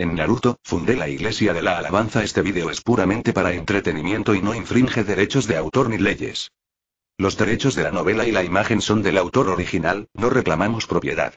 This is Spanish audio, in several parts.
En Naruto, fundé la iglesia de la alabanza. Este vídeo es puramente para entretenimiento y no infringe derechos de autor ni leyes. Los derechos de la novela y la imagen son del autor original, no reclamamos propiedad.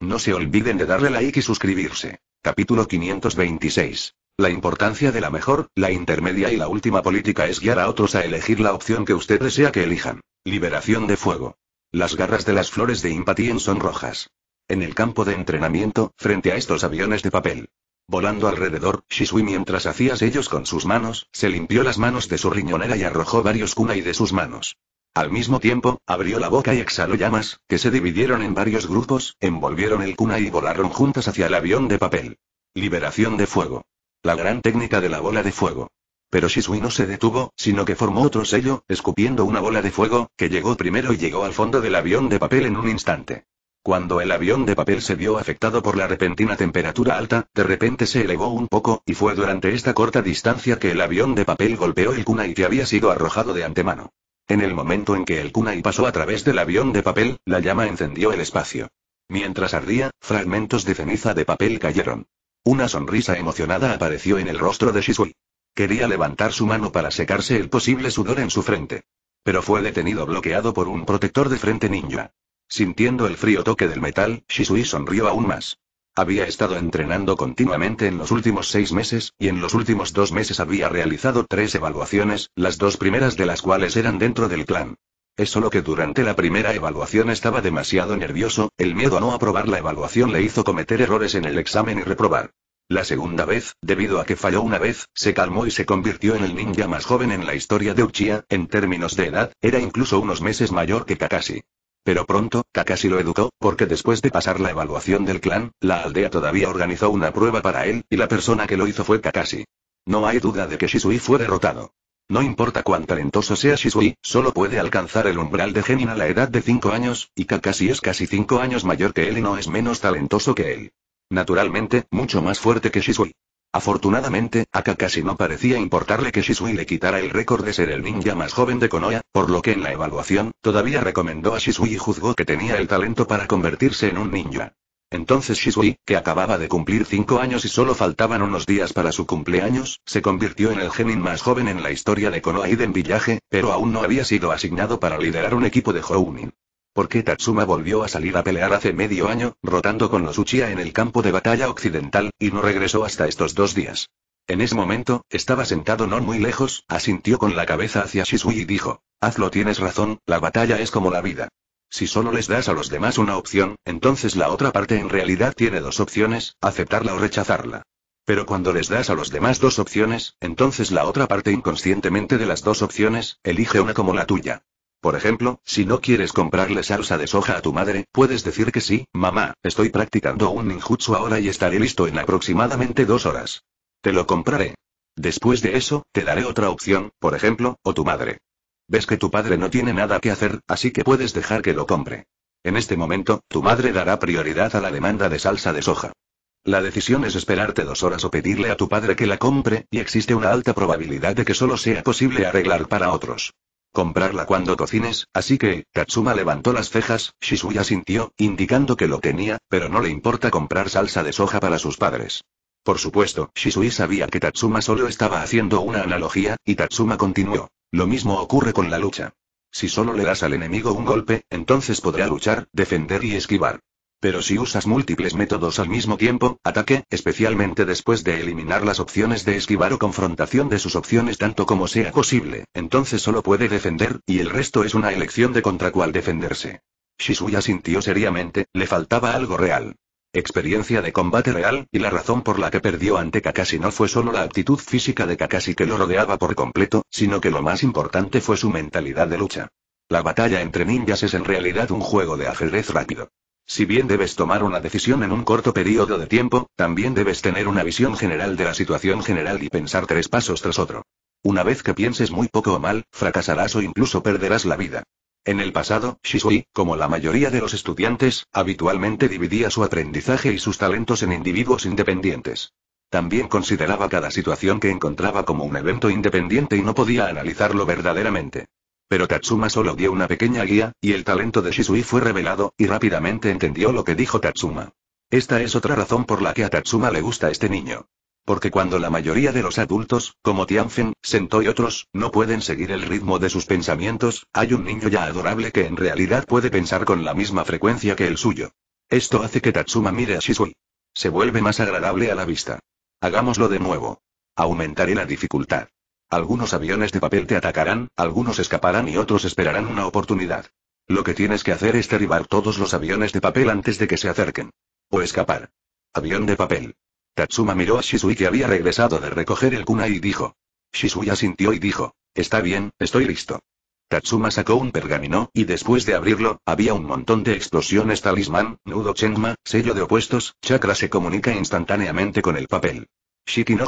No se olviden de darle like y suscribirse. Capítulo 526. La importancia de la mejor, la intermedia y la última política es guiar a otros a elegir la opción que usted desea que elijan. Liberación de fuego. Las garras de las flores de Impatien son rojas. En el campo de entrenamiento, frente a estos aviones de papel, Volando alrededor, Shisui mientras hacía sellos con sus manos, se limpió las manos de su riñonera y arrojó varios kunai de sus manos. Al mismo tiempo, abrió la boca y exhaló llamas, que se dividieron en varios grupos, envolvieron el kunai y volaron juntas hacia el avión de papel. Liberación de fuego. La gran técnica de la bola de fuego. Pero Shisui no se detuvo, sino que formó otro sello, escupiendo una bola de fuego, que llegó primero y llegó al fondo del avión de papel en un instante. Cuando el avión de papel se vio afectado por la repentina temperatura alta, de repente se elevó un poco, y fue durante esta corta distancia que el avión de papel golpeó el kunai que había sido arrojado de antemano. En el momento en que el kunai pasó a través del avión de papel, la llama encendió el espacio. Mientras ardía, fragmentos de ceniza de papel cayeron. Una sonrisa emocionada apareció en el rostro de Shisui. Quería levantar su mano para secarse el posible sudor en su frente. Pero fue detenido bloqueado por un protector de frente ninja. Sintiendo el frío toque del metal, Shisui sonrió aún más. Había estado entrenando continuamente en los últimos seis meses, y en los últimos dos meses había realizado tres evaluaciones, las dos primeras de las cuales eran dentro del clan. Es solo que durante la primera evaluación estaba demasiado nervioso, el miedo a no aprobar la evaluación le hizo cometer errores en el examen y reprobar. La segunda vez, debido a que falló una vez, se calmó y se convirtió en el ninja más joven en la historia de Uchiha, en términos de edad, era incluso unos meses mayor que Kakashi. Pero pronto, Kakashi lo educó, porque después de pasar la evaluación del clan, la aldea todavía organizó una prueba para él, y la persona que lo hizo fue Kakashi. No hay duda de que Shisui fue derrotado. No importa cuán talentoso sea Shisui, solo puede alcanzar el umbral de Genin a la edad de 5 años, y Kakashi es casi 5 años mayor que él y no es menos talentoso que él. Naturalmente, mucho más fuerte que Shisui. Afortunadamente, a casi no parecía importarle que Shisui le quitara el récord de ser el ninja más joven de Konoha, por lo que en la evaluación, todavía recomendó a Shisui y juzgó que tenía el talento para convertirse en un ninja. Entonces Shisui, que acababa de cumplir 5 años y solo faltaban unos días para su cumpleaños, se convirtió en el genin más joven en la historia de Konoha del Village, pero aún no había sido asignado para liderar un equipo de Hounin. Porque Tatsuma volvió a salir a pelear hace medio año, rotando con los Uchiha en el campo de batalla occidental, y no regresó hasta estos dos días. En ese momento, estaba sentado no muy lejos, asintió con la cabeza hacia Shisui y dijo, hazlo tienes razón, la batalla es como la vida. Si solo les das a los demás una opción, entonces la otra parte en realidad tiene dos opciones, aceptarla o rechazarla. Pero cuando les das a los demás dos opciones, entonces la otra parte inconscientemente de las dos opciones, elige una como la tuya. Por ejemplo, si no quieres comprarle salsa de soja a tu madre, puedes decir que sí, mamá, estoy practicando un ninjutsu ahora y estaré listo en aproximadamente dos horas. Te lo compraré. Después de eso, te daré otra opción, por ejemplo, o tu madre. Ves que tu padre no tiene nada que hacer, así que puedes dejar que lo compre. En este momento, tu madre dará prioridad a la demanda de salsa de soja. La decisión es esperarte dos horas o pedirle a tu padre que la compre, y existe una alta probabilidad de que solo sea posible arreglar para otros. Comprarla cuando cocines, así que, Tatsuma levantó las cejas, Shizuya sintió, indicando que lo tenía, pero no le importa comprar salsa de soja para sus padres. Por supuesto, Shisui sabía que Tatsuma solo estaba haciendo una analogía, y Tatsuma continuó. Lo mismo ocurre con la lucha. Si solo le das al enemigo un golpe, entonces podrá luchar, defender y esquivar. Pero si usas múltiples métodos al mismo tiempo, ataque, especialmente después de eliminar las opciones de esquivar o confrontación de sus opciones tanto como sea posible, entonces solo puede defender, y el resto es una elección de contra cuál defenderse. Shisui sintió seriamente, le faltaba algo real. Experiencia de combate real, y la razón por la que perdió ante Kakashi no fue solo la aptitud física de Kakashi que lo rodeaba por completo, sino que lo más importante fue su mentalidad de lucha. La batalla entre ninjas es en realidad un juego de ajedrez rápido. Si bien debes tomar una decisión en un corto periodo de tiempo, también debes tener una visión general de la situación general y pensar tres pasos tras otro. Una vez que pienses muy poco o mal, fracasarás o incluso perderás la vida. En el pasado, Shisui, como la mayoría de los estudiantes, habitualmente dividía su aprendizaje y sus talentos en individuos independientes. También consideraba cada situación que encontraba como un evento independiente y no podía analizarlo verdaderamente. Pero Tatsuma solo dio una pequeña guía, y el talento de Shisui fue revelado, y rápidamente entendió lo que dijo Tatsuma. Esta es otra razón por la que a Tatsuma le gusta este niño. Porque cuando la mayoría de los adultos, como Tianfen, Sento y otros, no pueden seguir el ritmo de sus pensamientos, hay un niño ya adorable que en realidad puede pensar con la misma frecuencia que el suyo. Esto hace que Tatsuma mire a Shisui. Se vuelve más agradable a la vista. Hagámoslo de nuevo. Aumentaré la dificultad. Algunos aviones de papel te atacarán, algunos escaparán y otros esperarán una oportunidad. Lo que tienes que hacer es derribar todos los aviones de papel antes de que se acerquen. O escapar. Avión de papel. Tatsuma miró a Shisui que había regresado de recoger el kunai y dijo. Shisui asintió y dijo. Está bien, estoy listo. Tatsuma sacó un pergamino, y después de abrirlo, había un montón de explosiones talismán, nudo chengma, sello de opuestos, chakra se comunica instantáneamente con el papel. Shiki no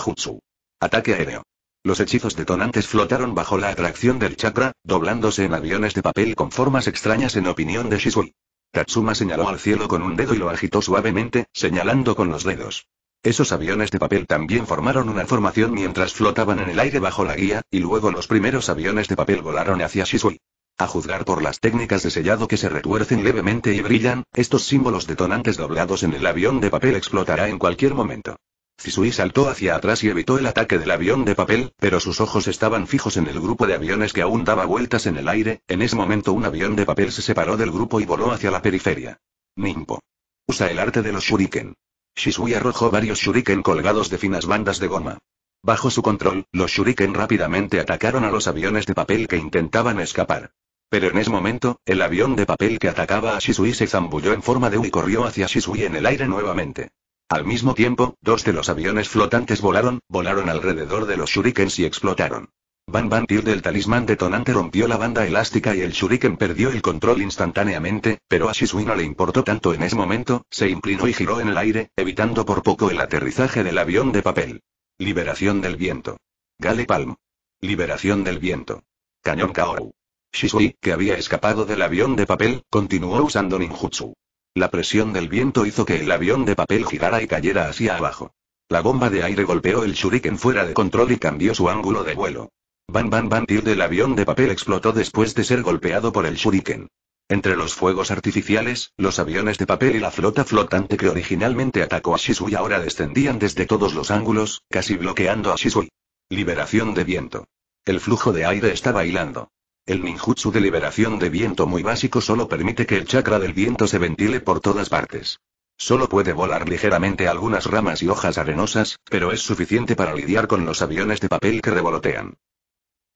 Ataque aéreo. Los hechizos detonantes flotaron bajo la atracción del chakra, doblándose en aviones de papel con formas extrañas en opinión de Shisui. Tatsuma señaló al cielo con un dedo y lo agitó suavemente, señalando con los dedos. Esos aviones de papel también formaron una formación mientras flotaban en el aire bajo la guía, y luego los primeros aviones de papel volaron hacia Shisui. A juzgar por las técnicas de sellado que se retuercen levemente y brillan, estos símbolos detonantes doblados en el avión de papel explotará en cualquier momento shizui saltó hacia atrás y evitó el ataque del avión de papel, pero sus ojos estaban fijos en el grupo de aviones que aún daba vueltas en el aire, en ese momento un avión de papel se separó del grupo y voló hacia la periferia. Nimpo. Usa el arte de los shuriken. Shisui arrojó varios shuriken colgados de finas bandas de goma. Bajo su control, los shuriken rápidamente atacaron a los aviones de papel que intentaban escapar. Pero en ese momento, el avión de papel que atacaba a Shisui se zambulló en forma de U y corrió hacia Shisui en el aire nuevamente. Al mismo tiempo, dos de los aviones flotantes volaron, volaron alrededor de los shurikens y explotaron. Van Ban Til del talismán detonante rompió la banda elástica y el shuriken perdió el control instantáneamente, pero a Shisui no le importó tanto en ese momento, se inclinó y giró en el aire, evitando por poco el aterrizaje del avión de papel. Liberación del viento. Gale Palm. Liberación del viento. Cañón Kaoru. Shisui, que había escapado del avión de papel, continuó usando ninjutsu. La presión del viento hizo que el avión de papel girara y cayera hacia abajo. La bomba de aire golpeó el shuriken fuera de control y cambió su ángulo de vuelo. ban bam, tir del avión de papel explotó después de ser golpeado por el shuriken. Entre los fuegos artificiales, los aviones de papel y la flota flotante que originalmente atacó a Shisui ahora descendían desde todos los ángulos, casi bloqueando a Shisui. Liberación de viento. El flujo de aire está bailando. El ninjutsu de liberación de viento muy básico solo permite que el chakra del viento se ventile por todas partes. Solo puede volar ligeramente algunas ramas y hojas arenosas, pero es suficiente para lidiar con los aviones de papel que revolotean.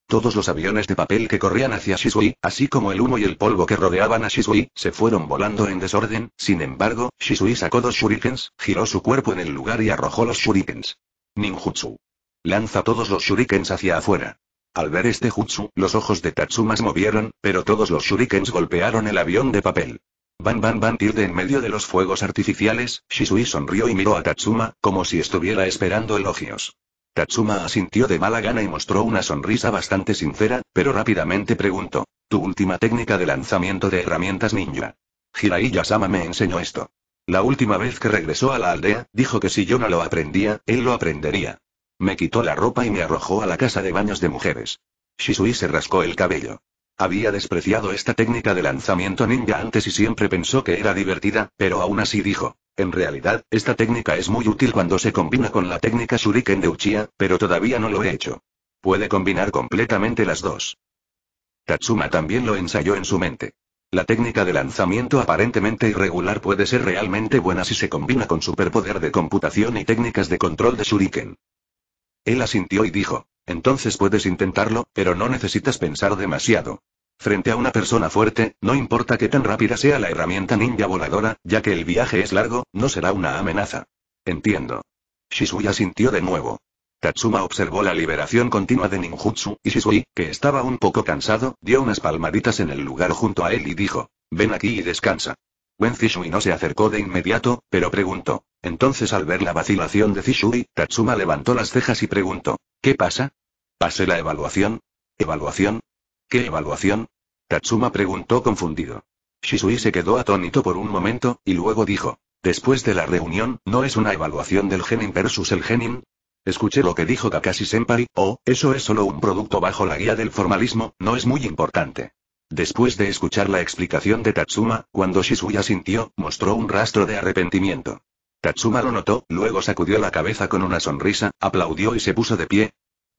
Todos los aviones de papel que corrían hacia Shisui, así como el humo y el polvo que rodeaban a Shisui, se fueron volando en desorden, sin embargo, Shisui sacó dos shurikens, giró su cuerpo en el lugar y arrojó los shurikens. Ninjutsu. Lanza todos los shurikens hacia afuera. Al ver este jutsu, los ojos de Tatsuma se movieron, pero todos los shurikens golpearon el avión de papel. Van van van de en medio de los fuegos artificiales, Shisui sonrió y miró a Tatsuma, como si estuviera esperando elogios. Tatsuma asintió de mala gana y mostró una sonrisa bastante sincera, pero rápidamente preguntó. Tu última técnica de lanzamiento de herramientas ninja. Hirai Yasama me enseñó esto. La última vez que regresó a la aldea, dijo que si yo no lo aprendía, él lo aprendería. Me quitó la ropa y me arrojó a la casa de baños de mujeres. Shisui se rascó el cabello. Había despreciado esta técnica de lanzamiento ninja antes y siempre pensó que era divertida, pero aún así dijo. En realidad, esta técnica es muy útil cuando se combina con la técnica shuriken de Uchiha, pero todavía no lo he hecho. Puede combinar completamente las dos. Tatsuma también lo ensayó en su mente. La técnica de lanzamiento aparentemente irregular puede ser realmente buena si se combina con superpoder de computación y técnicas de control de shuriken. Él asintió y dijo, entonces puedes intentarlo, pero no necesitas pensar demasiado. Frente a una persona fuerte, no importa qué tan rápida sea la herramienta ninja voladora, ya que el viaje es largo, no será una amenaza. Entiendo. Shisui asintió de nuevo. Tatsuma observó la liberación continua de ninjutsu, y Shisui, que estaba un poco cansado, dio unas palmaditas en el lugar junto a él y dijo, ven aquí y descansa. Wen Zishui no se acercó de inmediato, pero preguntó. Entonces al ver la vacilación de Zishui, Tatsuma levantó las cejas y preguntó. ¿Qué pasa? ¿Pasé la evaluación? ¿Evaluación? ¿Qué evaluación? Tatsuma preguntó confundido. Shisui se quedó atónito por un momento, y luego dijo. Después de la reunión, ¿no es una evaluación del genin versus el genin? Escuché lo que dijo Kakashi Senpai, oh, eso es solo un producto bajo la guía del formalismo, no es muy importante. Después de escuchar la explicación de Tatsuma, cuando Shisui asintió, mostró un rastro de arrepentimiento. Tatsuma lo notó, luego sacudió la cabeza con una sonrisa, aplaudió y se puso de pie.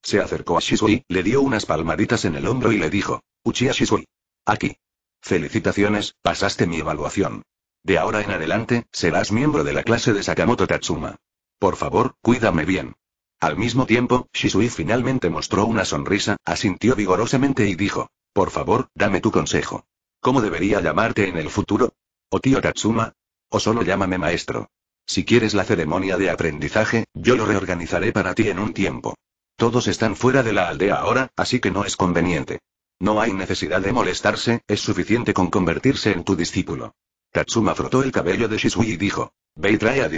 Se acercó a Shisui, le dio unas palmaditas en el hombro y le dijo, Uchiha Shisui. Aquí. Felicitaciones, pasaste mi evaluación. De ahora en adelante, serás miembro de la clase de Sakamoto Tatsuma. Por favor, cuídame bien. Al mismo tiempo, Shisui finalmente mostró una sonrisa, asintió vigorosamente y dijo, por favor, dame tu consejo. ¿Cómo debería llamarte en el futuro? ¿O tío Tatsuma? ¿O solo llámame maestro? Si quieres la ceremonia de aprendizaje, yo lo reorganizaré para ti en un tiempo. Todos están fuera de la aldea ahora, así que no es conveniente. No hay necesidad de molestarse, es suficiente con convertirse en tu discípulo. Tatsuma frotó el cabello de Shisui y dijo, Ve y trae a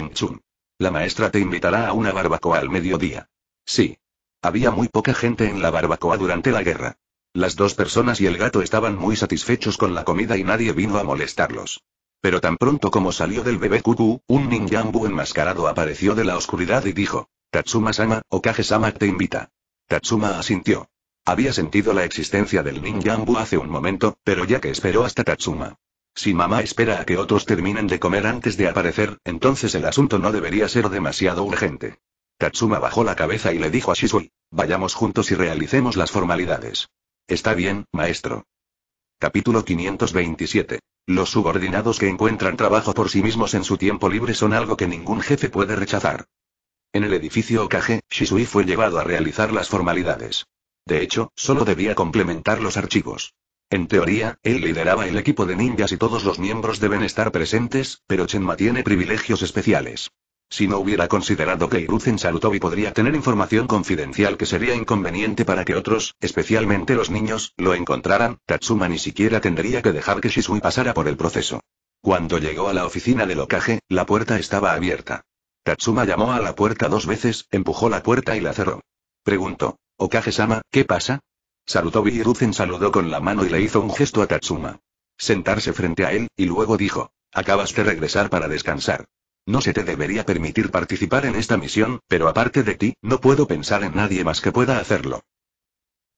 La maestra te invitará a una barbacoa al mediodía. Sí. Había muy poca gente en la barbacoa durante la guerra. Las dos personas y el gato estaban muy satisfechos con la comida y nadie vino a molestarlos. Pero tan pronto como salió del bebé Cucú, un ninjambu enmascarado apareció de la oscuridad y dijo: Tatsuma-sama, Okage-sama te invita. Tatsuma asintió. Había sentido la existencia del ninjambu hace un momento, pero ya que esperó hasta Tatsuma. Si mamá espera a que otros terminen de comer antes de aparecer, entonces el asunto no debería ser demasiado urgente. Tatsuma bajó la cabeza y le dijo a Shisui, vayamos juntos y realicemos las formalidades. Está bien, maestro. Capítulo 527. Los subordinados que encuentran trabajo por sí mismos en su tiempo libre son algo que ningún jefe puede rechazar. En el edificio Okage, Shisui fue llevado a realizar las formalidades. De hecho, solo debía complementar los archivos. En teoría, él lideraba el equipo de ninjas y todos los miembros deben estar presentes, pero Chenma tiene privilegios especiales. Si no hubiera considerado que Iruzen Sarutobi podría tener información confidencial que sería inconveniente para que otros, especialmente los niños, lo encontraran, Tatsuma ni siquiera tendría que dejar que Shisui pasara por el proceso. Cuando llegó a la oficina del Okage, la puerta estaba abierta. Tatsuma llamó a la puerta dos veces, empujó la puerta y la cerró. Preguntó, Okage-sama, ¿qué pasa? Sarutobi Iruzen saludó con la mano y le hizo un gesto a Tatsuma. Sentarse frente a él, y luego dijo, acabas de regresar para descansar. No se te debería permitir participar en esta misión, pero aparte de ti, no puedo pensar en nadie más que pueda hacerlo.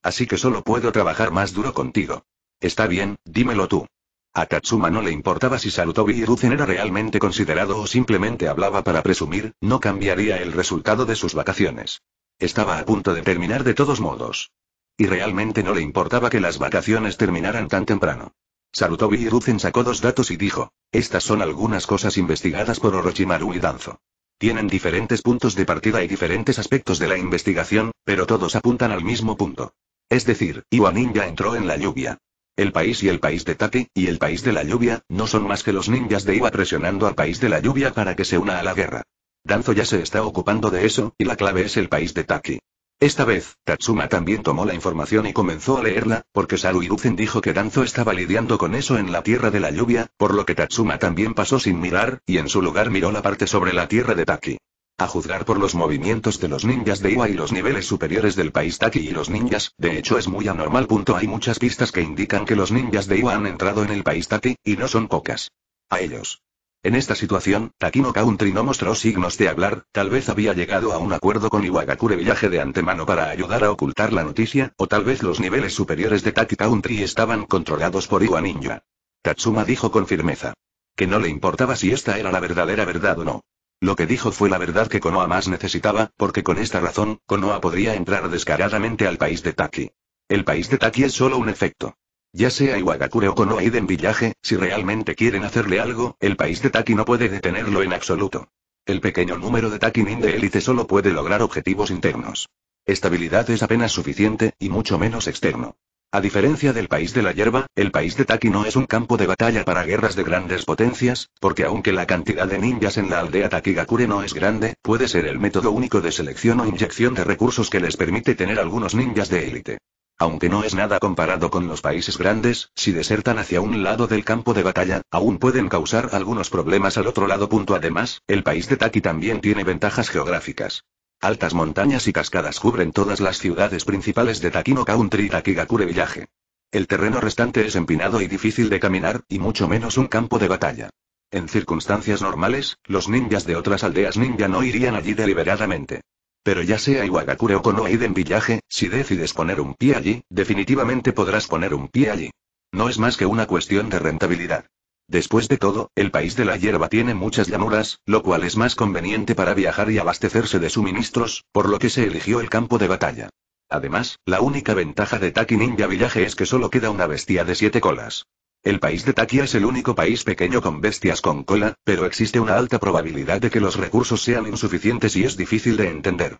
Así que solo puedo trabajar más duro contigo. Está bien, dímelo tú. A Katsuma no le importaba si y Hiruzen era realmente considerado o simplemente hablaba para presumir, no cambiaría el resultado de sus vacaciones. Estaba a punto de terminar de todos modos. Y realmente no le importaba que las vacaciones terminaran tan temprano. Sarutobi Hiruzen sacó dos datos y dijo. Estas son algunas cosas investigadas por Orochimaru y Danzo. Tienen diferentes puntos de partida y diferentes aspectos de la investigación, pero todos apuntan al mismo punto. Es decir, Iwa Ninja entró en la lluvia. El país y el país de Taki, y el país de la lluvia, no son más que los ninjas de Iwa presionando al país de la lluvia para que se una a la guerra. Danzo ya se está ocupando de eso, y la clave es el país de Taki. Esta vez, Tatsuma también tomó la información y comenzó a leerla, porque Saru dijo que Danzo estaba lidiando con eso en la Tierra de la Lluvia, por lo que Tatsuma también pasó sin mirar, y en su lugar miró la parte sobre la Tierra de Taki. A juzgar por los movimientos de los ninjas de Iwa y los niveles superiores del país Taki y los ninjas, de hecho es muy anormal. Punto. Hay muchas pistas que indican que los ninjas de Iwa han entrado en el país Taki, y no son pocas. A ellos, en esta situación, Takino Country no mostró signos de hablar, tal vez había llegado a un acuerdo con Iwagakure Villaje de antemano para ayudar a ocultar la noticia, o tal vez los niveles superiores de Taki Country estaban controlados por Iwa Ninja. Tatsuma dijo con firmeza. Que no le importaba si esta era la verdadera verdad o no. Lo que dijo fue la verdad que Konoha más necesitaba, porque con esta razón, Konoha podría entrar descaradamente al país de Taki. El país de Taki es solo un efecto. Ya sea Iwagakure o Konoha Villaje, Villaje, si realmente quieren hacerle algo, el país de Taki no puede detenerlo en absoluto. El pequeño número de nin de élite solo puede lograr objetivos internos. Estabilidad es apenas suficiente, y mucho menos externo. A diferencia del país de la hierba, el país de Taki no es un campo de batalla para guerras de grandes potencias, porque aunque la cantidad de ninjas en la aldea Takigakure no es grande, puede ser el método único de selección o inyección de recursos que les permite tener algunos ninjas de élite. Aunque no es nada comparado con los países grandes, si desertan hacia un lado del campo de batalla, aún pueden causar algunos problemas al otro lado. además, el país de Taki también tiene ventajas geográficas. Altas montañas y cascadas cubren todas las ciudades principales de Takino Country y Takigakure Village. El terreno restante es empinado y difícil de caminar, y mucho menos un campo de batalla. En circunstancias normales, los ninjas de otras aldeas ninja no irían allí deliberadamente. Pero ya sea Iwagakure o Konoiden Villaje, si decides poner un pie allí, definitivamente podrás poner un pie allí. No es más que una cuestión de rentabilidad. Después de todo, el país de la hierba tiene muchas llanuras, lo cual es más conveniente para viajar y abastecerse de suministros, por lo que se eligió el campo de batalla. Además, la única ventaja de Taki Ninja Villaje es que solo queda una bestia de siete colas. El país de Taki es el único país pequeño con bestias con cola, pero existe una alta probabilidad de que los recursos sean insuficientes y es difícil de entender.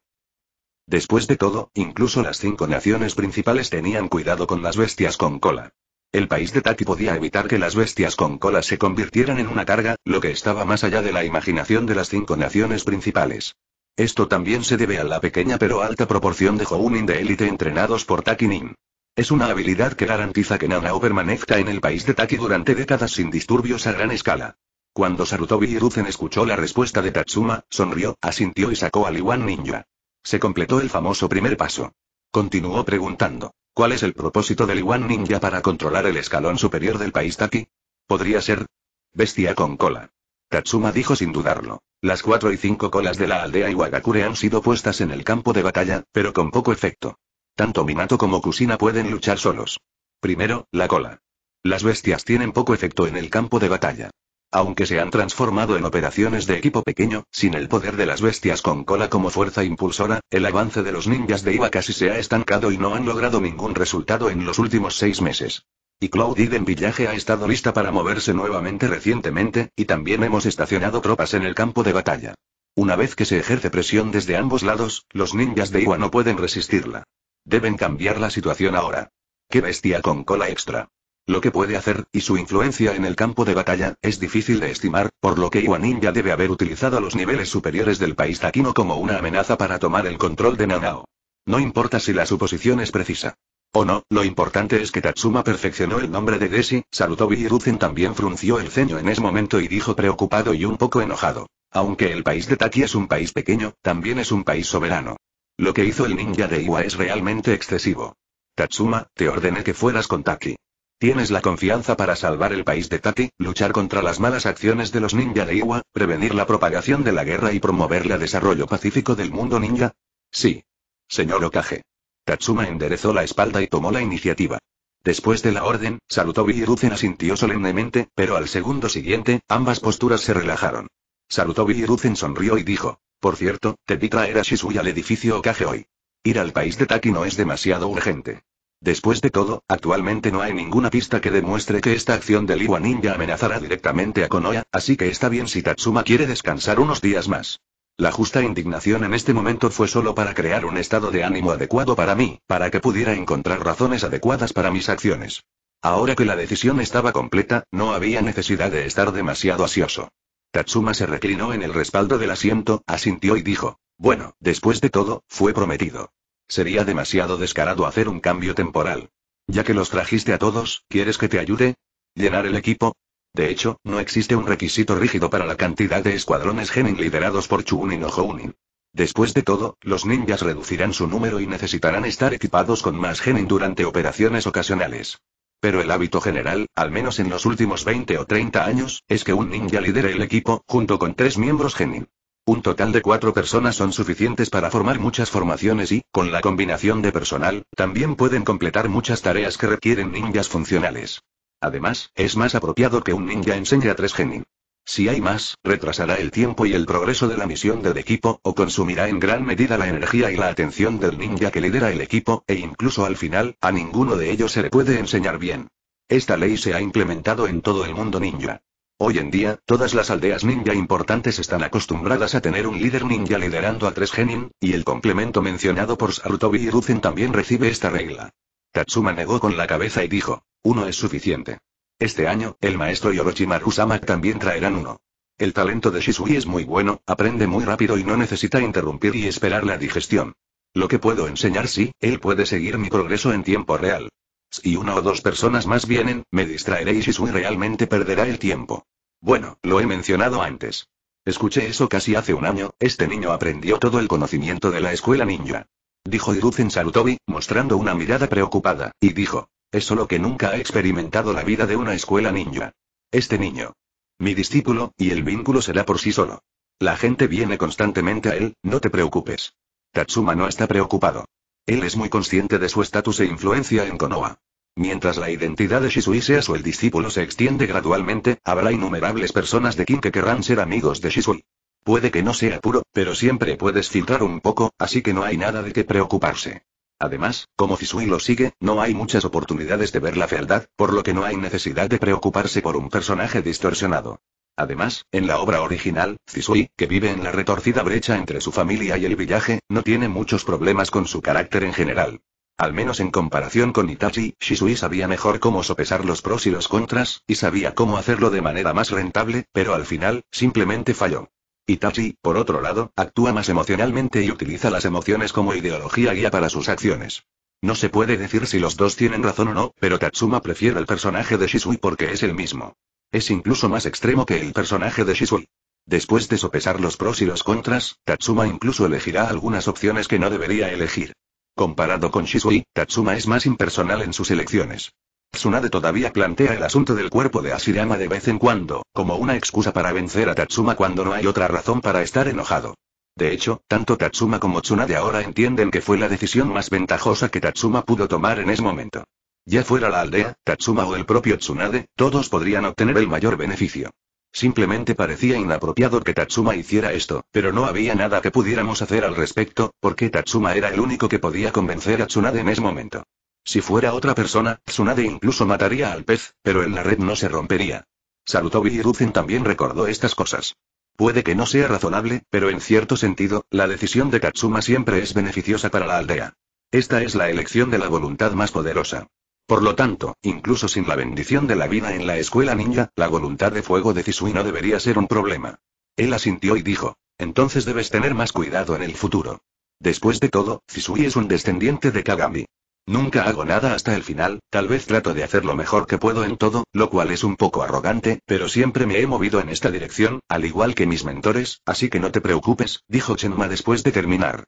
Después de todo, incluso las cinco naciones principales tenían cuidado con las bestias con cola. El país de Taki podía evitar que las bestias con cola se convirtieran en una carga, lo que estaba más allá de la imaginación de las cinco naciones principales. Esto también se debe a la pequeña pero alta proporción de Jounin de élite entrenados por Nin. Es una habilidad que garantiza que Nanao permanezca en el país de Taki durante décadas sin disturbios a gran escala. Cuando Sarutobi Hiruzen escuchó la respuesta de Tatsuma, sonrió, asintió y sacó al Iwan Ninja. Se completó el famoso primer paso. Continuó preguntando, ¿cuál es el propósito del Iwan Ninja para controlar el escalón superior del país Taki? ¿Podría ser? Bestia con cola. Tatsuma dijo sin dudarlo. Las cuatro y cinco colas de la aldea Iwagakure han sido puestas en el campo de batalla, pero con poco efecto. Tanto Minato como Kusina pueden luchar solos. Primero, la cola. Las bestias tienen poco efecto en el campo de batalla. Aunque se han transformado en operaciones de equipo pequeño, sin el poder de las bestias con cola como fuerza impulsora, el avance de los ninjas de Iwa casi se ha estancado y no han logrado ningún resultado en los últimos seis meses. Y Cloud Eden Villaje ha estado lista para moverse nuevamente recientemente, y también hemos estacionado tropas en el campo de batalla. Una vez que se ejerce presión desde ambos lados, los ninjas de Iwa no pueden resistirla. Deben cambiar la situación ahora. Qué bestia con cola extra. Lo que puede hacer, y su influencia en el campo de batalla, es difícil de estimar, por lo que Iwanin ya debe haber utilizado los niveles superiores del país taquino como una amenaza para tomar el control de Nanao. No importa si la suposición es precisa. O no, lo importante es que Tatsuma perfeccionó el nombre de Desi, saludó y también frunció el ceño en ese momento y dijo preocupado y un poco enojado. Aunque el país de Taki es un país pequeño, también es un país soberano. Lo que hizo el ninja de Iwa es realmente excesivo. Tatsuma, te ordené que fueras con Taki. Tienes la confianza para salvar el país de Taki, luchar contra las malas acciones de los ninja de Iwa, prevenir la propagación de la guerra y promover el desarrollo pacífico del mundo ninja. Sí. Señor Okage. Tatsuma enderezó la espalda y tomó la iniciativa. Después de la orden, Sarutobi y asintió solemnemente, pero al segundo siguiente, ambas posturas se relajaron. Sarutobi Hiruzen sonrió y dijo. Por cierto, te vi traer a Shisui al edificio Okage hoy. Ir al país de Taki no es demasiado urgente. Después de todo, actualmente no hay ninguna pista que demuestre que esta acción del Iwa Ninja amenazará directamente a Konoya, así que está bien si Tatsuma quiere descansar unos días más. La justa indignación en este momento fue solo para crear un estado de ánimo adecuado para mí, para que pudiera encontrar razones adecuadas para mis acciones. Ahora que la decisión estaba completa, no había necesidad de estar demasiado ansioso. Tatsuma se reclinó en el respaldo del asiento, asintió y dijo. Bueno, después de todo, fue prometido. Sería demasiado descarado hacer un cambio temporal. Ya que los trajiste a todos, ¿quieres que te ayude? ¿Llenar el equipo? De hecho, no existe un requisito rígido para la cantidad de escuadrones Genin liderados por Chunin o Hounin. Después de todo, los ninjas reducirán su número y necesitarán estar equipados con más Genin durante operaciones ocasionales. Pero el hábito general, al menos en los últimos 20 o 30 años, es que un ninja lidere el equipo, junto con tres miembros genin. Un total de cuatro personas son suficientes para formar muchas formaciones y, con la combinación de personal, también pueden completar muchas tareas que requieren ninjas funcionales. Además, es más apropiado que un ninja enseñe a tres genin. Si hay más, retrasará el tiempo y el progreso de la misión del equipo, o consumirá en gran medida la energía y la atención del ninja que lidera el equipo, e incluso al final, a ninguno de ellos se le puede enseñar bien. Esta ley se ha implementado en todo el mundo ninja. Hoy en día, todas las aldeas ninja importantes están acostumbradas a tener un líder ninja liderando a tres genin, y el complemento mencionado por Sarutobi y también recibe esta regla. Tatsuma negó con la cabeza y dijo, uno es suficiente. Este año, el maestro y Orochimaru-sama también traerán uno. El talento de Shisui es muy bueno, aprende muy rápido y no necesita interrumpir y esperar la digestión. Lo que puedo enseñar sí, él puede seguir mi progreso en tiempo real. Si una o dos personas más vienen, me distraeré y Shisui realmente perderá el tiempo. Bueno, lo he mencionado antes. Escuché eso casi hace un año, este niño aprendió todo el conocimiento de la escuela ninja. Dijo Hiruzen Sarutobi, mostrando una mirada preocupada, y dijo, es solo que nunca ha experimentado la vida de una escuela ninja. Este niño. Mi discípulo, y el vínculo será por sí solo. La gente viene constantemente a él, no te preocupes. Tatsuma no está preocupado. Él es muy consciente de su estatus e influencia en Konoha. Mientras la identidad de Shisui sea su el discípulo se extiende gradualmente, habrá innumerables personas de quien que querrán ser amigos de Shisui. Puede que no sea puro, pero siempre puedes filtrar un poco, así que no hay nada de qué preocuparse. Además, como shizui lo sigue, no hay muchas oportunidades de ver la fealdad, por lo que no hay necesidad de preocuparse por un personaje distorsionado. Además, en la obra original, Cisui, que vive en la retorcida brecha entre su familia y el villaje, no tiene muchos problemas con su carácter en general. Al menos en comparación con Itachi, Shisui sabía mejor cómo sopesar los pros y los contras, y sabía cómo hacerlo de manera más rentable, pero al final, simplemente falló. Itachi, por otro lado, actúa más emocionalmente y utiliza las emociones como ideología guía para sus acciones. No se puede decir si los dos tienen razón o no, pero Tatsuma prefiere el personaje de Shisui porque es el mismo. Es incluso más extremo que el personaje de Shisui. Después de sopesar los pros y los contras, Tatsuma incluso elegirá algunas opciones que no debería elegir. Comparado con Shisui, Tatsuma es más impersonal en sus elecciones. Tsunade todavía plantea el asunto del cuerpo de Asirama de vez en cuando, como una excusa para vencer a Tatsuma cuando no hay otra razón para estar enojado. De hecho, tanto Tatsuma como Tsunade ahora entienden que fue la decisión más ventajosa que Tatsuma pudo tomar en ese momento. Ya fuera la aldea, Tatsuma o el propio Tsunade, todos podrían obtener el mayor beneficio. Simplemente parecía inapropiado que Tatsuma hiciera esto, pero no había nada que pudiéramos hacer al respecto, porque Tatsuma era el único que podía convencer a Tsunade en ese momento. Si fuera otra persona, Tsunade incluso mataría al pez, pero en la red no se rompería. Sarutobi y también recordó estas cosas. Puede que no sea razonable, pero en cierto sentido, la decisión de Katsuma siempre es beneficiosa para la aldea. Esta es la elección de la voluntad más poderosa. Por lo tanto, incluso sin la bendición de la vida en la escuela ninja, la voluntad de fuego de Cisui no debería ser un problema. Él asintió y dijo, entonces debes tener más cuidado en el futuro. Después de todo, Cisui es un descendiente de Kagami. Nunca hago nada hasta el final, tal vez trato de hacer lo mejor que puedo en todo, lo cual es un poco arrogante, pero siempre me he movido en esta dirección, al igual que mis mentores, así que no te preocupes, dijo Chenma después de terminar.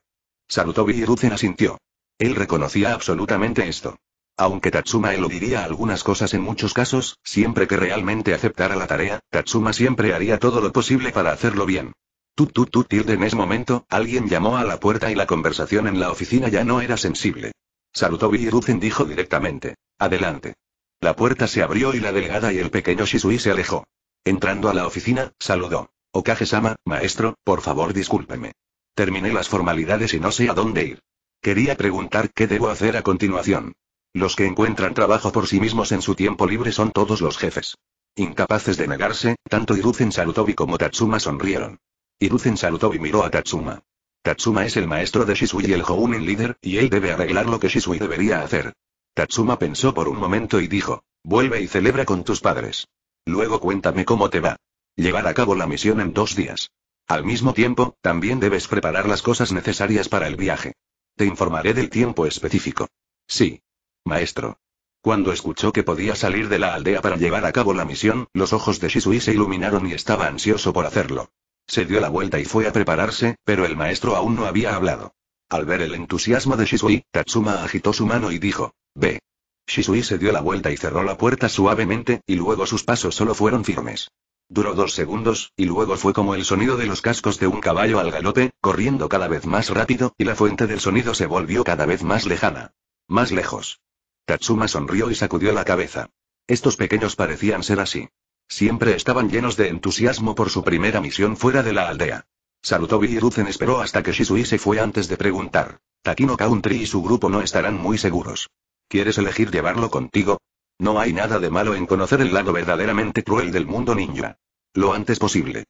Sarutobi y asintió. Él reconocía absolutamente esto. Aunque Tatsuma eludiría algunas cosas en muchos casos, siempre que realmente aceptara la tarea, Tatsuma siempre haría todo lo posible para hacerlo bien. Tut tu tu tilde en ese momento, alguien llamó a la puerta y la conversación en la oficina ya no era sensible y Iruzen dijo directamente. Adelante. La puerta se abrió y la delegada y el pequeño Shisui se alejó. Entrando a la oficina, saludó. Okage-sama, maestro, por favor discúlpeme. Terminé las formalidades y no sé a dónde ir. Quería preguntar qué debo hacer a continuación. Los que encuentran trabajo por sí mismos en su tiempo libre son todos los jefes. Incapaces de negarse, tanto Iruzen Sarutobi como Tatsuma sonrieron. salutó Sarutobi miró a Tatsuma. Tatsuma es el maestro de Shisui y el Hounin líder, y él debe arreglar lo que Shisui debería hacer. Tatsuma pensó por un momento y dijo, vuelve y celebra con tus padres. Luego cuéntame cómo te va. Llevar a cabo la misión en dos días. Al mismo tiempo, también debes preparar las cosas necesarias para el viaje. Te informaré del tiempo específico. Sí. Maestro. Cuando escuchó que podía salir de la aldea para llevar a cabo la misión, los ojos de Shisui se iluminaron y estaba ansioso por hacerlo. Se dio la vuelta y fue a prepararse, pero el maestro aún no había hablado. Al ver el entusiasmo de Shisui, Tatsuma agitó su mano y dijo, Ve. Shisui se dio la vuelta y cerró la puerta suavemente, y luego sus pasos solo fueron firmes. Duró dos segundos, y luego fue como el sonido de los cascos de un caballo al galope, corriendo cada vez más rápido, y la fuente del sonido se volvió cada vez más lejana. Más lejos. Tatsuma sonrió y sacudió la cabeza. Estos pequeños parecían ser así. Siempre estaban llenos de entusiasmo por su primera misión fuera de la aldea. y Hiruzen esperó hasta que Shisui se fue antes de preguntar. Takino Country y su grupo no estarán muy seguros. ¿Quieres elegir llevarlo contigo? No hay nada de malo en conocer el lado verdaderamente cruel del mundo ninja. Lo antes posible.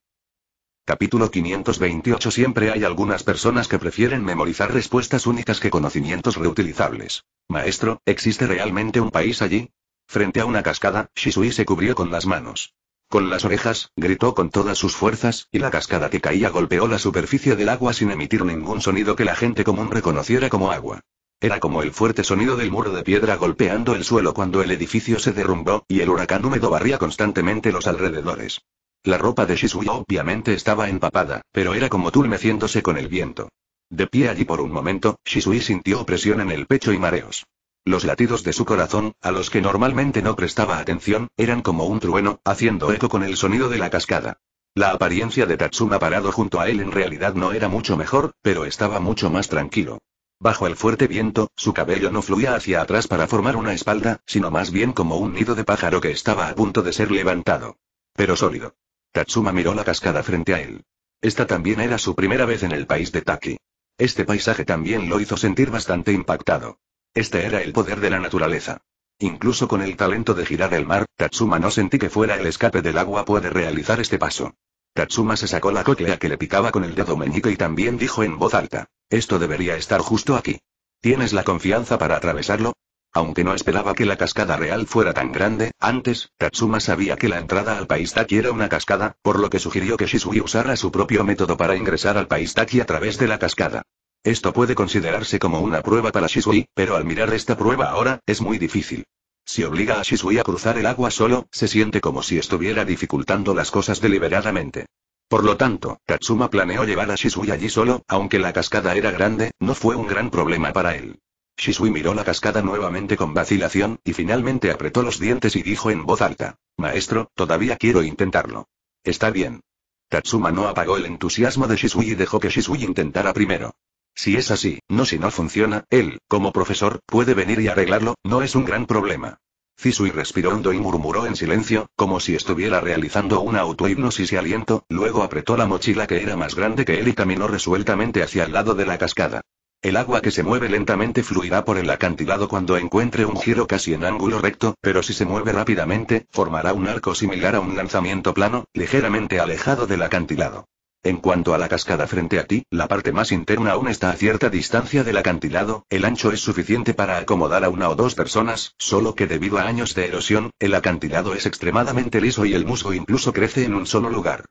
Capítulo 528 Siempre hay algunas personas que prefieren memorizar respuestas únicas que conocimientos reutilizables. Maestro, ¿existe realmente un país allí? Frente a una cascada, Shisui se cubrió con las manos. Con las orejas, gritó con todas sus fuerzas, y la cascada que caía golpeó la superficie del agua sin emitir ningún sonido que la gente común reconociera como agua. Era como el fuerte sonido del muro de piedra golpeando el suelo cuando el edificio se derrumbó, y el huracán húmedo barría constantemente los alrededores. La ropa de Shisui obviamente estaba empapada, pero era como tulmeciéndose con el viento. De pie allí por un momento, Shisui sintió presión en el pecho y mareos. Los latidos de su corazón, a los que normalmente no prestaba atención, eran como un trueno, haciendo eco con el sonido de la cascada. La apariencia de Tatsuma parado junto a él en realidad no era mucho mejor, pero estaba mucho más tranquilo. Bajo el fuerte viento, su cabello no fluía hacia atrás para formar una espalda, sino más bien como un nido de pájaro que estaba a punto de ser levantado. Pero sólido. Tatsuma miró la cascada frente a él. Esta también era su primera vez en el país de Taki. Este paisaje también lo hizo sentir bastante impactado. Este era el poder de la naturaleza. Incluso con el talento de girar el mar, Tatsuma no sentí que fuera el escape del agua puede realizar este paso. Tatsuma se sacó la cóclea que le picaba con el dedo meñique y también dijo en voz alta. Esto debería estar justo aquí. ¿Tienes la confianza para atravesarlo? Aunque no esperaba que la cascada real fuera tan grande, antes, Tatsuma sabía que la entrada al país Taki era una cascada, por lo que sugirió que Shisui usara su propio método para ingresar al país Taki a través de la cascada. Esto puede considerarse como una prueba para Shisui, pero al mirar esta prueba ahora, es muy difícil. Si obliga a Shisui a cruzar el agua solo, se siente como si estuviera dificultando las cosas deliberadamente. Por lo tanto, Tatsuma planeó llevar a Shisui allí solo, aunque la cascada era grande, no fue un gran problema para él. Shisui miró la cascada nuevamente con vacilación, y finalmente apretó los dientes y dijo en voz alta, Maestro, todavía quiero intentarlo. Está bien. Tatsuma no apagó el entusiasmo de Shisui y dejó que Shisui intentara primero. Si es así, no si no funciona, él, como profesor, puede venir y arreglarlo, no es un gran problema. Cisui respiró hondo y murmuró en silencio, como si estuviera realizando una autohipnosis y aliento, luego apretó la mochila que era más grande que él y caminó resueltamente hacia el lado de la cascada. El agua que se mueve lentamente fluirá por el acantilado cuando encuentre un giro casi en ángulo recto, pero si se mueve rápidamente, formará un arco similar a un lanzamiento plano, ligeramente alejado del acantilado. En cuanto a la cascada frente a ti, la parte más interna aún está a cierta distancia del acantilado, el ancho es suficiente para acomodar a una o dos personas, solo que debido a años de erosión, el acantilado es extremadamente liso y el musgo incluso crece en un solo lugar.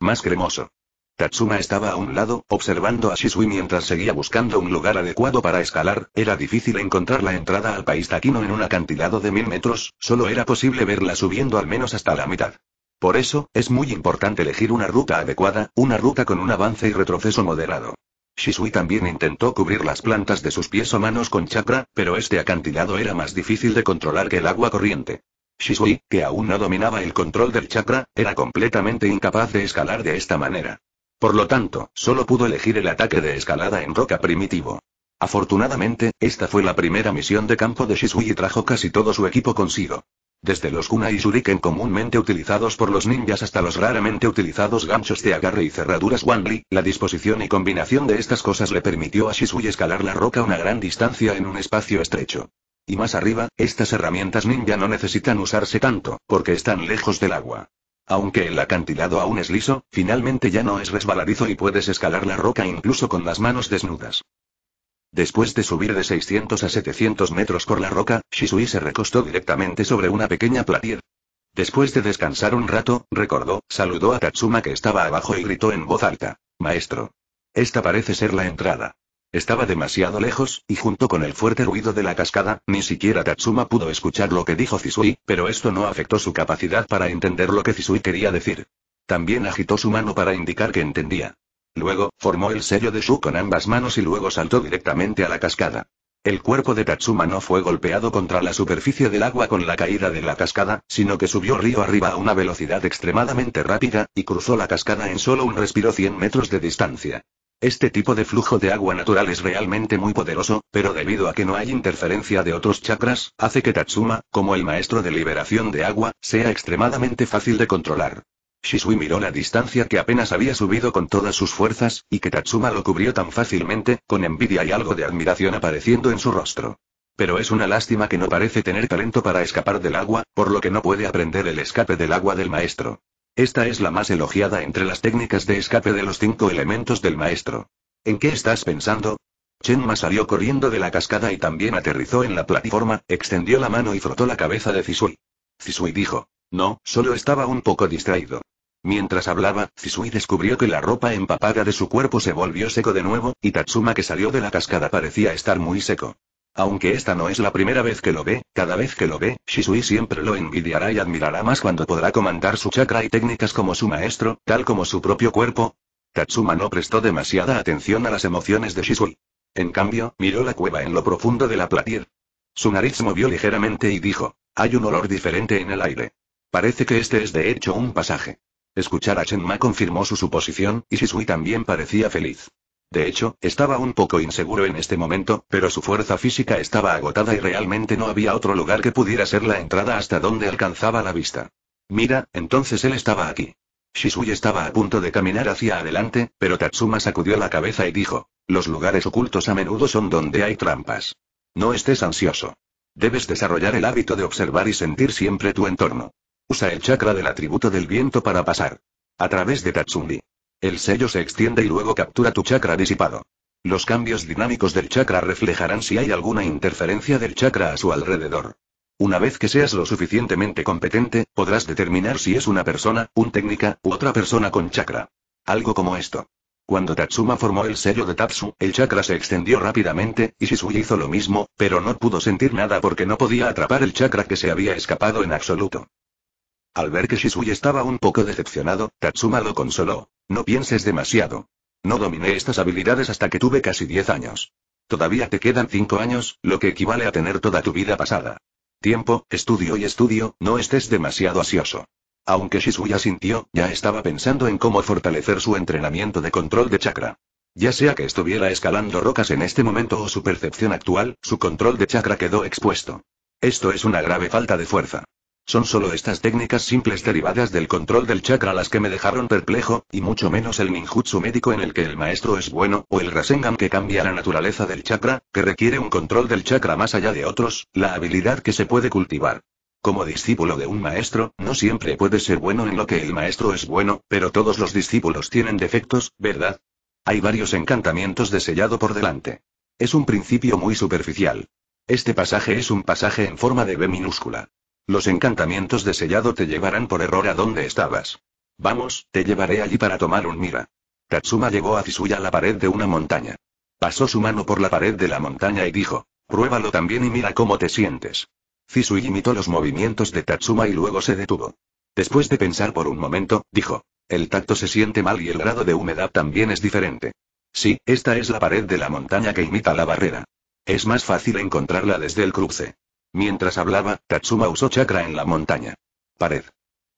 Más cremoso. Tatsuma estaba a un lado, observando a Shisui mientras seguía buscando un lugar adecuado para escalar, era difícil encontrar la entrada al país taquino en un acantilado de mil metros, solo era posible verla subiendo al menos hasta la mitad. Por eso, es muy importante elegir una ruta adecuada, una ruta con un avance y retroceso moderado. Shisui también intentó cubrir las plantas de sus pies o manos con chakra, pero este acantilado era más difícil de controlar que el agua corriente. Shisui, que aún no dominaba el control del chakra, era completamente incapaz de escalar de esta manera. Por lo tanto, solo pudo elegir el ataque de escalada en roca primitivo. Afortunadamente, esta fue la primera misión de campo de Shisui y trajo casi todo su equipo consigo. Desde los kuna y shuriken comúnmente utilizados por los ninjas hasta los raramente utilizados ganchos de agarre y cerraduras Wanli, la disposición y combinación de estas cosas le permitió a Shisui escalar la roca una gran distancia en un espacio estrecho. Y más arriba, estas herramientas ninja no necesitan usarse tanto, porque están lejos del agua. Aunque el acantilado aún es liso, finalmente ya no es resbaladizo y puedes escalar la roca incluso con las manos desnudas. Después de subir de 600 a 700 metros por la roca, Shisui se recostó directamente sobre una pequeña platir. Después de descansar un rato, recordó, saludó a Tatsuma que estaba abajo y gritó en voz alta. Maestro. Esta parece ser la entrada. Estaba demasiado lejos, y junto con el fuerte ruido de la cascada, ni siquiera Tatsuma pudo escuchar lo que dijo shizui pero esto no afectó su capacidad para entender lo que shizui quería decir. También agitó su mano para indicar que entendía. Luego, formó el sello de Shu con ambas manos y luego saltó directamente a la cascada. El cuerpo de Tatsuma no fue golpeado contra la superficie del agua con la caída de la cascada, sino que subió río arriba a una velocidad extremadamente rápida, y cruzó la cascada en solo un respiro 100 metros de distancia. Este tipo de flujo de agua natural es realmente muy poderoso, pero debido a que no hay interferencia de otros chakras, hace que Tatsuma, como el maestro de liberación de agua, sea extremadamente fácil de controlar. Shisui miró la distancia que apenas había subido con todas sus fuerzas, y que Tatsuma lo cubrió tan fácilmente, con envidia y algo de admiración apareciendo en su rostro. Pero es una lástima que no parece tener talento para escapar del agua, por lo que no puede aprender el escape del agua del maestro. Esta es la más elogiada entre las técnicas de escape de los cinco elementos del maestro. ¿En qué estás pensando? Chenma salió corriendo de la cascada y también aterrizó en la plataforma, extendió la mano y frotó la cabeza de Shisui. Shisui dijo. No, solo estaba un poco distraído. Mientras hablaba, Shisui descubrió que la ropa empapada de su cuerpo se volvió seco de nuevo, y Tatsuma que salió de la cascada parecía estar muy seco. Aunque esta no es la primera vez que lo ve, cada vez que lo ve, Shisui siempre lo envidiará y admirará más cuando podrá comandar su chakra y técnicas como su maestro, tal como su propio cuerpo. Tatsuma no prestó demasiada atención a las emociones de Shisui. En cambio, miró la cueva en lo profundo de la platier. Su nariz movió ligeramente y dijo, hay un olor diferente en el aire. Parece que este es de hecho un pasaje. Escuchar a Ma confirmó su suposición, y Shisui también parecía feliz. De hecho, estaba un poco inseguro en este momento, pero su fuerza física estaba agotada y realmente no había otro lugar que pudiera ser la entrada hasta donde alcanzaba la vista. Mira, entonces él estaba aquí. Shisui estaba a punto de caminar hacia adelante, pero Tatsuma sacudió la cabeza y dijo, los lugares ocultos a menudo son donde hay trampas. No estés ansioso. Debes desarrollar el hábito de observar y sentir siempre tu entorno. Usa el chakra del atributo del viento para pasar. A través de Tatsumi. El sello se extiende y luego captura tu chakra disipado. Los cambios dinámicos del chakra reflejarán si hay alguna interferencia del chakra a su alrededor. Una vez que seas lo suficientemente competente, podrás determinar si es una persona, un técnica, u otra persona con chakra. Algo como esto. Cuando Tatsuma formó el sello de Tatsu, el chakra se extendió rápidamente, y Shisui hizo lo mismo, pero no pudo sentir nada porque no podía atrapar el chakra que se había escapado en absoluto. Al ver que Shisui estaba un poco decepcionado, Tatsuma lo consoló. No pienses demasiado. No dominé estas habilidades hasta que tuve casi 10 años. Todavía te quedan 5 años, lo que equivale a tener toda tu vida pasada. Tiempo, estudio y estudio, no estés demasiado ansioso. Aunque Shisui sintió, ya estaba pensando en cómo fortalecer su entrenamiento de control de chakra. Ya sea que estuviera escalando rocas en este momento o su percepción actual, su control de chakra quedó expuesto. Esto es una grave falta de fuerza. Son solo estas técnicas simples derivadas del control del chakra las que me dejaron perplejo, y mucho menos el ninjutsu médico en el que el maestro es bueno, o el Rasengan que cambia la naturaleza del chakra, que requiere un control del chakra más allá de otros, la habilidad que se puede cultivar. Como discípulo de un maestro, no siempre puede ser bueno en lo que el maestro es bueno, pero todos los discípulos tienen defectos, ¿verdad? Hay varios encantamientos de sellado por delante. Es un principio muy superficial. Este pasaje es un pasaje en forma de B minúscula. Los encantamientos de sellado te llevarán por error a donde estabas. Vamos, te llevaré allí para tomar un mira. Tatsuma llevó a Fisuya a la pared de una montaña. Pasó su mano por la pared de la montaña y dijo, pruébalo también y mira cómo te sientes. Fisuya imitó los movimientos de Tatsuma y luego se detuvo. Después de pensar por un momento, dijo, el tacto se siente mal y el grado de humedad también es diferente. Sí, esta es la pared de la montaña que imita la barrera. Es más fácil encontrarla desde el cruce. Mientras hablaba, Tatsuma usó chakra en la montaña. Pared.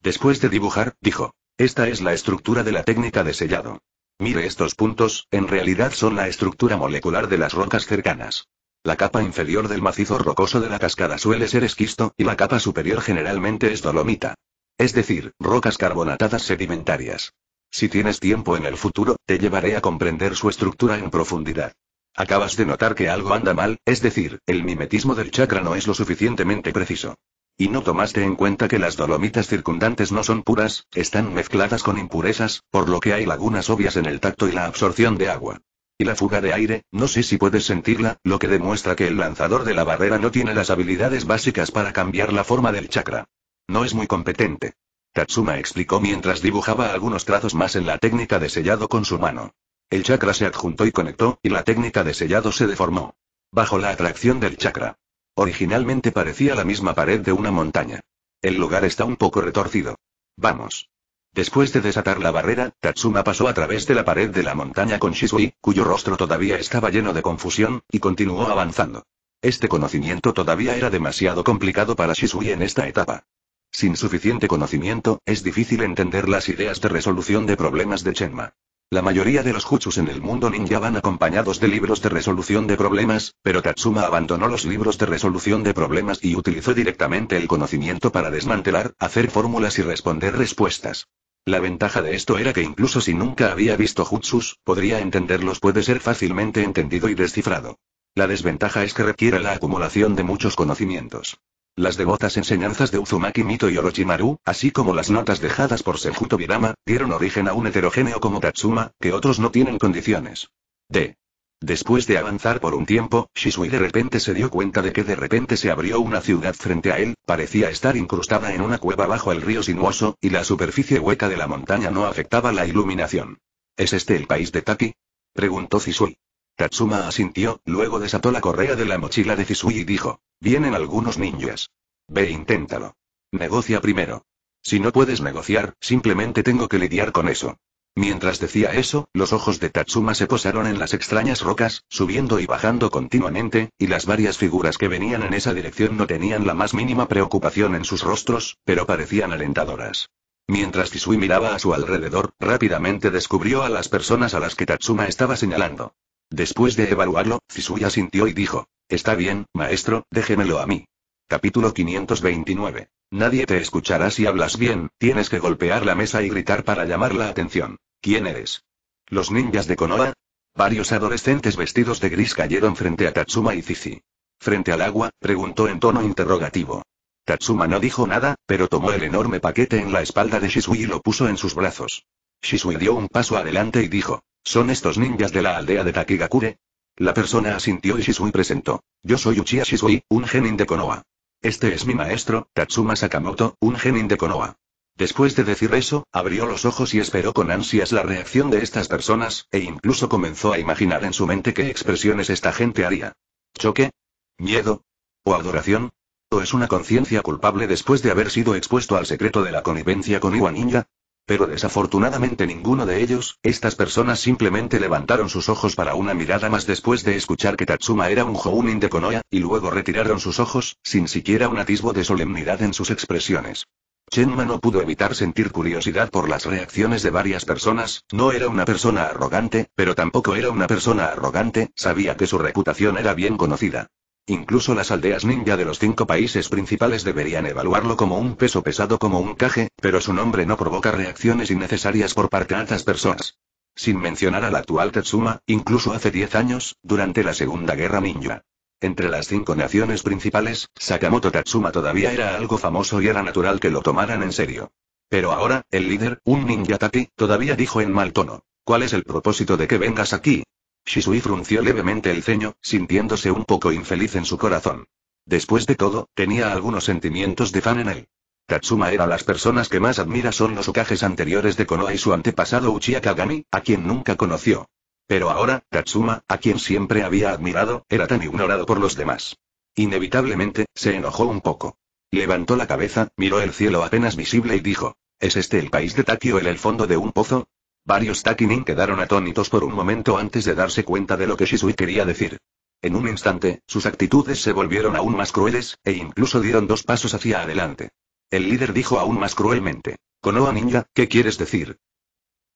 Después de dibujar, dijo. Esta es la estructura de la técnica de sellado. Mire estos puntos, en realidad son la estructura molecular de las rocas cercanas. La capa inferior del macizo rocoso de la cascada suele ser esquisto, y la capa superior generalmente es dolomita. Es decir, rocas carbonatadas sedimentarias. Si tienes tiempo en el futuro, te llevaré a comprender su estructura en profundidad. Acabas de notar que algo anda mal, es decir, el mimetismo del chakra no es lo suficientemente preciso. Y no tomaste en cuenta que las dolomitas circundantes no son puras, están mezcladas con impurezas, por lo que hay lagunas obvias en el tacto y la absorción de agua. Y la fuga de aire, no sé si puedes sentirla, lo que demuestra que el lanzador de la barrera no tiene las habilidades básicas para cambiar la forma del chakra. No es muy competente. Tatsuma explicó mientras dibujaba algunos trazos más en la técnica de sellado con su mano. El chakra se adjuntó y conectó, y la técnica de sellado se deformó. Bajo la atracción del chakra. Originalmente parecía la misma pared de una montaña. El lugar está un poco retorcido. Vamos. Después de desatar la barrera, Tatsuma pasó a través de la pared de la montaña con Shisui, cuyo rostro todavía estaba lleno de confusión, y continuó avanzando. Este conocimiento todavía era demasiado complicado para Shisui en esta etapa. Sin suficiente conocimiento, es difícil entender las ideas de resolución de problemas de Chenma. La mayoría de los jutsus en el mundo ninja van acompañados de libros de resolución de problemas, pero Tatsuma abandonó los libros de resolución de problemas y utilizó directamente el conocimiento para desmantelar, hacer fórmulas y responder respuestas. La ventaja de esto era que incluso si nunca había visto jutsus, podría entenderlos puede ser fácilmente entendido y descifrado. La desventaja es que requiere la acumulación de muchos conocimientos. Las devotas enseñanzas de Uzumaki Mito y Orochimaru, así como las notas dejadas por Senjuto Birama, dieron origen a un heterogéneo como Tatsuma, que otros no tienen condiciones. D. Después de avanzar por un tiempo, Shisui de repente se dio cuenta de que de repente se abrió una ciudad frente a él, parecía estar incrustada en una cueva bajo el río sinuoso, y la superficie hueca de la montaña no afectaba la iluminación. ¿Es este el país de Taki? preguntó Shisui. Tatsuma asintió, luego desató la correa de la mochila de Hisui y dijo: Vienen algunos ninjas. Ve, inténtalo. Negocia primero. Si no puedes negociar, simplemente tengo que lidiar con eso. Mientras decía eso, los ojos de Tatsuma se posaron en las extrañas rocas, subiendo y bajando continuamente, y las varias figuras que venían en esa dirección no tenían la más mínima preocupación en sus rostros, pero parecían alentadoras. Mientras Hisui miraba a su alrededor, rápidamente descubrió a las personas a las que Tatsuma estaba señalando. Después de evaluarlo, Fisuya sintió y dijo, Está bien, maestro, déjemelo a mí. Capítulo 529. Nadie te escuchará si hablas bien, tienes que golpear la mesa y gritar para llamar la atención. ¿Quién eres? ¿Los ninjas de Konoha? Varios adolescentes vestidos de gris cayeron frente a Tatsuma y Cici. Frente al agua, preguntó en tono interrogativo. Tatsuma no dijo nada, pero tomó el enorme paquete en la espalda de Shisui y lo puso en sus brazos. Shisui dio un paso adelante y dijo, ¿Son estos ninjas de la aldea de Takigakure? La persona asintió y Shisui presentó. Yo soy Uchiha Shisui, un genin de Konoha. Este es mi maestro, Tatsuma Sakamoto, un genin de Konoha. Después de decir eso, abrió los ojos y esperó con ansias la reacción de estas personas, e incluso comenzó a imaginar en su mente qué expresiones esta gente haría. ¿Choque? ¿Miedo? ¿O adoración? ¿O es una conciencia culpable después de haber sido expuesto al secreto de la connivencia con Iwa Ninja? Pero desafortunadamente ninguno de ellos, estas personas simplemente levantaron sus ojos para una mirada más después de escuchar que Tatsuma era un Jounin de Konoya, y luego retiraron sus ojos, sin siquiera un atisbo de solemnidad en sus expresiones. Chenma no pudo evitar sentir curiosidad por las reacciones de varias personas, no era una persona arrogante, pero tampoco era una persona arrogante, sabía que su reputación era bien conocida. Incluso las aldeas ninja de los cinco países principales deberían evaluarlo como un peso pesado como un caje, pero su nombre no provoca reacciones innecesarias por parte de altas personas. Sin mencionar al actual Tatsuma, incluso hace diez años, durante la Segunda Guerra Ninja. Entre las cinco naciones principales, Sakamoto Tatsuma todavía era algo famoso y era natural que lo tomaran en serio. Pero ahora, el líder, un ninja taki, todavía dijo en mal tono. ¿Cuál es el propósito de que vengas aquí? Shisui frunció levemente el ceño, sintiéndose un poco infeliz en su corazón. Después de todo, tenía algunos sentimientos de fan en él. Tatsuma era las personas que más admira son los ocajes anteriores de Konoha y su antepasado Uchiha Kagami, a quien nunca conoció. Pero ahora, Tatsuma, a quien siempre había admirado, era tan ignorado por los demás. Inevitablemente, se enojó un poco. Levantó la cabeza, miró el cielo apenas visible y dijo, ¿Es este el país de Takio en el fondo de un pozo? Varios Takinin quedaron atónitos por un momento antes de darse cuenta de lo que Shisui quería decir. En un instante, sus actitudes se volvieron aún más crueles, e incluso dieron dos pasos hacia adelante. El líder dijo aún más cruelmente. Konoha ninja, ¿qué quieres decir?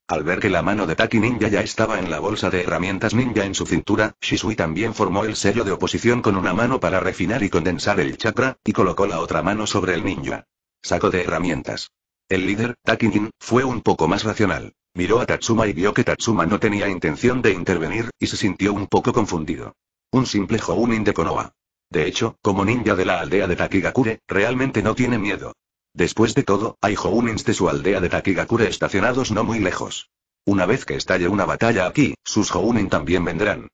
Al ver que la mano de Taki ninja ya estaba en la bolsa de herramientas ninja en su cintura, Shisui también formó el sello de oposición con una mano para refinar y condensar el chakra, y colocó la otra mano sobre el ninja. Saco de herramientas. El líder, Taki-Nin, fue un poco más racional. Miró a Tatsuma y vio que Tatsuma no tenía intención de intervenir, y se sintió un poco confundido. Un simple Jounin de Konoha. De hecho, como ninja de la aldea de Takigakure, realmente no tiene miedo. Después de todo, hay Jounins de su aldea de Takigakure estacionados no muy lejos. Una vez que estalle una batalla aquí, sus Jounin también vendrán.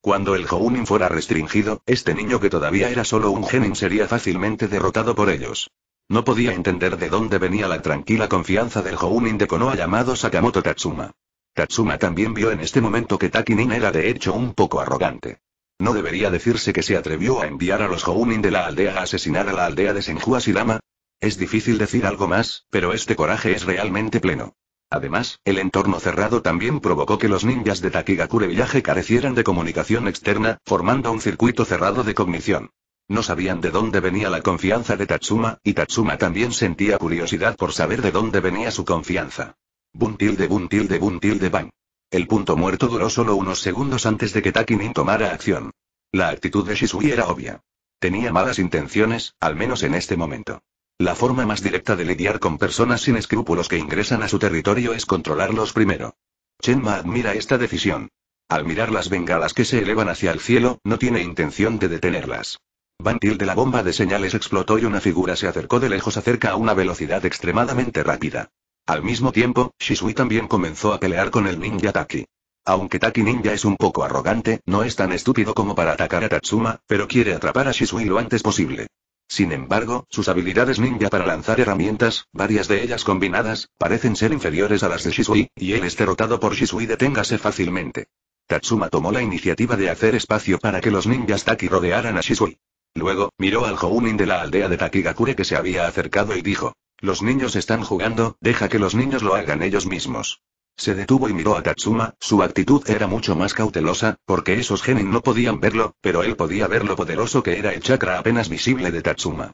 Cuando el Jounin fuera restringido, este niño que todavía era solo un Genin sería fácilmente derrotado por ellos. No podía entender de dónde venía la tranquila confianza del Jounin de Konoha llamado Sakamoto Tatsuma. Tatsuma también vio en este momento que Takinin era de hecho un poco arrogante. ¿No debería decirse que se atrevió a enviar a los Jounin de la aldea a asesinar a la aldea de Senju Lama. Es difícil decir algo más, pero este coraje es realmente pleno. Además, el entorno cerrado también provocó que los ninjas de Takigakure Village carecieran de comunicación externa, formando un circuito cerrado de cognición. No sabían de dónde venía la confianza de Tatsuma, y Tatsuma también sentía curiosidad por saber de dónde venía su confianza. Bun de bun de bun de bang. El punto muerto duró solo unos segundos antes de que Takinin tomara acción. La actitud de Shisui era obvia. Tenía malas intenciones, al menos en este momento. La forma más directa de lidiar con personas sin escrúpulos que ingresan a su territorio es controlarlos primero. Chenma admira esta decisión. Al mirar las bengalas que se elevan hacia el cielo, no tiene intención de detenerlas. Bantil de la bomba de señales explotó y una figura se acercó de lejos acerca a una velocidad extremadamente rápida. Al mismo tiempo, Shisui también comenzó a pelear con el ninja Taki. Aunque Taki Ninja es un poco arrogante, no es tan estúpido como para atacar a Tatsuma, pero quiere atrapar a Shisui lo antes posible. Sin embargo, sus habilidades ninja para lanzar herramientas, varias de ellas combinadas, parecen ser inferiores a las de Shisui, y él es derrotado por Shisui deténgase fácilmente. Tatsuma tomó la iniciativa de hacer espacio para que los ninjas Taki rodearan a Shisui. Luego, miró al Jounin de la aldea de Takigakure que se había acercado y dijo. Los niños están jugando, deja que los niños lo hagan ellos mismos. Se detuvo y miró a Tatsuma, su actitud era mucho más cautelosa, porque esos genin no podían verlo, pero él podía ver lo poderoso que era el chakra apenas visible de Tatsuma.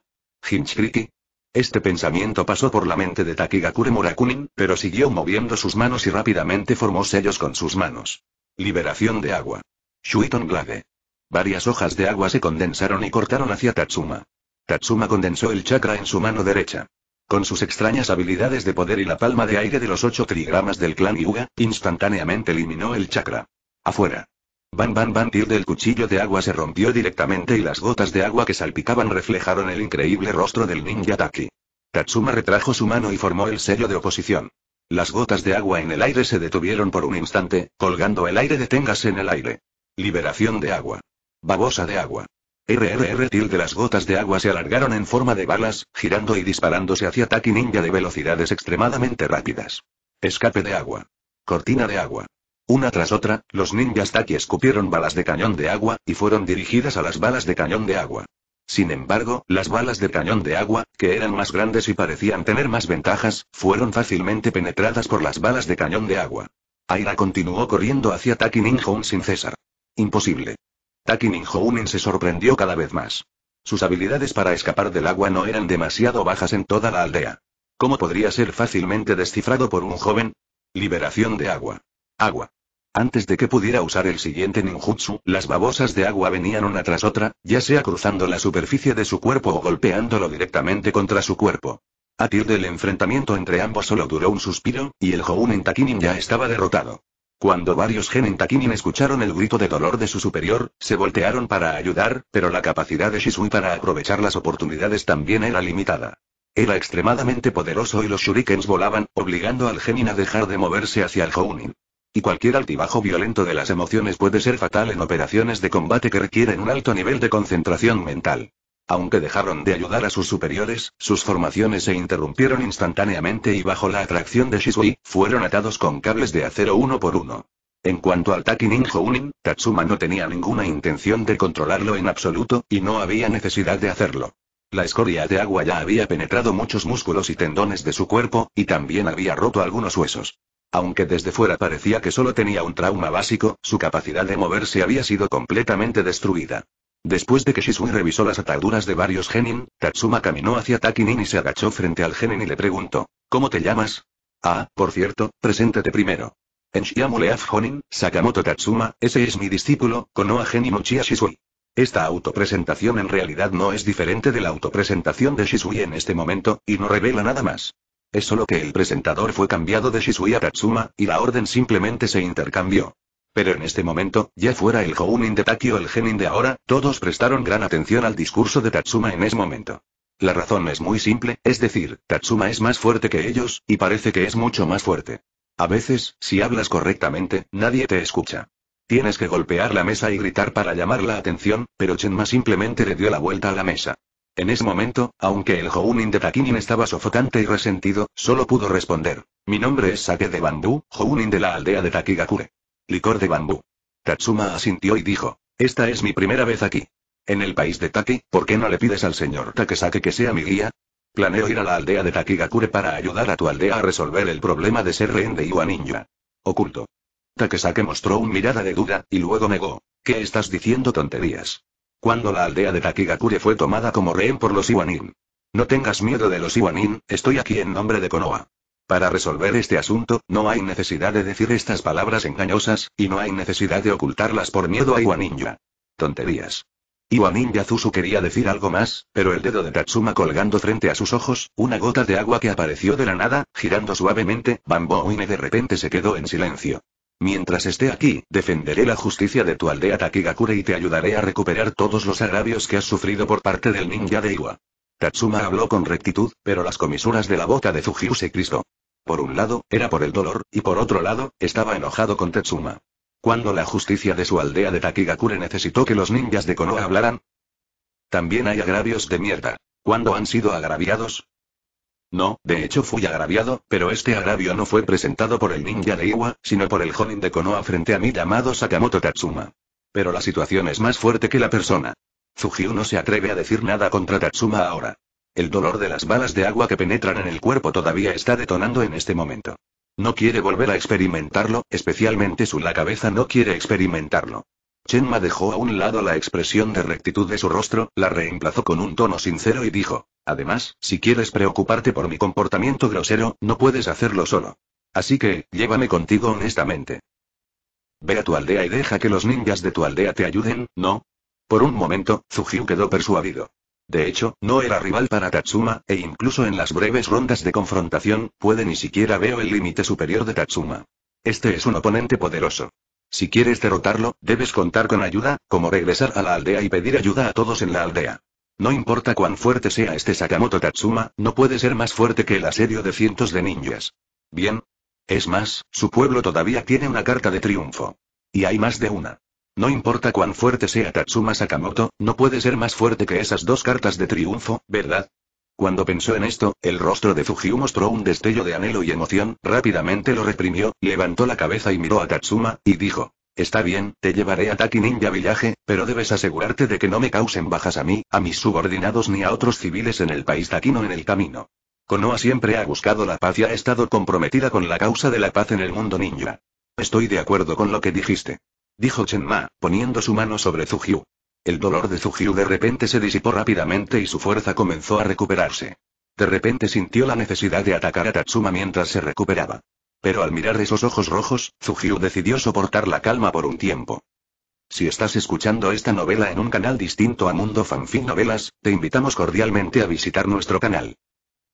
Hinchkriki. Este pensamiento pasó por la mente de Takigakure Murakunin, pero siguió moviendo sus manos y rápidamente formó sellos con sus manos. Liberación de agua. Shuiton Varias hojas de agua se condensaron y cortaron hacia Tatsuma. Tatsuma condensó el chakra en su mano derecha. Con sus extrañas habilidades de poder y la palma de aire de los ocho trigramas del clan Yuga, instantáneamente eliminó el chakra. Afuera. Ban ban ban tir del cuchillo de agua se rompió directamente y las gotas de agua que salpicaban reflejaron el increíble rostro del ninja Taki. Tatsuma retrajo su mano y formó el sello de oposición. Las gotas de agua en el aire se detuvieron por un instante, colgando el aire de tengas en el aire. Liberación de agua. Babosa de agua. RRR tilde las gotas de agua se alargaron en forma de balas, girando y disparándose hacia Taki Ninja de velocidades extremadamente rápidas. Escape de agua. Cortina de agua. Una tras otra, los ninjas Taki escupieron balas de cañón de agua, y fueron dirigidas a las balas de cañón de agua. Sin embargo, las balas de cañón de agua, que eran más grandes y parecían tener más ventajas, fueron fácilmente penetradas por las balas de cañón de agua. Aira continuó corriendo hacia Taki Ninja sin cesar. Imposible. Taki Hounen se sorprendió cada vez más. Sus habilidades para escapar del agua no eran demasiado bajas en toda la aldea. ¿Cómo podría ser fácilmente descifrado por un joven? Liberación de agua. Agua. Antes de que pudiera usar el siguiente ninjutsu, las babosas de agua venían una tras otra, ya sea cruzando la superficie de su cuerpo o golpeándolo directamente contra su cuerpo. A partir del enfrentamiento entre ambos solo duró un suspiro, y el Jounen Takinin ya estaba derrotado. Cuando varios Genin Takinin escucharon el grito de dolor de su superior, se voltearon para ayudar, pero la capacidad de Shisui para aprovechar las oportunidades también era limitada. Era extremadamente poderoso y los shurikens volaban, obligando al genin a dejar de moverse hacia el Jounin. Y cualquier altibajo violento de las emociones puede ser fatal en operaciones de combate que requieren un alto nivel de concentración mental. Aunque dejaron de ayudar a sus superiores, sus formaciones se interrumpieron instantáneamente y bajo la atracción de Shisui, fueron atados con cables de acero uno por uno. En cuanto al Taki Hounin, Tatsuma no tenía ninguna intención de controlarlo en absoluto, y no había necesidad de hacerlo. La escoria de agua ya había penetrado muchos músculos y tendones de su cuerpo, y también había roto algunos huesos. Aunque desde fuera parecía que solo tenía un trauma básico, su capacidad de moverse había sido completamente destruida. Después de que Shisui revisó las ataduras de varios genin, Tatsuma caminó hacia Takinin y se agachó frente al genin y le preguntó, ¿cómo te llamas? Ah, por cierto, preséntate primero. En Leaf Honin, Sakamoto Tatsuma, ese es mi discípulo, Konoha Genin Uchiha Shisui. Esta autopresentación en realidad no es diferente de la autopresentación de Shisui en este momento, y no revela nada más. Es solo que el presentador fue cambiado de Shisui a Tatsuma, y la orden simplemente se intercambió. Pero en este momento, ya fuera el Hounin de Taki o el Genin de ahora, todos prestaron gran atención al discurso de Tatsuma en ese momento. La razón es muy simple, es decir, Tatsuma es más fuerte que ellos, y parece que es mucho más fuerte. A veces, si hablas correctamente, nadie te escucha. Tienes que golpear la mesa y gritar para llamar la atención, pero Chenma simplemente le dio la vuelta a la mesa. En ese momento, aunque el Hounin de Takinin estaba sofocante y resentido, solo pudo responder. Mi nombre es Sake de bandú Hounin de la aldea de Takigakure. Licor de bambú. Tatsuma asintió y dijo, esta es mi primera vez aquí. En el país de Taki, ¿por qué no le pides al señor Takesake que sea mi guía? Planeo ir a la aldea de Takigakure para ayudar a tu aldea a resolver el problema de ser rehén de Iwa Oculto. Takesake mostró una mirada de duda, y luego negó. ¿Qué estás diciendo tonterías? Cuando la aldea de Takigakure fue tomada como rehén por los Iwanin. No tengas miedo de los Iwanin, estoy aquí en nombre de Konoha. Para resolver este asunto, no hay necesidad de decir estas palabras engañosas, y no hay necesidad de ocultarlas por miedo a Ninja. Tonterías. Ninja Zuzu quería decir algo más, pero el dedo de Tatsuma colgando frente a sus ojos, una gota de agua que apareció de la nada, girando suavemente, Bambo de repente se quedó en silencio. Mientras esté aquí, defenderé la justicia de tu aldea Takigakure y te ayudaré a recuperar todos los agravios que has sufrido por parte del ninja de Iwa. Tatsuma habló con rectitud, pero las comisuras de la boca de Zujiu se Por un lado, era por el dolor, y por otro lado, estaba enojado con Tatsuma. Cuando la justicia de su aldea de Takigakure necesitó que los ninjas de Konoha hablaran, también hay agravios de mierda. ¿Cuándo han sido agraviados? No, de hecho fui agraviado, pero este agravio no fue presentado por el ninja de Iwa, sino por el joven de Konoha frente a mí llamado Sakamoto Tatsuma. Pero la situación es más fuerte que la persona. Zujiu no se atreve a decir nada contra Tatsuma ahora. El dolor de las balas de agua que penetran en el cuerpo todavía está detonando en este momento. No quiere volver a experimentarlo, especialmente su la cabeza no quiere experimentarlo. Chenma dejó a un lado la expresión de rectitud de su rostro, la reemplazó con un tono sincero y dijo, además, si quieres preocuparte por mi comportamiento grosero, no puedes hacerlo solo. Así que, llévame contigo honestamente. Ve a tu aldea y deja que los ninjas de tu aldea te ayuden, ¿no? Por un momento, Zujiu quedó persuadido. De hecho, no era rival para Tatsuma, e incluso en las breves rondas de confrontación, puede ni siquiera veo el límite superior de Tatsuma. Este es un oponente poderoso. Si quieres derrotarlo, debes contar con ayuda, como regresar a la aldea y pedir ayuda a todos en la aldea. No importa cuán fuerte sea este Sakamoto Tatsuma, no puede ser más fuerte que el asedio de cientos de ninjas. Bien. Es más, su pueblo todavía tiene una carta de triunfo. Y hay más de una. No importa cuán fuerte sea Tatsuma Sakamoto, no puede ser más fuerte que esas dos cartas de triunfo, ¿verdad? Cuando pensó en esto, el rostro de Fujiu mostró un destello de anhelo y emoción, rápidamente lo reprimió, levantó la cabeza y miró a Tatsuma, y dijo, Está bien, te llevaré a Taki Ninja Villaje, pero debes asegurarte de que no me causen bajas a mí, a mis subordinados ni a otros civiles en el país taquino en el camino. Konoha siempre ha buscado la paz y ha estado comprometida con la causa de la paz en el mundo ninja. Estoy de acuerdo con lo que dijiste dijo Chen Ma, poniendo su mano sobre Zujiu. El dolor de Zujiu de repente se disipó rápidamente y su fuerza comenzó a recuperarse. De repente sintió la necesidad de atacar a Tatsuma mientras se recuperaba. Pero al mirar esos ojos rojos, Zujiu decidió soportar la calma por un tiempo. Si estás escuchando esta novela en un canal distinto a Mundo Fanfic Novelas, te invitamos cordialmente a visitar nuestro canal.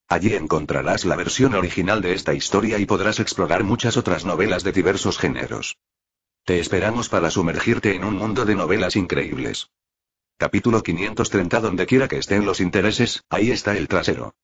Allí encontrarás la versión original de esta historia y podrás explorar muchas otras novelas de diversos géneros. Te esperamos para sumergirte en un mundo de novelas increíbles. Capítulo 530 Donde quiera que estén los intereses, ahí está el trasero.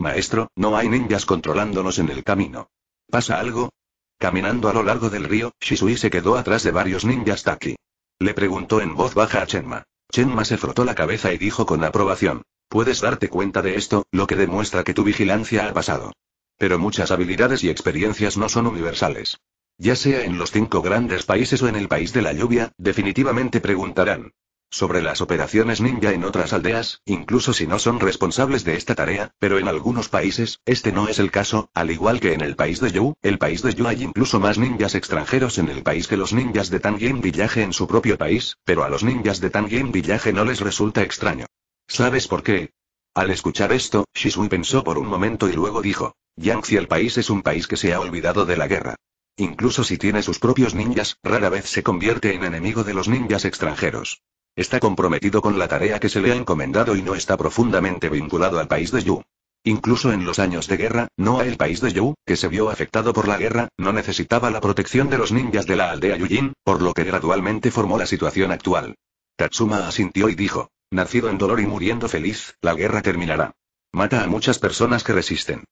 Maestro, no hay ninjas controlándonos en el camino. ¿Pasa algo? Caminando a lo largo del río, Shisui se quedó atrás de varios ninjas Taki. Le preguntó en voz baja a Chenma. Chenma se frotó la cabeza y dijo con aprobación. Puedes darte cuenta de esto, lo que demuestra que tu vigilancia ha pasado. Pero muchas habilidades y experiencias no son universales. Ya sea en los cinco grandes países o en el país de la lluvia, definitivamente preguntarán. Sobre las operaciones ninja en otras aldeas, incluso si no son responsables de esta tarea, pero en algunos países, este no es el caso, al igual que en el país de Yu, el país de Yu hay incluso más ninjas extranjeros en el país que los ninjas de Tangyin Villaje en su propio país, pero a los ninjas de Tangyin Villaje no les resulta extraño. ¿Sabes por qué? Al escuchar esto, Shisui pensó por un momento y luego dijo, Yangtze el país es un país que se ha olvidado de la guerra. Incluso si tiene sus propios ninjas, rara vez se convierte en enemigo de los ninjas extranjeros. Está comprometido con la tarea que se le ha encomendado y no está profundamente vinculado al país de Yu. Incluso en los años de guerra, no el país de Yu, que se vio afectado por la guerra, no necesitaba la protección de los ninjas de la aldea Yujin, por lo que gradualmente formó la situación actual. Tatsuma asintió y dijo, nacido en dolor y muriendo feliz, la guerra terminará. Mata a muchas personas que resisten.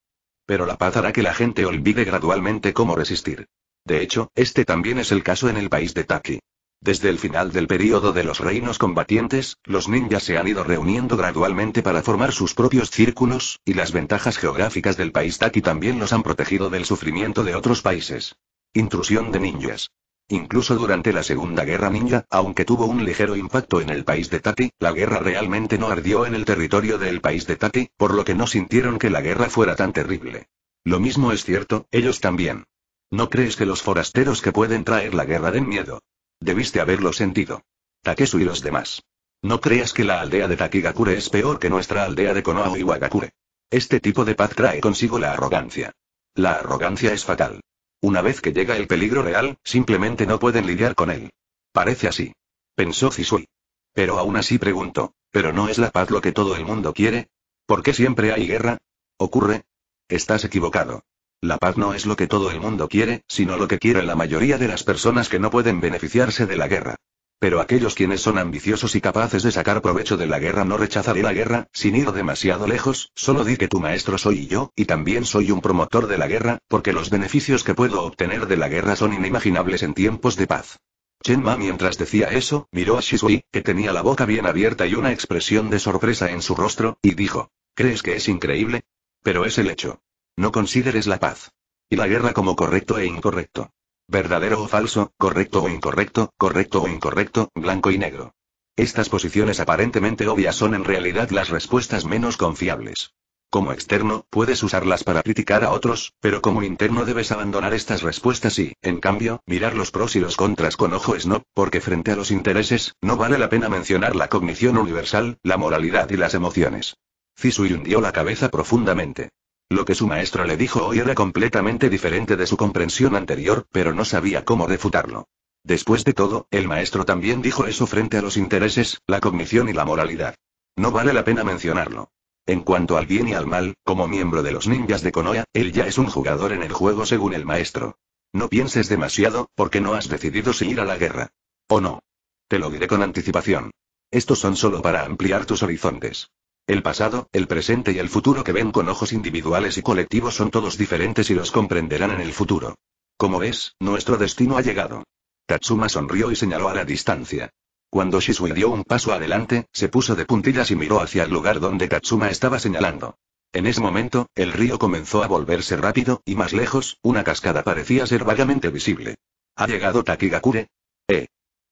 Pero la paz hará que la gente olvide gradualmente cómo resistir. De hecho, este también es el caso en el país de Taki. Desde el final del período de los reinos combatientes, los ninjas se han ido reuniendo gradualmente para formar sus propios círculos, y las ventajas geográficas del país Taki también los han protegido del sufrimiento de otros países. Intrusión de ninjas. Incluso durante la Segunda Guerra Ninja, aunque tuvo un ligero impacto en el país de Tati, la guerra realmente no ardió en el territorio del país de Tati, por lo que no sintieron que la guerra fuera tan terrible. Lo mismo es cierto, ellos también. ¿No crees que los forasteros que pueden traer la guerra den miedo? Debiste haberlo sentido. Takesu y los demás. No creas que la aldea de Takigakure es peor que nuestra aldea de Konoha y Wagakure. Este tipo de paz trae consigo la arrogancia. La arrogancia es fatal. Una vez que llega el peligro real, simplemente no pueden lidiar con él. Parece así. Pensó Cisui. Pero aún así preguntó, ¿pero no es la paz lo que todo el mundo quiere? ¿Por qué siempre hay guerra? ¿Ocurre? Estás equivocado. La paz no es lo que todo el mundo quiere, sino lo que quiere la mayoría de las personas que no pueden beneficiarse de la guerra. Pero aquellos quienes son ambiciosos y capaces de sacar provecho de la guerra no rechazaré la guerra, sin ir demasiado lejos, solo di que tu maestro soy yo, y también soy un promotor de la guerra, porque los beneficios que puedo obtener de la guerra son inimaginables en tiempos de paz. Chen Ma mientras decía eso, miró a Shisui, que tenía la boca bien abierta y una expresión de sorpresa en su rostro, y dijo, ¿crees que es increíble? Pero es el hecho. No consideres la paz. Y la guerra como correcto e incorrecto. Verdadero o falso, correcto o incorrecto, correcto o incorrecto, blanco y negro. Estas posiciones aparentemente obvias son en realidad las respuestas menos confiables. Como externo, puedes usarlas para criticar a otros, pero como interno debes abandonar estas respuestas y, en cambio, mirar los pros y los contras con ojo no, porque frente a los intereses, no vale la pena mencionar la cognición universal, la moralidad y las emociones. Cisui hundió la cabeza profundamente. Lo que su maestro le dijo hoy era completamente diferente de su comprensión anterior, pero no sabía cómo refutarlo. Después de todo, el maestro también dijo eso frente a los intereses, la cognición y la moralidad. No vale la pena mencionarlo. En cuanto al bien y al mal, como miembro de los ninjas de Konoha, él ya es un jugador en el juego según el maestro. No pienses demasiado, porque no has decidido si ir a la guerra. ¿O no? Te lo diré con anticipación. Estos son solo para ampliar tus horizontes. El pasado, el presente y el futuro que ven con ojos individuales y colectivos son todos diferentes y los comprenderán en el futuro. Como ves, nuestro destino ha llegado. Tatsuma sonrió y señaló a la distancia. Cuando Shisui dio un paso adelante, se puso de puntillas y miró hacia el lugar donde Tatsuma estaba señalando. En ese momento, el río comenzó a volverse rápido, y más lejos, una cascada parecía ser vagamente visible. ¿Ha llegado Takigakure? Eh.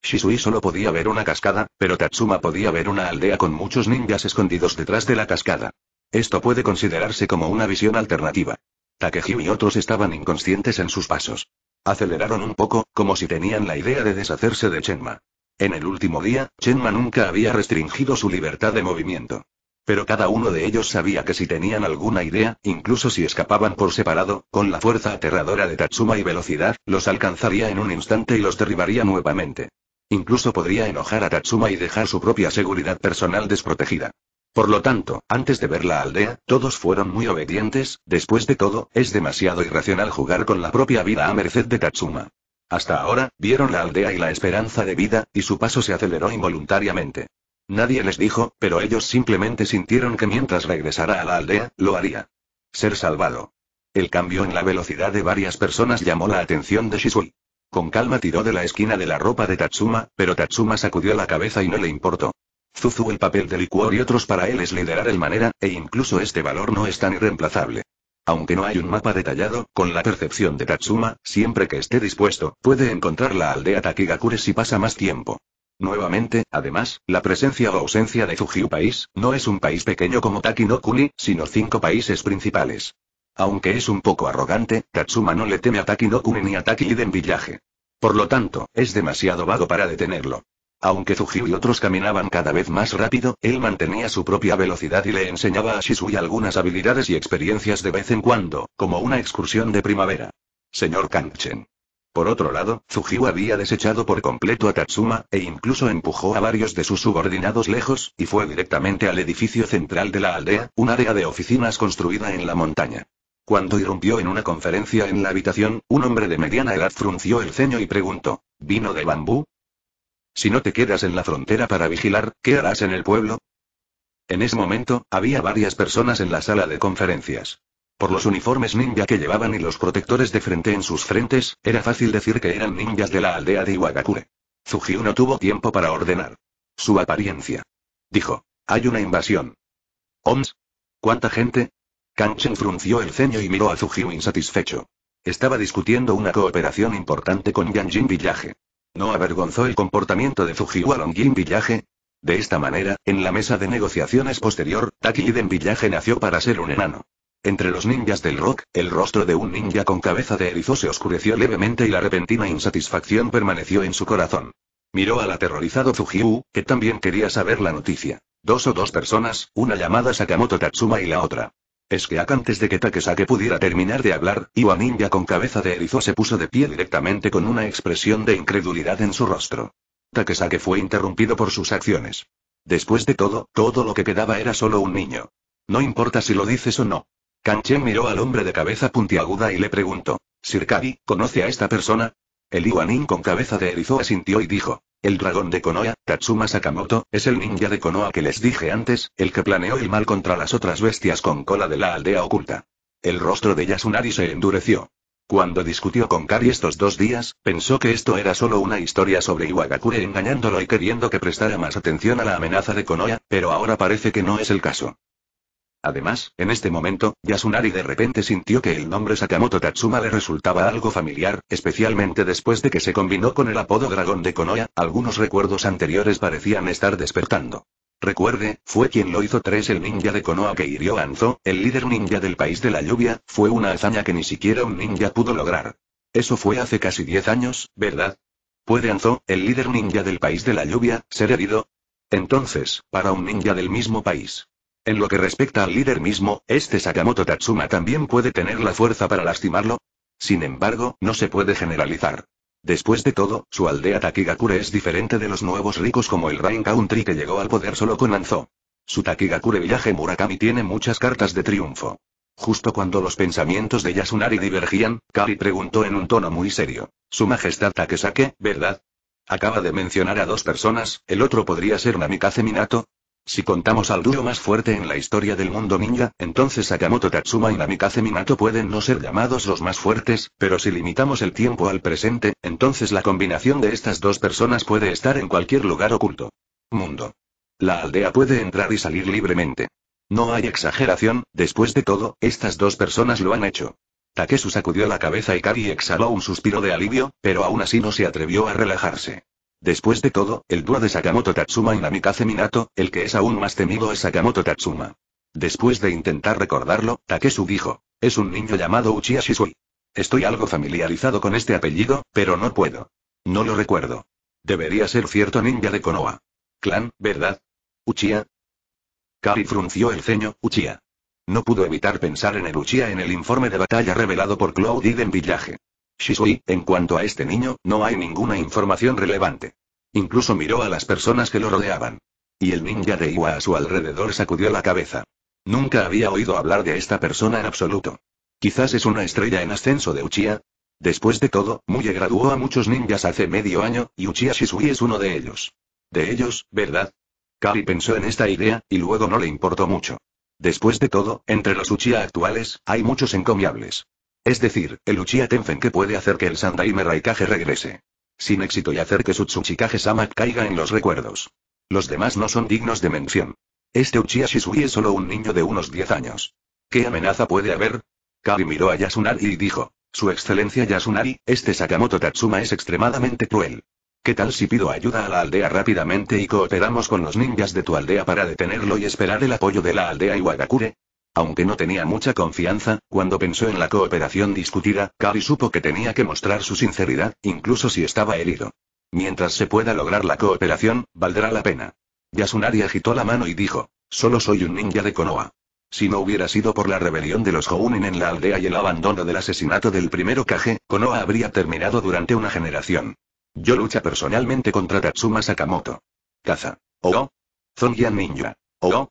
Shisui solo podía ver una cascada, pero Tatsuma podía ver una aldea con muchos ninjas escondidos detrás de la cascada. Esto puede considerarse como una visión alternativa. Takeji y otros estaban inconscientes en sus pasos. Aceleraron un poco, como si tenían la idea de deshacerse de Chenma. En el último día, Chenma nunca había restringido su libertad de movimiento. Pero cada uno de ellos sabía que si tenían alguna idea, incluso si escapaban por separado, con la fuerza aterradora de Tatsuma y velocidad, los alcanzaría en un instante y los derribaría nuevamente. Incluso podría enojar a Tatsuma y dejar su propia seguridad personal desprotegida. Por lo tanto, antes de ver la aldea, todos fueron muy obedientes, después de todo, es demasiado irracional jugar con la propia vida a merced de Tatsuma. Hasta ahora, vieron la aldea y la esperanza de vida, y su paso se aceleró involuntariamente. Nadie les dijo, pero ellos simplemente sintieron que mientras regresara a la aldea, lo haría. Ser salvado. El cambio en la velocidad de varias personas llamó la atención de Shisui. Con calma tiró de la esquina de la ropa de Tatsuma, pero Tatsuma sacudió la cabeza y no le importó. Zuzu el papel de licuor y otros para él es liderar el manera, e incluso este valor no es tan irreemplazable. Aunque no hay un mapa detallado, con la percepción de Tatsuma, siempre que esté dispuesto, puede encontrar la aldea Takigakure si pasa más tiempo. Nuevamente, además, la presencia o ausencia de Fujiu país, no es un país pequeño como Takinokuni, sino cinco países principales. Aunque es un poco arrogante, Tatsuma no le teme a Taki no ni a Taki Iden Villaje. Por lo tanto, es demasiado vago para detenerlo. Aunque Zujiu y otros caminaban cada vez más rápido, él mantenía su propia velocidad y le enseñaba a Shisui algunas habilidades y experiencias de vez en cuando, como una excursión de primavera. Señor Kanchen. Por otro lado, Zujiu había desechado por completo a Tatsuma, e incluso empujó a varios de sus subordinados lejos, y fue directamente al edificio central de la aldea, un área de oficinas construida en la montaña. Cuando irrumpió en una conferencia en la habitación, un hombre de mediana edad frunció el ceño y preguntó, ¿vino de bambú? Si no te quedas en la frontera para vigilar, ¿qué harás en el pueblo? En ese momento, había varias personas en la sala de conferencias. Por los uniformes ninja que llevaban y los protectores de frente en sus frentes, era fácil decir que eran ninjas de la aldea de Iwagakure. Zujiu no tuvo tiempo para ordenar. Su apariencia. Dijo. Hay una invasión. ¿Oms? ¿Cuánta gente? Kanchen frunció el ceño y miró a Zujiu insatisfecho. Estaba discutiendo una cooperación importante con Yanjin Villaje. ¿No avergonzó el comportamiento de Zujiu a Longjin Villaje? De esta manera, en la mesa de negociaciones posterior, Taki Villaje Village nació para ser un enano. Entre los ninjas del rock, el rostro de un ninja con cabeza de erizo se oscureció levemente y la repentina insatisfacción permaneció en su corazón. Miró al aterrorizado Zujiu, que también quería saber la noticia. Dos o dos personas, una llamada Sakamoto Tatsuma y la otra. Es que antes de que Takesake pudiera terminar de hablar, Iwanin ya con cabeza de erizo se puso de pie directamente con una expresión de incredulidad en su rostro. Takesake fue interrumpido por sus acciones. Después de todo, todo lo que quedaba era solo un niño. No importa si lo dices o no. Kanchen miró al hombre de cabeza puntiaguda y le preguntó, Sirkari, ¿conoce a esta persona? El Iwanin con cabeza de erizo asintió y dijo, el dragón de Konoha, Katsuma Sakamoto, es el ninja de Konoha que les dije antes, el que planeó el mal contra las otras bestias con cola de la aldea oculta. El rostro de Yasunari se endureció. Cuando discutió con Kari estos dos días, pensó que esto era solo una historia sobre Iwagakure engañándolo y queriendo que prestara más atención a la amenaza de Konoha, pero ahora parece que no es el caso. Además, en este momento, Yasunari de repente sintió que el nombre Sakamoto Tatsuma le resultaba algo familiar, especialmente después de que se combinó con el apodo Dragón de Konoha, algunos recuerdos anteriores parecían estar despertando. Recuerde, fue quien lo hizo tres el ninja de Konoha que hirió a Anzo, el líder ninja del país de la lluvia, fue una hazaña que ni siquiera un ninja pudo lograr. Eso fue hace casi 10 años, ¿verdad? ¿Puede Anzo, el líder ninja del país de la lluvia, ser herido? Entonces, para un ninja del mismo país, en lo que respecta al líder mismo, este Sakamoto Tatsuma también puede tener la fuerza para lastimarlo. Sin embargo, no se puede generalizar. Después de todo, su aldea Takigakure es diferente de los nuevos ricos como el Rain Country que llegó al poder solo con Anzo. Su Takigakure Villaje Murakami tiene muchas cartas de triunfo. Justo cuando los pensamientos de Yasunari divergían, Kari preguntó en un tono muy serio. Su Majestad Takesake, ¿verdad? Acaba de mencionar a dos personas, el otro podría ser Namikaze Minato, si contamos al duro más fuerte en la historia del mundo ninja, entonces Sakamoto Tatsuma y Namikaze Minato pueden no ser llamados los más fuertes, pero si limitamos el tiempo al presente, entonces la combinación de estas dos personas puede estar en cualquier lugar oculto. Mundo. La aldea puede entrar y salir libremente. No hay exageración, después de todo, estas dos personas lo han hecho. Takesu sacudió la cabeza y Kari exhaló un suspiro de alivio, pero aún así no se atrevió a relajarse. Después de todo, el dúo de Sakamoto Tatsuma y Namikaze Minato, el que es aún más temido es Sakamoto Tatsuma. Después de intentar recordarlo, Takesu dijo, es un niño llamado Uchiha Shisui. Estoy algo familiarizado con este apellido, pero no puedo. No lo recuerdo. Debería ser cierto ninja de Konoha. Clan, ¿verdad? Uchiha. Kari frunció el ceño, Uchiha. No pudo evitar pensar en el Uchiha en el informe de batalla revelado por Cloud en Villaje. Shisui, en cuanto a este niño, no hay ninguna información relevante. Incluso miró a las personas que lo rodeaban. Y el ninja de Iwa a su alrededor sacudió la cabeza. Nunca había oído hablar de esta persona en absoluto. Quizás es una estrella en ascenso de Uchiha. Después de todo, Muye graduó a muchos ninjas hace medio año, y Uchiha Shisui es uno de ellos. De ellos, ¿verdad? Kari pensó en esta idea, y luego no le importó mucho. Después de todo, entre los Uchiha actuales, hay muchos encomiables. Es decir, el Uchiha Tenfen que puede hacer que el Sandai Raikage regrese. Sin éxito y hacer que su Tsuchikage Sama caiga en los recuerdos. Los demás no son dignos de mención. Este Uchiha Shisui es solo un niño de unos 10 años. ¿Qué amenaza puede haber? Kari miró a Yasunari y dijo. Su excelencia Yasunari, este Sakamoto Tatsuma es extremadamente cruel. ¿Qué tal si pido ayuda a la aldea rápidamente y cooperamos con los ninjas de tu aldea para detenerlo y esperar el apoyo de la aldea Iwagakure? Aunque no tenía mucha confianza, cuando pensó en la cooperación discutida, Kari supo que tenía que mostrar su sinceridad, incluso si estaba herido. Mientras se pueda lograr la cooperación, valdrá la pena. Yasunari agitó la mano y dijo, solo soy un ninja de Konoha. Si no hubiera sido por la rebelión de los Hounin en la aldea y el abandono del asesinato del primero Kage, Konoha habría terminado durante una generación. Yo lucha personalmente contra Tatsuma Sakamoto. Caza. Oh. Zongyan Ninja. Oh.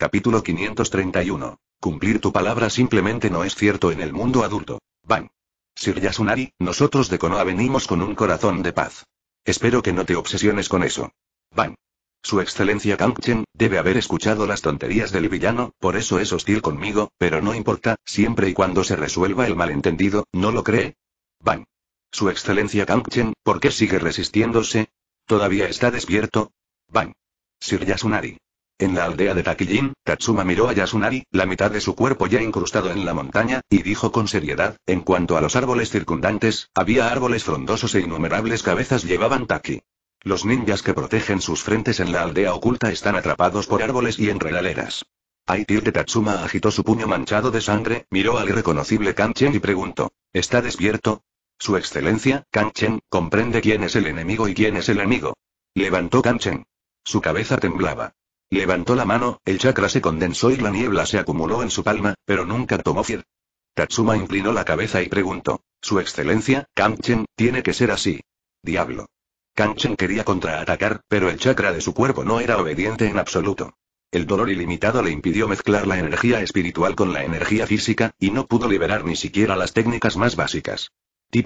Capítulo 531. Cumplir tu palabra simplemente no es cierto en el mundo adulto. Van. Sir Yasunari, nosotros de Konoha venimos con un corazón de paz. Espero que no te obsesiones con eso. Van. Su excelencia Kangchen, debe haber escuchado las tonterías del villano, por eso es hostil conmigo, pero no importa, siempre y cuando se resuelva el malentendido, ¿no lo cree? Van. Su excelencia Kangchen, ¿por qué sigue resistiéndose? ¿Todavía está despierto? Van. Sir Yasunari. En la aldea de Takijin, Tatsuma miró a Yasunari, la mitad de su cuerpo ya incrustado en la montaña, y dijo con seriedad, en cuanto a los árboles circundantes, había árboles frondosos e innumerables cabezas llevaban Taki. Los ninjas que protegen sus frentes en la aldea oculta están atrapados por árboles y enredaderas. Aitil de Tatsuma agitó su puño manchado de sangre, miró al irreconocible Kanchen y preguntó, ¿está despierto? Su excelencia, Kanchen, comprende quién es el enemigo y quién es el amigo. Levantó Kanchen. Su cabeza temblaba. Levantó la mano, el chakra se condensó y la niebla se acumuló en su palma, pero nunca tomó fiel. Tatsuma inclinó la cabeza y preguntó. Su excelencia, Kanchen, tiene que ser así. Diablo. Kanchen quería contraatacar, pero el chakra de su cuerpo no era obediente en absoluto. El dolor ilimitado le impidió mezclar la energía espiritual con la energía física, y no pudo liberar ni siquiera las técnicas más básicas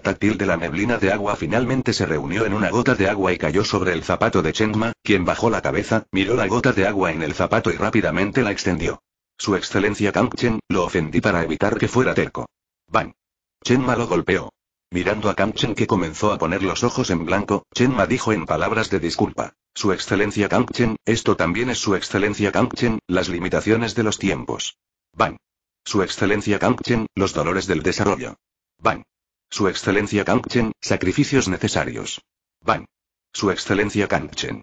táctil de la neblina de agua finalmente se reunió en una gota de agua y cayó sobre el zapato de Chenma, quien bajó la cabeza, miró la gota de agua en el zapato y rápidamente la extendió. Su excelencia Kangchen, lo ofendí para evitar que fuera terco. Bang. Chenma lo golpeó. Mirando a Kang Chen que comenzó a poner los ojos en blanco, Chenma dijo en palabras de disculpa. Su excelencia Kang Chen, esto también es su excelencia Kang Chen, las limitaciones de los tiempos. Bang. Su excelencia Kang Chen, los dolores del desarrollo. Bang. Su Excelencia Kangchen, sacrificios necesarios. van Su Excelencia Kangchen.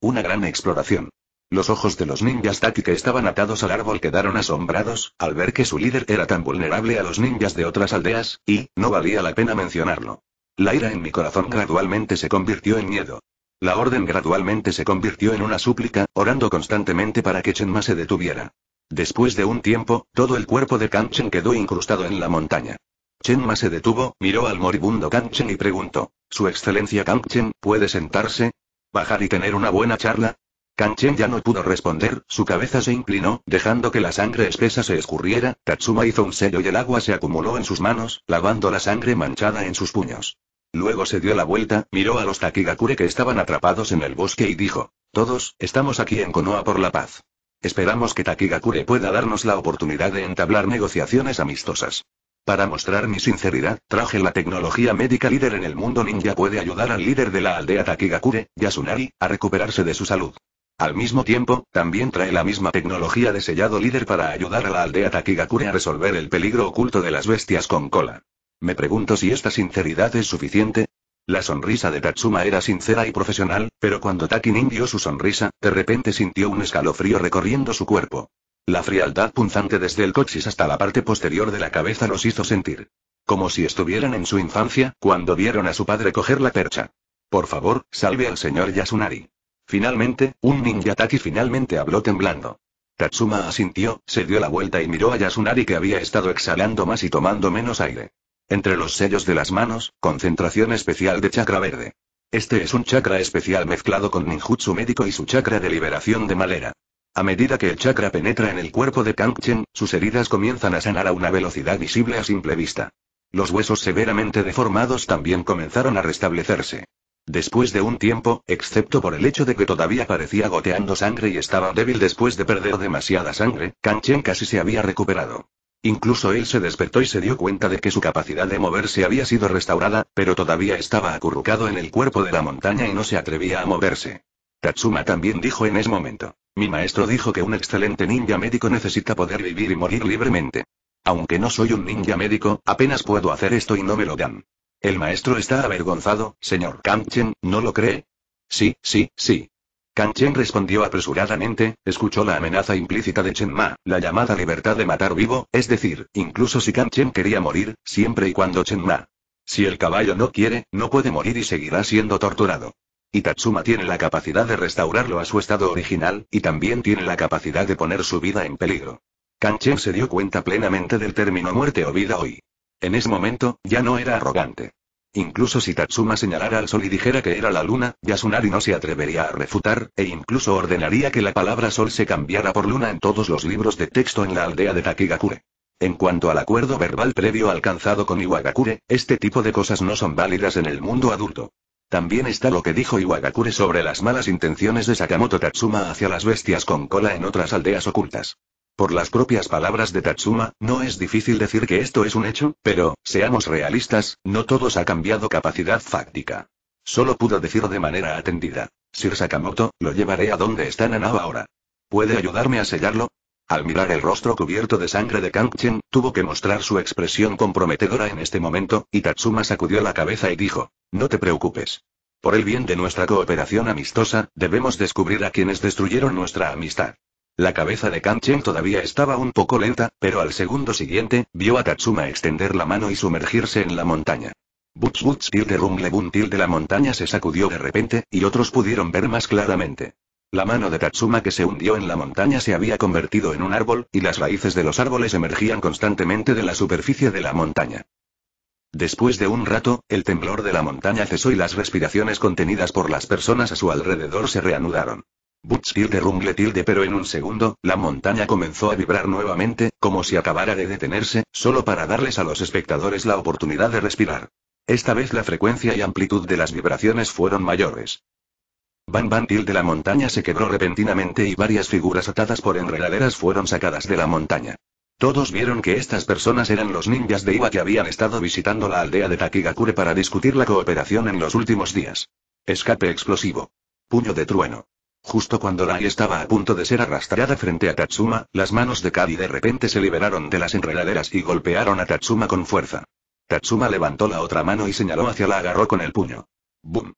Una gran exploración. Los ojos de los ninjas Tati que estaban atados al árbol quedaron asombrados, al ver que su líder era tan vulnerable a los ninjas de otras aldeas, y, no valía la pena mencionarlo. La ira en mi corazón gradualmente se convirtió en miedo. La orden gradualmente se convirtió en una súplica, orando constantemente para que Chenma se detuviera. Después de un tiempo, todo el cuerpo de Kanchen quedó incrustado en la montaña. Chenma se detuvo, miró al moribundo Kanchen y preguntó: Su excelencia Kanchen, ¿puede sentarse? ¿Bajar y tener una buena charla? Kanchen ya no pudo responder, su cabeza se inclinó, dejando que la sangre espesa se escurriera. Tatsuma hizo un sello y el agua se acumuló en sus manos, lavando la sangre manchada en sus puños. Luego se dio la vuelta, miró a los Takigakure que estaban atrapados en el bosque y dijo: Todos, estamos aquí en Konoha por la paz. Esperamos que Takigakure pueda darnos la oportunidad de entablar negociaciones amistosas. Para mostrar mi sinceridad, traje la tecnología médica líder en el mundo ninja puede ayudar al líder de la aldea Takigakure, Yasunari, a recuperarse de su salud. Al mismo tiempo, también trae la misma tecnología de sellado líder para ayudar a la aldea Takigakure a resolver el peligro oculto de las bestias con cola. Me pregunto si esta sinceridad es suficiente. La sonrisa de Tatsuma era sincera y profesional, pero cuando nin dio su sonrisa, de repente sintió un escalofrío recorriendo su cuerpo. La frialdad punzante desde el coxis hasta la parte posterior de la cabeza los hizo sentir. Como si estuvieran en su infancia, cuando vieron a su padre coger la percha. Por favor, salve al señor Yasunari. Finalmente, un ninja Taki finalmente habló temblando. Tatsuma asintió, se dio la vuelta y miró a Yasunari que había estado exhalando más y tomando menos aire. Entre los sellos de las manos, concentración especial de chakra verde. Este es un chakra especial mezclado con ninjutsu médico y su chakra de liberación de malera. A medida que el chakra penetra en el cuerpo de Kangchen, sus heridas comienzan a sanar a una velocidad visible a simple vista. Los huesos severamente deformados también comenzaron a restablecerse. Después de un tiempo, excepto por el hecho de que todavía parecía goteando sangre y estaba débil después de perder demasiada sangre, Chen casi se había recuperado. Incluso él se despertó y se dio cuenta de que su capacidad de moverse había sido restaurada, pero todavía estaba acurrucado en el cuerpo de la montaña y no se atrevía a moverse. Tatsuma también dijo en ese momento. Mi maestro dijo que un excelente ninja médico necesita poder vivir y morir libremente. Aunque no soy un ninja médico, apenas puedo hacer esto y no me lo dan. El maestro está avergonzado, señor Kanchen, ¿no lo cree? Sí, sí, sí. Kanchen respondió apresuradamente, escuchó la amenaza implícita de Chen Ma, la llamada libertad de matar vivo, es decir, incluso si Kanchen quería morir, siempre y cuando Chen Ma. Si el caballo no quiere, no puede morir y seguirá siendo torturado. Tatsuma tiene la capacidad de restaurarlo a su estado original, y también tiene la capacidad de poner su vida en peligro. Kanchen se dio cuenta plenamente del término muerte o vida hoy. En ese momento, ya no era arrogante. Incluso si Tatsuma señalara al sol y dijera que era la luna, Yasunari no se atrevería a refutar, e incluso ordenaría que la palabra sol se cambiara por luna en todos los libros de texto en la aldea de Takigakure. En cuanto al acuerdo verbal previo alcanzado con Iwagakure, este tipo de cosas no son válidas en el mundo adulto. También está lo que dijo Iwagakure sobre las malas intenciones de Sakamoto Tatsuma hacia las bestias con cola en otras aldeas ocultas. Por las propias palabras de Tatsuma, no es difícil decir que esto es un hecho, pero, seamos realistas, no todos ha cambiado capacidad fáctica. Solo pudo decir de manera atendida. Sir Sakamoto, lo llevaré a donde está Nanao ahora. ¿Puede ayudarme a sellarlo? Al mirar el rostro cubierto de sangre de Kanchen, tuvo que mostrar su expresión comprometedora en este momento, y Tatsuma sacudió la cabeza y dijo, no te preocupes. Por el bien de nuestra cooperación amistosa, debemos descubrir a quienes destruyeron nuestra amistad. La cabeza de Kanchen todavía estaba un poco lenta, pero al segundo siguiente, vio a Tatsuma extender la mano y sumergirse en la montaña. Butz Butz de Rumble Bun de la montaña se sacudió de repente, y otros pudieron ver más claramente. La mano de Tatsuma que se hundió en la montaña se había convertido en un árbol, y las raíces de los árboles emergían constantemente de la superficie de la montaña. Después de un rato, el temblor de la montaña cesó y las respiraciones contenidas por las personas a su alrededor se reanudaron. Butch tilde rumble tilde pero en un segundo, la montaña comenzó a vibrar nuevamente, como si acabara de detenerse, solo para darles a los espectadores la oportunidad de respirar. Esta vez la frecuencia y amplitud de las vibraciones fueron mayores. Van Bantil de la montaña se quebró repentinamente y varias figuras atadas por enredaderas fueron sacadas de la montaña. Todos vieron que estas personas eran los ninjas de Iwa que habían estado visitando la aldea de Takigakure para discutir la cooperación en los últimos días. Escape explosivo. Puño de trueno. Justo cuando Rai estaba a punto de ser arrastrada frente a Tatsuma, las manos de Kadi de repente se liberaron de las enredaderas y golpearon a Tatsuma con fuerza. Tatsuma levantó la otra mano y señaló hacia la agarró con el puño. ¡Bum!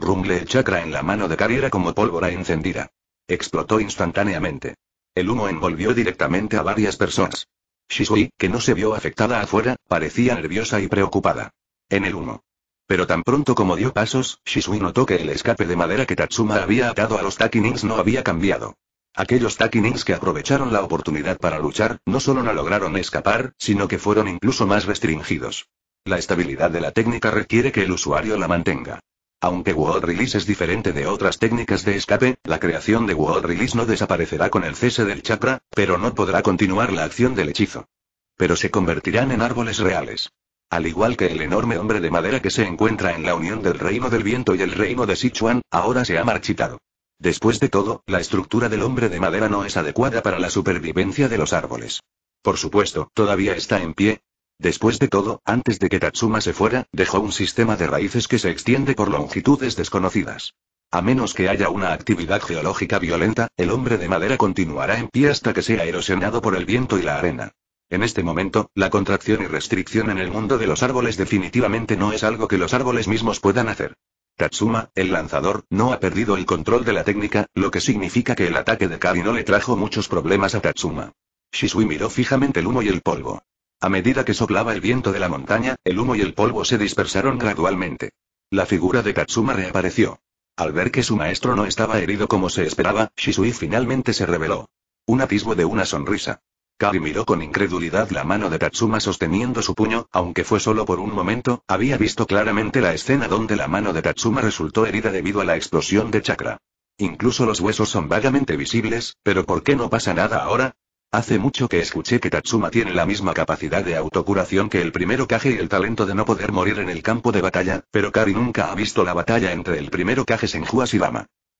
Rumble el chakra en la mano de Kari era como pólvora encendida. Explotó instantáneamente. El humo envolvió directamente a varias personas. Shisui, que no se vio afectada afuera, parecía nerviosa y preocupada. En el humo. Pero tan pronto como dio pasos, Shisui notó que el escape de madera que Tatsuma había atado a los Takinings no había cambiado. Aquellos Takinins que aprovecharon la oportunidad para luchar, no solo no lograron escapar, sino que fueron incluso más restringidos. La estabilidad de la técnica requiere que el usuario la mantenga. Aunque World Release es diferente de otras técnicas de escape, la creación de World Release no desaparecerá con el cese del chakra, pero no podrá continuar la acción del hechizo. Pero se convertirán en árboles reales. Al igual que el enorme hombre de madera que se encuentra en la unión del reino del viento y el reino de Sichuan, ahora se ha marchitado. Después de todo, la estructura del hombre de madera no es adecuada para la supervivencia de los árboles. Por supuesto, todavía está en pie, Después de todo, antes de que Tatsuma se fuera, dejó un sistema de raíces que se extiende por longitudes desconocidas. A menos que haya una actividad geológica violenta, el hombre de madera continuará en pie hasta que sea erosionado por el viento y la arena. En este momento, la contracción y restricción en el mundo de los árboles definitivamente no es algo que los árboles mismos puedan hacer. Tatsuma, el lanzador, no ha perdido el control de la técnica, lo que significa que el ataque de Kari no le trajo muchos problemas a Tatsuma. Shisui miró fijamente el humo y el polvo. A medida que soplaba el viento de la montaña, el humo y el polvo se dispersaron gradualmente. La figura de Katsuma reapareció. Al ver que su maestro no estaba herido como se esperaba, Shisui finalmente se reveló. Un atisbo de una sonrisa. Kari miró con incredulidad la mano de Katsuma sosteniendo su puño, aunque fue solo por un momento, había visto claramente la escena donde la mano de Katsuma resultó herida debido a la explosión de chakra. Incluso los huesos son vagamente visibles, pero ¿por qué no pasa nada ahora? Hace mucho que escuché que Tatsuma tiene la misma capacidad de autocuración que el primero Kage y el talento de no poder morir en el campo de batalla, pero Kari nunca ha visto la batalla entre el primero Kage Senju y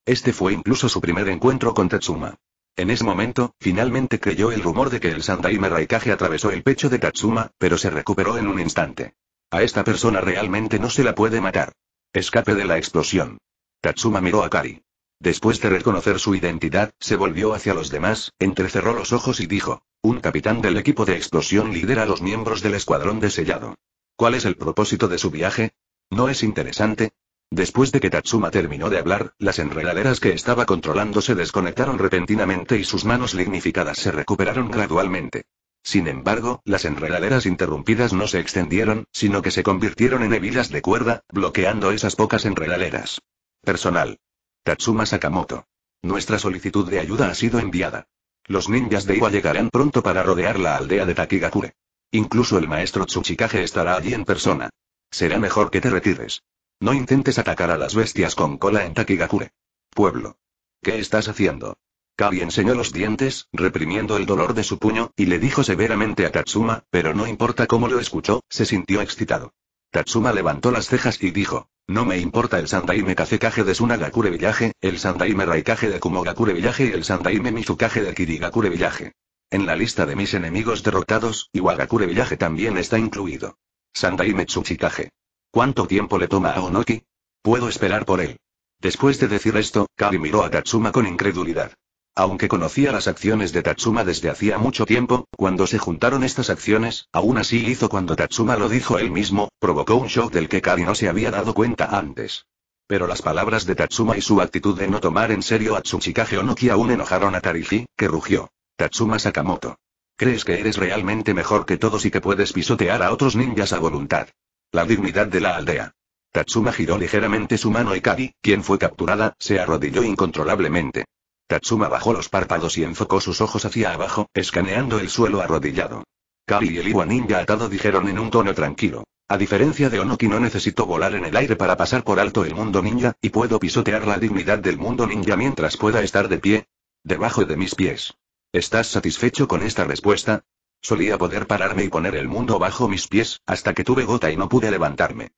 Este fue incluso su primer encuentro con Tatsuma. En ese momento, finalmente creyó el rumor de que el Sandaime Raikage atravesó el pecho de Tatsuma, pero se recuperó en un instante. A esta persona realmente no se la puede matar. Escape de la explosión. Tatsuma miró a Kari. Después de reconocer su identidad, se volvió hacia los demás, entrecerró los ojos y dijo, un capitán del equipo de explosión lidera a los miembros del escuadrón de sellado. ¿Cuál es el propósito de su viaje? ¿No es interesante? Después de que Tatsuma terminó de hablar, las enredaderas que estaba controlando se desconectaron repentinamente y sus manos lignificadas se recuperaron gradualmente. Sin embargo, las enredaderas interrumpidas no se extendieron, sino que se convirtieron en hebillas de cuerda, bloqueando esas pocas enredaderas. Personal. Tatsuma Sakamoto. Nuestra solicitud de ayuda ha sido enviada. Los ninjas de Iwa llegarán pronto para rodear la aldea de Takigakure. Incluso el maestro Tsuchikage estará allí en persona. Será mejor que te retires. No intentes atacar a las bestias con cola en Takigakure. Pueblo. ¿Qué estás haciendo? Kabi enseñó los dientes, reprimiendo el dolor de su puño, y le dijo severamente a Tatsuma, pero no importa cómo lo escuchó, se sintió excitado. Tatsuma levantó las cejas y dijo. No me importa el Sandaime Kazekage de Sunagakure Village, el Sandaime Raikage de Kumogakure Village y el Sandaime Mizukage de Kirigakure Village. En la lista de mis enemigos derrotados, Iwagakure Village también está incluido. Sandaime Tsuchikage. ¿Cuánto tiempo le toma a Onoki? Puedo esperar por él. Después de decir esto, Kari miró a Tatsuma con incredulidad. Aunque conocía las acciones de Tatsuma desde hacía mucho tiempo, cuando se juntaron estas acciones, aún así hizo cuando Tatsuma lo dijo él mismo, provocó un shock del que Kari no se había dado cuenta antes. Pero las palabras de Tatsuma y su actitud de no tomar en serio a Tsuchikage Onoki aún enojaron a Tariji, que rugió. Tatsuma Sakamoto. ¿Crees que eres realmente mejor que todos y que puedes pisotear a otros ninjas a voluntad? La dignidad de la aldea. Tatsuma giró ligeramente su mano y Kari, quien fue capturada, se arrodilló incontrolablemente. Tatsuma bajó los párpados y enfocó sus ojos hacia abajo, escaneando el suelo arrodillado. Kali y el Iwa ninja atado dijeron en un tono tranquilo. A diferencia de Onoki no necesito volar en el aire para pasar por alto el mundo ninja, y puedo pisotear la dignidad del mundo ninja mientras pueda estar de pie. Debajo de mis pies. ¿Estás satisfecho con esta respuesta? Solía poder pararme y poner el mundo bajo mis pies, hasta que tuve gota y no pude levantarme.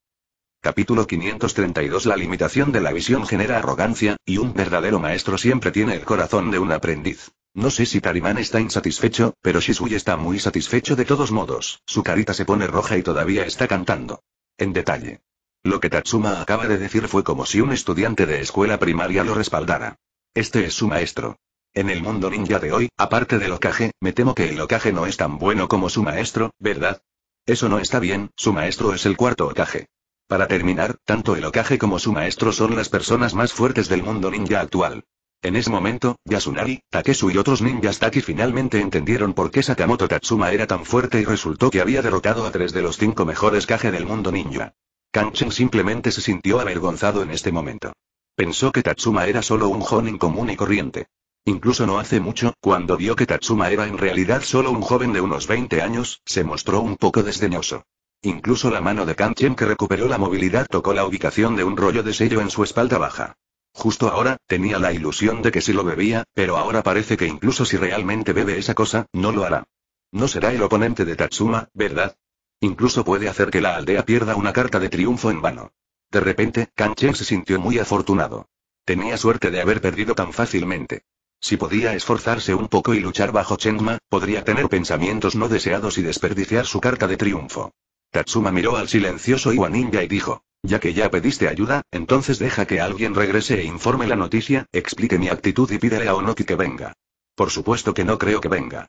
Capítulo 532 La limitación de la visión genera arrogancia, y un verdadero maestro siempre tiene el corazón de un aprendiz. No sé si Tarimán está insatisfecho, pero Shisui está muy satisfecho de todos modos, su carita se pone roja y todavía está cantando. En detalle. Lo que Tatsuma acaba de decir fue como si un estudiante de escuela primaria lo respaldara. Este es su maestro. En el mundo ninja de hoy, aparte del ocaje, me temo que el ocaje no es tan bueno como su maestro, ¿verdad? Eso no está bien, su maestro es el cuarto ocaje. Para terminar, tanto el Okage como su maestro son las personas más fuertes del mundo ninja actual. En ese momento, Yasunari, Takesu y otros ninjas Taki finalmente entendieron por qué Sakamoto Tatsuma era tan fuerte y resultó que había derrotado a tres de los cinco mejores Kage del mundo ninja. Kanchen simplemente se sintió avergonzado en este momento. Pensó que Tatsuma era solo un joven común y corriente. Incluso no hace mucho, cuando vio que Tatsuma era en realidad solo un joven de unos 20 años, se mostró un poco desdeñoso. Incluso la mano de Kanchen que recuperó la movilidad tocó la ubicación de un rollo de sello en su espalda baja. Justo ahora, tenía la ilusión de que si lo bebía, pero ahora parece que incluso si realmente bebe esa cosa, no lo hará. No será el oponente de Tatsuma, ¿verdad? Incluso puede hacer que la aldea pierda una carta de triunfo en vano. De repente, Kanchen se sintió muy afortunado. Tenía suerte de haber perdido tan fácilmente. Si podía esforzarse un poco y luchar bajo Chengma, podría tener pensamientos no deseados y desperdiciar su carta de triunfo. Tatsuma miró al silencioso Iwa Ninja y dijo. Ya que ya pediste ayuda, entonces deja que alguien regrese e informe la noticia, explique mi actitud y pídele a Onoki que venga. Por supuesto que no creo que venga.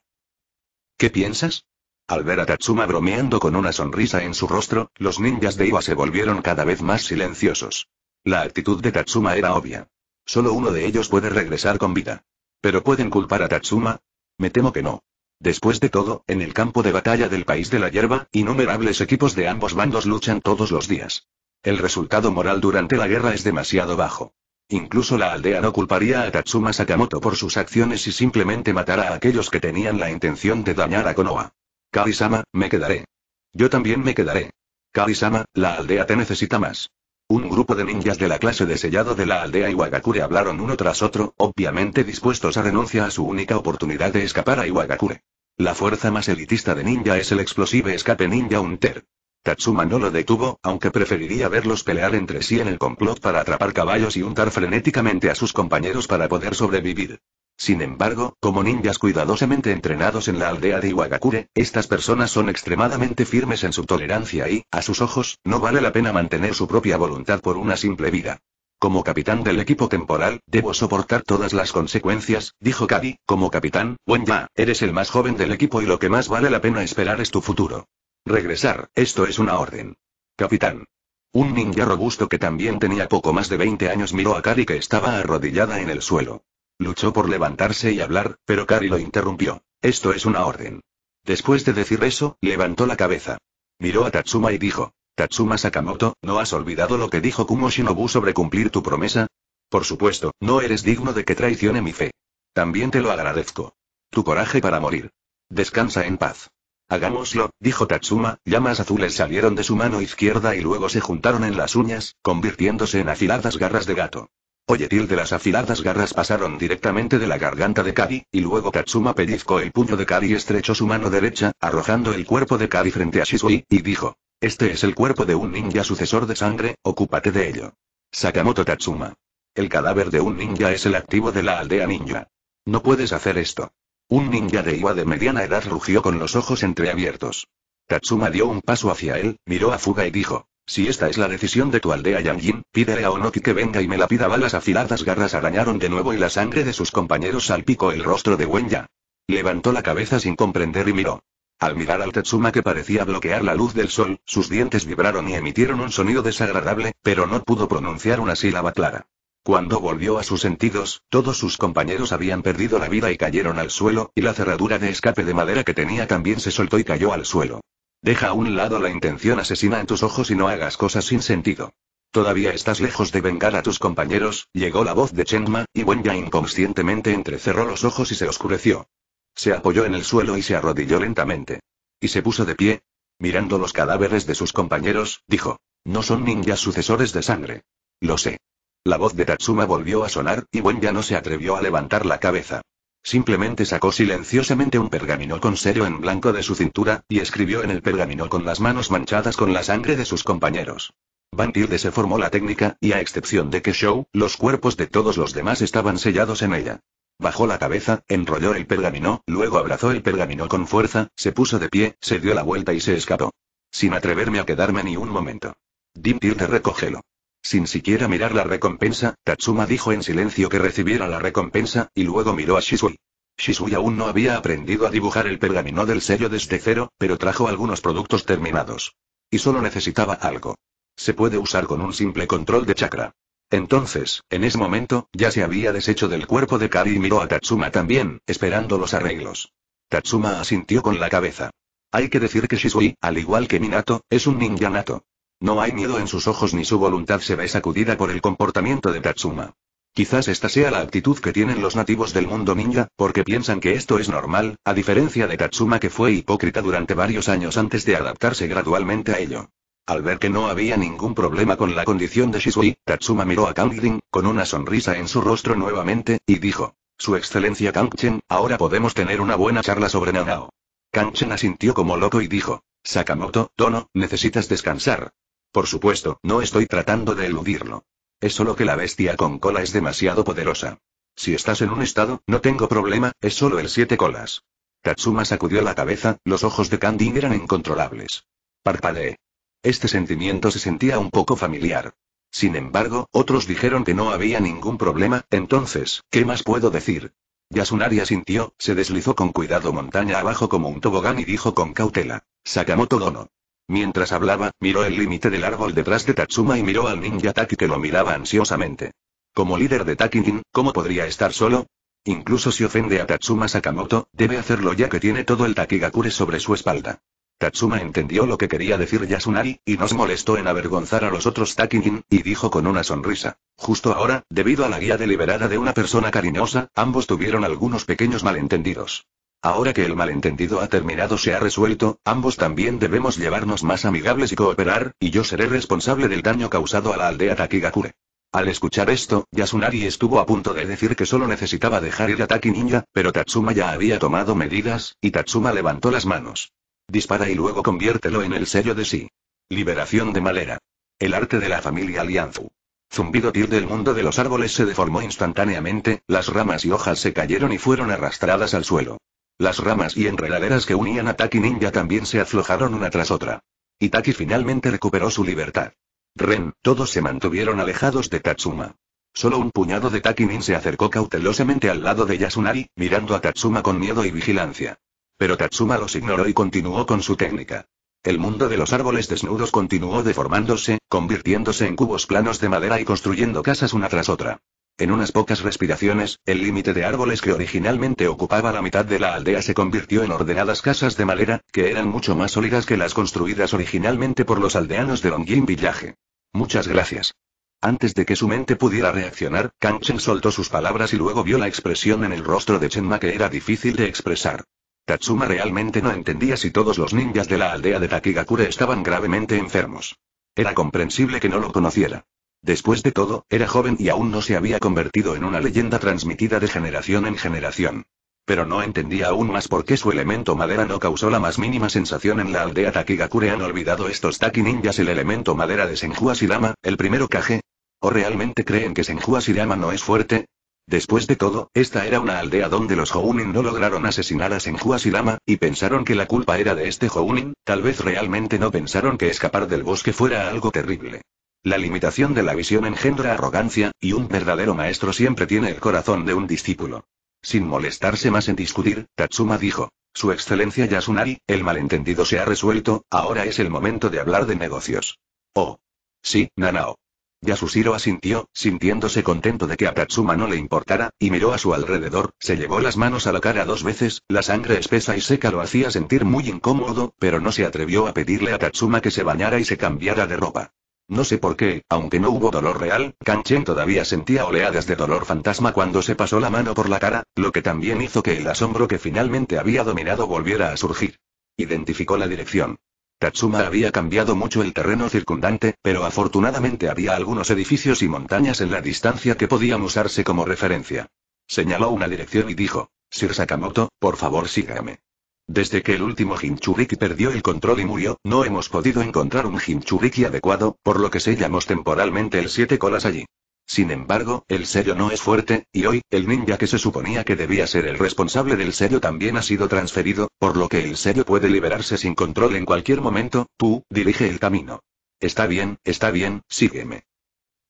¿Qué piensas? Al ver a Tatsuma bromeando con una sonrisa en su rostro, los ninjas de Iwa se volvieron cada vez más silenciosos. La actitud de Tatsuma era obvia. Solo uno de ellos puede regresar con vida. ¿Pero pueden culpar a Tatsuma? Me temo que no. Después de todo, en el campo de batalla del país de la hierba, innumerables equipos de ambos bandos luchan todos los días. El resultado moral durante la guerra es demasiado bajo. Incluso la aldea no culparía a Tatsuma Sakamoto por sus acciones y simplemente matará a aquellos que tenían la intención de dañar a Konoha. kari me quedaré. Yo también me quedaré. kari la aldea te necesita más. Un grupo de ninjas de la clase de sellado de la aldea Iwagakure hablaron uno tras otro, obviamente dispuestos a renunciar a su única oportunidad de escapar a Iwagakure. La fuerza más elitista de ninja es el explosivo escape ninja Hunter. Tatsuma no lo detuvo, aunque preferiría verlos pelear entre sí en el complot para atrapar caballos y untar frenéticamente a sus compañeros para poder sobrevivir. Sin embargo, como ninjas cuidadosamente entrenados en la aldea de Iwagakure, estas personas son extremadamente firmes en su tolerancia y, a sus ojos, no vale la pena mantener su propia voluntad por una simple vida. Como capitán del equipo temporal, debo soportar todas las consecuencias, dijo Kari, Como capitán, buen ya, eres el más joven del equipo y lo que más vale la pena esperar es tu futuro. Regresar, esto es una orden. Capitán. Un ninja robusto que también tenía poco más de 20 años miró a Kari que estaba arrodillada en el suelo. Luchó por levantarse y hablar, pero Kari lo interrumpió. Esto es una orden. Después de decir eso, levantó la cabeza. Miró a Tatsuma y dijo, Tatsuma Sakamoto, ¿no has olvidado lo que dijo Kumo Shinobu sobre cumplir tu promesa? Por supuesto, no eres digno de que traicione mi fe. También te lo agradezco. Tu coraje para morir. Descansa en paz. Hagámoslo, dijo Tatsuma, llamas azules salieron de su mano izquierda y luego se juntaron en las uñas, convirtiéndose en afiladas garras de gato. Oyetil de las afiladas garras pasaron directamente de la garganta de Kari, y luego Tatsuma pellizcó el puño de Kari y estrechó su mano derecha, arrojando el cuerpo de Kari frente a Shisui, y dijo. Este es el cuerpo de un ninja sucesor de sangre, ocúpate de ello. Sakamoto Tatsuma. El cadáver de un ninja es el activo de la aldea ninja. No puedes hacer esto. Un ninja de Iwa de mediana edad rugió con los ojos entreabiertos. Tatsuma dio un paso hacia él, miró a Fuga y dijo, si esta es la decisión de tu aldea Yanjin, pídele a Onoki que venga y me la pida. Balas afiladas garras arañaron de nuevo y la sangre de sus compañeros salpicó el rostro de Wenya. Levantó la cabeza sin comprender y miró. Al mirar al Tetsuma que parecía bloquear la luz del sol, sus dientes vibraron y emitieron un sonido desagradable, pero no pudo pronunciar una sílaba clara. Cuando volvió a sus sentidos, todos sus compañeros habían perdido la vida y cayeron al suelo, y la cerradura de escape de madera que tenía también se soltó y cayó al suelo. Deja a un lado la intención asesina en tus ojos y no hagas cosas sin sentido. Todavía estás lejos de vengar a tus compañeros, llegó la voz de Chenma, y Wenya inconscientemente entrecerró los ojos y se oscureció. Se apoyó en el suelo y se arrodilló lentamente. Y se puso de pie. Mirando los cadáveres de sus compañeros, dijo. No son ninjas sucesores de sangre. Lo sé. La voz de Tatsuma volvió a sonar, y Wen ya no se atrevió a levantar la cabeza. Simplemente sacó silenciosamente un pergamino con serio en blanco de su cintura, y escribió en el pergamino con las manos manchadas con la sangre de sus compañeros. Van Tilde se formó la técnica, y a excepción de que Show, los cuerpos de todos los demás estaban sellados en ella. Bajó la cabeza, enrolló el pergamino, luego abrazó el pergamino con fuerza, se puso de pie, se dio la vuelta y se escapó. Sin atreverme a quedarme ni un momento. Dim Tirte recógelo. Sin siquiera mirar la recompensa, Tatsuma dijo en silencio que recibiera la recompensa, y luego miró a Shisui. Shisui aún no había aprendido a dibujar el pergamino del sello desde cero, pero trajo algunos productos terminados. Y solo necesitaba algo. Se puede usar con un simple control de chakra. Entonces, en ese momento, ya se había deshecho del cuerpo de Kari y miró a Tatsuma también, esperando los arreglos. Tatsuma asintió con la cabeza. Hay que decir que Shisui, al igual que Minato, es un ninja nato. No hay miedo en sus ojos ni su voluntad se ve sacudida por el comportamiento de Tatsuma. Quizás esta sea la actitud que tienen los nativos del mundo ninja, porque piensan que esto es normal, a diferencia de Tatsuma que fue hipócrita durante varios años antes de adaptarse gradualmente a ello. Al ver que no había ningún problema con la condición de Shisui, Tatsuma miró a Kang con una sonrisa en su rostro nuevamente, y dijo. Su excelencia Kang Chen, ahora podemos tener una buena charla sobre Nanao. Kang asintió como loco y dijo. Sakamoto, Tono, necesitas descansar. Por supuesto, no estoy tratando de eludirlo. Es solo que la bestia con cola es demasiado poderosa. Si estás en un estado, no tengo problema, es solo el siete colas. Tatsuma sacudió la cabeza, los ojos de Kang eran incontrolables. Parpadeé. Este sentimiento se sentía un poco familiar. Sin embargo, otros dijeron que no había ningún problema, entonces, ¿qué más puedo decir? Yasunari sintió, se deslizó con cuidado montaña abajo como un tobogán y dijo con cautela. Sakamoto Dono. Mientras hablaba, miró el límite del árbol detrás de Tatsuma y miró al ninja Taki que lo miraba ansiosamente. Como líder de Takirin, ¿cómo podría estar solo? Incluso si ofende a Tatsuma Sakamoto, debe hacerlo ya que tiene todo el Takigakure sobre su espalda. Tatsuma entendió lo que quería decir Yasunari, y nos molestó en avergonzar a los otros Takinin, y dijo con una sonrisa. Justo ahora, debido a la guía deliberada de una persona cariñosa, ambos tuvieron algunos pequeños malentendidos. Ahora que el malentendido ha terminado se ha resuelto, ambos también debemos llevarnos más amigables y cooperar, y yo seré responsable del daño causado a la aldea Takigakure. Al escuchar esto, Yasunari estuvo a punto de decir que solo necesitaba dejar ir a Takininja, pero Tatsuma ya había tomado medidas, y Tatsuma levantó las manos. Dispara y luego conviértelo en el sello de sí. Liberación de Malera. El arte de la familia lianzu Zumbido tir del mundo de los árboles se deformó instantáneamente, las ramas y hojas se cayeron y fueron arrastradas al suelo. Las ramas y enredaderas que unían a Taki Ninja también se aflojaron una tras otra. Y Taki finalmente recuperó su libertad. Ren, todos se mantuvieron alejados de Tatsuma. Solo un puñado de Takinin se acercó cautelosamente al lado de Yasunari, mirando a Tatsuma con miedo y vigilancia. Pero Tatsuma los ignoró y continuó con su técnica. El mundo de los árboles desnudos continuó deformándose, convirtiéndose en cubos planos de madera y construyendo casas una tras otra. En unas pocas respiraciones, el límite de árboles que originalmente ocupaba la mitad de la aldea se convirtió en ordenadas casas de madera, que eran mucho más sólidas que las construidas originalmente por los aldeanos de Longin Village. Muchas gracias. Antes de que su mente pudiera reaccionar, Kanchen soltó sus palabras y luego vio la expresión en el rostro de Chenma que era difícil de expresar. Tatsuma realmente no entendía si todos los ninjas de la aldea de Takigakure estaban gravemente enfermos. Era comprensible que no lo conociera. Después de todo, era joven y aún no se había convertido en una leyenda transmitida de generación en generación. Pero no entendía aún más por qué su elemento madera no causó la más mínima sensación en la aldea Takigakure. ¿Han olvidado estos Taki ninjas el elemento madera de Senju Asirama, el primero Kage? ¿O realmente creen que Senju Asirama no es fuerte? Después de todo, esta era una aldea donde los Hounin no lograron asesinar a Senju Lama, y pensaron que la culpa era de este Hounin, tal vez realmente no pensaron que escapar del bosque fuera algo terrible. La limitación de la visión engendra arrogancia, y un verdadero maestro siempre tiene el corazón de un discípulo. Sin molestarse más en discutir, Tatsuma dijo. Su excelencia Yasunari, el malentendido se ha resuelto, ahora es el momento de hablar de negocios. Oh. Sí, Nanao. Yasushiro asintió, sintiéndose contento de que a Tatsuma no le importara, y miró a su alrededor, se llevó las manos a la cara dos veces, la sangre espesa y seca lo hacía sentir muy incómodo, pero no se atrevió a pedirle a Tatsuma que se bañara y se cambiara de ropa. No sé por qué, aunque no hubo dolor real, Kanchen todavía sentía oleadas de dolor fantasma cuando se pasó la mano por la cara, lo que también hizo que el asombro que finalmente había dominado volviera a surgir. Identificó la dirección. Tatsuma había cambiado mucho el terreno circundante, pero afortunadamente había algunos edificios y montañas en la distancia que podían usarse como referencia. Señaló una dirección y dijo, Sir Sakamoto, por favor sígame. Desde que el último Jinchuriki perdió el control y murió, no hemos podido encontrar un Jinchuriki adecuado, por lo que sellamos temporalmente el siete colas allí. Sin embargo, el serio no es fuerte, y hoy, el ninja que se suponía que debía ser el responsable del serio también ha sido transferido, por lo que el serio puede liberarse sin control en cualquier momento, tú, dirige el camino. Está bien, está bien, sígueme.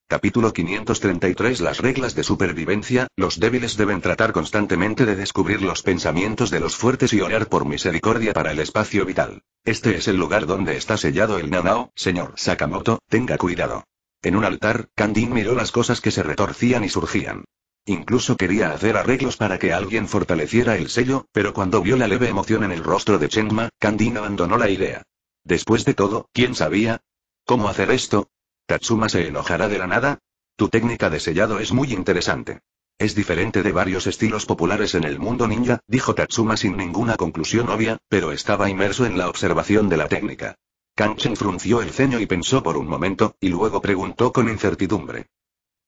Capítulo 533 Las reglas de supervivencia, los débiles deben tratar constantemente de descubrir los pensamientos de los fuertes y orar por misericordia para el espacio vital. Este es el lugar donde está sellado el Nanao, señor Sakamoto, tenga cuidado. En un altar, Candín miró las cosas que se retorcían y surgían. Incluso quería hacer arreglos para que alguien fortaleciera el sello, pero cuando vio la leve emoción en el rostro de Chenma, Candín abandonó la idea. Después de todo, ¿quién sabía? ¿Cómo hacer esto? ¿Tatsuma se enojará de la nada? Tu técnica de sellado es muy interesante. Es diferente de varios estilos populares en el mundo ninja, dijo Tatsuma sin ninguna conclusión obvia, pero estaba inmerso en la observación de la técnica. Kanchen frunció el ceño y pensó por un momento, y luego preguntó con incertidumbre.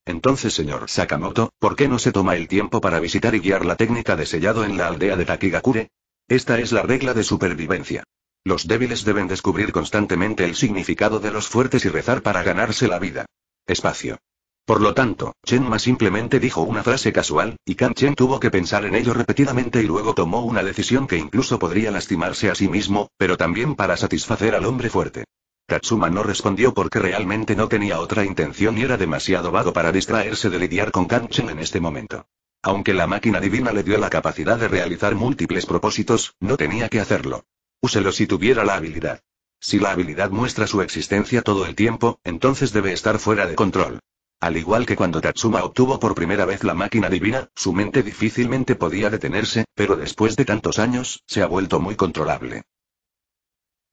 Entonces, señor Sakamoto, ¿por qué no se toma el tiempo para visitar y guiar la técnica de sellado en la aldea de Takigakure? Esta es la regla de supervivencia. Los débiles deben descubrir constantemente el significado de los fuertes y rezar para ganarse la vida. Espacio. Por lo tanto, Chenma simplemente dijo una frase casual, y Kanchen tuvo que pensar en ello repetidamente y luego tomó una decisión que incluso podría lastimarse a sí mismo, pero también para satisfacer al hombre fuerte. Katsuma no respondió porque realmente no tenía otra intención y era demasiado vago para distraerse de lidiar con Kanchen en este momento. Aunque la máquina divina le dio la capacidad de realizar múltiples propósitos, no tenía que hacerlo. Úselo si tuviera la habilidad. Si la habilidad muestra su existencia todo el tiempo, entonces debe estar fuera de control. Al igual que cuando Tatsuma obtuvo por primera vez la máquina divina, su mente difícilmente podía detenerse, pero después de tantos años, se ha vuelto muy controlable.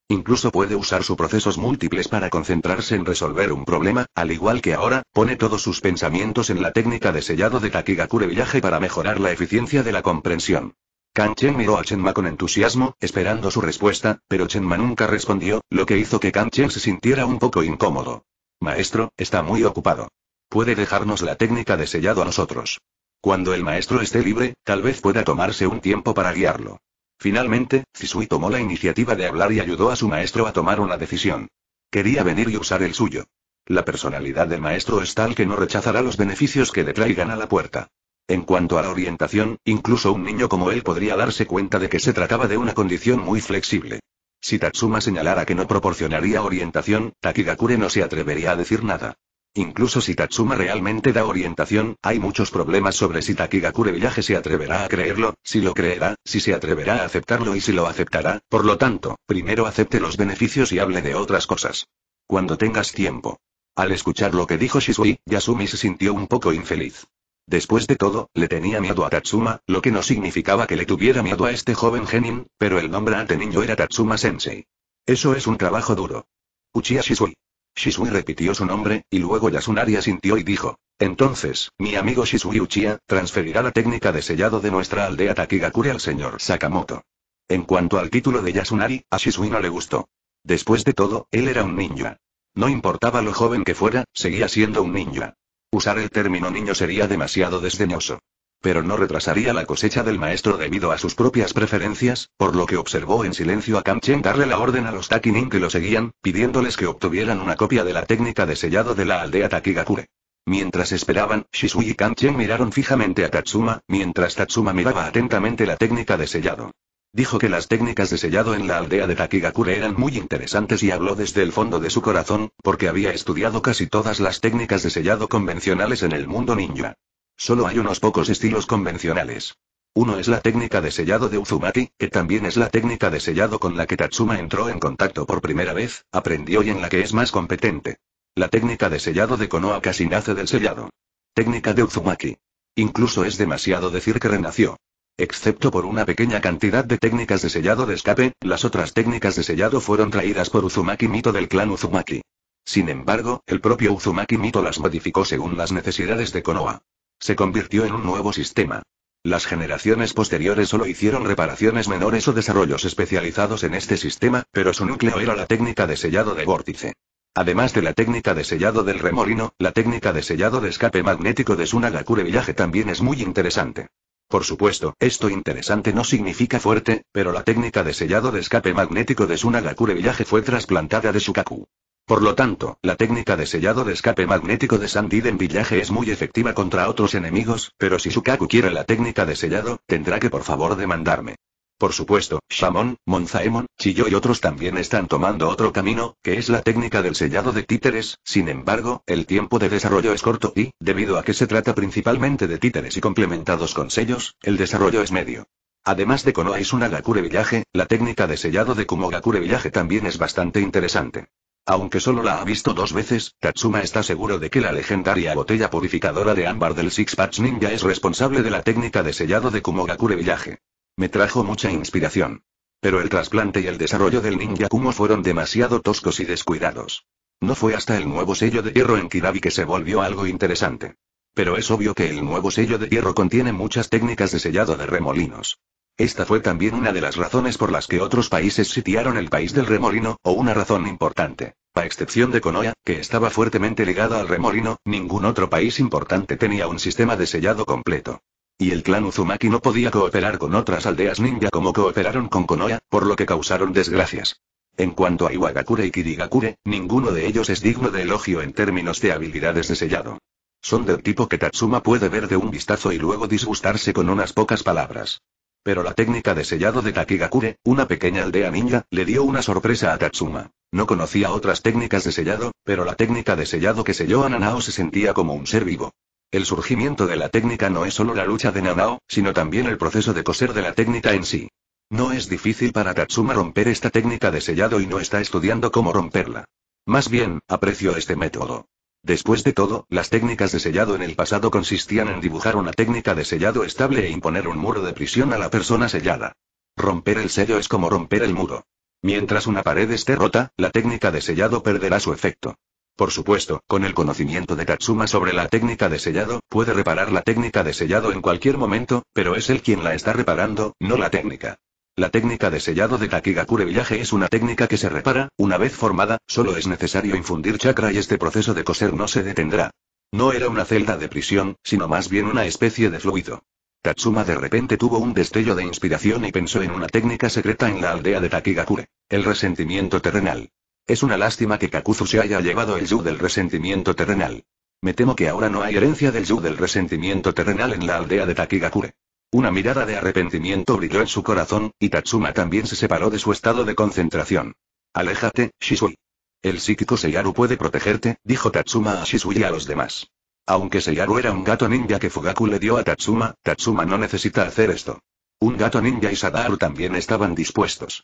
Incluso puede usar sus procesos múltiples para concentrarse en resolver un problema, al igual que ahora, pone todos sus pensamientos en la técnica de sellado de Takigakure Villaje para mejorar la eficiencia de la comprensión. Kanchen miró a Chenma con entusiasmo, esperando su respuesta, pero Chenma nunca respondió, lo que hizo que Kanchen se sintiera un poco incómodo. Maestro, está muy ocupado. Puede dejarnos la técnica de sellado a nosotros. Cuando el maestro esté libre, tal vez pueda tomarse un tiempo para guiarlo. Finalmente, Zisui tomó la iniciativa de hablar y ayudó a su maestro a tomar una decisión. Quería venir y usar el suyo. La personalidad del maestro es tal que no rechazará los beneficios que le traigan a la puerta. En cuanto a la orientación, incluso un niño como él podría darse cuenta de que se trataba de una condición muy flexible. Si Tatsuma señalara que no proporcionaría orientación, Takigakure no se atrevería a decir nada. Incluso si Tatsuma realmente da orientación, hay muchos problemas sobre si Takigakure Village se atreverá a creerlo, si lo creerá, si se atreverá a aceptarlo y si lo aceptará, por lo tanto, primero acepte los beneficios y hable de otras cosas. Cuando tengas tiempo. Al escuchar lo que dijo Shisui, Yasumi se sintió un poco infeliz. Después de todo, le tenía miedo a Tatsuma, lo que no significaba que le tuviera miedo a este joven genin, pero el nombre ante niño era Tatsuma Sensei. Eso es un trabajo duro. Uchiha Shisui. Shisui repitió su nombre, y luego Yasunari asintió y dijo. Entonces, mi amigo Shisui Uchiha, transferirá la técnica de sellado de nuestra aldea Takigakure al señor Sakamoto. En cuanto al título de Yasunari, a Shisui no le gustó. Después de todo, él era un niño. No importaba lo joven que fuera, seguía siendo un ninja. Usar el término niño sería demasiado desdeñoso pero no retrasaría la cosecha del maestro debido a sus propias preferencias, por lo que observó en silencio a Kanchen darle la orden a los Takinin que lo seguían, pidiéndoles que obtuvieran una copia de la técnica de sellado de la aldea Takigakure. Mientras esperaban, Shisui y Kanchen miraron fijamente a Tatsuma, mientras Tatsuma miraba atentamente la técnica de sellado. Dijo que las técnicas de sellado en la aldea de Takigakure eran muy interesantes y habló desde el fondo de su corazón, porque había estudiado casi todas las técnicas de sellado convencionales en el mundo ninja. Solo hay unos pocos estilos convencionales. Uno es la técnica de sellado de Uzumaki, que también es la técnica de sellado con la que Tatsuma entró en contacto por primera vez, aprendió y en la que es más competente. La técnica de sellado de Konoha casi nace del sellado. Técnica de Uzumaki. Incluso es demasiado decir que renació. Excepto por una pequeña cantidad de técnicas de sellado de escape, las otras técnicas de sellado fueron traídas por Uzumaki Mito del clan Uzumaki. Sin embargo, el propio Uzumaki Mito las modificó según las necesidades de Konoha. Se convirtió en un nuevo sistema. Las generaciones posteriores solo hicieron reparaciones menores o desarrollos especializados en este sistema, pero su núcleo era la técnica de sellado de vórtice. Además de la técnica de sellado del remolino, la técnica de sellado de escape magnético de Sunagakure Village también es muy interesante. Por supuesto, esto interesante no significa fuerte, pero la técnica de sellado de escape magnético de Sunagakure Villaje fue trasplantada de Shukaku. Por lo tanto, la técnica de sellado de escape magnético de Sandiden Villaje es muy efectiva contra otros enemigos, pero si Shukaku quiere la técnica de sellado, tendrá que por favor demandarme. Por supuesto, Shamon, Monzaemon, Chiyo y otros también están tomando otro camino, que es la técnica del sellado de títeres, sin embargo, el tiempo de desarrollo es corto y, debido a que se trata principalmente de títeres y complementados con sellos, el desarrollo es medio. Además de Konoha y Sunagakure Village, la técnica de sellado de Kumogakure Village también es bastante interesante. Aunque solo la ha visto dos veces, Tatsuma está seguro de que la legendaria botella purificadora de ámbar del Six Patch Ninja es responsable de la técnica de sellado de Kumogakure Village. Me trajo mucha inspiración. Pero el trasplante y el desarrollo del ninja Kumo fueron demasiado toscos y descuidados. No fue hasta el nuevo sello de hierro en Kirabi que se volvió algo interesante. Pero es obvio que el nuevo sello de hierro contiene muchas técnicas de sellado de remolinos. Esta fue también una de las razones por las que otros países sitiaron el país del remolino, o una razón importante. A excepción de Konoya, que estaba fuertemente ligada al remolino, ningún otro país importante tenía un sistema de sellado completo y el clan Uzumaki no podía cooperar con otras aldeas ninja como cooperaron con Konoha, por lo que causaron desgracias. En cuanto a Iwagakure y Kirigakure, ninguno de ellos es digno de elogio en términos de habilidades de sellado. Son del tipo que Tatsuma puede ver de un vistazo y luego disgustarse con unas pocas palabras. Pero la técnica de sellado de Takigakure, una pequeña aldea ninja, le dio una sorpresa a Tatsuma. No conocía otras técnicas de sellado, pero la técnica de sellado que selló a Nanao se sentía como un ser vivo. El surgimiento de la técnica no es solo la lucha de Nanao, sino también el proceso de coser de la técnica en sí. No es difícil para Tatsuma romper esta técnica de sellado y no está estudiando cómo romperla. Más bien, aprecio este método. Después de todo, las técnicas de sellado en el pasado consistían en dibujar una técnica de sellado estable e imponer un muro de prisión a la persona sellada. Romper el sello es como romper el muro. Mientras una pared esté rota, la técnica de sellado perderá su efecto. Por supuesto, con el conocimiento de Katsuma sobre la técnica de sellado, puede reparar la técnica de sellado en cualquier momento, pero es él quien la está reparando, no la técnica. La técnica de sellado de Takigakure Village es una técnica que se repara, una vez formada, solo es necesario infundir chakra y este proceso de coser no se detendrá. No era una celda de prisión, sino más bien una especie de fluido. Katsuma de repente tuvo un destello de inspiración y pensó en una técnica secreta en la aldea de Takigakure. El resentimiento terrenal. Es una lástima que Kakuzu se haya llevado el yu del resentimiento terrenal. Me temo que ahora no hay herencia del yu del resentimiento terrenal en la aldea de Takigakure. Una mirada de arrepentimiento brilló en su corazón, y Tatsuma también se separó de su estado de concentración. Aléjate, Shisui. El psíquico Seiyaru puede protegerte, dijo Tatsuma a Shisui y a los demás. Aunque Seiyaru era un gato ninja que Fugaku le dio a Tatsuma, Tatsuma no necesita hacer esto. Un gato ninja y Sadaru también estaban dispuestos.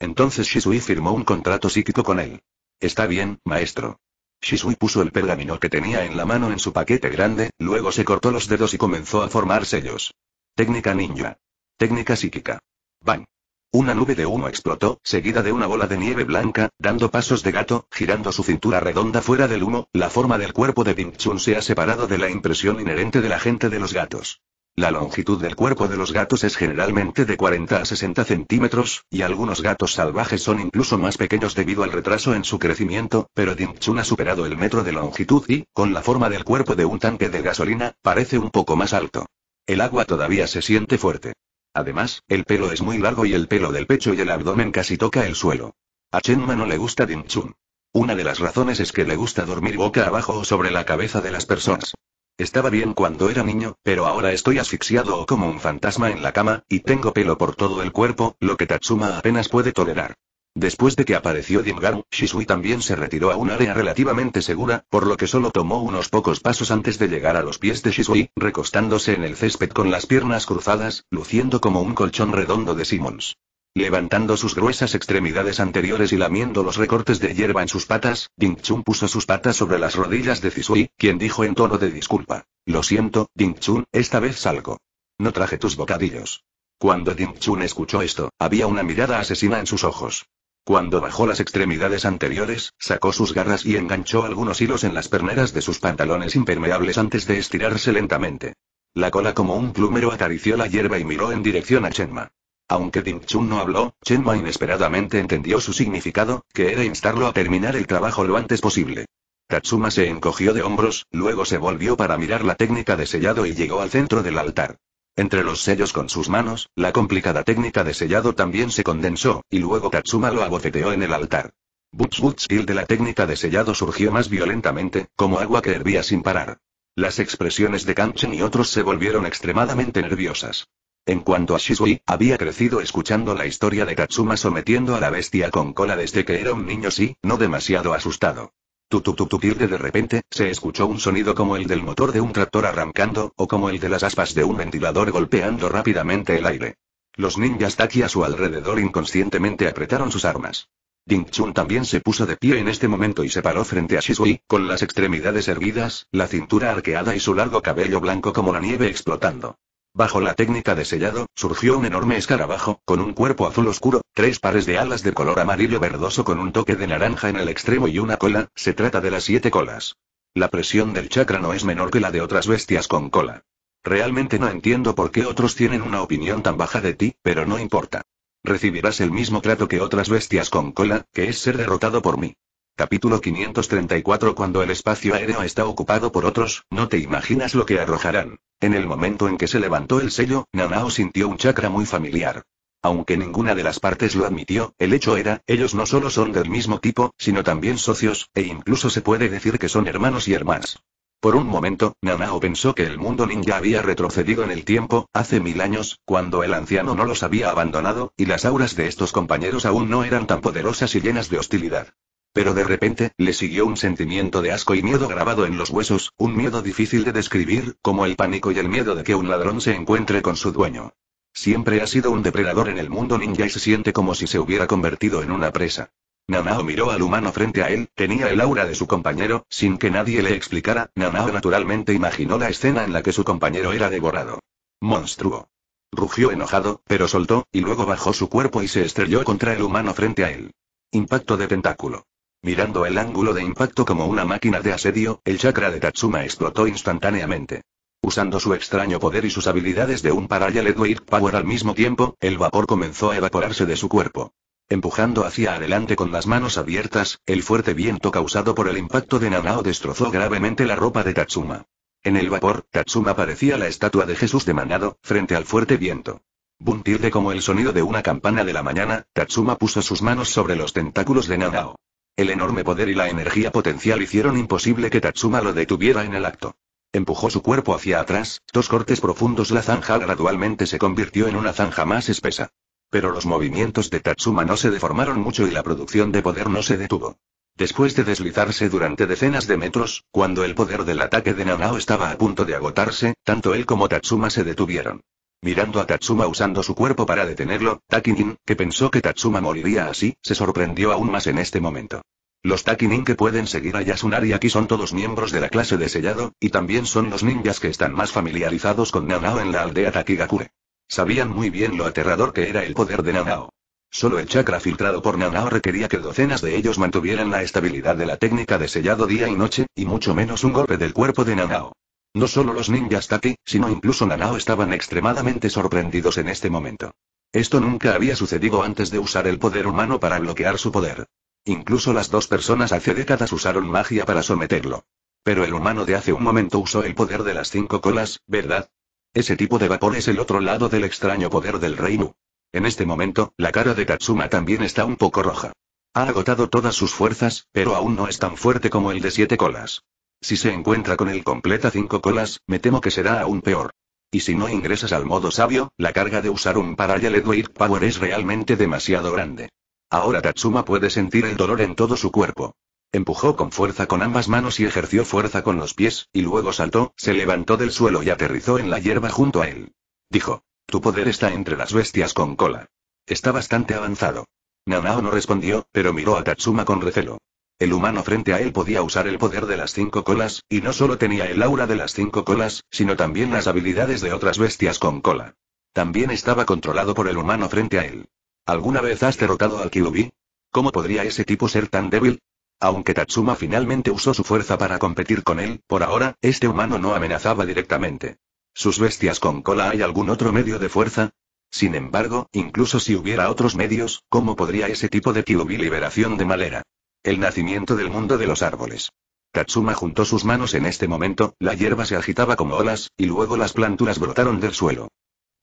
Entonces Shisui firmó un contrato psíquico con él. Está bien, maestro. Shisui puso el pergamino que tenía en la mano en su paquete grande, luego se cortó los dedos y comenzó a formar sellos. Técnica ninja. Técnica psíquica. Bang. Una nube de humo explotó, seguida de una bola de nieve blanca, dando pasos de gato, girando su cintura redonda fuera del humo, la forma del cuerpo de Bing Chun se ha separado de la impresión inherente de la gente de los gatos. La longitud del cuerpo de los gatos es generalmente de 40 a 60 centímetros, y algunos gatos salvajes son incluso más pequeños debido al retraso en su crecimiento, pero Chun ha superado el metro de longitud y, con la forma del cuerpo de un tanque de gasolina, parece un poco más alto. El agua todavía se siente fuerte. Además, el pelo es muy largo y el pelo del pecho y el abdomen casi toca el suelo. A Chenma no le gusta Chun. Una de las razones es que le gusta dormir boca abajo o sobre la cabeza de las personas. Estaba bien cuando era niño, pero ahora estoy asfixiado o como un fantasma en la cama, y tengo pelo por todo el cuerpo, lo que Tatsuma apenas puede tolerar. Después de que apareció Dingaru, Shisui también se retiró a un área relativamente segura, por lo que solo tomó unos pocos pasos antes de llegar a los pies de Shisui, recostándose en el césped con las piernas cruzadas, luciendo como un colchón redondo de Simmons. Levantando sus gruesas extremidades anteriores y lamiendo los recortes de hierba en sus patas, Ding Chun puso sus patas sobre las rodillas de Cisui, quien dijo en tono de disculpa. Lo siento, Ding Chun, esta vez salgo. No traje tus bocadillos. Cuando Ding Chun escuchó esto, había una mirada asesina en sus ojos. Cuando bajó las extremidades anteriores, sacó sus garras y enganchó algunos hilos en las perneras de sus pantalones impermeables antes de estirarse lentamente. La cola como un plumero acarició la hierba y miró en dirección a Chenma. Aunque Ding Chun no habló, Chen Ma inesperadamente entendió su significado, que era instarlo a terminar el trabajo lo antes posible. Tatsuma se encogió de hombros, luego se volvió para mirar la técnica de sellado y llegó al centro del altar. Entre los sellos con sus manos, la complicada técnica de sellado también se condensó, y luego Tatsuma lo abofeteó en el altar. Butch Butch Hill de la técnica de sellado surgió más violentamente, como agua que hervía sin parar. Las expresiones de Kanchen y otros se volvieron extremadamente nerviosas. En cuanto a Shizui, había crecido escuchando la historia de Katsuma sometiendo a la bestia con cola desde que era un niño sí, no demasiado asustado. Tututututirde de repente, se escuchó un sonido como el del motor de un tractor arrancando, o como el de las aspas de un ventilador golpeando rápidamente el aire. Los ninjas Taki a su alrededor inconscientemente apretaron sus armas. Ding Chun también se puso de pie en este momento y se paró frente a Shisui, con las extremidades erguidas, la cintura arqueada y su largo cabello blanco como la nieve explotando. Bajo la técnica de sellado, surgió un enorme escarabajo, con un cuerpo azul oscuro, tres pares de alas de color amarillo verdoso con un toque de naranja en el extremo y una cola, se trata de las siete colas. La presión del chakra no es menor que la de otras bestias con cola. Realmente no entiendo por qué otros tienen una opinión tan baja de ti, pero no importa. Recibirás el mismo trato que otras bestias con cola, que es ser derrotado por mí. Capítulo 534 Cuando el espacio aéreo está ocupado por otros, no te imaginas lo que arrojarán. En el momento en que se levantó el sello, Nanao sintió un chakra muy familiar. Aunque ninguna de las partes lo admitió, el hecho era, ellos no solo son del mismo tipo, sino también socios, e incluso se puede decir que son hermanos y hermanas. Por un momento, Nanao pensó que el mundo ninja había retrocedido en el tiempo, hace mil años, cuando el anciano no los había abandonado, y las auras de estos compañeros aún no eran tan poderosas y llenas de hostilidad. Pero de repente, le siguió un sentimiento de asco y miedo grabado en los huesos, un miedo difícil de describir, como el pánico y el miedo de que un ladrón se encuentre con su dueño. Siempre ha sido un depredador en el mundo ninja y se siente como si se hubiera convertido en una presa. Nanao miró al humano frente a él, tenía el aura de su compañero, sin que nadie le explicara, Nanao naturalmente imaginó la escena en la que su compañero era devorado. Monstruo. Rugió enojado, pero soltó, y luego bajó su cuerpo y se estrelló contra el humano frente a él. Impacto de tentáculo. Mirando el ángulo de impacto como una máquina de asedio, el chakra de Tatsuma explotó instantáneamente. Usando su extraño poder y sus habilidades de un Parallel Power al mismo tiempo, el vapor comenzó a evaporarse de su cuerpo. Empujando hacia adelante con las manos abiertas, el fuerte viento causado por el impacto de Nanao destrozó gravemente la ropa de Tatsuma. En el vapor, Tatsuma parecía la estatua de Jesús de Manado, frente al fuerte viento. Buntilde como el sonido de una campana de la mañana, Tatsuma puso sus manos sobre los tentáculos de Nanao. El enorme poder y la energía potencial hicieron imposible que Tatsuma lo detuviera en el acto. Empujó su cuerpo hacia atrás, dos cortes profundos la zanja gradualmente se convirtió en una zanja más espesa. Pero los movimientos de Tatsuma no se deformaron mucho y la producción de poder no se detuvo. Después de deslizarse durante decenas de metros, cuando el poder del ataque de Nanao estaba a punto de agotarse, tanto él como Tatsuma se detuvieron. Mirando a Tatsuma usando su cuerpo para detenerlo, Takinin, que pensó que Tatsuma moriría así, se sorprendió aún más en este momento. Los Takinin que pueden seguir a Yasunari aquí son todos miembros de la clase de sellado, y también son los ninjas que están más familiarizados con Nanao en la aldea Takigakure. Sabían muy bien lo aterrador que era el poder de Nanao. Solo el chakra filtrado por Nanao requería que docenas de ellos mantuvieran la estabilidad de la técnica de sellado día y noche, y mucho menos un golpe del cuerpo de Nanao. No solo los ninjas Taki, sino incluso Nanao estaban extremadamente sorprendidos en este momento. Esto nunca había sucedido antes de usar el poder humano para bloquear su poder. Incluso las dos personas hace décadas usaron magia para someterlo. Pero el humano de hace un momento usó el poder de las cinco colas, ¿verdad? Ese tipo de vapor es el otro lado del extraño poder del reino. En este momento, la cara de Katsuma también está un poco roja. Ha agotado todas sus fuerzas, pero aún no es tan fuerte como el de siete colas. Si se encuentra con él completa cinco colas, me temo que será aún peor. Y si no ingresas al modo sabio, la carga de usar un el Power es realmente demasiado grande. Ahora Tatsuma puede sentir el dolor en todo su cuerpo. Empujó con fuerza con ambas manos y ejerció fuerza con los pies, y luego saltó, se levantó del suelo y aterrizó en la hierba junto a él. Dijo, tu poder está entre las bestias con cola. Está bastante avanzado. Nanao no respondió, pero miró a Tatsuma con recelo. El humano frente a él podía usar el poder de las cinco colas, y no solo tenía el aura de las cinco colas, sino también las habilidades de otras bestias con cola. También estaba controlado por el humano frente a él. ¿Alguna vez has derrotado al Kyubi? ¿Cómo podría ese tipo ser tan débil? Aunque Tatsuma finalmente usó su fuerza para competir con él, por ahora, este humano no amenazaba directamente. ¿Sus bestias con cola hay algún otro medio de fuerza? Sin embargo, incluso si hubiera otros medios, ¿cómo podría ese tipo de Kyubi liberación de Malera? El nacimiento del mundo de los árboles. Katsuma juntó sus manos en este momento, la hierba se agitaba como olas, y luego las planturas brotaron del suelo.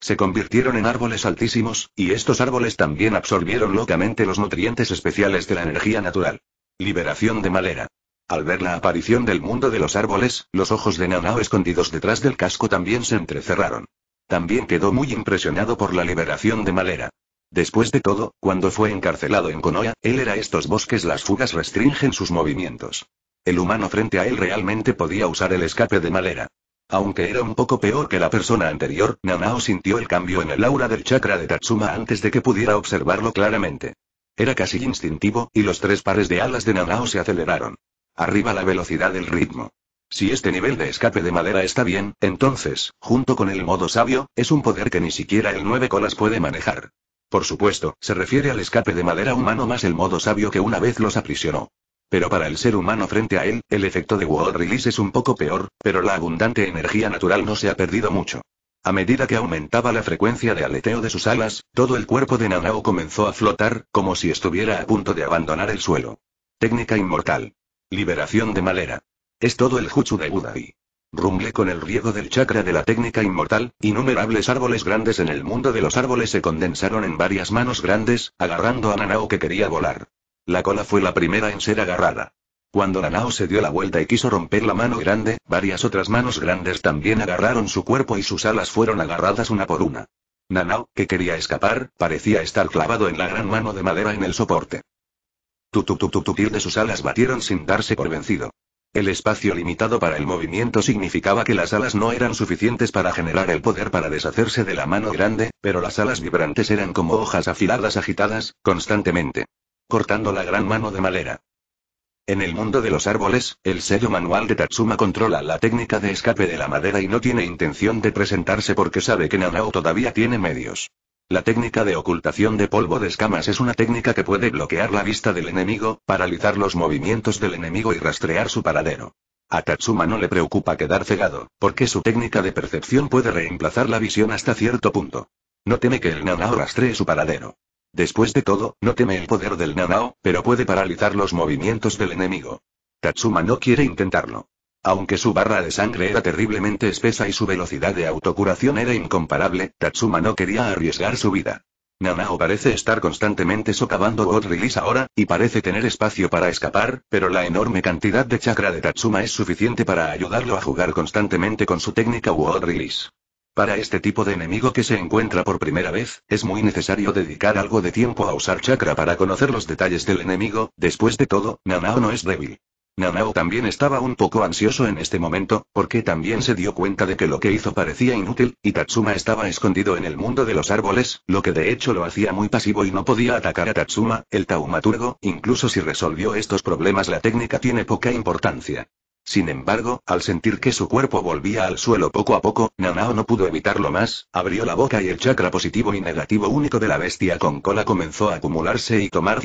Se convirtieron en árboles altísimos, y estos árboles también absorbieron locamente los nutrientes especiales de la energía natural. Liberación de madera. Al ver la aparición del mundo de los árboles, los ojos de Nanao escondidos detrás del casco también se entrecerraron. También quedó muy impresionado por la liberación de madera. Después de todo, cuando fue encarcelado en Konoya, él era estos bosques las fugas restringen sus movimientos. El humano frente a él realmente podía usar el escape de madera. Aunque era un poco peor que la persona anterior, Nanao sintió el cambio en el aura del chakra de Tatsuma antes de que pudiera observarlo claramente. Era casi instintivo, y los tres pares de alas de Nanao se aceleraron. Arriba la velocidad del ritmo. Si este nivel de escape de madera está bien, entonces, junto con el modo sabio, es un poder que ni siquiera el nueve colas puede manejar. Por supuesto, se refiere al escape de madera humano más el modo sabio que una vez los aprisionó. Pero para el ser humano frente a él, el efecto de World Release es un poco peor, pero la abundante energía natural no se ha perdido mucho. A medida que aumentaba la frecuencia de aleteo de sus alas, todo el cuerpo de Nanao comenzó a flotar, como si estuviera a punto de abandonar el suelo. Técnica inmortal. Liberación de madera. Es todo el jutsu de Budai. Rumble con el riego del chakra de la técnica inmortal, innumerables árboles grandes en el mundo de los árboles se condensaron en varias manos grandes, agarrando a Nanao que quería volar. La cola fue la primera en ser agarrada. Cuando Nanao se dio la vuelta y quiso romper la mano grande, varias otras manos grandes también agarraron su cuerpo y sus alas fueron agarradas una por una. Nanao, que quería escapar, parecía estar clavado en la gran mano de madera en el soporte. Tu de sus alas batieron sin darse por vencido. El espacio limitado para el movimiento significaba que las alas no eran suficientes para generar el poder para deshacerse de la mano grande, pero las alas vibrantes eran como hojas afiladas agitadas, constantemente. Cortando la gran mano de madera. En el mundo de los árboles, el sello manual de Tatsuma controla la técnica de escape de la madera y no tiene intención de presentarse porque sabe que Nanao todavía tiene medios. La técnica de ocultación de polvo de escamas es una técnica que puede bloquear la vista del enemigo, paralizar los movimientos del enemigo y rastrear su paradero. A Tatsuma no le preocupa quedar cegado, porque su técnica de percepción puede reemplazar la visión hasta cierto punto. No teme que el Nanao rastree su paradero. Después de todo, no teme el poder del Nanao, pero puede paralizar los movimientos del enemigo. Tatsuma no quiere intentarlo. Aunque su barra de sangre era terriblemente espesa y su velocidad de autocuración era incomparable, Tatsuma no quería arriesgar su vida. Nanao parece estar constantemente socavando God Release ahora, y parece tener espacio para escapar, pero la enorme cantidad de chakra de Tatsuma es suficiente para ayudarlo a jugar constantemente con su técnica World Release. Para este tipo de enemigo que se encuentra por primera vez, es muy necesario dedicar algo de tiempo a usar chakra para conocer los detalles del enemigo, después de todo, Nanao no es débil. Nanao también estaba un poco ansioso en este momento, porque también se dio cuenta de que lo que hizo parecía inútil, y Tatsuma estaba escondido en el mundo de los árboles, lo que de hecho lo hacía muy pasivo y no podía atacar a Tatsuma, el taumaturgo, incluso si resolvió estos problemas la técnica tiene poca importancia. Sin embargo, al sentir que su cuerpo volvía al suelo poco a poco, Nanao no pudo evitarlo más, abrió la boca y el chakra positivo y negativo único de la bestia con cola comenzó a acumularse y tomar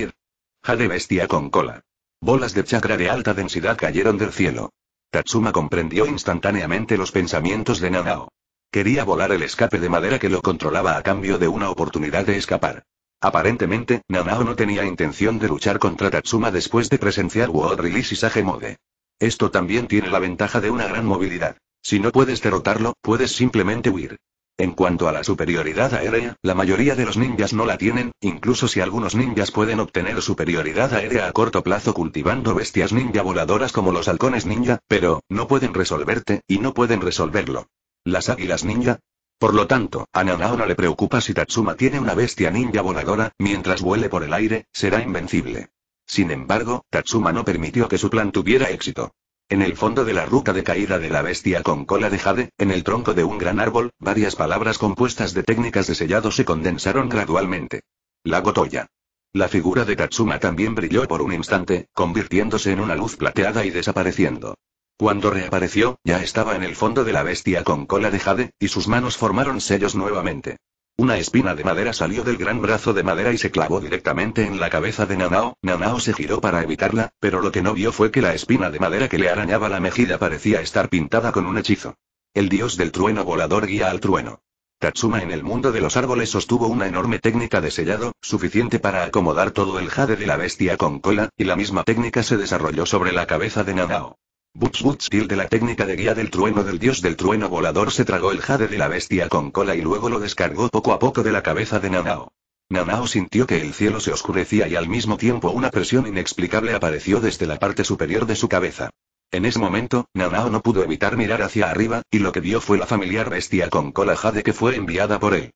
Jade bestia con cola. Bolas de chakra de alta densidad cayeron del cielo. Tatsuma comprendió instantáneamente los pensamientos de Nanao. Quería volar el escape de madera que lo controlaba a cambio de una oportunidad de escapar. Aparentemente, Nanao no tenía intención de luchar contra Tatsuma después de presenciar World Release y Sage Mode. Esto también tiene la ventaja de una gran movilidad. Si no puedes derrotarlo, puedes simplemente huir. En cuanto a la superioridad aérea, la mayoría de los ninjas no la tienen, incluso si algunos ninjas pueden obtener superioridad aérea a corto plazo cultivando bestias ninja voladoras como los halcones ninja, pero, no pueden resolverte, y no pueden resolverlo. ¿Las águilas ninja? Por lo tanto, a Nanao no le preocupa si Tatsuma tiene una bestia ninja voladora, mientras vuele por el aire, será invencible. Sin embargo, Tatsuma no permitió que su plan tuviera éxito. En el fondo de la ruta de caída de la bestia con cola de jade, en el tronco de un gran árbol, varias palabras compuestas de técnicas de sellado se condensaron gradualmente. La gotoya. La figura de Katsuma también brilló por un instante, convirtiéndose en una luz plateada y desapareciendo. Cuando reapareció, ya estaba en el fondo de la bestia con cola de jade, y sus manos formaron sellos nuevamente. Una espina de madera salió del gran brazo de madera y se clavó directamente en la cabeza de Nanao. Nanao se giró para evitarla, pero lo que no vio fue que la espina de madera que le arañaba la mejilla parecía estar pintada con un hechizo. El dios del trueno volador guía al trueno. Tatsuma en el mundo de los árboles sostuvo una enorme técnica de sellado, suficiente para acomodar todo el jade de la bestia con cola, y la misma técnica se desarrolló sobre la cabeza de Nanao. Butz Butz de la técnica de guía del trueno del dios del trueno volador se tragó el jade de la bestia con cola y luego lo descargó poco a poco de la cabeza de Nanao. Nanao sintió que el cielo se oscurecía y al mismo tiempo una presión inexplicable apareció desde la parte superior de su cabeza. En ese momento, Nanao no pudo evitar mirar hacia arriba, y lo que vio fue la familiar bestia con cola jade que fue enviada por él.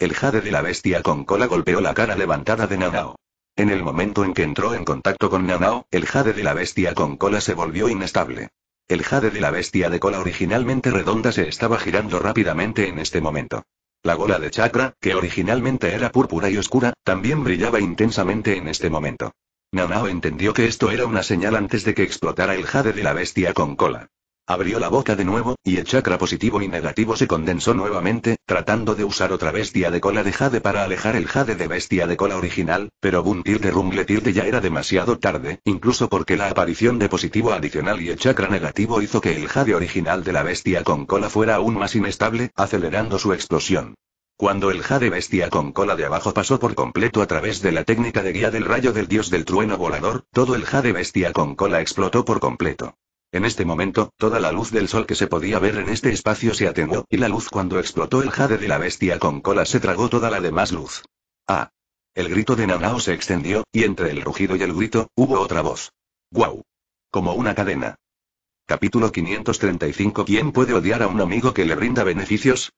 El jade de la bestia con cola golpeó la cara levantada de Nanao. En el momento en que entró en contacto con Nanao, el jade de la bestia con cola se volvió inestable. El jade de la bestia de cola originalmente redonda se estaba girando rápidamente en este momento. La gola de chakra, que originalmente era púrpura y oscura, también brillaba intensamente en este momento. Nanao entendió que esto era una señal antes de que explotara el jade de la bestia con cola. Abrió la boca de nuevo, y el chakra positivo y negativo se condensó nuevamente, tratando de usar otra bestia de cola de jade para alejar el jade de bestia de cola original, pero Buntir de Rumble ya era demasiado tarde, incluso porque la aparición de positivo adicional y el chakra negativo hizo que el jade original de la bestia con cola fuera aún más inestable, acelerando su explosión. Cuando el jade bestia con cola de abajo pasó por completo a través de la técnica de guía del rayo del dios del trueno volador, todo el jade bestia con cola explotó por completo. En este momento, toda la luz del sol que se podía ver en este espacio se atenuó, y la luz cuando explotó el jade de la bestia con cola se tragó toda la demás luz. ¡Ah! El grito de Nanao se extendió, y entre el rugido y el grito, hubo otra voz. ¡Guau! Como una cadena. Capítulo 535 ¿Quién puede odiar a un amigo que le brinda beneficios?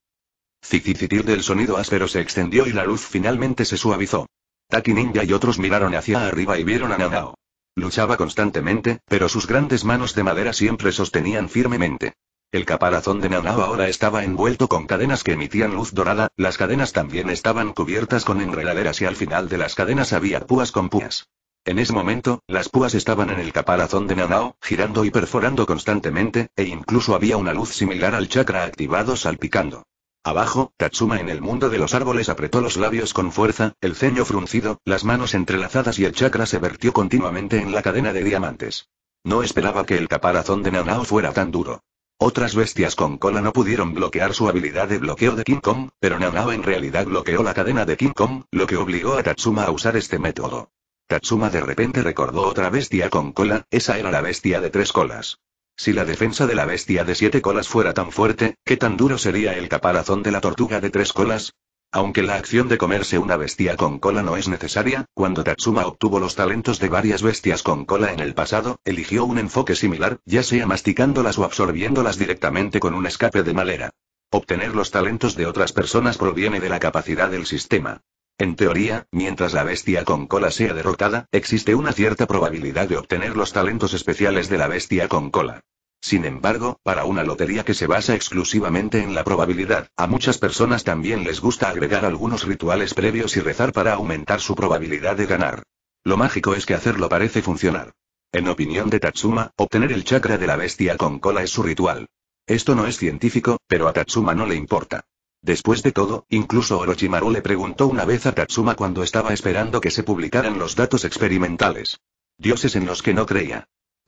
Cicicitir del sonido áspero se extendió y la luz finalmente se suavizó. Taki Ninja y otros miraron hacia arriba y vieron a Nanao. Luchaba constantemente, pero sus grandes manos de madera siempre sostenían firmemente. El caparazón de Nanao ahora estaba envuelto con cadenas que emitían luz dorada, las cadenas también estaban cubiertas con enredaderas y al final de las cadenas había púas con púas. En ese momento, las púas estaban en el caparazón de Nanao, girando y perforando constantemente, e incluso había una luz similar al chakra activado salpicando. Abajo, Tatsuma en el mundo de los árboles apretó los labios con fuerza, el ceño fruncido, las manos entrelazadas y el chakra se vertió continuamente en la cadena de diamantes. No esperaba que el caparazón de Nanao fuera tan duro. Otras bestias con cola no pudieron bloquear su habilidad de bloqueo de King Kong, pero Nanao en realidad bloqueó la cadena de King Kong, lo que obligó a Tatsuma a usar este método. Tatsuma de repente recordó otra bestia con cola, esa era la bestia de tres colas. Si la defensa de la bestia de siete colas fuera tan fuerte, ¿qué tan duro sería el caparazón de la tortuga de tres colas? Aunque la acción de comerse una bestia con cola no es necesaria, cuando Tatsuma obtuvo los talentos de varias bestias con cola en el pasado, eligió un enfoque similar, ya sea masticándolas o absorbiéndolas directamente con un escape de malera. Obtener los talentos de otras personas proviene de la capacidad del sistema. En teoría, mientras la bestia con cola sea derrotada, existe una cierta probabilidad de obtener los talentos especiales de la bestia con cola. Sin embargo, para una lotería que se basa exclusivamente en la probabilidad, a muchas personas también les gusta agregar algunos rituales previos y rezar para aumentar su probabilidad de ganar. Lo mágico es que hacerlo parece funcionar. En opinión de Tatsuma, obtener el chakra de la bestia con cola es su ritual. Esto no es científico, pero a Tatsuma no le importa. Después de todo, incluso Orochimaru le preguntó una vez a Tatsuma cuando estaba esperando que se publicaran los datos experimentales. Dioses en los que no creía.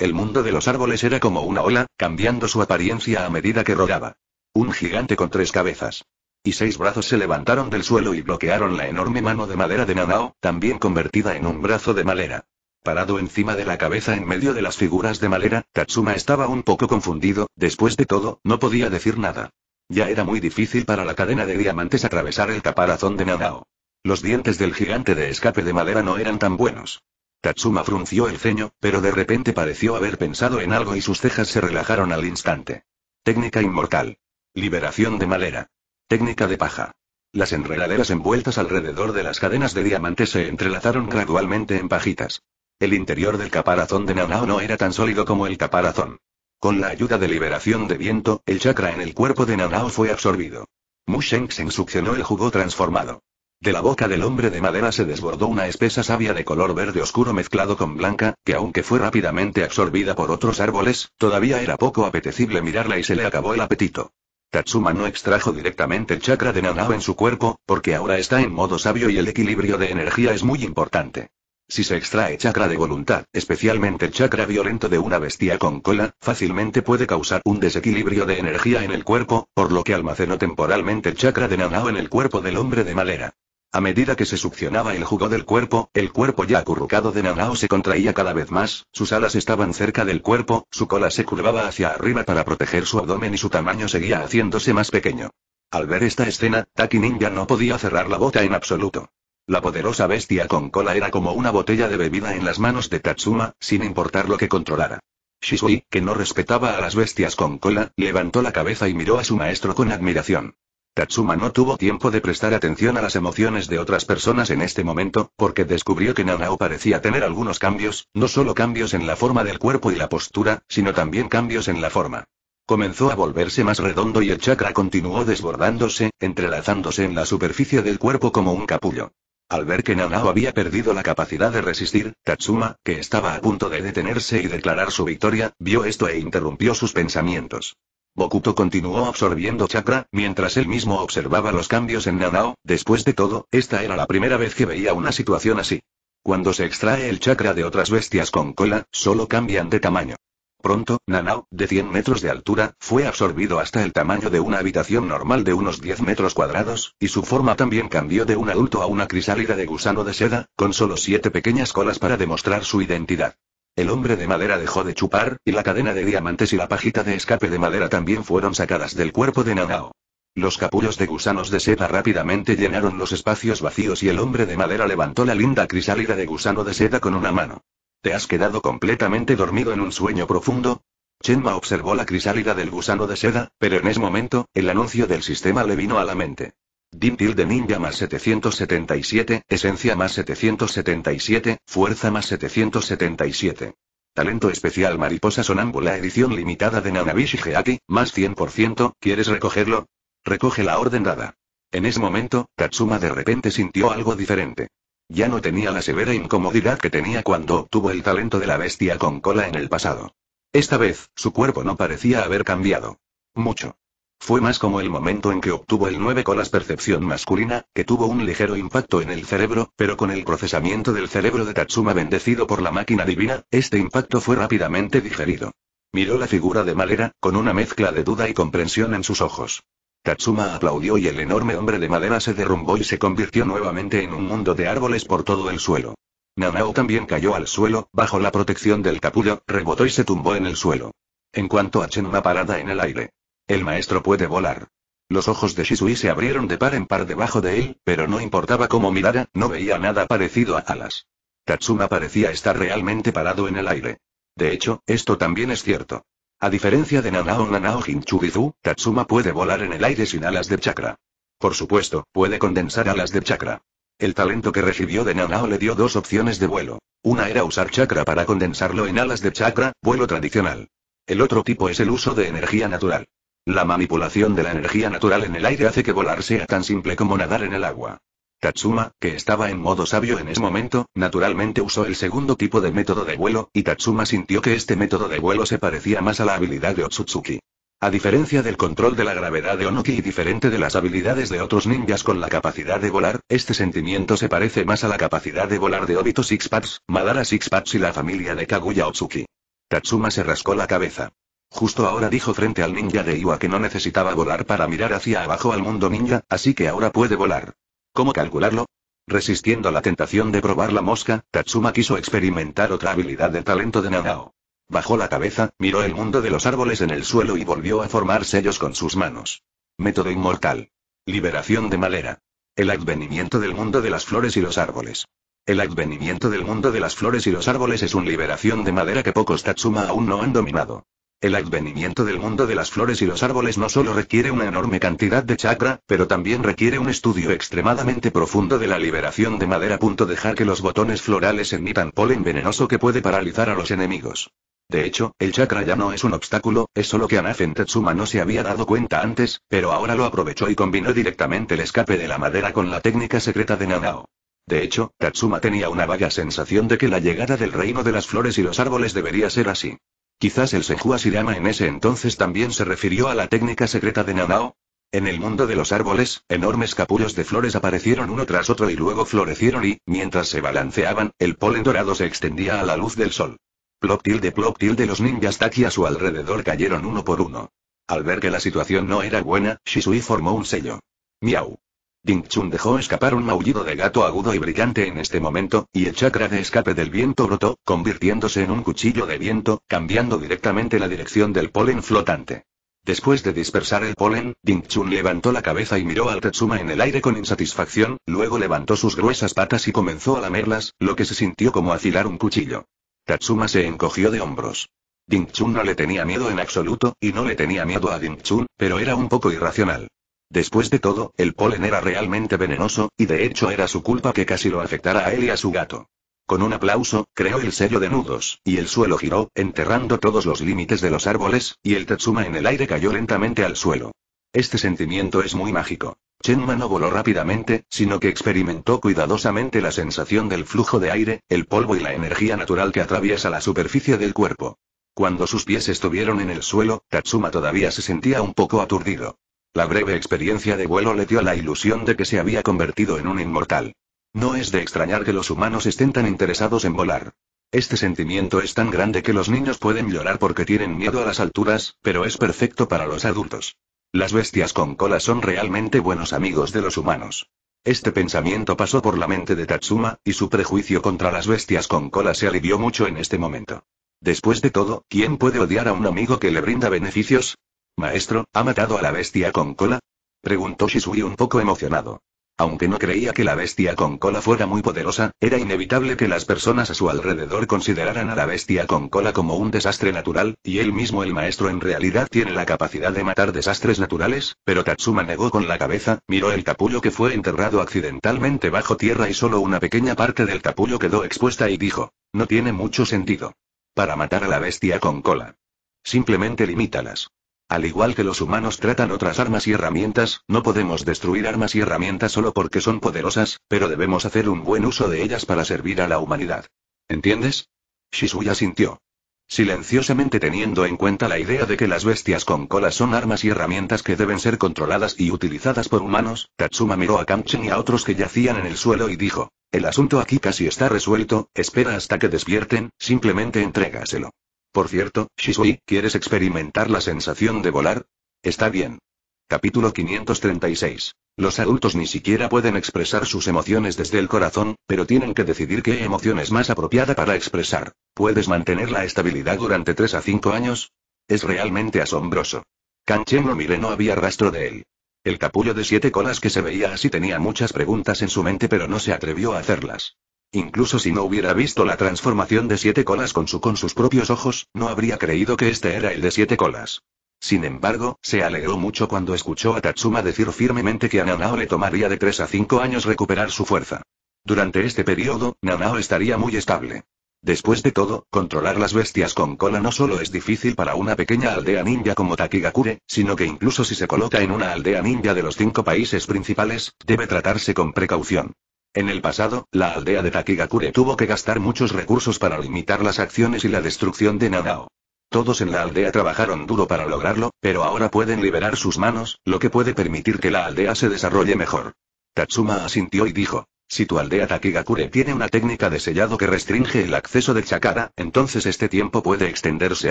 El mundo de los árboles era como una ola, cambiando su apariencia a medida que rodaba. Un gigante con tres cabezas. Y seis brazos se levantaron del suelo y bloquearon la enorme mano de madera de Nanao, también convertida en un brazo de madera. Parado encima de la cabeza en medio de las figuras de madera, Tatsuma estaba un poco confundido, después de todo, no podía decir nada. Ya era muy difícil para la cadena de diamantes atravesar el caparazón de Nanao. Los dientes del gigante de escape de madera no eran tan buenos. Tatsuma frunció el ceño, pero de repente pareció haber pensado en algo y sus cejas se relajaron al instante. Técnica inmortal. Liberación de madera. Técnica de paja. Las enredaderas envueltas alrededor de las cadenas de diamante se entrelazaron gradualmente en pajitas. El interior del caparazón de Nanao no era tan sólido como el caparazón. Con la ayuda de liberación de viento, el chakra en el cuerpo de Nanao fue absorbido. Musheng se succionó el jugo transformado. De la boca del hombre de madera se desbordó una espesa savia de color verde oscuro mezclado con blanca, que aunque fue rápidamente absorbida por otros árboles, todavía era poco apetecible mirarla y se le acabó el apetito. Tatsuma no extrajo directamente el chakra de Nanao en su cuerpo, porque ahora está en modo sabio y el equilibrio de energía es muy importante. Si se extrae chakra de voluntad, especialmente el chakra violento de una bestia con cola, fácilmente puede causar un desequilibrio de energía en el cuerpo, por lo que almacenó temporalmente el chakra de Nanao en el cuerpo del hombre de madera. A medida que se succionaba el jugo del cuerpo, el cuerpo ya acurrucado de Nanao se contraía cada vez más, sus alas estaban cerca del cuerpo, su cola se curvaba hacia arriba para proteger su abdomen y su tamaño seguía haciéndose más pequeño. Al ver esta escena, Taki Ninja no podía cerrar la bota en absoluto. La poderosa bestia con cola era como una botella de bebida en las manos de Tatsuma, sin importar lo que controlara. Shisui, que no respetaba a las bestias con cola, levantó la cabeza y miró a su maestro con admiración. Tatsuma no tuvo tiempo de prestar atención a las emociones de otras personas en este momento, porque descubrió que Nanao parecía tener algunos cambios, no solo cambios en la forma del cuerpo y la postura, sino también cambios en la forma. Comenzó a volverse más redondo y el chakra continuó desbordándose, entrelazándose en la superficie del cuerpo como un capullo. Al ver que Nanao había perdido la capacidad de resistir, Tatsuma, que estaba a punto de detenerse y declarar su victoria, vio esto e interrumpió sus pensamientos. Bokuto continuó absorbiendo chakra, mientras él mismo observaba los cambios en Nanao, después de todo, esta era la primera vez que veía una situación así. Cuando se extrae el chakra de otras bestias con cola, solo cambian de tamaño. Pronto, Nanao, de 100 metros de altura, fue absorbido hasta el tamaño de una habitación normal de unos 10 metros cuadrados, y su forma también cambió de un adulto a una crisálida de gusano de seda, con solo siete pequeñas colas para demostrar su identidad. El hombre de madera dejó de chupar, y la cadena de diamantes y la pajita de escape de madera también fueron sacadas del cuerpo de Nanao. Los capullos de gusanos de seda rápidamente llenaron los espacios vacíos y el hombre de madera levantó la linda crisálida de gusano de seda con una mano. ¿Te has quedado completamente dormido en un sueño profundo? Chenma observó la crisálida del gusano de seda, pero en ese momento, el anuncio del sistema le vino a la mente. Deep de Ninja más 777, Esencia más 777, Fuerza más 777. Talento especial Mariposa Sonámbula edición limitada de Nanabishi Geaki, más 100%, ¿quieres recogerlo? Recoge la orden dada. En ese momento, Katsuma de repente sintió algo diferente. Ya no tenía la severa incomodidad que tenía cuando obtuvo el talento de la bestia con cola en el pasado. Esta vez, su cuerpo no parecía haber cambiado. Mucho. Fue más como el momento en que obtuvo el 9 con percepción masculina, que tuvo un ligero impacto en el cerebro, pero con el procesamiento del cerebro de Tatsuma bendecido por la máquina divina, este impacto fue rápidamente digerido. Miró la figura de madera, con una mezcla de duda y comprensión en sus ojos. Tatsuma aplaudió y el enorme hombre de madera se derrumbó y se convirtió nuevamente en un mundo de árboles por todo el suelo. Nanao también cayó al suelo, bajo la protección del capullo, rebotó y se tumbó en el suelo. En cuanto a Chen una parada en el aire. El maestro puede volar. Los ojos de Shisui se abrieron de par en par debajo de él, pero no importaba cómo mirara, no veía nada parecido a alas. Tatsuma parecía estar realmente parado en el aire. De hecho, esto también es cierto. A diferencia de Nanao Nanao Hinchubizu, Tatsuma puede volar en el aire sin alas de chakra. Por supuesto, puede condensar alas de chakra. El talento que recibió de Nanao le dio dos opciones de vuelo. Una era usar chakra para condensarlo en alas de chakra, vuelo tradicional. El otro tipo es el uso de energía natural. La manipulación de la energía natural en el aire hace que volar sea tan simple como nadar en el agua. Tatsuma, que estaba en modo sabio en ese momento, naturalmente usó el segundo tipo de método de vuelo, y Tatsuma sintió que este método de vuelo se parecía más a la habilidad de Otsutsuki. A diferencia del control de la gravedad de Onoki y diferente de las habilidades de otros ninjas con la capacidad de volar, este sentimiento se parece más a la capacidad de volar de Obito Sixpats, Madara Sixpats y la familia de Kaguya Otsuki. Tatsuma se rascó la cabeza. Justo ahora dijo frente al ninja de Iwa que no necesitaba volar para mirar hacia abajo al mundo ninja, así que ahora puede volar. ¿Cómo calcularlo? Resistiendo la tentación de probar la mosca, Tatsuma quiso experimentar otra habilidad de talento de Nanao. Bajó la cabeza, miró el mundo de los árboles en el suelo y volvió a formar sellos con sus manos. Método inmortal. Liberación de madera. El advenimiento del mundo de las flores y los árboles. El advenimiento del mundo de las flores y los árboles es una liberación de madera que pocos Tatsuma aún no han dominado. El advenimiento del mundo de las flores y los árboles no solo requiere una enorme cantidad de chakra, pero también requiere un estudio extremadamente profundo de la liberación de madera. Punto dejar que los botones florales emitan polen venenoso que puede paralizar a los enemigos. De hecho, el chakra ya no es un obstáculo, es solo que Anafen Tetsuma no se había dado cuenta antes, pero ahora lo aprovechó y combinó directamente el escape de la madera con la técnica secreta de Nanao. De hecho, Tatsuma tenía una vaga sensación de que la llegada del reino de las flores y los árboles debería ser así. Quizás el Senju Asirama en ese entonces también se refirió a la técnica secreta de Nanao. En el mundo de los árboles, enormes capullos de flores aparecieron uno tras otro y luego florecieron y, mientras se balanceaban, el polen dorado se extendía a la luz del sol. Plop de plop de los ninjas Taki a su alrededor cayeron uno por uno. Al ver que la situación no era buena, Shisui formó un sello. Miau. Ding Chun dejó escapar un maullido de gato agudo y brillante en este momento, y el chakra de escape del viento brotó, convirtiéndose en un cuchillo de viento, cambiando directamente la dirección del polen flotante. Después de dispersar el polen, Ding Chun levantó la cabeza y miró al Tatsuma en el aire con insatisfacción, luego levantó sus gruesas patas y comenzó a lamerlas, lo que se sintió como afilar un cuchillo. Tatsuma se encogió de hombros. Ding Chun no le tenía miedo en absoluto, y no le tenía miedo a Ding Chun, pero era un poco irracional. Después de todo, el polen era realmente venenoso, y de hecho era su culpa que casi lo afectara a él y a su gato. Con un aplauso, creó el sello de nudos, y el suelo giró, enterrando todos los límites de los árboles, y el Tatsuma en el aire cayó lentamente al suelo. Este sentimiento es muy mágico. Chenma no voló rápidamente, sino que experimentó cuidadosamente la sensación del flujo de aire, el polvo y la energía natural que atraviesa la superficie del cuerpo. Cuando sus pies estuvieron en el suelo, Tatsuma todavía se sentía un poco aturdido. La breve experiencia de vuelo le dio la ilusión de que se había convertido en un inmortal. No es de extrañar que los humanos estén tan interesados en volar. Este sentimiento es tan grande que los niños pueden llorar porque tienen miedo a las alturas, pero es perfecto para los adultos. Las bestias con cola son realmente buenos amigos de los humanos. Este pensamiento pasó por la mente de Tatsuma, y su prejuicio contra las bestias con cola se alivió mucho en este momento. Después de todo, ¿quién puede odiar a un amigo que le brinda beneficios? Maestro, ¿ha matado a la bestia con cola? Preguntó Shisui un poco emocionado. Aunque no creía que la bestia con cola fuera muy poderosa, era inevitable que las personas a su alrededor consideraran a la bestia con cola como un desastre natural, y él mismo el maestro en realidad tiene la capacidad de matar desastres naturales, pero Tatsuma negó con la cabeza, miró el capullo que fue enterrado accidentalmente bajo tierra y solo una pequeña parte del capullo quedó expuesta y dijo, no tiene mucho sentido. Para matar a la bestia con cola. Simplemente limítalas. Al igual que los humanos tratan otras armas y herramientas, no podemos destruir armas y herramientas solo porque son poderosas, pero debemos hacer un buen uso de ellas para servir a la humanidad. ¿Entiendes? Shizuya sintió. Silenciosamente teniendo en cuenta la idea de que las bestias con cola son armas y herramientas que deben ser controladas y utilizadas por humanos, Tatsuma miró a Kamchen y a otros que yacían en el suelo y dijo, el asunto aquí casi está resuelto, espera hasta que despierten, simplemente entrégaselo. Por cierto, Shisui, ¿quieres experimentar la sensación de volar? Está bien. Capítulo 536. Los adultos ni siquiera pueden expresar sus emociones desde el corazón, pero tienen que decidir qué emoción es más apropiada para expresar. ¿Puedes mantener la estabilidad durante 3 a 5 años? Es realmente asombroso. Kanchen lo mire no había rastro de él. El capullo de siete colas que se veía así tenía muchas preguntas en su mente, pero no se atrevió a hacerlas. Incluso si no hubiera visto la transformación de siete colas con sus propios ojos, no habría creído que este era el de siete colas. Sin embargo, se alegró mucho cuando escuchó a Tatsuma decir firmemente que a Nanao le tomaría de 3 a 5 años recuperar su fuerza. Durante este periodo, Nanao estaría muy estable. Después de todo, controlar las bestias con cola no solo es difícil para una pequeña aldea ninja como Takigakure, sino que incluso si se coloca en una aldea ninja de los cinco países principales, debe tratarse con precaución. En el pasado, la aldea de Takigakure tuvo que gastar muchos recursos para limitar las acciones y la destrucción de Nanao. Todos en la aldea trabajaron duro para lograrlo, pero ahora pueden liberar sus manos, lo que puede permitir que la aldea se desarrolle mejor. Tatsuma asintió y dijo, si tu aldea Takigakure tiene una técnica de sellado que restringe el acceso de Chakara, entonces este tiempo puede extenderse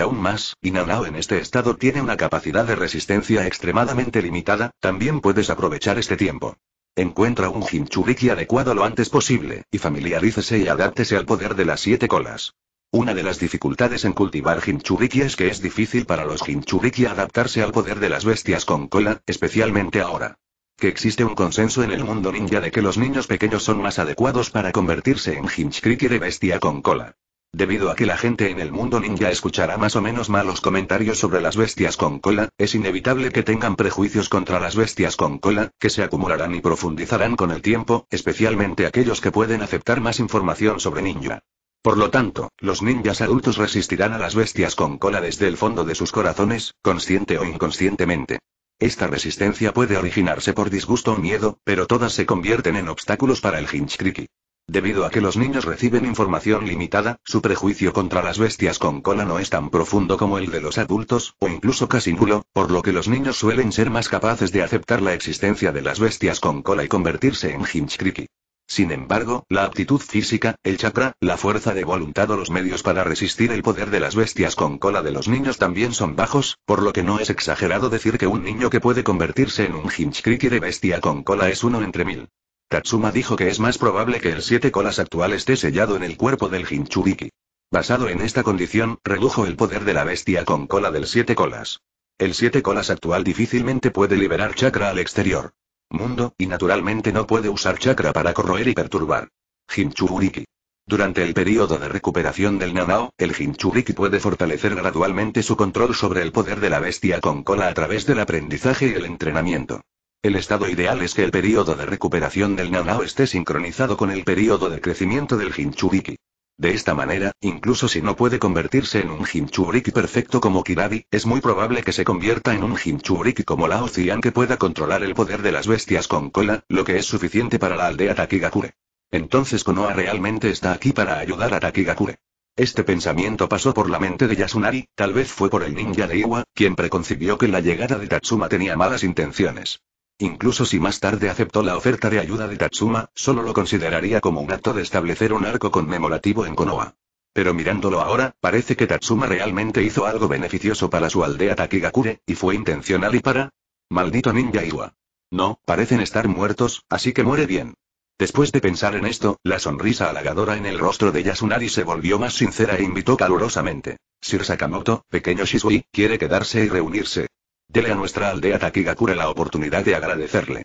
aún más, y Nanao en este estado tiene una capacidad de resistencia extremadamente limitada, también puedes aprovechar este tiempo. Encuentra un Hinchuriki adecuado lo antes posible, y familiarícese y adáptese al poder de las siete colas. Una de las dificultades en cultivar Hinchuriki es que es difícil para los Hinchuriki adaptarse al poder de las bestias con cola, especialmente ahora. Que existe un consenso en el mundo ninja de que los niños pequeños son más adecuados para convertirse en Jinchuriki de bestia con cola. Debido a que la gente en el mundo ninja escuchará más o menos malos comentarios sobre las bestias con cola, es inevitable que tengan prejuicios contra las bestias con cola, que se acumularán y profundizarán con el tiempo, especialmente aquellos que pueden aceptar más información sobre ninja. Por lo tanto, los ninjas adultos resistirán a las bestias con cola desde el fondo de sus corazones, consciente o inconscientemente. Esta resistencia puede originarse por disgusto o miedo, pero todas se convierten en obstáculos para el Hinchkriki. Debido a que los niños reciben información limitada, su prejuicio contra las bestias con cola no es tan profundo como el de los adultos, o incluso casi nulo, por lo que los niños suelen ser más capaces de aceptar la existencia de las bestias con cola y convertirse en Hinchkriki. Sin embargo, la aptitud física, el chakra, la fuerza de voluntad o los medios para resistir el poder de las bestias con cola de los niños también son bajos, por lo que no es exagerado decir que un niño que puede convertirse en un Hinchkriki de bestia con cola es uno entre mil. Tatsuma dijo que es más probable que el siete colas actual esté sellado en el cuerpo del Hinchuriki. Basado en esta condición, redujo el poder de la bestia con cola del siete colas. El siete colas actual difícilmente puede liberar chakra al exterior. Mundo, y naturalmente no puede usar chakra para corroer y perturbar. Hinchuriki. Durante el período de recuperación del Nanao, el Hinchuriki puede fortalecer gradualmente su control sobre el poder de la bestia con cola a través del aprendizaje y el entrenamiento. El estado ideal es que el periodo de recuperación del nanao esté sincronizado con el periodo de crecimiento del Hinchuriki. De esta manera, incluso si no puede convertirse en un Hinchuriki perfecto como Kirabi, es muy probable que se convierta en un Hinchuriki como Lao Cian que pueda controlar el poder de las bestias con cola, lo que es suficiente para la aldea Takigakure. Entonces Konoha realmente está aquí para ayudar a Takigakure. Este pensamiento pasó por la mente de Yasunari, tal vez fue por el ninja de Iwa, quien preconcibió que la llegada de Tatsuma tenía malas intenciones. Incluso si más tarde aceptó la oferta de ayuda de Tatsuma, solo lo consideraría como un acto de establecer un arco conmemorativo en Konoha. Pero mirándolo ahora, parece que Tatsuma realmente hizo algo beneficioso para su aldea Takigakure, y fue intencional y para... Maldito ninja Iwa. No, parecen estar muertos, así que muere bien. Después de pensar en esto, la sonrisa halagadora en el rostro de Yasunari se volvió más sincera e invitó calurosamente. Sir Sakamoto, pequeño Shisui, quiere quedarse y reunirse. Dele a nuestra aldea Takigakure la oportunidad de agradecerle.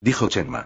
Dijo Chenma.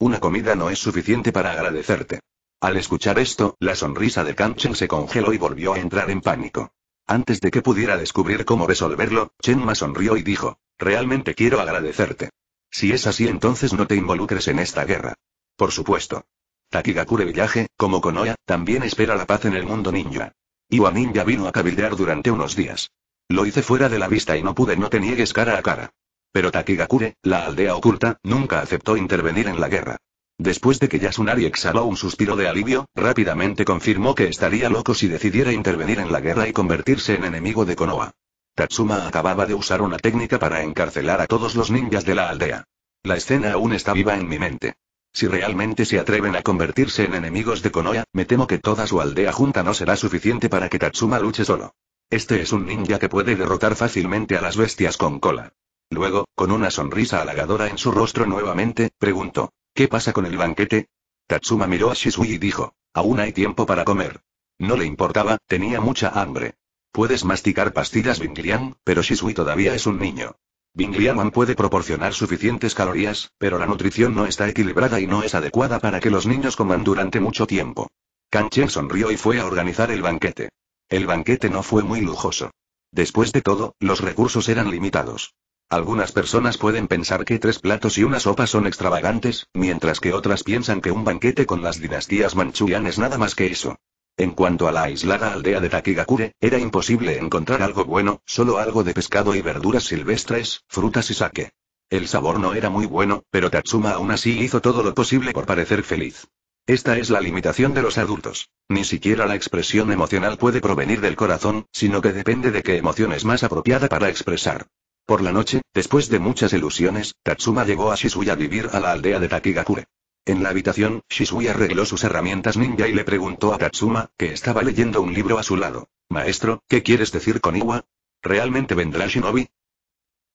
Una comida no es suficiente para agradecerte. Al escuchar esto, la sonrisa de Kanchen se congeló y volvió a entrar en pánico. Antes de que pudiera descubrir cómo resolverlo, Chenma sonrió y dijo, realmente quiero agradecerte. Si es así entonces no te involucres en esta guerra. Por supuesto. Takigakure Villaje, como Konoha, también espera la paz en el mundo ninja. Iwa Ninja vino a cabildear durante unos días. Lo hice fuera de la vista y no pude no te niegues cara a cara. Pero Takigakure, la aldea oculta, nunca aceptó intervenir en la guerra. Después de que Yasunari exhaló un suspiro de alivio, rápidamente confirmó que estaría loco si decidiera intervenir en la guerra y convertirse en enemigo de Konoha. Tatsuma acababa de usar una técnica para encarcelar a todos los ninjas de la aldea. La escena aún está viva en mi mente. Si realmente se atreven a convertirse en enemigos de Konoha, me temo que toda su aldea junta no será suficiente para que Tatsuma luche solo. Este es un ninja que puede derrotar fácilmente a las bestias con cola. Luego, con una sonrisa halagadora en su rostro nuevamente, preguntó, ¿qué pasa con el banquete? Tatsuma miró a Shisui y dijo, aún hay tiempo para comer. No le importaba, tenía mucha hambre. Puedes masticar pastillas Binglian, pero Shisui todavía es un niño. Binglianman puede proporcionar suficientes calorías, pero la nutrición no está equilibrada y no es adecuada para que los niños coman durante mucho tiempo. Kanchen sonrió y fue a organizar el banquete. El banquete no fue muy lujoso. Después de todo, los recursos eran limitados. Algunas personas pueden pensar que tres platos y una sopa son extravagantes, mientras que otras piensan que un banquete con las dinastías manchurian es nada más que eso. En cuanto a la aislada aldea de Takigakure, era imposible encontrar algo bueno, solo algo de pescado y verduras silvestres, frutas y sake. El sabor no era muy bueno, pero Tatsuma aún así hizo todo lo posible por parecer feliz. Esta es la limitación de los adultos. Ni siquiera la expresión emocional puede provenir del corazón, sino que depende de qué emoción es más apropiada para expresar. Por la noche, después de muchas ilusiones, Tatsuma llegó a Shisui a vivir a la aldea de Takigakure. En la habitación, Shisui arregló sus herramientas ninja y le preguntó a Tatsuma, que estaba leyendo un libro a su lado. Maestro, ¿qué quieres decir con Iwa? ¿Realmente vendrá Shinobi?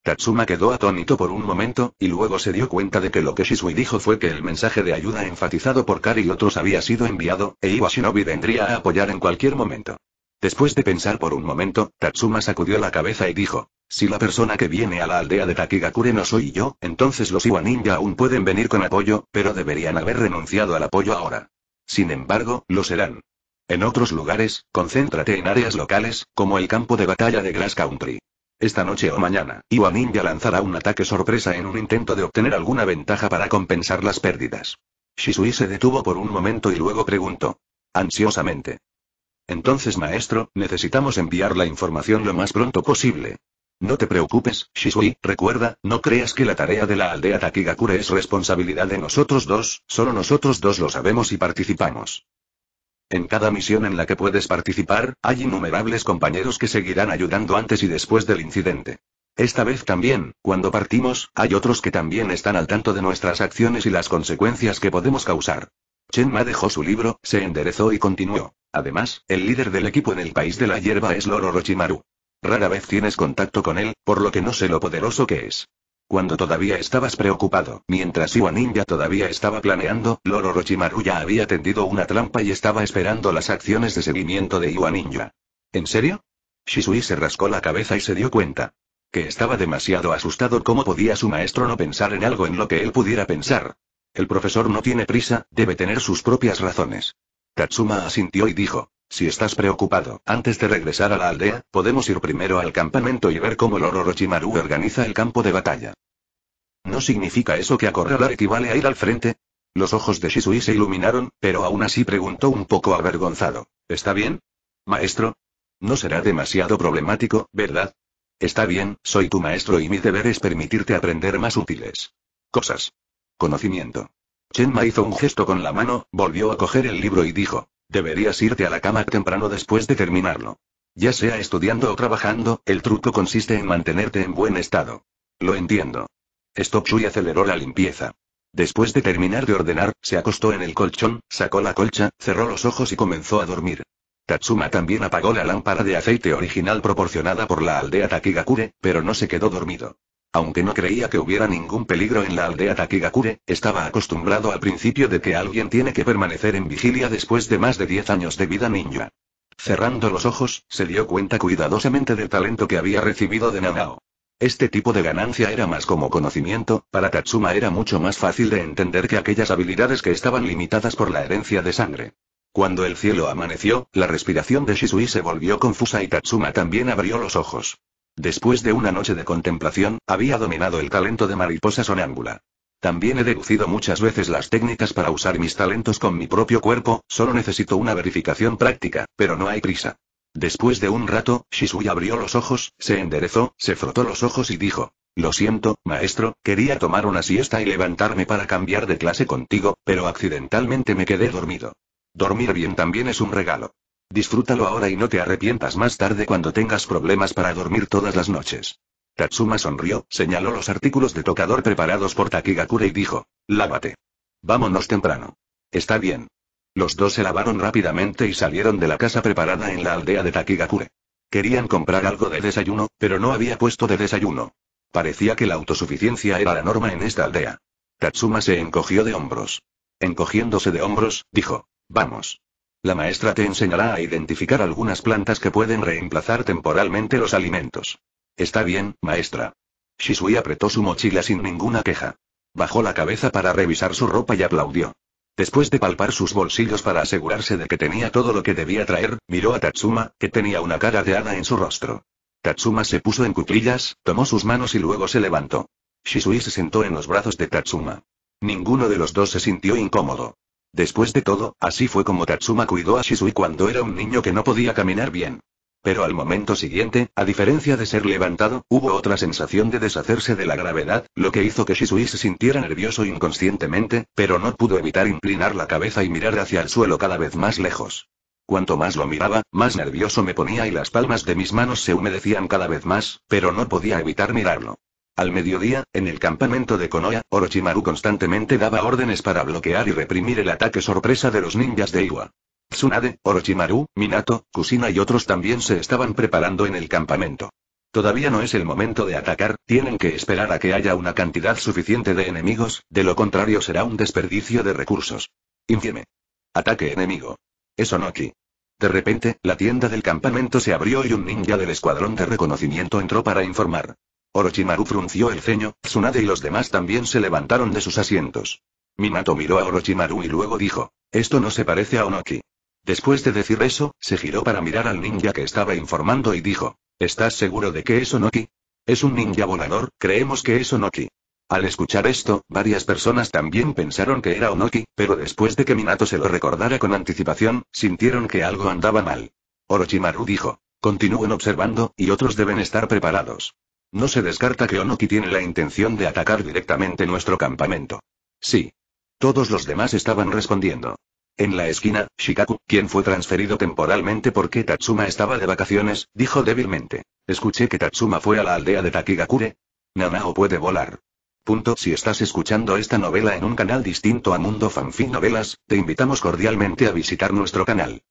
Tatsuma quedó atónito por un momento, y luego se dio cuenta de que lo que Shisui dijo fue que el mensaje de ayuda enfatizado por Kari y otros había sido enviado, e Iwa Shinobi vendría a apoyar en cualquier momento. Después de pensar por un momento, Tatsuma sacudió la cabeza y dijo, si la persona que viene a la aldea de Takigakure no soy yo, entonces los Iwa Ninja aún pueden venir con apoyo, pero deberían haber renunciado al apoyo ahora. Sin embargo, lo serán. En otros lugares, concéntrate en áreas locales, como el campo de batalla de Grass Country. Esta noche o mañana, Iwa Ninja lanzará un ataque sorpresa en un intento de obtener alguna ventaja para compensar las pérdidas. Shisui se detuvo por un momento y luego preguntó. Ansiosamente. Entonces, maestro, necesitamos enviar la información lo más pronto posible. No te preocupes, Shisui, recuerda, no creas que la tarea de la aldea Takigakure es responsabilidad de nosotros dos, solo nosotros dos lo sabemos y participamos. En cada misión en la que puedes participar, hay innumerables compañeros que seguirán ayudando antes y después del incidente. Esta vez también, cuando partimos, hay otros que también están al tanto de nuestras acciones y las consecuencias que podemos causar. Chenma dejó su libro, se enderezó y continuó. Además, el líder del equipo en el país de la hierba es Loro Rochimaru. Rara vez tienes contacto con él, por lo que no sé lo poderoso que es. Cuando todavía estabas preocupado, mientras Iwa Ninja todavía estaba planeando, Loro Rochimaru ya había tendido una trampa y estaba esperando las acciones de seguimiento de Iwa Ninja. ¿En serio? Shisui se rascó la cabeza y se dio cuenta. Que estaba demasiado asustado como podía su maestro no pensar en algo en lo que él pudiera pensar. El profesor no tiene prisa, debe tener sus propias razones. Tatsuma asintió y dijo. Si estás preocupado, antes de regresar a la aldea, podemos ir primero al campamento y ver cómo lorochimaru Orochimaru organiza el campo de batalla. ¿No significa eso que acorralar equivale a ir al frente? Los ojos de Shisui se iluminaron, pero aún así preguntó un poco avergonzado. ¿Está bien? Maestro. No será demasiado problemático, ¿verdad? Está bien, soy tu maestro y mi deber es permitirte aprender más útiles. Cosas. Conocimiento. Chenma hizo un gesto con la mano, volvió a coger el libro y dijo. Deberías irte a la cama temprano después de terminarlo. Ya sea estudiando o trabajando, el truco consiste en mantenerte en buen estado. Lo entiendo. Stop aceleró la limpieza. Después de terminar de ordenar, se acostó en el colchón, sacó la colcha, cerró los ojos y comenzó a dormir. Tatsuma también apagó la lámpara de aceite original proporcionada por la aldea Takigakure, pero no se quedó dormido. Aunque no creía que hubiera ningún peligro en la aldea Takigakure, estaba acostumbrado al principio de que alguien tiene que permanecer en vigilia después de más de 10 años de vida ninja. Cerrando los ojos, se dio cuenta cuidadosamente del talento que había recibido de Nanao. Este tipo de ganancia era más como conocimiento, para Tatsuma era mucho más fácil de entender que aquellas habilidades que estaban limitadas por la herencia de sangre. Cuando el cielo amaneció, la respiración de Shisui se volvió confusa y Tatsuma también abrió los ojos. Después de una noche de contemplación, había dominado el talento de mariposa sonámbula. También he deducido muchas veces las técnicas para usar mis talentos con mi propio cuerpo, solo necesito una verificación práctica, pero no hay prisa. Después de un rato, Shisui abrió los ojos, se enderezó, se frotó los ojos y dijo, Lo siento, maestro, quería tomar una siesta y levantarme para cambiar de clase contigo, pero accidentalmente me quedé dormido. Dormir bien también es un regalo. Disfrútalo ahora y no te arrepientas más tarde cuando tengas problemas para dormir todas las noches. Tatsuma sonrió, señaló los artículos de tocador preparados por Takigakure y dijo, lávate. Vámonos temprano. Está bien. Los dos se lavaron rápidamente y salieron de la casa preparada en la aldea de Takigakure. Querían comprar algo de desayuno, pero no había puesto de desayuno. Parecía que la autosuficiencia era la norma en esta aldea. Tatsuma se encogió de hombros. Encogiéndose de hombros, dijo, vamos. La maestra te enseñará a identificar algunas plantas que pueden reemplazar temporalmente los alimentos. Está bien, maestra. Shisui apretó su mochila sin ninguna queja. Bajó la cabeza para revisar su ropa y aplaudió. Después de palpar sus bolsillos para asegurarse de que tenía todo lo que debía traer, miró a Tatsuma, que tenía una cara de hada en su rostro. Tatsuma se puso en cuclillas, tomó sus manos y luego se levantó. Shisui se sentó en los brazos de Tatsuma. Ninguno de los dos se sintió incómodo. Después de todo, así fue como Tatsuma cuidó a Shisui cuando era un niño que no podía caminar bien. Pero al momento siguiente, a diferencia de ser levantado, hubo otra sensación de deshacerse de la gravedad, lo que hizo que Shisui se sintiera nervioso inconscientemente, pero no pudo evitar inclinar la cabeza y mirar hacia el suelo cada vez más lejos. Cuanto más lo miraba, más nervioso me ponía y las palmas de mis manos se humedecían cada vez más, pero no podía evitar mirarlo. Al mediodía, en el campamento de Konoha, Orochimaru constantemente daba órdenes para bloquear y reprimir el ataque sorpresa de los ninjas de Iwa. Tsunade, Orochimaru, Minato, Kusina y otros también se estaban preparando en el campamento. Todavía no es el momento de atacar, tienen que esperar a que haya una cantidad suficiente de enemigos, de lo contrario será un desperdicio de recursos. Infieme. Ataque enemigo. Eso no aquí. De repente, la tienda del campamento se abrió y un ninja del escuadrón de reconocimiento entró para informar. Orochimaru frunció el ceño, Tsunade y los demás también se levantaron de sus asientos. Minato miró a Orochimaru y luego dijo, esto no se parece a Onoki. Después de decir eso, se giró para mirar al ninja que estaba informando y dijo, ¿estás seguro de que es Onoki? Es un ninja volador, creemos que es Onoki. Al escuchar esto, varias personas también pensaron que era Onoki, pero después de que Minato se lo recordara con anticipación, sintieron que algo andaba mal. Orochimaru dijo, continúen observando, y otros deben estar preparados. No se descarta que Onoki tiene la intención de atacar directamente nuestro campamento. Sí. Todos los demás estaban respondiendo. En la esquina, Shikaku, quien fue transferido temporalmente porque Tatsuma estaba de vacaciones, dijo débilmente. Escuché que Tatsuma fue a la aldea de Takigakure. Nanao puede volar. Punto. Si estás escuchando esta novela en un canal distinto a Mundo Fanfic Novelas, te invitamos cordialmente a visitar nuestro canal.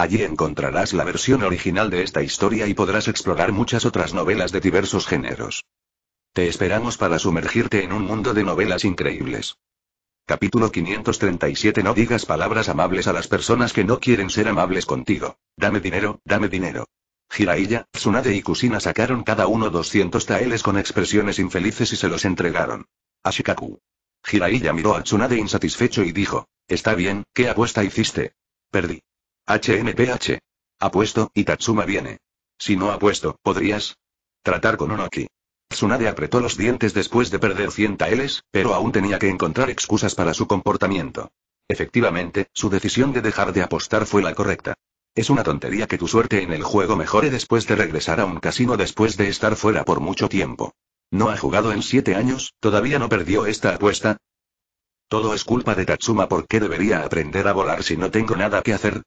Allí encontrarás la versión original de esta historia y podrás explorar muchas otras novelas de diversos géneros. Te esperamos para sumergirte en un mundo de novelas increíbles. Capítulo 537 No digas palabras amables a las personas que no quieren ser amables contigo. Dame dinero, dame dinero. Jiraiya, Tsunade y Kusina sacaron cada uno 200 taeles con expresiones infelices y se los entregaron. Ashikaku. Shikaku. Jiraiya miró a Tsunade insatisfecho y dijo, Está bien, ¿qué apuesta hiciste? Perdí. HMPH. Apuesto, y Tatsuma viene. Si no apuesto, ¿podrías? Tratar con Onoki. Tsunade apretó los dientes después de perder 100 Ls, pero aún tenía que encontrar excusas para su comportamiento. Efectivamente, su decisión de dejar de apostar fue la correcta. Es una tontería que tu suerte en el juego mejore después de regresar a un casino después de estar fuera por mucho tiempo. No ha jugado en 7 años, todavía no perdió esta apuesta. Todo es culpa de Tatsuma porque debería aprender a volar si no tengo nada que hacer.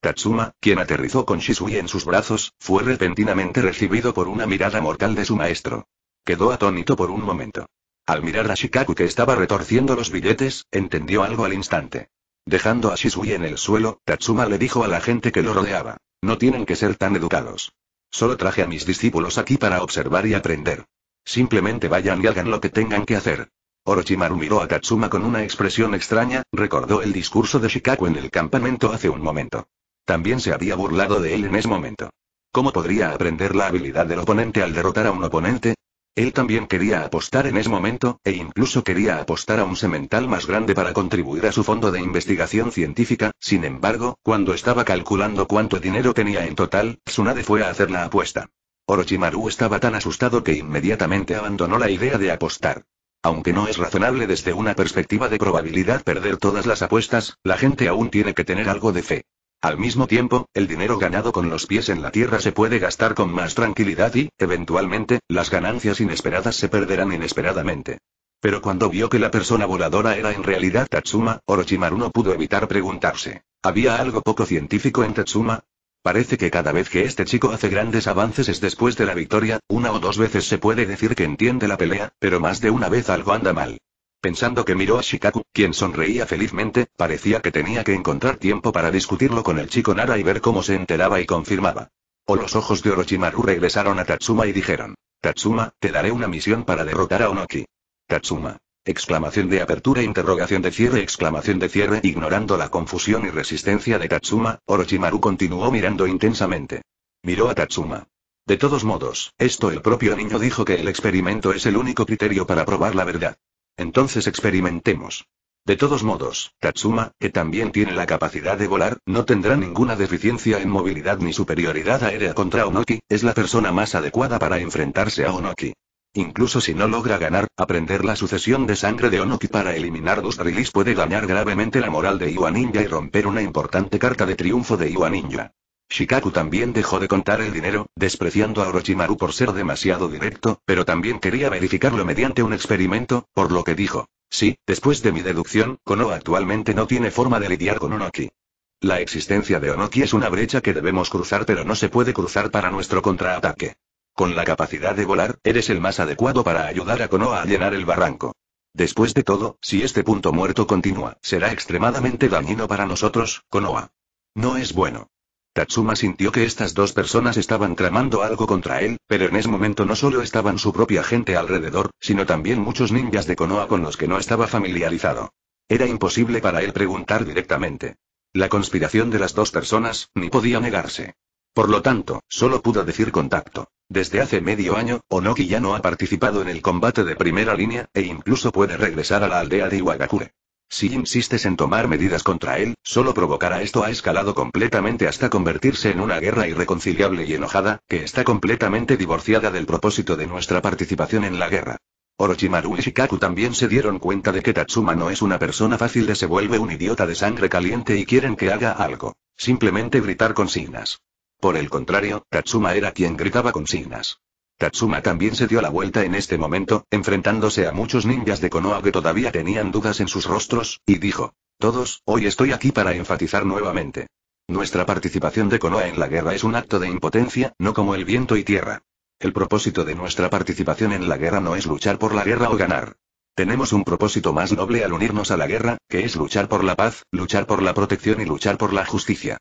Tatsuma, quien aterrizó con Shisui en sus brazos, fue repentinamente recibido por una mirada mortal de su maestro. Quedó atónito por un momento. Al mirar a Shikaku que estaba retorciendo los billetes, entendió algo al instante. Dejando a Shisui en el suelo, Tatsuma le dijo a la gente que lo rodeaba. No tienen que ser tan educados. Solo traje a mis discípulos aquí para observar y aprender. Simplemente vayan y hagan lo que tengan que hacer. Orochimaru miró a Tatsuma con una expresión extraña, recordó el discurso de Shikaku en el campamento hace un momento. También se había burlado de él en ese momento. ¿Cómo podría aprender la habilidad del oponente al derrotar a un oponente? Él también quería apostar en ese momento, e incluso quería apostar a un semental más grande para contribuir a su fondo de investigación científica, sin embargo, cuando estaba calculando cuánto dinero tenía en total, Tsunade fue a hacer la apuesta. Orochimaru estaba tan asustado que inmediatamente abandonó la idea de apostar. Aunque no es razonable desde una perspectiva de probabilidad perder todas las apuestas, la gente aún tiene que tener algo de fe. Al mismo tiempo, el dinero ganado con los pies en la tierra se puede gastar con más tranquilidad y, eventualmente, las ganancias inesperadas se perderán inesperadamente. Pero cuando vio que la persona voladora era en realidad Tatsuma, Orochimaru no pudo evitar preguntarse. ¿Había algo poco científico en Tatsuma? Parece que cada vez que este chico hace grandes avances es después de la victoria, una o dos veces se puede decir que entiende la pelea, pero más de una vez algo anda mal pensando que miró a Shikaku, quien sonreía felizmente, parecía que tenía que encontrar tiempo para discutirlo con el chico Nara y ver cómo se enteraba y confirmaba. O los ojos de Orochimaru regresaron a Tatsuma y dijeron, Tatsuma, te daré una misión para derrotar a Onoki. Tatsuma. Exclamación de apertura, interrogación de cierre, exclamación de cierre, ignorando la confusión y resistencia de Tatsuma, Orochimaru continuó mirando intensamente. Miró a Tatsuma. De todos modos, esto el propio niño dijo que el experimento es el único criterio para probar la verdad. Entonces experimentemos. De todos modos, Tatsuma, que también tiene la capacidad de volar, no tendrá ninguna deficiencia en movilidad ni superioridad aérea contra Onoki, es la persona más adecuada para enfrentarse a Onoki. Incluso si no logra ganar, aprender la sucesión de sangre de Onoki para eliminar dos rilis puede dañar gravemente la moral de Iwa Ninja y romper una importante carta de triunfo de Iwa Ninja. Shikaku también dejó de contar el dinero, despreciando a Orochimaru por ser demasiado directo, pero también quería verificarlo mediante un experimento, por lo que dijo. Sí, después de mi deducción, Konoha actualmente no tiene forma de lidiar con Onoki. La existencia de Onoki es una brecha que debemos cruzar pero no se puede cruzar para nuestro contraataque. Con la capacidad de volar, eres el más adecuado para ayudar a Konoha a llenar el barranco. Después de todo, si este punto muerto continúa, será extremadamente dañino para nosotros, Konoha. No es bueno. Tatsuma sintió que estas dos personas estaban tramando algo contra él, pero en ese momento no solo estaban su propia gente alrededor, sino también muchos ninjas de Konoha con los que no estaba familiarizado. Era imposible para él preguntar directamente. La conspiración de las dos personas, ni podía negarse. Por lo tanto, solo pudo decir contacto. Desde hace medio año, Onoki ya no ha participado en el combate de primera línea, e incluso puede regresar a la aldea de Iwagakure. Si insistes en tomar medidas contra él, solo provocará esto ha escalado completamente hasta convertirse en una guerra irreconciliable y enojada, que está completamente divorciada del propósito de nuestra participación en la guerra. Orochimaru y Shikaku también se dieron cuenta de que Tatsuma no es una persona fácil de se vuelve un idiota de sangre caliente y quieren que haga algo. Simplemente gritar consignas. Por el contrario, Tatsuma era quien gritaba consignas. Tatsuma también se dio la vuelta en este momento, enfrentándose a muchos ninjas de Konoha que todavía tenían dudas en sus rostros, y dijo. Todos, hoy estoy aquí para enfatizar nuevamente. Nuestra participación de Konoha en la guerra es un acto de impotencia, no como el viento y tierra. El propósito de nuestra participación en la guerra no es luchar por la guerra o ganar. Tenemos un propósito más noble al unirnos a la guerra, que es luchar por la paz, luchar por la protección y luchar por la justicia.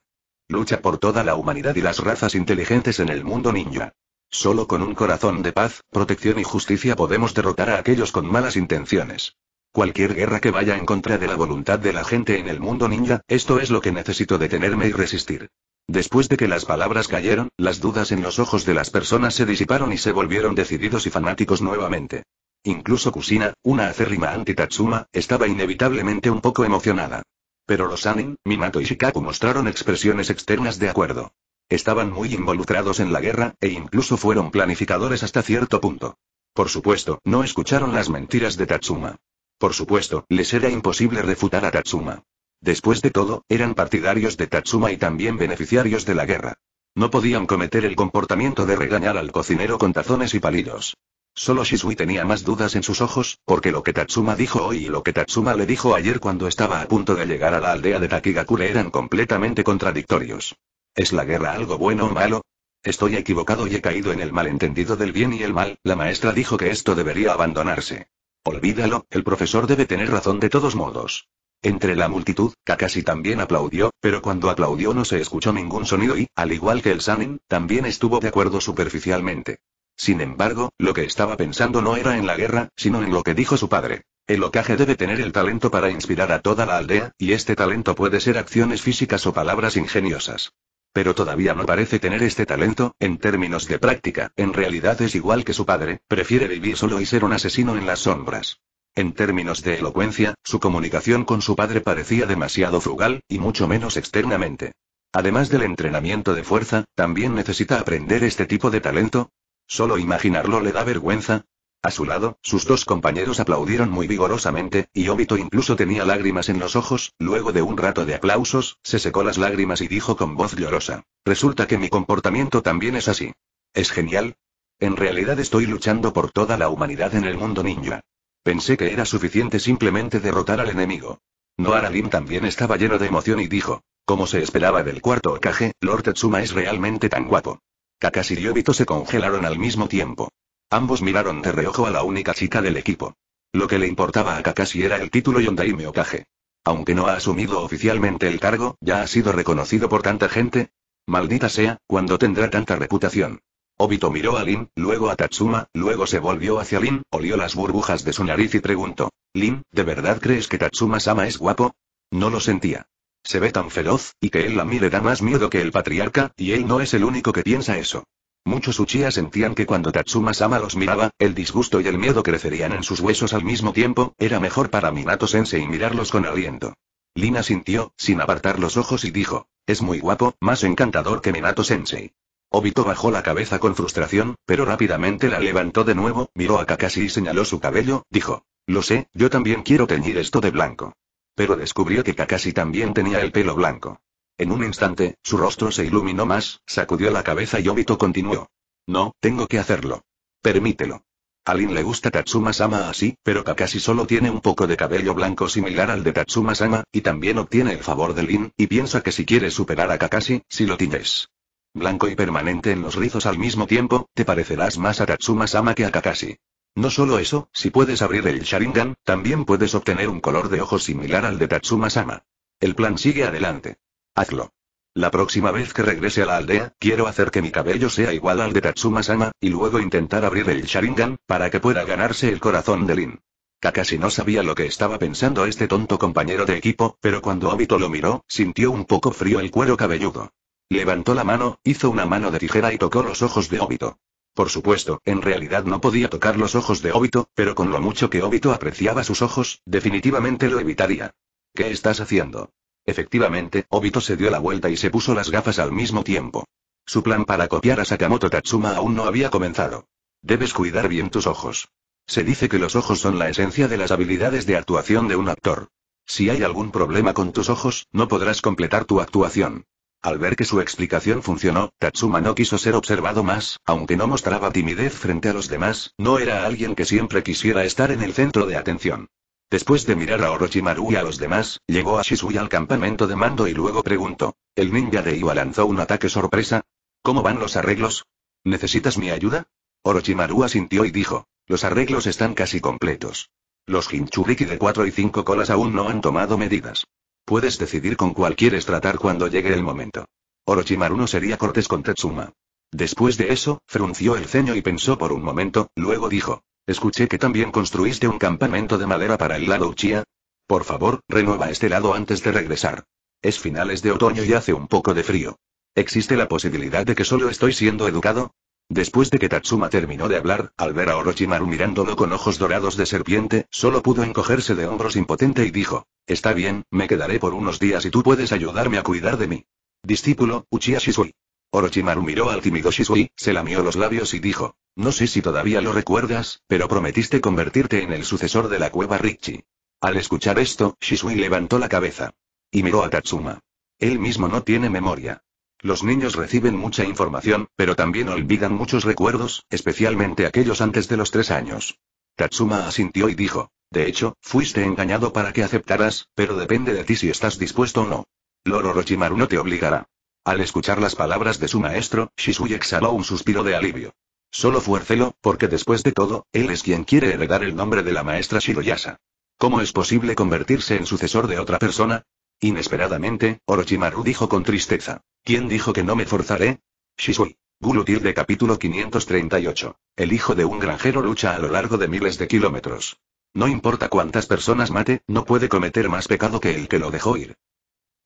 Lucha por toda la humanidad y las razas inteligentes en el mundo ninja. Solo con un corazón de paz, protección y justicia podemos derrotar a aquellos con malas intenciones. Cualquier guerra que vaya en contra de la voluntad de la gente en el mundo ninja, esto es lo que necesito detenerme y resistir. Después de que las palabras cayeron, las dudas en los ojos de las personas se disiparon y se volvieron decididos y fanáticos nuevamente. Incluso Kusina, una acérrima anti-Tatsuma, estaba inevitablemente un poco emocionada. Pero los Anin, Minato y Shikaku mostraron expresiones externas de acuerdo. Estaban muy involucrados en la guerra, e incluso fueron planificadores hasta cierto punto. Por supuesto, no escucharon las mentiras de Tatsuma. Por supuesto, les era imposible refutar a Tatsuma. Después de todo, eran partidarios de Tatsuma y también beneficiarios de la guerra. No podían cometer el comportamiento de regañar al cocinero con tazones y palillos. Solo Shisui tenía más dudas en sus ojos, porque lo que Tatsuma dijo hoy y lo que Tatsuma le dijo ayer cuando estaba a punto de llegar a la aldea de Takigakure eran completamente contradictorios. ¿Es la guerra algo bueno o malo? Estoy equivocado y he caído en el malentendido del bien y el mal, la maestra dijo que esto debería abandonarse. Olvídalo, el profesor debe tener razón de todos modos. Entre la multitud, Kakashi también aplaudió, pero cuando aplaudió no se escuchó ningún sonido y, al igual que el Sanin, también estuvo de acuerdo superficialmente. Sin embargo, lo que estaba pensando no era en la guerra, sino en lo que dijo su padre. El Okage debe tener el talento para inspirar a toda la aldea, y este talento puede ser acciones físicas o palabras ingeniosas pero todavía no parece tener este talento, en términos de práctica, en realidad es igual que su padre, prefiere vivir solo y ser un asesino en las sombras. En términos de elocuencia, su comunicación con su padre parecía demasiado frugal, y mucho menos externamente. Además del entrenamiento de fuerza, también necesita aprender este tipo de talento. Solo imaginarlo le da vergüenza, a su lado, sus dos compañeros aplaudieron muy vigorosamente, y Obito incluso tenía lágrimas en los ojos, luego de un rato de aplausos, se secó las lágrimas y dijo con voz llorosa. Resulta que mi comportamiento también es así. ¿Es genial? En realidad estoy luchando por toda la humanidad en el mundo ninja. Pensé que era suficiente simplemente derrotar al enemigo. Noaradim también estaba lleno de emoción y dijo, como se esperaba del cuarto Okage, Lord Tetsuma es realmente tan guapo. Kakashi y Obito se congelaron al mismo tiempo. Ambos miraron de reojo a la única chica del equipo. Lo que le importaba a Kakashi era el título Yondaime Okage. Aunque no ha asumido oficialmente el cargo, ya ha sido reconocido por tanta gente. Maldita sea, cuando tendrá tanta reputación. Obito miró a Lin, luego a Tatsuma, luego se volvió hacia Lin, olió las burbujas de su nariz y preguntó. Lin, ¿de verdad crees que Tatsuma-sama es guapo? No lo sentía. Se ve tan feroz, y que él la le da más miedo que el patriarca, y él no es el único que piensa eso. Muchos Uchiha sentían que cuando Tatsuma-sama los miraba, el disgusto y el miedo crecerían en sus huesos al mismo tiempo, era mejor para Minato-sensei mirarlos con aliento. Lina sintió, sin apartar los ojos y dijo, es muy guapo, más encantador que Minato-sensei. Obito bajó la cabeza con frustración, pero rápidamente la levantó de nuevo, miró a Kakashi y señaló su cabello, dijo, lo sé, yo también quiero teñir esto de blanco. Pero descubrió que Kakashi también tenía el pelo blanco. En un instante, su rostro se iluminó más, sacudió la cabeza y Obito continuó. No, tengo que hacerlo. Permítelo. A Lin le gusta Tatsuma-sama así, pero Kakashi solo tiene un poco de cabello blanco similar al de Tatsuma-sama, y también obtiene el favor de Lin, y piensa que si quieres superar a Kakashi, si lo tienes blanco y permanente en los rizos al mismo tiempo, te parecerás más a Tatsuma-sama que a Kakashi. No solo eso, si puedes abrir el Sharingan, también puedes obtener un color de ojos similar al de Tatsuma-sama. El plan sigue adelante. Hazlo. La próxima vez que regrese a la aldea, quiero hacer que mi cabello sea igual al de Tatsuma-sama, y luego intentar abrir el Sharingan, para que pueda ganarse el corazón de Lin. Kakashi no sabía lo que estaba pensando este tonto compañero de equipo, pero cuando Obito lo miró, sintió un poco frío el cuero cabelludo. Levantó la mano, hizo una mano de tijera y tocó los ojos de Obito. Por supuesto, en realidad no podía tocar los ojos de Obito, pero con lo mucho que Obito apreciaba sus ojos, definitivamente lo evitaría. ¿Qué estás haciendo? Efectivamente, Obito se dio la vuelta y se puso las gafas al mismo tiempo. Su plan para copiar a Sakamoto Tatsuma aún no había comenzado. Debes cuidar bien tus ojos. Se dice que los ojos son la esencia de las habilidades de actuación de un actor. Si hay algún problema con tus ojos, no podrás completar tu actuación. Al ver que su explicación funcionó, Tatsuma no quiso ser observado más, aunque no mostraba timidez frente a los demás, no era alguien que siempre quisiera estar en el centro de atención. Después de mirar a Orochimaru y a los demás, llegó a Shisui al campamento de mando y luego preguntó. El ninja de Iwa lanzó un ataque sorpresa. ¿Cómo van los arreglos? ¿Necesitas mi ayuda? Orochimaru asintió y dijo. Los arreglos están casi completos. Los Hinchuriki de 4 y 5 colas aún no han tomado medidas. Puedes decidir con cuál quieres tratar cuando llegue el momento. Orochimaru no sería cortés con Tetsuma. Después de eso, frunció el ceño y pensó por un momento, luego dijo, Escuché que también construiste un campamento de madera para el lado Uchiha. Por favor, renueva este lado antes de regresar. Es finales de otoño y hace un poco de frío. ¿Existe la posibilidad de que solo estoy siendo educado? Después de que Tatsuma terminó de hablar, al ver a Orochimaru mirándolo con ojos dorados de serpiente, solo pudo encogerse de hombros impotente y dijo, Está bien, me quedaré por unos días y tú puedes ayudarme a cuidar de mí. Discípulo, Uchiha Shisui. Orochimaru miró al tímido Shisui, se lamió los labios y dijo. No sé si todavía lo recuerdas, pero prometiste convertirte en el sucesor de la cueva Ricci. Al escuchar esto, Shisui levantó la cabeza. Y miró a Tatsuma. Él mismo no tiene memoria. Los niños reciben mucha información, pero también olvidan muchos recuerdos, especialmente aquellos antes de los tres años. Tatsuma asintió y dijo. De hecho, fuiste engañado para que aceptaras, pero depende de ti si estás dispuesto o no. Loro Orochimaru no te obligará. Al escuchar las palabras de su maestro, Shisui exhaló un suspiro de alivio. Solo fuércelo, porque después de todo, él es quien quiere heredar el nombre de la maestra Shiroyasa. ¿Cómo es posible convertirse en sucesor de otra persona? Inesperadamente, Orochimaru dijo con tristeza. ¿Quién dijo que no me forzaré? Shisui. Gulutir de capítulo 538. El hijo de un granjero lucha a lo largo de miles de kilómetros. No importa cuántas personas mate, no puede cometer más pecado que el que lo dejó ir.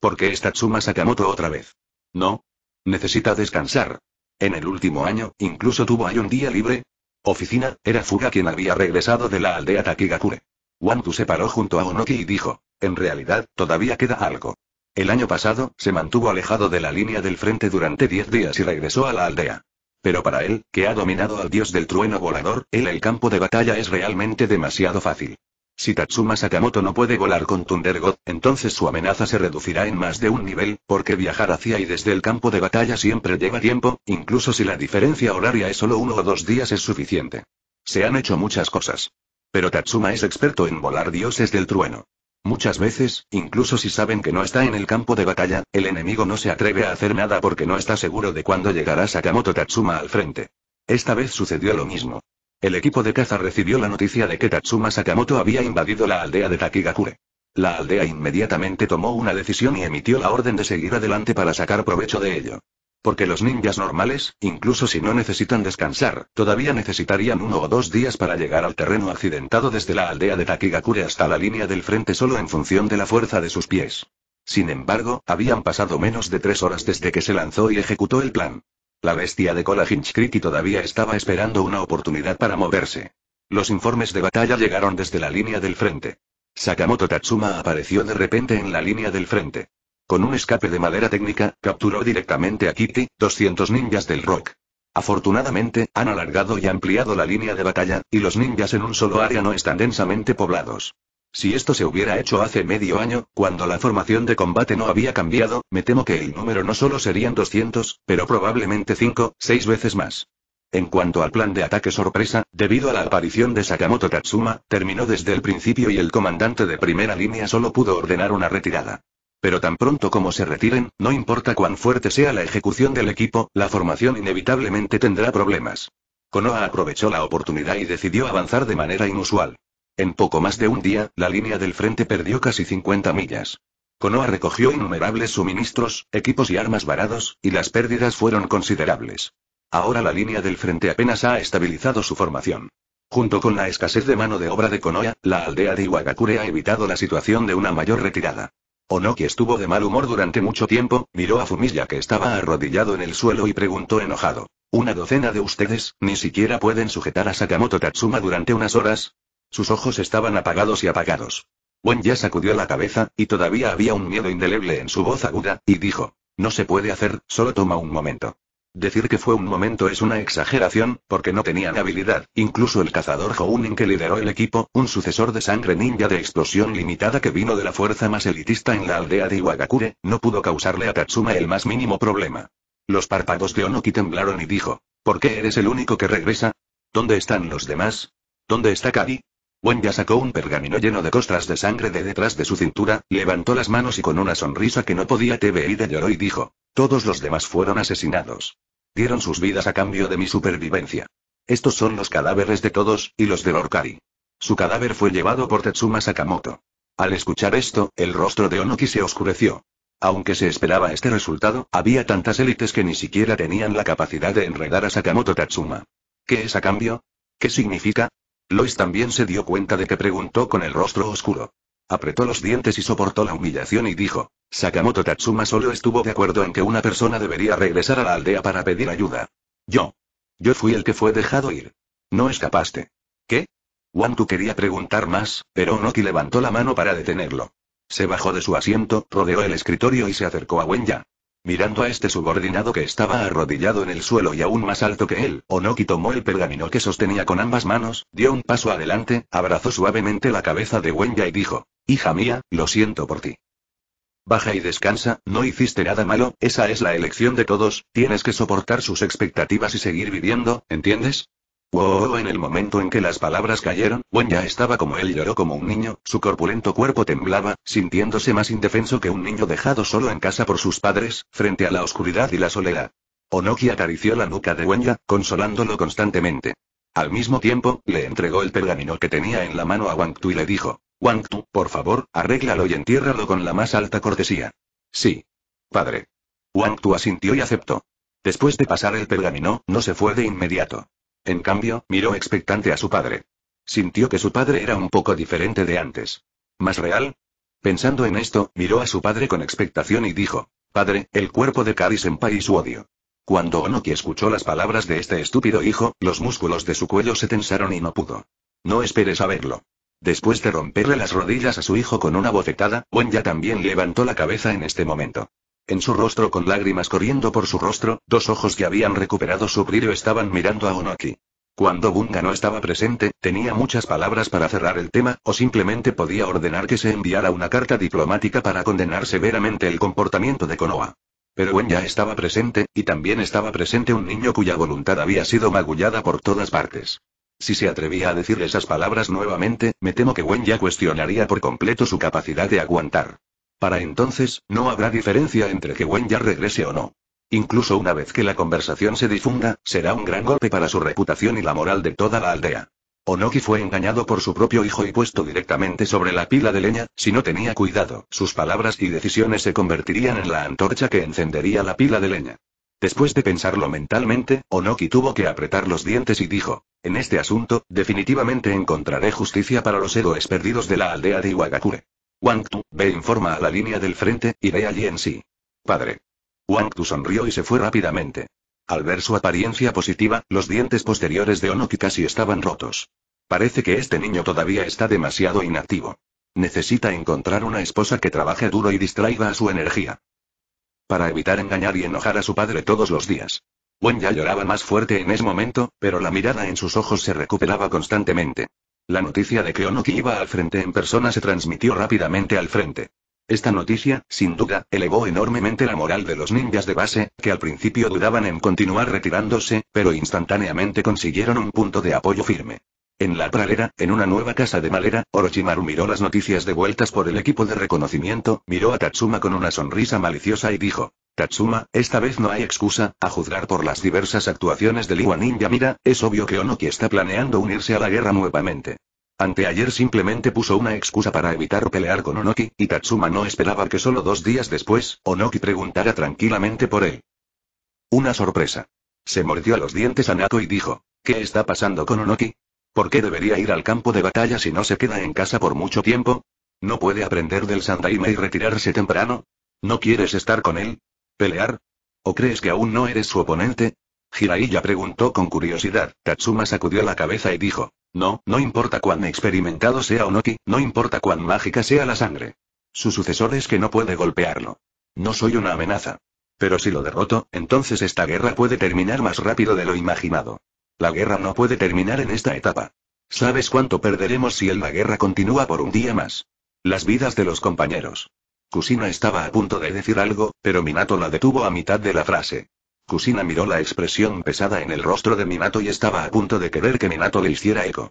¿Por qué está Tsuma Sakamoto otra vez? No. Necesita descansar. En el último año, incluso tuvo ahí un día libre. Oficina, era Fuga quien había regresado de la aldea Takigakure. Wantu se paró junto a Onoki y dijo, en realidad, todavía queda algo. El año pasado, se mantuvo alejado de la línea del frente durante diez días y regresó a la aldea. Pero para él, que ha dominado al dios del trueno volador, el campo de batalla es realmente demasiado fácil. Si Tatsuma Sakamoto no puede volar con God, entonces su amenaza se reducirá en más de un nivel, porque viajar hacia y desde el campo de batalla siempre lleva tiempo, incluso si la diferencia horaria es solo uno o dos días es suficiente. Se han hecho muchas cosas. Pero Tatsuma es experto en volar dioses del trueno. Muchas veces, incluso si saben que no está en el campo de batalla, el enemigo no se atreve a hacer nada porque no está seguro de cuándo llegará Sakamoto Tatsuma al frente. Esta vez sucedió lo mismo. El equipo de caza recibió la noticia de que Tatsuma Sakamoto había invadido la aldea de Takigakure. La aldea inmediatamente tomó una decisión y emitió la orden de seguir adelante para sacar provecho de ello. Porque los ninjas normales, incluso si no necesitan descansar, todavía necesitarían uno o dos días para llegar al terreno accidentado desde la aldea de Takigakure hasta la línea del frente solo en función de la fuerza de sus pies. Sin embargo, habían pasado menos de tres horas desde que se lanzó y ejecutó el plan. La bestia de cola Hinchcriti todavía estaba esperando una oportunidad para moverse. Los informes de batalla llegaron desde la línea del frente. Sakamoto Tatsuma apareció de repente en la línea del frente. Con un escape de madera técnica, capturó directamente a Kitty, 200 ninjas del rock. Afortunadamente, han alargado y ampliado la línea de batalla, y los ninjas en un solo área no están densamente poblados. Si esto se hubiera hecho hace medio año, cuando la formación de combate no había cambiado, me temo que el número no solo serían 200, pero probablemente 5, 6 veces más. En cuanto al plan de ataque sorpresa, debido a la aparición de Sakamoto Katsuma, terminó desde el principio y el comandante de primera línea solo pudo ordenar una retirada. Pero tan pronto como se retiren, no importa cuán fuerte sea la ejecución del equipo, la formación inevitablemente tendrá problemas. Konoha aprovechó la oportunidad y decidió avanzar de manera inusual. En poco más de un día, la línea del frente perdió casi 50 millas. Konoha recogió innumerables suministros, equipos y armas varados, y las pérdidas fueron considerables. Ahora la línea del frente apenas ha estabilizado su formación. Junto con la escasez de mano de obra de Konoha, la aldea de Iwagakure ha evitado la situación de una mayor retirada. Onoki estuvo de mal humor durante mucho tiempo, miró a Fumilla que estaba arrodillado en el suelo y preguntó enojado. ¿Una docena de ustedes, ni siquiera pueden sujetar a Sakamoto Tatsuma durante unas horas? Sus ojos estaban apagados y apagados. Wen ya sacudió la cabeza, y todavía había un miedo indeleble en su voz aguda, y dijo, no se puede hacer, solo toma un momento. Decir que fue un momento es una exageración, porque no tenían habilidad, incluso el cazador Jounin que lideró el equipo, un sucesor de sangre ninja de explosión limitada que vino de la fuerza más elitista en la aldea de Iwagakure, no pudo causarle a Tatsuma el más mínimo problema. Los párpados de Onoki temblaron y dijo, ¿por qué eres el único que regresa? ¿Dónde están los demás? ¿Dónde está Kari? Wenya sacó un pergamino lleno de costras de sangre de detrás de su cintura, levantó las manos y con una sonrisa que no podía de lloró y dijo. Todos los demás fueron asesinados. Dieron sus vidas a cambio de mi supervivencia. Estos son los cadáveres de todos, y los de Orkari. Su cadáver fue llevado por Tetsuma Sakamoto. Al escuchar esto, el rostro de Onoki se oscureció. Aunque se esperaba este resultado, había tantas élites que ni siquiera tenían la capacidad de enredar a Sakamoto Tatsuma. ¿Qué es a cambio? ¿Qué significa? Lois también se dio cuenta de que preguntó con el rostro oscuro. Apretó los dientes y soportó la humillación y dijo, Sakamoto Tatsuma solo estuvo de acuerdo en que una persona debería regresar a la aldea para pedir ayuda. Yo. Yo fui el que fue dejado ir. No escapaste. ¿Qué? Wantu quería preguntar más, pero Noki levantó la mano para detenerlo. Se bajó de su asiento, rodeó el escritorio y se acercó a Wenya. Mirando a este subordinado que estaba arrodillado en el suelo y aún más alto que él, Onoki tomó el pergamino que sostenía con ambas manos, dio un paso adelante, abrazó suavemente la cabeza de Wenya y dijo, Hija mía, lo siento por ti. Baja y descansa, no hiciste nada malo, esa es la elección de todos, tienes que soportar sus expectativas y seguir viviendo, ¿entiendes? en el momento en que las palabras cayeron, Wenya estaba como él lloró como un niño, su corpulento cuerpo temblaba, sintiéndose más indefenso que un niño dejado solo en casa por sus padres, frente a la oscuridad y la soledad. Onoki acarició la nuca de Wenya, consolándolo constantemente. Al mismo tiempo, le entregó el pergamino que tenía en la mano a Wang Tu y le dijo, Wang Tu, por favor, arréglalo y entiérralo con la más alta cortesía. Sí. Padre. Wang Tu asintió y aceptó. Después de pasar el pergamino, no se fue de inmediato. En cambio, miró expectante a su padre. Sintió que su padre era un poco diferente de antes. ¿Más real? Pensando en esto, miró a su padre con expectación y dijo, Padre, el cuerpo de Kari en y su odio. Cuando Onoki escuchó las palabras de este estúpido hijo, los músculos de su cuello se tensaron y no pudo. No espere saberlo. Después de romperle las rodillas a su hijo con una bofetada, Wenya también levantó la cabeza en este momento en su rostro con lágrimas corriendo por su rostro, dos ojos que habían recuperado su brillo estaban mirando a Onoki. Cuando Bunga no estaba presente, tenía muchas palabras para cerrar el tema, o simplemente podía ordenar que se enviara una carta diplomática para condenar severamente el comportamiento de Konoha. Pero ya estaba presente, y también estaba presente un niño cuya voluntad había sido magullada por todas partes. Si se atrevía a decir esas palabras nuevamente, me temo que ya cuestionaría por completo su capacidad de aguantar. Para entonces, no habrá diferencia entre que Wen ya regrese o no. Incluso una vez que la conversación se difunda, será un gran golpe para su reputación y la moral de toda la aldea. Onoki fue engañado por su propio hijo y puesto directamente sobre la pila de leña, si no tenía cuidado, sus palabras y decisiones se convertirían en la antorcha que encendería la pila de leña. Después de pensarlo mentalmente, Onoki tuvo que apretar los dientes y dijo, en este asunto, definitivamente encontraré justicia para los héroes perdidos de la aldea de Iwagakure. Wang Tu, ve informa a la línea del frente, y ve allí en sí. Padre. Wang Tu sonrió y se fue rápidamente. Al ver su apariencia positiva, los dientes posteriores de Onoki casi estaban rotos. Parece que este niño todavía está demasiado inactivo. Necesita encontrar una esposa que trabaje duro y distraiga a su energía. Para evitar engañar y enojar a su padre todos los días. Wen ya lloraba más fuerte en ese momento, pero la mirada en sus ojos se recuperaba constantemente. La noticia de que Onoki iba al frente en persona se transmitió rápidamente al frente. Esta noticia, sin duda, elevó enormemente la moral de los ninjas de base, que al principio dudaban en continuar retirándose, pero instantáneamente consiguieron un punto de apoyo firme. En la pradera, en una nueva casa de madera, Orochimaru miró las noticias de vueltas por el equipo de reconocimiento, miró a Tatsuma con una sonrisa maliciosa y dijo. Tatsuma, esta vez no hay excusa, a juzgar por las diversas actuaciones del Iwa Ninja Mira, es obvio que Onoki está planeando unirse a la guerra nuevamente. Anteayer simplemente puso una excusa para evitar pelear con Onoki, y Tatsuma no esperaba que solo dos días después, Onoki preguntara tranquilamente por él. Una sorpresa. Se mordió a los dientes a Nato y dijo, ¿qué está pasando con Onoki? ¿Por qué debería ir al campo de batalla si no se queda en casa por mucho tiempo? ¿No puede aprender del Sandaime y retirarse temprano? ¿No quieres estar con él? ¿Pelear? ¿O crees que aún no eres su oponente? Jiraiya preguntó con curiosidad. Tatsuma sacudió la cabeza y dijo: No, no importa cuán experimentado sea Onoki, no importa cuán mágica sea la sangre. Su sucesor es que no puede golpearlo. No soy una amenaza. Pero si lo derroto, entonces esta guerra puede terminar más rápido de lo imaginado. La guerra no puede terminar en esta etapa. ¿Sabes cuánto perderemos si la guerra continúa por un día más? Las vidas de los compañeros. Kusina estaba a punto de decir algo, pero Minato la detuvo a mitad de la frase. Kusina miró la expresión pesada en el rostro de Minato y estaba a punto de querer que Minato le hiciera eco.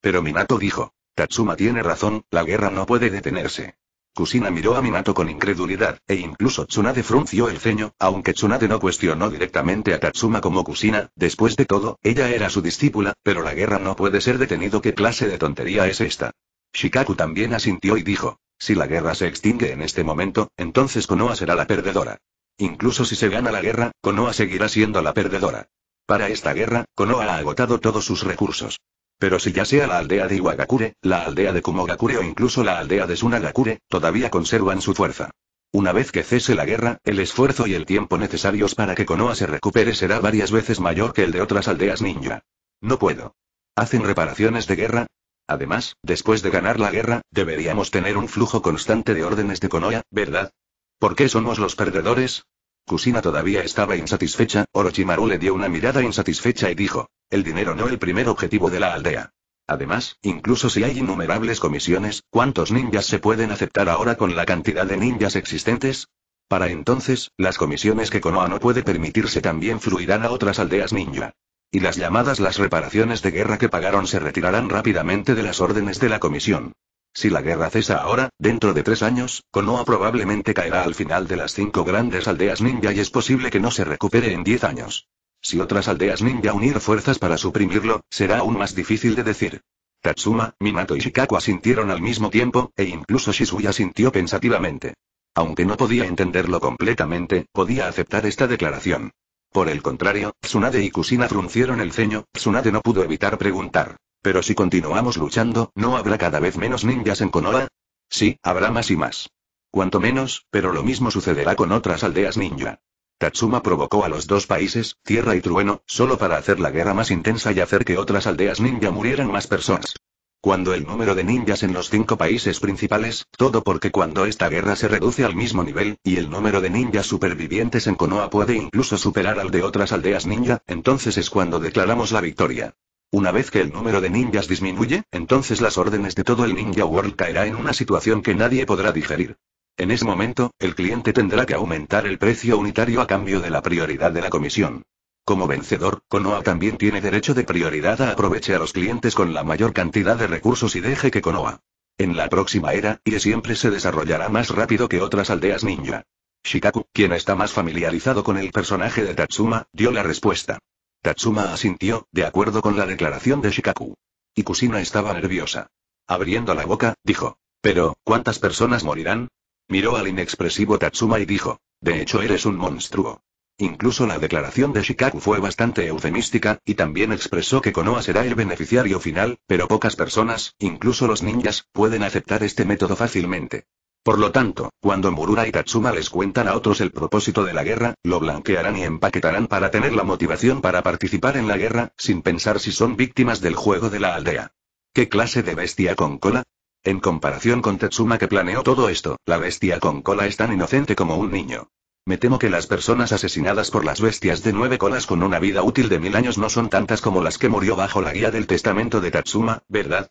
Pero Minato dijo, Tatsuma tiene razón, la guerra no puede detenerse. Kusina miró a Minato con incredulidad, e incluso Tsunade frunció el ceño, aunque Tsunade no cuestionó directamente a Tatsuma como Kusina, después de todo, ella era su discípula, pero la guerra no puede ser detenido ¿qué clase de tontería es esta? Shikaku también asintió y dijo, si la guerra se extingue en este momento, entonces Konoha será la perdedora. Incluso si se gana la guerra, Konoha seguirá siendo la perdedora. Para esta guerra, Konoha ha agotado todos sus recursos. Pero si ya sea la aldea de Iwagakure, la aldea de Kumogakure o incluso la aldea de Sunagakure, todavía conservan su fuerza. Una vez que cese la guerra, el esfuerzo y el tiempo necesarios para que Konoha se recupere será varias veces mayor que el de otras aldeas ninja. No puedo. ¿Hacen reparaciones de guerra? Además, después de ganar la guerra, deberíamos tener un flujo constante de órdenes de Konoha, ¿verdad? ¿Por qué somos los perdedores? Kusina todavía estaba insatisfecha, Orochimaru le dio una mirada insatisfecha y dijo, el dinero no el primer objetivo de la aldea. Además, incluso si hay innumerables comisiones, ¿cuántos ninjas se pueden aceptar ahora con la cantidad de ninjas existentes? Para entonces, las comisiones que Konoha no puede permitirse también fluirán a otras aldeas ninja. Y las llamadas las reparaciones de guerra que pagaron se retirarán rápidamente de las órdenes de la comisión. Si la guerra cesa ahora, dentro de tres años, Konoha probablemente caerá al final de las cinco grandes aldeas ninja y es posible que no se recupere en diez años. Si otras aldeas ninja unir fuerzas para suprimirlo, será aún más difícil de decir. Tatsuma, Minato y Shikaku asintieron al mismo tiempo, e incluso Shizuya sintió pensativamente. Aunque no podía entenderlo completamente, podía aceptar esta declaración. Por el contrario, Tsunade y Kusina fruncieron el ceño, Tsunade no pudo evitar preguntar. Pero si continuamos luchando, ¿no habrá cada vez menos ninjas en Konoha? Sí, habrá más y más. Cuanto menos, pero lo mismo sucederá con otras aldeas ninja. Tatsuma provocó a los dos países, tierra y trueno, solo para hacer la guerra más intensa y hacer que otras aldeas ninja murieran más personas. Cuando el número de ninjas en los cinco países principales, todo porque cuando esta guerra se reduce al mismo nivel, y el número de ninjas supervivientes en Konoha puede incluso superar al de otras aldeas ninja, entonces es cuando declaramos la victoria. Una vez que el número de ninjas disminuye, entonces las órdenes de todo el Ninja World caerá en una situación que nadie podrá digerir. En ese momento, el cliente tendrá que aumentar el precio unitario a cambio de la prioridad de la comisión. Como vencedor, Konoha también tiene derecho de prioridad a aprovechar a los clientes con la mayor cantidad de recursos y deje que Konoha. En la próxima era, y siempre se desarrollará más rápido que otras aldeas ninja. Shikaku, quien está más familiarizado con el personaje de Tatsuma, dio la respuesta. Tatsuma asintió, de acuerdo con la declaración de Shikaku. Y Kusina estaba nerviosa. Abriendo la boca, dijo. Pero, ¿cuántas personas morirán? Miró al inexpresivo Tatsuma y dijo. De hecho eres un monstruo. Incluso la declaración de Shikaku fue bastante eufemística, y también expresó que Konoha será el beneficiario final, pero pocas personas, incluso los ninjas, pueden aceptar este método fácilmente. Por lo tanto, cuando Murura y Tatsuma les cuentan a otros el propósito de la guerra, lo blanquearán y empaquetarán para tener la motivación para participar en la guerra, sin pensar si son víctimas del juego de la aldea. ¿Qué clase de bestia con cola? En comparación con Tatsuma que planeó todo esto, la bestia con cola es tan inocente como un niño. Me temo que las personas asesinadas por las bestias de nueve colas con una vida útil de mil años no son tantas como las que murió bajo la guía del testamento de Tatsuma, ¿verdad?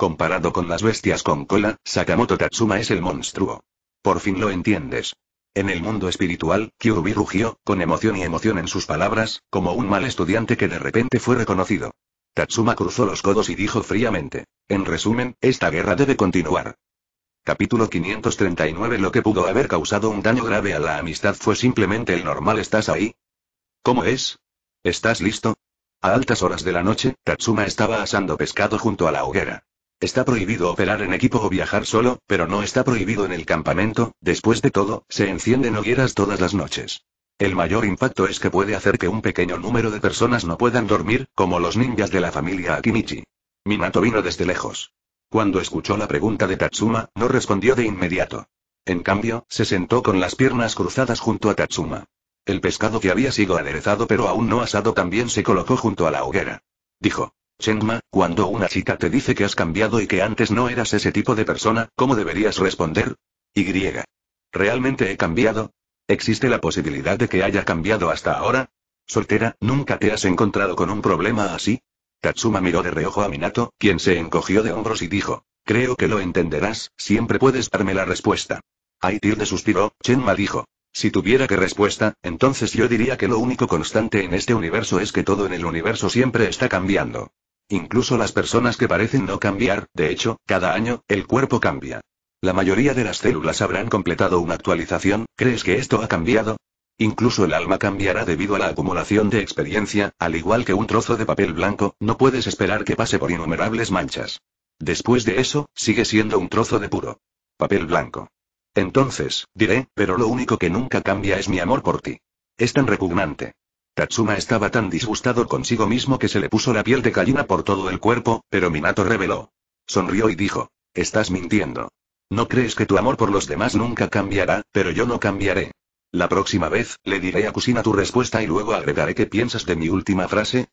Comparado con las bestias con cola, Sakamoto Tatsuma es el monstruo. Por fin lo entiendes. En el mundo espiritual, Kyuubi rugió, con emoción y emoción en sus palabras, como un mal estudiante que de repente fue reconocido. Tatsuma cruzó los codos y dijo fríamente. En resumen, esta guerra debe continuar. Capítulo 539 Lo que pudo haber causado un daño grave a la amistad fue simplemente el normal ¿Estás ahí? ¿Cómo es? ¿Estás listo? A altas horas de la noche, Tatsuma estaba asando pescado junto a la hoguera. Está prohibido operar en equipo o viajar solo, pero no está prohibido en el campamento, después de todo, se encienden hogueras todas las noches. El mayor impacto es que puede hacer que un pequeño número de personas no puedan dormir, como los ninjas de la familia Akimichi. Minato vino desde lejos. Cuando escuchó la pregunta de Tatsuma, no respondió de inmediato. En cambio, se sentó con las piernas cruzadas junto a Tatsuma. El pescado que había sido aderezado pero aún no asado también se colocó junto a la hoguera. Dijo. Chenma, cuando una chica te dice que has cambiado y que antes no eras ese tipo de persona, ¿cómo deberías responder? Y. ¿Realmente he cambiado? ¿Existe la posibilidad de que haya cambiado hasta ahora? Soltera, ¿nunca te has encontrado con un problema así? Tatsuma miró de reojo a Minato, quien se encogió de hombros y dijo, creo que lo entenderás, siempre puedes darme la respuesta. Aitir de suspiró, Chenma dijo, si tuviera que respuesta, entonces yo diría que lo único constante en este universo es que todo en el universo siempre está cambiando. Incluso las personas que parecen no cambiar, de hecho, cada año, el cuerpo cambia. La mayoría de las células habrán completado una actualización, ¿crees que esto ha cambiado? Incluso el alma cambiará debido a la acumulación de experiencia, al igual que un trozo de papel blanco, no puedes esperar que pase por innumerables manchas. Después de eso, sigue siendo un trozo de puro papel blanco. Entonces, diré, pero lo único que nunca cambia es mi amor por ti. Es tan repugnante. Tatsuma estaba tan disgustado consigo mismo que se le puso la piel de gallina por todo el cuerpo, pero Minato reveló. Sonrió y dijo. Estás mintiendo. No crees que tu amor por los demás nunca cambiará, pero yo no cambiaré. La próxima vez, le diré a Kusina tu respuesta y luego agregaré qué piensas de mi última frase.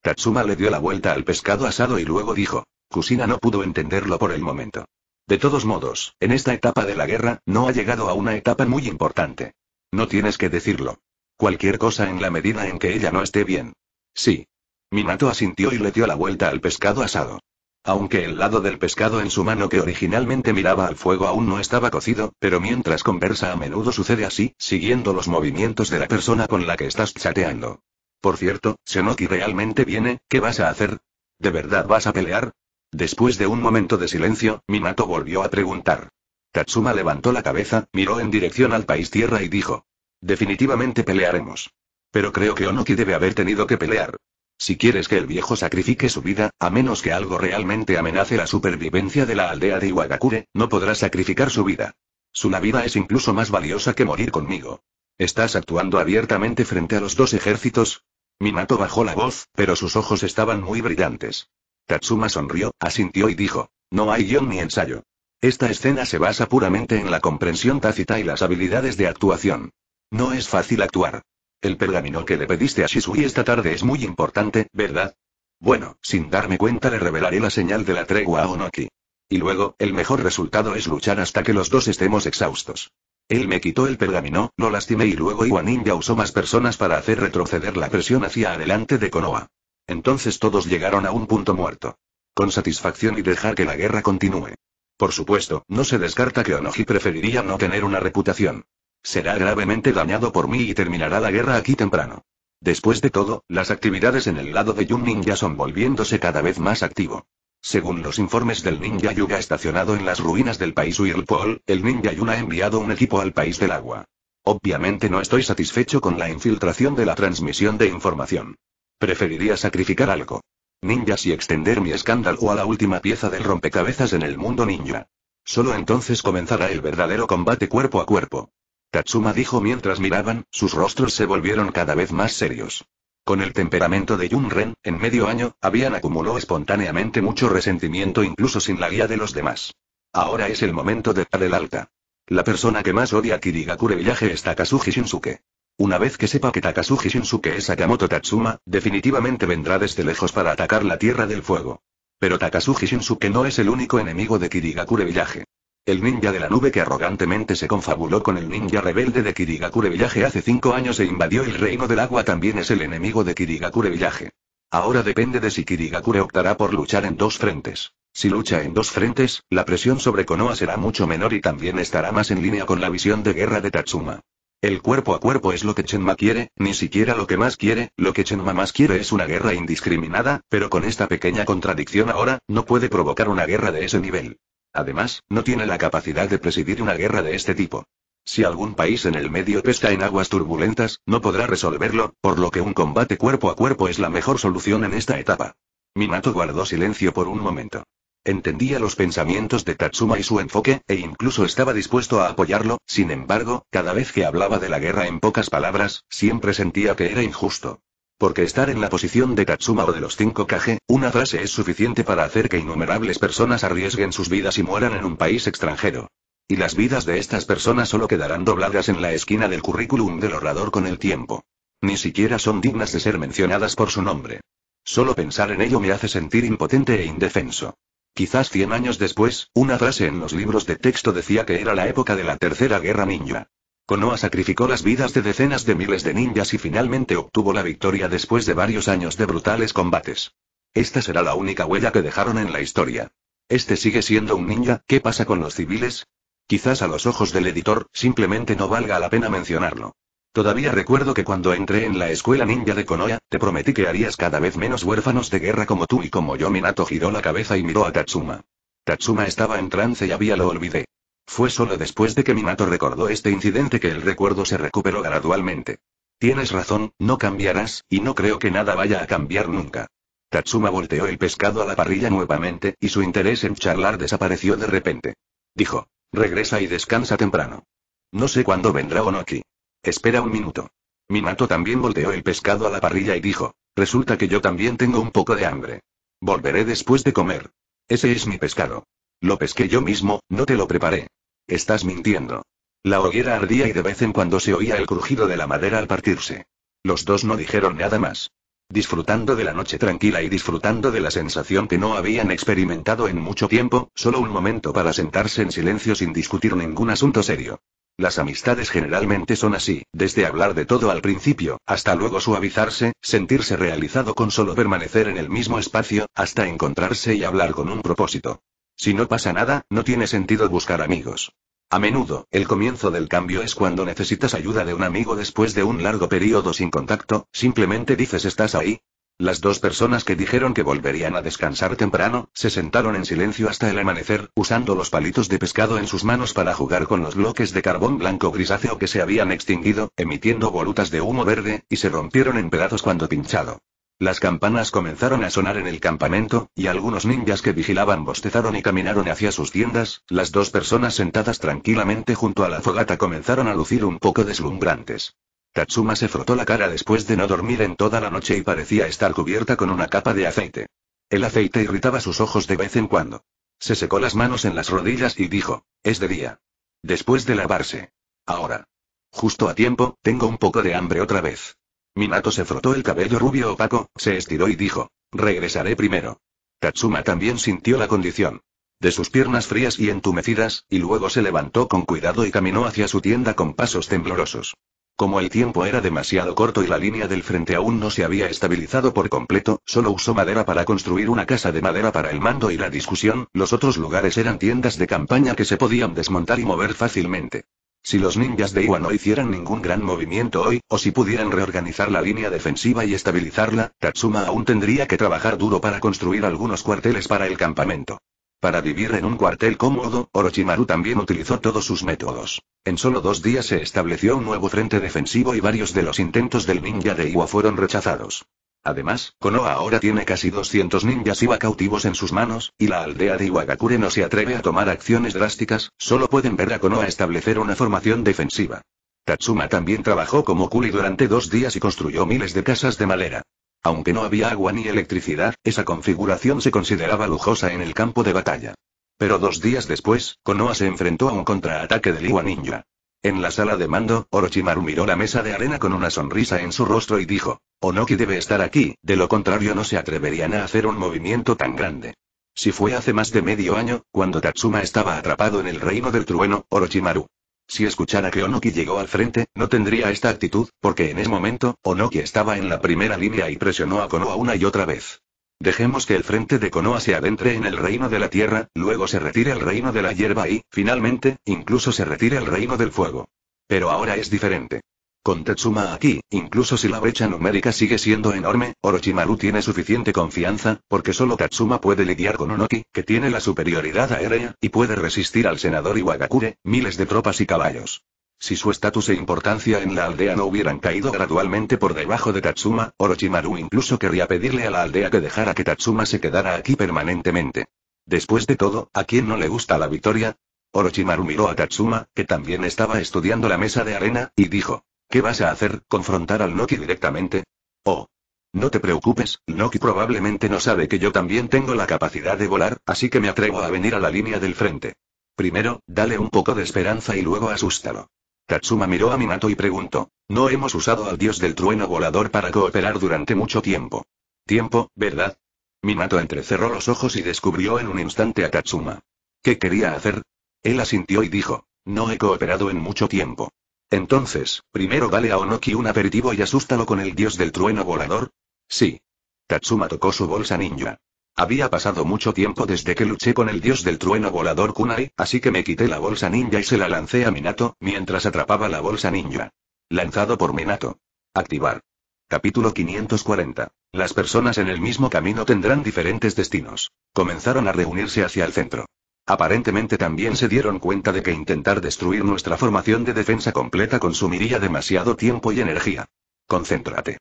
Tatsuma le dio la vuelta al pescado asado y luego dijo. Kusina no pudo entenderlo por el momento. De todos modos, en esta etapa de la guerra, no ha llegado a una etapa muy importante. No tienes que decirlo. Cualquier cosa en la medida en que ella no esté bien. Sí. Minato asintió y le dio la vuelta al pescado asado. Aunque el lado del pescado en su mano que originalmente miraba al fuego aún no estaba cocido, pero mientras conversa a menudo sucede así, siguiendo los movimientos de la persona con la que estás chateando. Por cierto, Senoki realmente viene, ¿qué vas a hacer? ¿De verdad vas a pelear? Después de un momento de silencio, Minato volvió a preguntar. Tatsuma levantó la cabeza, miró en dirección al país tierra y dijo. Definitivamente pelearemos. Pero creo que Onoki debe haber tenido que pelear. Si quieres que el viejo sacrifique su vida, a menos que algo realmente amenace la supervivencia de la aldea de Iwagakure, no podrá sacrificar su vida. Su vida es incluso más valiosa que morir conmigo. ¿Estás actuando abiertamente frente a los dos ejércitos? Minato bajó la voz, pero sus ojos estaban muy brillantes. Tatsuma sonrió, asintió y dijo, no hay guión ni ensayo. Esta escena se basa puramente en la comprensión tácita y las habilidades de actuación. No es fácil actuar. El pergamino que le pediste a Shisui esta tarde es muy importante, ¿verdad? Bueno, sin darme cuenta le revelaré la señal de la tregua a Onoki. Y luego, el mejor resultado es luchar hasta que los dos estemos exhaustos. Él me quitó el pergamino, lo lastimé y luego Iwanin ya usó más personas para hacer retroceder la presión hacia adelante de Konoha. Entonces todos llegaron a un punto muerto. Con satisfacción y dejar que la guerra continúe. Por supuesto, no se descarta que Onoji preferiría no tener una reputación. Será gravemente dañado por mí y terminará la guerra aquí temprano. Después de todo, las actividades en el lado de Yun Ninja son volviéndose cada vez más activo. Según los informes del ninja Yuga estacionado en las ruinas del país Whirlpool, el ninja Yun ha enviado un equipo al país del agua. Obviamente no estoy satisfecho con la infiltración de la transmisión de información. Preferiría sacrificar algo. Ninjas y extender mi escándalo a la última pieza del rompecabezas en el mundo ninja. Solo entonces comenzará el verdadero combate cuerpo a cuerpo. Tatsuma dijo mientras miraban, sus rostros se volvieron cada vez más serios. Con el temperamento de Jun-Ren, en medio año, habían acumulado espontáneamente mucho resentimiento incluso sin la guía de los demás. Ahora es el momento de dar el alta. La persona que más odia a Kirigakure Villaje es Takasugi Shinsuke. Una vez que sepa que Takasugi Shinsuke es Akamoto Tatsuma, definitivamente vendrá desde lejos para atacar la Tierra del Fuego. Pero Takasugi Shinsuke no es el único enemigo de Kirigakure Villaje. El ninja de la nube que arrogantemente se confabuló con el ninja rebelde de Kirigakure Villaje hace cinco años e invadió el reino del agua también es el enemigo de Kirigakure Villaje. Ahora depende de si Kirigakure optará por luchar en dos frentes. Si lucha en dos frentes, la presión sobre Konoha será mucho menor y también estará más en línea con la visión de guerra de Tatsuma. El cuerpo a cuerpo es lo que Chenma quiere, ni siquiera lo que más quiere, lo que Chenma más quiere es una guerra indiscriminada, pero con esta pequeña contradicción ahora, no puede provocar una guerra de ese nivel. Además, no tiene la capacidad de presidir una guerra de este tipo. Si algún país en el medio pesca en aguas turbulentas, no podrá resolverlo, por lo que un combate cuerpo a cuerpo es la mejor solución en esta etapa. Minato guardó silencio por un momento. Entendía los pensamientos de Tatsuma y su enfoque, e incluso estaba dispuesto a apoyarlo, sin embargo, cada vez que hablaba de la guerra en pocas palabras, siempre sentía que era injusto. Porque estar en la posición de Katsuma o de los 5KG, una frase es suficiente para hacer que innumerables personas arriesguen sus vidas y mueran en un país extranjero. Y las vidas de estas personas solo quedarán dobladas en la esquina del currículum del orador con el tiempo. Ni siquiera son dignas de ser mencionadas por su nombre. Solo pensar en ello me hace sentir impotente e indefenso. Quizás 100 años después, una frase en los libros de texto decía que era la época de la Tercera Guerra Ninja. Konoha sacrificó las vidas de decenas de miles de ninjas y finalmente obtuvo la victoria después de varios años de brutales combates. Esta será la única huella que dejaron en la historia. Este sigue siendo un ninja, ¿qué pasa con los civiles? Quizás a los ojos del editor, simplemente no valga la pena mencionarlo. Todavía recuerdo que cuando entré en la escuela ninja de Konoha, te prometí que harías cada vez menos huérfanos de guerra como tú y como yo. Minato giró la cabeza y miró a Tatsuma. Tatsuma estaba en trance y había lo olvidé. Fue solo después de que Minato recordó este incidente que el recuerdo se recuperó gradualmente. Tienes razón, no cambiarás, y no creo que nada vaya a cambiar nunca. Tatsuma volteó el pescado a la parrilla nuevamente, y su interés en charlar desapareció de repente. Dijo, regresa y descansa temprano. No sé cuándo vendrá o no aquí. Espera un minuto. Minato también volteó el pescado a la parrilla y dijo, resulta que yo también tengo un poco de hambre. Volveré después de comer. Ese es mi pescado. Lo pesqué yo mismo, no te lo preparé. Estás mintiendo. La hoguera ardía y de vez en cuando se oía el crujido de la madera al partirse. Los dos no dijeron nada más. Disfrutando de la noche tranquila y disfrutando de la sensación que no habían experimentado en mucho tiempo, solo un momento para sentarse en silencio sin discutir ningún asunto serio. Las amistades generalmente son así, desde hablar de todo al principio, hasta luego suavizarse, sentirse realizado con solo permanecer en el mismo espacio, hasta encontrarse y hablar con un propósito. Si no pasa nada, no tiene sentido buscar amigos. A menudo, el comienzo del cambio es cuando necesitas ayuda de un amigo después de un largo periodo sin contacto, simplemente dices estás ahí. Las dos personas que dijeron que volverían a descansar temprano, se sentaron en silencio hasta el amanecer, usando los palitos de pescado en sus manos para jugar con los bloques de carbón blanco grisáceo que se habían extinguido, emitiendo volutas de humo verde, y se rompieron en pedazos cuando pinchado. Las campanas comenzaron a sonar en el campamento, y algunos ninjas que vigilaban bostezaron y caminaron hacia sus tiendas, las dos personas sentadas tranquilamente junto a la fogata comenzaron a lucir un poco deslumbrantes. Tatsuma se frotó la cara después de no dormir en toda la noche y parecía estar cubierta con una capa de aceite. El aceite irritaba sus ojos de vez en cuando. Se secó las manos en las rodillas y dijo, es de día. Después de lavarse. Ahora. Justo a tiempo, tengo un poco de hambre otra vez. Minato se frotó el cabello rubio opaco, se estiró y dijo, regresaré primero. Tatsuma también sintió la condición de sus piernas frías y entumecidas, y luego se levantó con cuidado y caminó hacia su tienda con pasos temblorosos. Como el tiempo era demasiado corto y la línea del frente aún no se había estabilizado por completo, solo usó madera para construir una casa de madera para el mando y la discusión, los otros lugares eran tiendas de campaña que se podían desmontar y mover fácilmente. Si los ninjas de Iwa no hicieran ningún gran movimiento hoy, o si pudieran reorganizar la línea defensiva y estabilizarla, Tatsuma aún tendría que trabajar duro para construir algunos cuarteles para el campamento. Para vivir en un cuartel cómodo, Orochimaru también utilizó todos sus métodos. En solo dos días se estableció un nuevo frente defensivo y varios de los intentos del ninja de Iwa fueron rechazados. Además, Konoha ahora tiene casi 200 ninjas Iwa cautivos en sus manos, y la aldea de Iwagakure no se atreve a tomar acciones drásticas, solo pueden ver a Konoha establecer una formación defensiva. Tatsuma también trabajó como kuli durante dos días y construyó miles de casas de madera. Aunque no había agua ni electricidad, esa configuración se consideraba lujosa en el campo de batalla. Pero dos días después, Konoha se enfrentó a un contraataque del Iwa Ninja. En la sala de mando, Orochimaru miró la mesa de arena con una sonrisa en su rostro y dijo, Onoki debe estar aquí, de lo contrario no se atreverían a hacer un movimiento tan grande. Si fue hace más de medio año, cuando Tatsuma estaba atrapado en el reino del trueno, Orochimaru. Si escuchara que Onoki llegó al frente, no tendría esta actitud, porque en ese momento, Onoki estaba en la primera línea y presionó a Konoha una y otra vez. Dejemos que el frente de Konoha se adentre en el reino de la tierra, luego se retire el reino de la hierba y, finalmente, incluso se retire el reino del fuego. Pero ahora es diferente. Con Tetsuma aquí, incluso si la brecha numérica sigue siendo enorme, Orochimaru tiene suficiente confianza, porque solo Tatsuma puede lidiar con Onoki, que tiene la superioridad aérea, y puede resistir al senador Iwagakure, miles de tropas y caballos. Si su estatus e importancia en la aldea no hubieran caído gradualmente por debajo de Tatsuma, Orochimaru incluso querría pedirle a la aldea que dejara que Tatsuma se quedara aquí permanentemente. Después de todo, ¿a quién no le gusta la victoria? Orochimaru miró a Tatsuma, que también estaba estudiando la mesa de arena, y dijo, ¿qué vas a hacer, confrontar al Noki directamente? Oh. No te preocupes, Noki probablemente no sabe que yo también tengo la capacidad de volar, así que me atrevo a venir a la línea del frente. Primero, dale un poco de esperanza y luego asústalo. Tatsuma miró a Minato y preguntó. No hemos usado al dios del trueno volador para cooperar durante mucho tiempo. Tiempo, ¿verdad? Minato entrecerró los ojos y descubrió en un instante a Tatsuma. ¿Qué quería hacer? Él asintió y dijo, no he cooperado en mucho tiempo. Entonces, primero vale a Onoki un aperitivo y asústalo con el dios del trueno volador. Sí. Tatsuma tocó su bolsa ninja. Había pasado mucho tiempo desde que luché con el dios del trueno volador Kunai, así que me quité la bolsa ninja y se la lancé a Minato, mientras atrapaba la bolsa ninja. Lanzado por Minato. Activar. Capítulo 540. Las personas en el mismo camino tendrán diferentes destinos. Comenzaron a reunirse hacia el centro. Aparentemente también se dieron cuenta de que intentar destruir nuestra formación de defensa completa consumiría demasiado tiempo y energía. Concéntrate.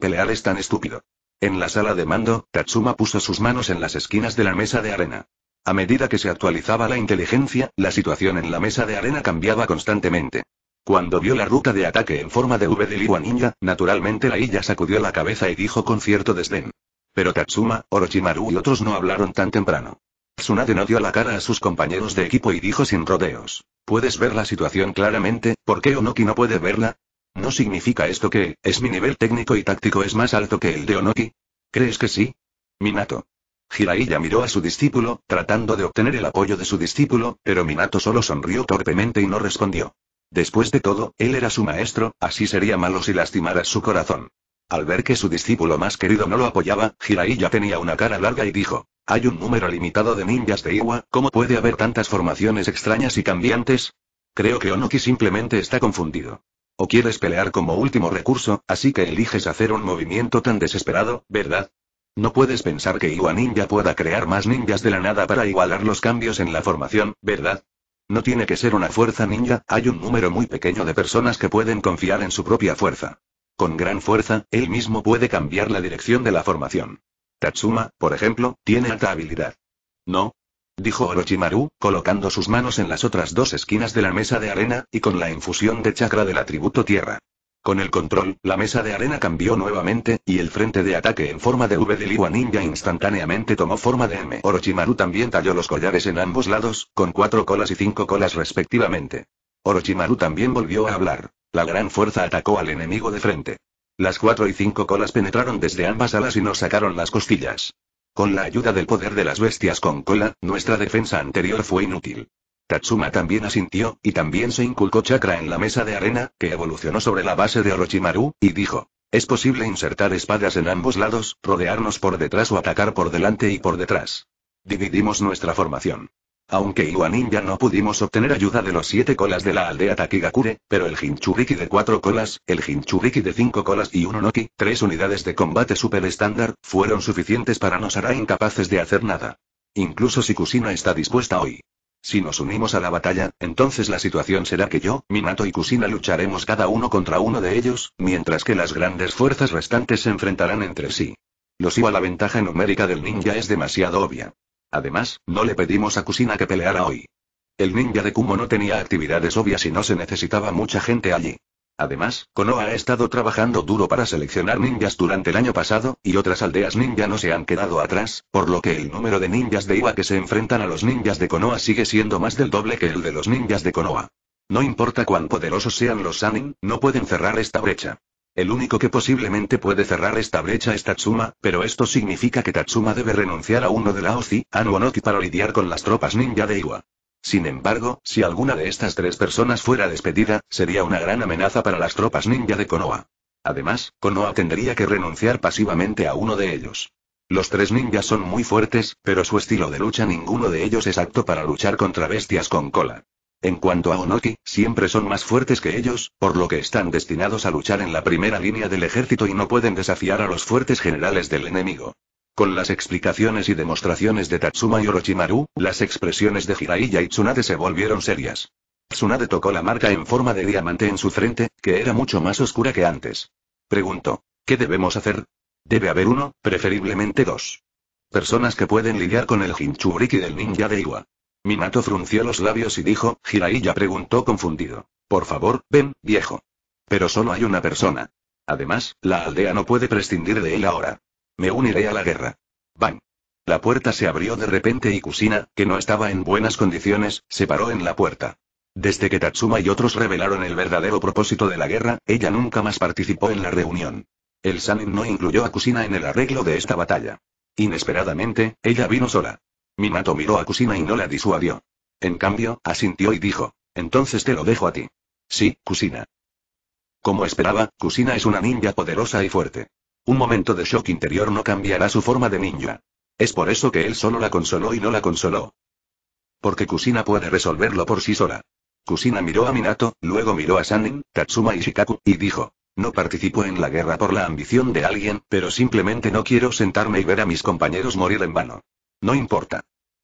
Pelear es tan estúpido. En la sala de mando, Tatsuma puso sus manos en las esquinas de la mesa de arena. A medida que se actualizaba la inteligencia, la situación en la mesa de arena cambiaba constantemente. Cuando vio la ruta de ataque en forma de V de Liwa Ninja, naturalmente la Illa sacudió la cabeza y dijo con cierto desdén. Pero Tatsuma, Orochimaru y otros no hablaron tan temprano. Tsunade no dio la cara a sus compañeros de equipo y dijo sin rodeos. Puedes ver la situación claramente, ¿por qué Onoki no puede verla? ¿No significa esto que, es mi nivel técnico y táctico es más alto que el de Onoki? ¿Crees que sí? Minato. Jiraiya miró a su discípulo, tratando de obtener el apoyo de su discípulo, pero Minato solo sonrió torpemente y no respondió. Después de todo, él era su maestro, así sería malo si lastimara su corazón. Al ver que su discípulo más querido no lo apoyaba, Jiraiya tenía una cara larga y dijo, hay un número limitado de ninjas de Iwa, ¿cómo puede haber tantas formaciones extrañas y cambiantes? Creo que Onoki simplemente está confundido. O quieres pelear como último recurso, así que eliges hacer un movimiento tan desesperado, ¿verdad? No puedes pensar que Iwa Ninja pueda crear más ninjas de la nada para igualar los cambios en la formación, ¿verdad? No tiene que ser una fuerza ninja, hay un número muy pequeño de personas que pueden confiar en su propia fuerza. Con gran fuerza, él mismo puede cambiar la dirección de la formación. Tatsuma, por ejemplo, tiene alta habilidad. No, dijo Orochimaru, colocando sus manos en las otras dos esquinas de la mesa de arena, y con la infusión de chakra del atributo tierra. Con el control, la mesa de arena cambió nuevamente, y el frente de ataque en forma de V de Iwa Ninja instantáneamente tomó forma de M. Orochimaru también talló los collares en ambos lados, con cuatro colas y cinco colas respectivamente. Orochimaru también volvió a hablar. La gran fuerza atacó al enemigo de frente. Las cuatro y cinco colas penetraron desde ambas alas y nos sacaron las costillas. Con la ayuda del poder de las bestias con cola, nuestra defensa anterior fue inútil. Tatsuma también asintió, y también se inculcó chakra en la mesa de arena, que evolucionó sobre la base de Orochimaru, y dijo. Es posible insertar espadas en ambos lados, rodearnos por detrás o atacar por delante y por detrás. Dividimos nuestra formación. Aunque Iwa Ninja no pudimos obtener ayuda de los siete colas de la aldea Takigakure, pero el Hinchuriki de cuatro colas, el Hinchuriki de cinco colas y un Onoki, tres unidades de combate super estándar, fueron suficientes para nos hará incapaces de hacer nada. Incluso si Kusina está dispuesta hoy. Si nos unimos a la batalla, entonces la situación será que yo, Minato y Kusina lucharemos cada uno contra uno de ellos, mientras que las grandes fuerzas restantes se enfrentarán entre sí. Los Iwa la ventaja numérica del ninja es demasiado obvia. Además, no le pedimos a Kusina que peleara hoy. El ninja de Kumo no tenía actividades obvias y no se necesitaba mucha gente allí. Además, Konoha ha estado trabajando duro para seleccionar ninjas durante el año pasado, y otras aldeas ninja no se han quedado atrás, por lo que el número de ninjas de Iwa que se enfrentan a los ninjas de Konoha sigue siendo más del doble que el de los ninjas de Konoha. No importa cuán poderosos sean los Sanin, no pueden cerrar esta brecha. El único que posiblemente puede cerrar esta brecha es Tatsuma, pero esto significa que Tatsuma debe renunciar a uno de la Ozi, Anuonoki para lidiar con las tropas ninja de Iwa. Sin embargo, si alguna de estas tres personas fuera despedida, sería una gran amenaza para las tropas ninja de Konoha. Además, Konoha tendría que renunciar pasivamente a uno de ellos. Los tres ninjas son muy fuertes, pero su estilo de lucha ninguno de ellos es apto para luchar contra bestias con cola. En cuanto a Onoki, siempre son más fuertes que ellos, por lo que están destinados a luchar en la primera línea del ejército y no pueden desafiar a los fuertes generales del enemigo. Con las explicaciones y demostraciones de Tatsuma y Orochimaru, las expresiones de Jiraiya y Tsunade se volvieron serias. Tsunade tocó la marca en forma de diamante en su frente, que era mucho más oscura que antes. Preguntó, ¿qué debemos hacer? Debe haber uno, preferiblemente dos. Personas que pueden lidiar con el Hinchuriki del ninja de Iwa. Minato frunció los labios y dijo, ya preguntó confundido. Por favor, ven, viejo. Pero solo hay una persona. Además, la aldea no puede prescindir de él ahora. Me uniré a la guerra. Van". La puerta se abrió de repente y Kusina, que no estaba en buenas condiciones, se paró en la puerta. Desde que Tatsuma y otros revelaron el verdadero propósito de la guerra, ella nunca más participó en la reunión. El Sanin no incluyó a Kusina en el arreglo de esta batalla. Inesperadamente, ella vino sola. Minato miró a Kusina y no la disuadió. En cambio, asintió y dijo, entonces te lo dejo a ti. Sí, Kusina. Como esperaba, Kusina es una ninja poderosa y fuerte. Un momento de shock interior no cambiará su forma de ninja. Es por eso que él solo la consoló y no la consoló. Porque Kusina puede resolverlo por sí sola. Kusina miró a Minato, luego miró a Sanin, Tatsuma y Shikaku, y dijo, no participo en la guerra por la ambición de alguien, pero simplemente no quiero sentarme y ver a mis compañeros morir en vano. No importa.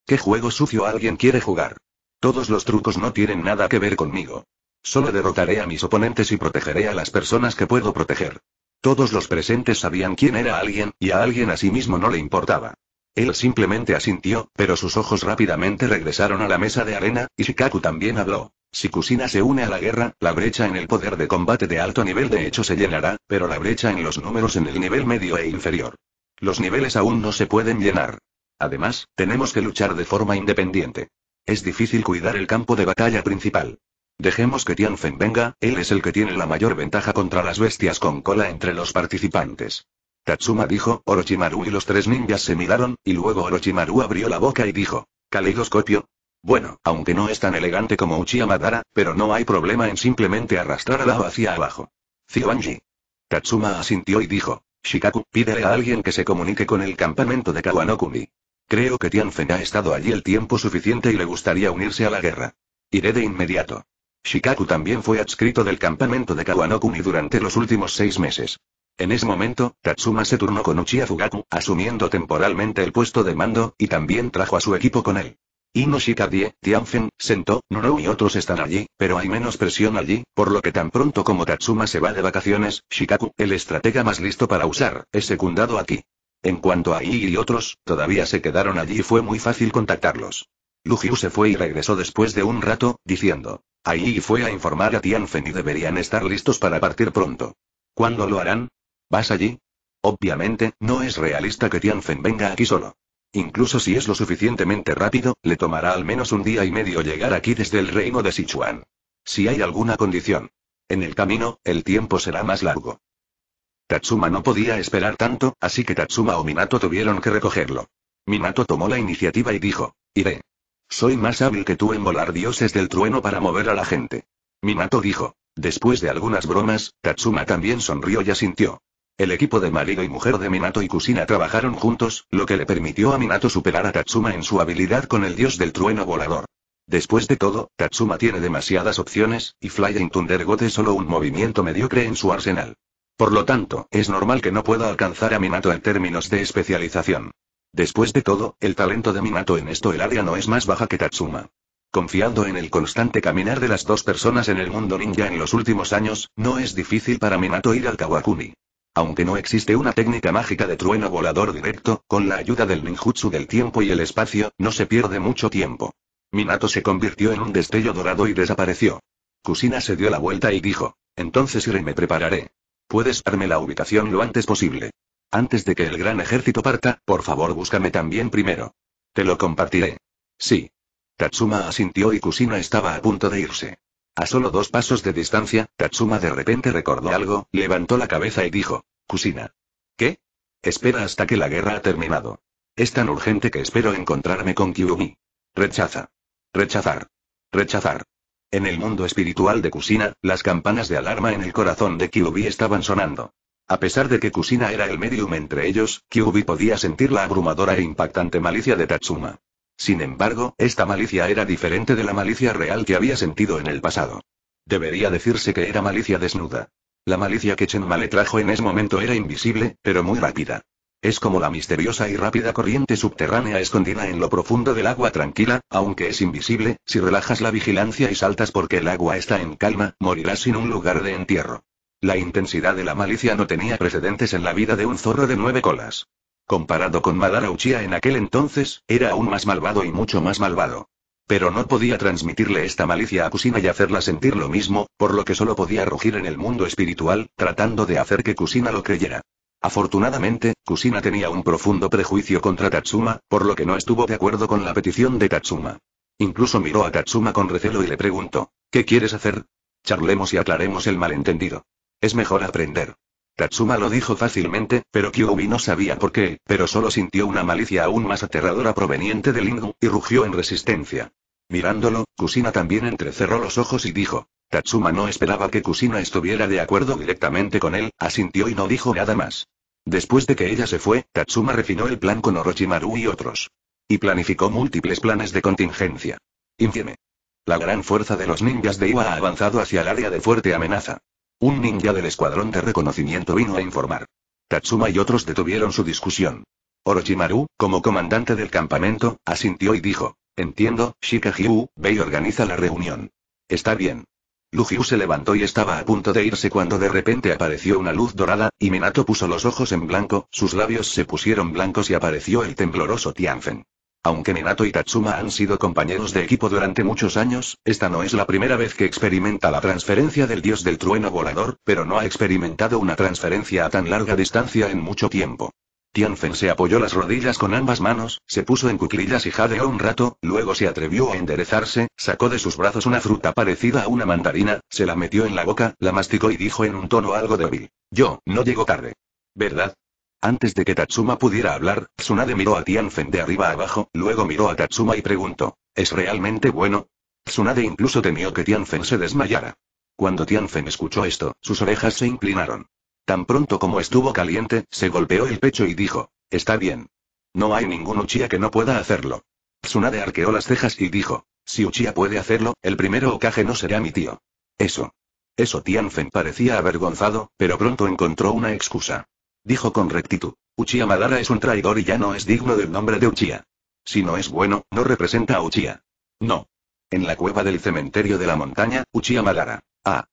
¿Qué juego sucio alguien quiere jugar? Todos los trucos no tienen nada que ver conmigo. Solo derrotaré a mis oponentes y protegeré a las personas que puedo proteger. Todos los presentes sabían quién era alguien, y a alguien a sí mismo no le importaba. Él simplemente asintió, pero sus ojos rápidamente regresaron a la mesa de arena, y Shikaku también habló. Si Kusina se une a la guerra, la brecha en el poder de combate de alto nivel de hecho se llenará, pero la brecha en los números en el nivel medio e inferior. Los niveles aún no se pueden llenar. Además, tenemos que luchar de forma independiente. Es difícil cuidar el campo de batalla principal. Dejemos que Tianfen venga, él es el que tiene la mayor ventaja contra las bestias con cola entre los participantes. Tatsuma dijo, Orochimaru y los tres ninjas se miraron, y luego Orochimaru abrió la boca y dijo, ¿Caleidoscopio? Bueno, aunque no es tan elegante como Uchiha Madara, pero no hay problema en simplemente arrastrar a la hacia abajo. Ziwanji. Tatsuma asintió y dijo, Shikaku, pídele a alguien que se comunique con el campamento de Kawanokumi. Creo que Tianfen ha estado allí el tiempo suficiente y le gustaría unirse a la guerra. Iré de inmediato. Shikaku también fue adscrito del campamento de Kawanokuni durante los últimos seis meses. En ese momento, Tatsuma se turnó con Uchiha Fugaku, asumiendo temporalmente el puesto de mando, y también trajo a su equipo con él. Ino Shikadie, Tianfen, Sento, Norou y otros están allí, pero hay menos presión allí, por lo que tan pronto como Tatsuma se va de vacaciones, Shikaku, el estratega más listo para usar, es secundado aquí. En cuanto a Yi y otros, todavía se quedaron allí, fue muy fácil contactarlos. Lujiu se fue y regresó después de un rato, diciendo. Ahí fue a informar a Tianfen y deberían estar listos para partir pronto. ¿Cuándo lo harán? ¿Vas allí? Obviamente, no es realista que Tianfen venga aquí solo. Incluso si es lo suficientemente rápido, le tomará al menos un día y medio llegar aquí desde el reino de Sichuan. Si hay alguna condición. En el camino, el tiempo será más largo. Tatsuma no podía esperar tanto, así que Tatsuma o Minato tuvieron que recogerlo. Minato tomó la iniciativa y dijo, iré. Soy más hábil que tú en volar dioses del trueno para mover a la gente. Minato dijo. Después de algunas bromas, Tatsuma también sonrió y asintió. El equipo de marido y mujer de Minato y Kusina trabajaron juntos, lo que le permitió a Minato superar a Tatsuma en su habilidad con el dios del trueno volador. Después de todo, Tatsuma tiene demasiadas opciones, y Flying Thunder God solo un movimiento mediocre en su arsenal. Por lo tanto, es normal que no pueda alcanzar a Minato en términos de especialización. Después de todo, el talento de Minato en esto el área no es más baja que Tatsuma. Confiando en el constante caminar de las dos personas en el mundo ninja en los últimos años, no es difícil para Minato ir al Kawakuni. Aunque no existe una técnica mágica de trueno volador directo, con la ayuda del ninjutsu del tiempo y el espacio, no se pierde mucho tiempo. Minato se convirtió en un destello dorado y desapareció. Kusina se dio la vuelta y dijo, entonces iré y me prepararé. Puedes darme la ubicación lo antes posible. Antes de que el gran ejército parta, por favor búscame también primero. Te lo compartiré. Sí. Tatsuma asintió y Kusina estaba a punto de irse. A solo dos pasos de distancia, Tatsuma de repente recordó algo, levantó la cabeza y dijo, Kusina. ¿Qué? Espera hasta que la guerra ha terminado. Es tan urgente que espero encontrarme con Kyumi. Rechaza. Rechazar. Rechazar. En el mundo espiritual de Kusina, las campanas de alarma en el corazón de Kyubi estaban sonando. A pesar de que Kusina era el medium entre ellos, Kyubi podía sentir la abrumadora e impactante malicia de Tatsuma. Sin embargo, esta malicia era diferente de la malicia real que había sentido en el pasado. Debería decirse que era malicia desnuda. La malicia que Chenma le trajo en ese momento era invisible, pero muy rápida. Es como la misteriosa y rápida corriente subterránea escondida en lo profundo del agua tranquila, aunque es invisible, si relajas la vigilancia y saltas porque el agua está en calma, morirás sin un lugar de entierro. La intensidad de la malicia no tenía precedentes en la vida de un zorro de nueve colas. Comparado con Madara Uchiha en aquel entonces, era aún más malvado y mucho más malvado. Pero no podía transmitirle esta malicia a Kusina y hacerla sentir lo mismo, por lo que solo podía rugir en el mundo espiritual, tratando de hacer que Kusina lo creyera. Afortunadamente, Kusina tenía un profundo prejuicio contra Tatsuma, por lo que no estuvo de acuerdo con la petición de Tatsuma. Incluso miró a Tatsuma con recelo y le preguntó, ¿qué quieres hacer? Charlemos y aclaremos el malentendido. Es mejor aprender. Tatsuma lo dijo fácilmente, pero Kyuubi no sabía por qué, pero solo sintió una malicia aún más aterradora proveniente de Lingu, y rugió en resistencia. Mirándolo, Kusina también entrecerró los ojos y dijo. Tatsuma no esperaba que Kusina estuviera de acuerdo directamente con él, asintió y no dijo nada más. Después de que ella se fue, Tatsuma refinó el plan con Orochimaru y otros. Y planificó múltiples planes de contingencia. Infieme. La gran fuerza de los ninjas de Iwa ha avanzado hacia el área de fuerte amenaza. Un ninja del escuadrón de reconocimiento vino a informar. Tatsuma y otros detuvieron su discusión. Orochimaru, como comandante del campamento, asintió y dijo, Entiendo, Shikajiu, ve y organiza la reunión. Está bien. Lugiu se levantó y estaba a punto de irse cuando de repente apareció una luz dorada, y Minato puso los ojos en blanco, sus labios se pusieron blancos y apareció el tembloroso Tianfen. Aunque Minato y Tatsuma han sido compañeros de equipo durante muchos años, esta no es la primera vez que experimenta la transferencia del dios del trueno volador, pero no ha experimentado una transferencia a tan larga distancia en mucho tiempo. Tianfen se apoyó las rodillas con ambas manos, se puso en cuclillas y jadeó un rato, luego se atrevió a enderezarse, sacó de sus brazos una fruta parecida a una mandarina, se la metió en la boca, la masticó y dijo en un tono algo débil. Yo, no llego tarde. ¿Verdad? Antes de que Tatsuma pudiera hablar, Tsunade miró a Tianfen de arriba abajo, luego miró a Tatsuma y preguntó. ¿Es realmente bueno? Tsunade incluso temió que Tianfen se desmayara. Cuando Tianfen escuchó esto, sus orejas se inclinaron. Tan pronto como estuvo caliente, se golpeó el pecho y dijo, está bien. No hay ningún Uchiha que no pueda hacerlo. Tsunade arqueó las cejas y dijo, si Uchiha puede hacerlo, el primero Okage no será mi tío. Eso. Eso Tianfen parecía avergonzado, pero pronto encontró una excusa. Dijo con rectitud, Uchiha Madara es un traidor y ya no es digno del nombre de Uchiha. Si no es bueno, no representa a Uchiha. No. En la cueva del cementerio de la montaña, Uchiha Madara. Ah.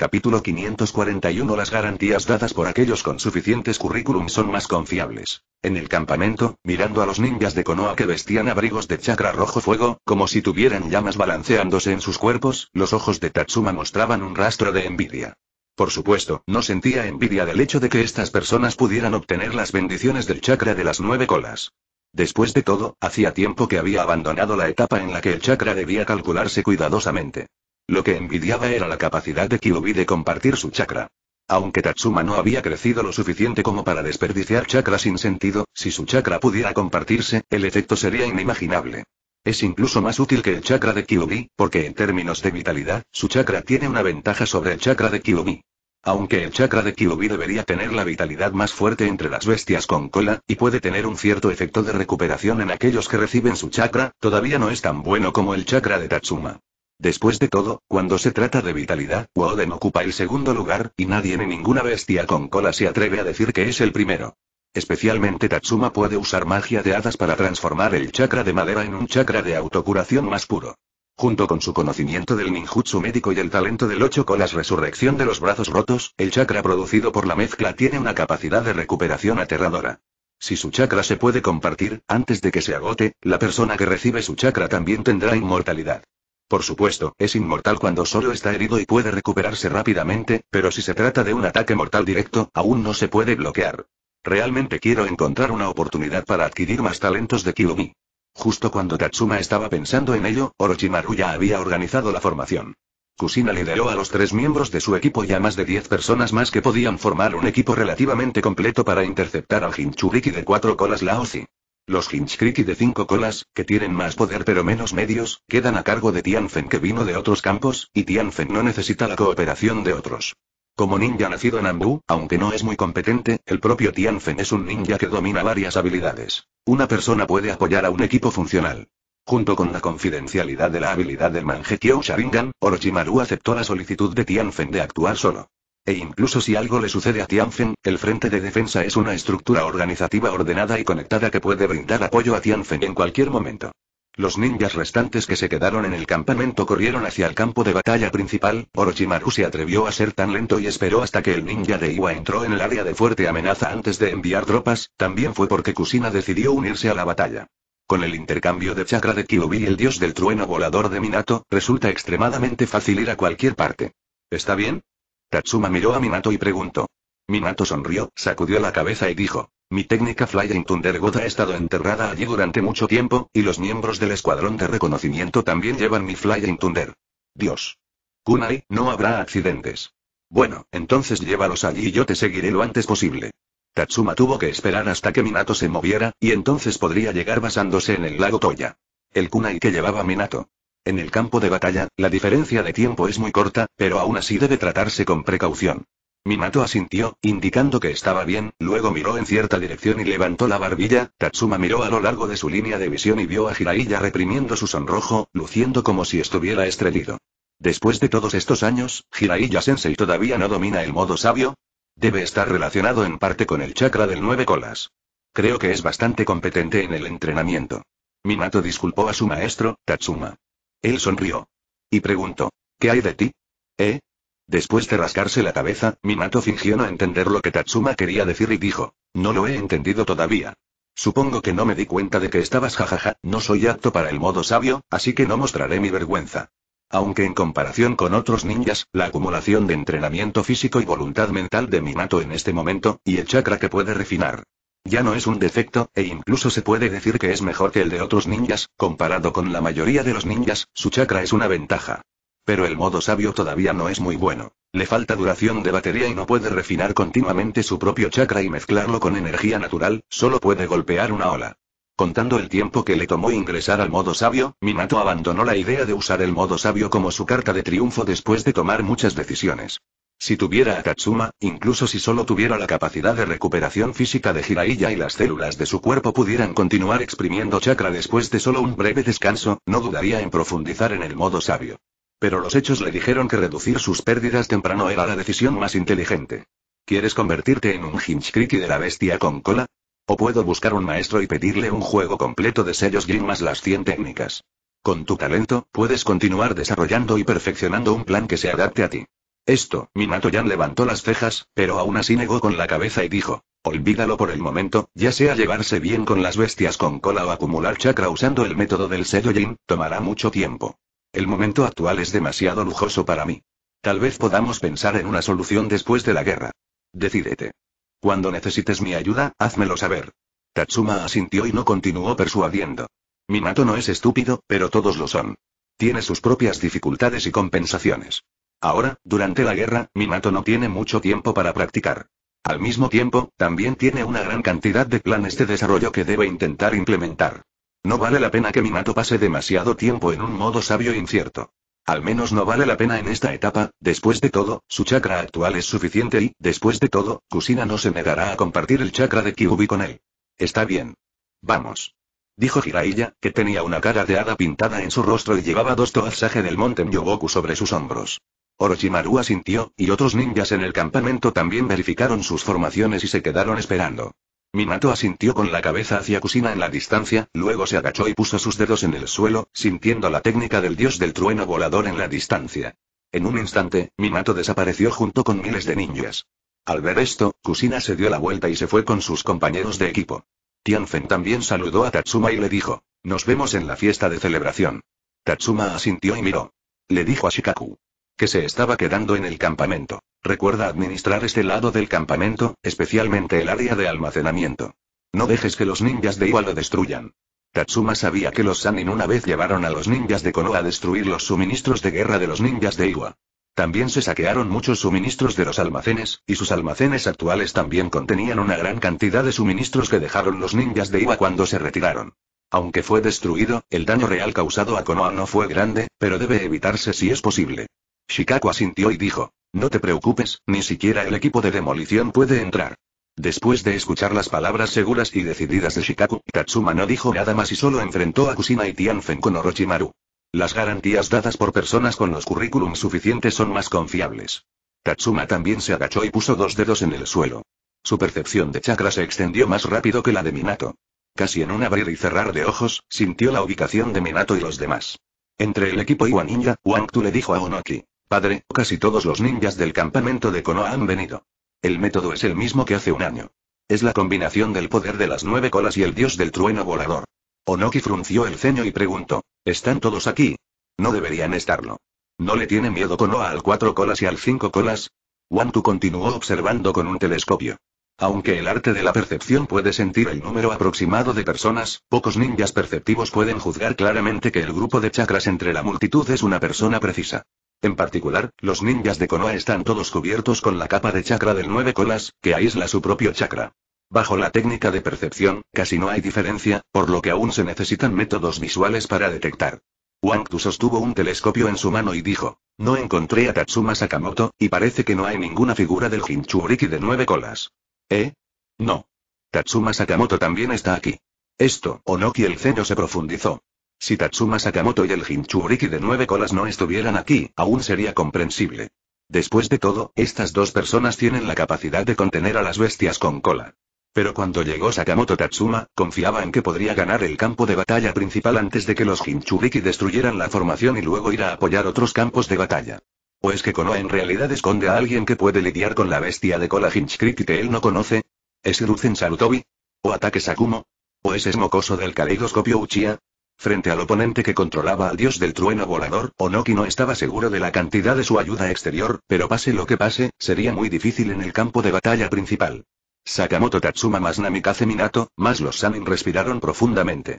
Capítulo 541 Las garantías dadas por aquellos con suficientes currículum son más confiables. En el campamento, mirando a los ninjas de Konoha que vestían abrigos de chakra rojo fuego, como si tuvieran llamas balanceándose en sus cuerpos, los ojos de Tatsuma mostraban un rastro de envidia. Por supuesto, no sentía envidia del hecho de que estas personas pudieran obtener las bendiciones del chakra de las nueve colas. Después de todo, hacía tiempo que había abandonado la etapa en la que el chakra debía calcularse cuidadosamente. Lo que envidiaba era la capacidad de Kyobi de compartir su chakra. Aunque Tatsuma no había crecido lo suficiente como para desperdiciar chakra sin sentido, si su chakra pudiera compartirse, el efecto sería inimaginable. Es incluso más útil que el chakra de Kyobi, porque en términos de vitalidad, su chakra tiene una ventaja sobre el chakra de Kyobi. Aunque el chakra de Kyobi debería tener la vitalidad más fuerte entre las bestias con cola, y puede tener un cierto efecto de recuperación en aquellos que reciben su chakra, todavía no es tan bueno como el chakra de Tatsuma. Después de todo, cuando se trata de vitalidad, Woden ocupa el segundo lugar, y nadie ni ninguna bestia con cola se atreve a decir que es el primero. Especialmente Tatsuma puede usar magia de hadas para transformar el chakra de madera en un chakra de autocuración más puro. Junto con su conocimiento del ninjutsu médico y el talento del ocho colas resurrección de los brazos rotos, el chakra producido por la mezcla tiene una capacidad de recuperación aterradora. Si su chakra se puede compartir, antes de que se agote, la persona que recibe su chakra también tendrá inmortalidad. Por supuesto, es inmortal cuando solo está herido y puede recuperarse rápidamente, pero si se trata de un ataque mortal directo, aún no se puede bloquear. Realmente quiero encontrar una oportunidad para adquirir más talentos de Kiyomi. Justo cuando Tatsuma estaba pensando en ello, Orochimaru ya había organizado la formación. Kusina lideró a los tres miembros de su equipo y a más de diez personas más que podían formar un equipo relativamente completo para interceptar al Jinchuriki de cuatro colas Laosi. Los Hinchkriti de cinco colas, que tienen más poder pero menos medios, quedan a cargo de Tianfen que vino de otros campos, y Tianfen no necesita la cooperación de otros. Como ninja nacido en Ambu, aunque no es muy competente, el propio Tianfen es un ninja que domina varias habilidades. Una persona puede apoyar a un equipo funcional. Junto con la confidencialidad de la habilidad del Mangekyo Sharingan, Orochimaru aceptó la solicitud de Tianfen de actuar solo. E incluso si algo le sucede a Tianfen, el Frente de Defensa es una estructura organizativa ordenada y conectada que puede brindar apoyo a Tianfen en cualquier momento. Los ninjas restantes que se quedaron en el campamento corrieron hacia el campo de batalla principal, Orochimaru se atrevió a ser tan lento y esperó hasta que el ninja de Iwa entró en el área de fuerte amenaza antes de enviar tropas, también fue porque Kusina decidió unirse a la batalla. Con el intercambio de chakra de Kyuubi el dios del trueno volador de Minato, resulta extremadamente fácil ir a cualquier parte. ¿Está bien? Tatsuma miró a Minato y preguntó. Minato sonrió, sacudió la cabeza y dijo. Mi técnica Flying Thunder God ha estado enterrada allí durante mucho tiempo, y los miembros del escuadrón de reconocimiento también llevan mi Flying Thunder. Dios. Kunai, no habrá accidentes. Bueno, entonces llévalos allí y yo te seguiré lo antes posible. Tatsuma tuvo que esperar hasta que Minato se moviera, y entonces podría llegar basándose en el lago Toya. El kunai que llevaba Minato. En el campo de batalla, la diferencia de tiempo es muy corta, pero aún así debe tratarse con precaución. Minato asintió, indicando que estaba bien, luego miró en cierta dirección y levantó la barbilla, Tatsuma miró a lo largo de su línea de visión y vio a Hiraiya reprimiendo su sonrojo, luciendo como si estuviera estrellido. Después de todos estos años, hiraiya sensei todavía no domina el modo sabio. Debe estar relacionado en parte con el chakra del nueve colas. Creo que es bastante competente en el entrenamiento. Minato disculpó a su maestro, Tatsuma. Él sonrió. Y preguntó, ¿qué hay de ti? ¿Eh? Después de rascarse la cabeza, Minato fingió no entender lo que Tatsuma quería decir y dijo, no lo he entendido todavía. Supongo que no me di cuenta de que estabas jajaja, no soy apto para el modo sabio, así que no mostraré mi vergüenza. Aunque en comparación con otros ninjas, la acumulación de entrenamiento físico y voluntad mental de Minato en este momento, y el chakra que puede refinar, ya no es un defecto, e incluso se puede decir que es mejor que el de otros ninjas, comparado con la mayoría de los ninjas, su chakra es una ventaja. Pero el modo sabio todavía no es muy bueno. Le falta duración de batería y no puede refinar continuamente su propio chakra y mezclarlo con energía natural, solo puede golpear una ola. Contando el tiempo que le tomó ingresar al modo sabio, Minato abandonó la idea de usar el modo sabio como su carta de triunfo después de tomar muchas decisiones. Si tuviera a Katsuma, incluso si solo tuviera la capacidad de recuperación física de Jiraiya y las células de su cuerpo pudieran continuar exprimiendo chakra después de solo un breve descanso, no dudaría en profundizar en el modo sabio. Pero los hechos le dijeron que reducir sus pérdidas temprano era la decisión más inteligente. ¿Quieres convertirte en un Hinchkriti de la bestia con cola? O puedo buscar un maestro y pedirle un juego completo de sellos Jin más las 100 técnicas. Con tu talento, puedes continuar desarrollando y perfeccionando un plan que se adapte a ti. Esto, Minato Yan levantó las cejas, pero aún así negó con la cabeza y dijo, olvídalo por el momento, ya sea llevarse bien con las bestias con cola o acumular chakra usando el método del sello Jin, tomará mucho tiempo. El momento actual es demasiado lujoso para mí. Tal vez podamos pensar en una solución después de la guerra. Decídete. Cuando necesites mi ayuda, házmelo saber. Tatsuma asintió y no continuó persuadiendo. Minato no es estúpido, pero todos lo son. Tiene sus propias dificultades y compensaciones. Ahora, durante la guerra, Minato no tiene mucho tiempo para practicar. Al mismo tiempo, también tiene una gran cantidad de planes de desarrollo que debe intentar implementar. No vale la pena que Minato pase demasiado tiempo en un modo sabio e incierto. Al menos no vale la pena en esta etapa, después de todo, su chakra actual es suficiente y, después de todo, Kusina no se negará a compartir el chakra de Kyubi con él. Está bien. Vamos. Dijo Jiraiya, que tenía una cara de hada pintada en su rostro y llevaba dos toazaje del monte Myoboku sobre sus hombros. Orochimaru asintió, y otros ninjas en el campamento también verificaron sus formaciones y se quedaron esperando. Minato asintió con la cabeza hacia Kusina en la distancia, luego se agachó y puso sus dedos en el suelo, sintiendo la técnica del dios del trueno volador en la distancia. En un instante, Minato desapareció junto con miles de ninjas. Al ver esto, Kusina se dio la vuelta y se fue con sus compañeros de equipo. Tianfen también saludó a Tatsuma y le dijo, nos vemos en la fiesta de celebración. Tatsuma asintió y miró. Le dijo a Shikaku, que se estaba quedando en el campamento. Recuerda administrar este lado del campamento, especialmente el área de almacenamiento. No dejes que los ninjas de Iwa lo destruyan. Tatsuma sabía que los Sanin una vez llevaron a los ninjas de Konoha a destruir los suministros de guerra de los ninjas de Iwa. También se saquearon muchos suministros de los almacenes, y sus almacenes actuales también contenían una gran cantidad de suministros que dejaron los ninjas de Iwa cuando se retiraron. Aunque fue destruido, el daño real causado a Konoha no fue grande, pero debe evitarse si es posible. Shikaku asintió y dijo. No te preocupes, ni siquiera el equipo de demolición puede entrar. Después de escuchar las palabras seguras y decididas de Shikaku, Tatsuma no dijo nada más y solo enfrentó a Kusina y Tianfen con Orochimaru. Las garantías dadas por personas con los currículums suficientes son más confiables. Tatsuma también se agachó y puso dos dedos en el suelo. Su percepción de chakra se extendió más rápido que la de Minato. Casi en un abrir y cerrar de ojos, sintió la ubicación de Minato y los demás. Entre el equipo y Waninja, Wangtu le dijo a Onoki. Padre, casi todos los ninjas del campamento de Konoha han venido. El método es el mismo que hace un año. Es la combinación del poder de las nueve colas y el dios del trueno volador. Onoki frunció el ceño y preguntó, ¿están todos aquí? No deberían estarlo. ¿No le tiene miedo Konoha al cuatro colas y al cinco colas? Wantu continuó observando con un telescopio. Aunque el arte de la percepción puede sentir el número aproximado de personas, pocos ninjas perceptivos pueden juzgar claramente que el grupo de chakras entre la multitud es una persona precisa. En particular, los ninjas de Konoha están todos cubiertos con la capa de chakra del nueve colas, que aísla su propio chakra. Bajo la técnica de percepción, casi no hay diferencia, por lo que aún se necesitan métodos visuales para detectar. Wang Tu sostuvo un telescopio en su mano y dijo, no encontré a Tatsuma Sakamoto, y parece que no hay ninguna figura del Hinchuriki de nueve colas. ¿Eh? No. Tatsuma Sakamoto también está aquí. Esto, Onoki el ceño se profundizó. Si Tatsuma Sakamoto y el Hinchuriki de nueve colas no estuvieran aquí, aún sería comprensible. Después de todo, estas dos personas tienen la capacidad de contener a las bestias con cola. Pero cuando llegó Sakamoto Tatsuma, confiaba en que podría ganar el campo de batalla principal antes de que los Hinchuriki destruyeran la formación y luego ir a apoyar otros campos de batalla. ¿O es pues que Konoha en realidad esconde a alguien que puede lidiar con la bestia de cola Hinchcrit que él no conoce? ¿Es Iruzen Sarutobi? ¿O ataque Sakumo? ¿O es Esmocoso del caleidoscopio Uchiha? Frente al oponente que controlaba al dios del trueno volador, Onoki no estaba seguro de la cantidad de su ayuda exterior, pero pase lo que pase, sería muy difícil en el campo de batalla principal. Sakamoto Tatsuma más Namikaze Minato, más los Sanin respiraron profundamente.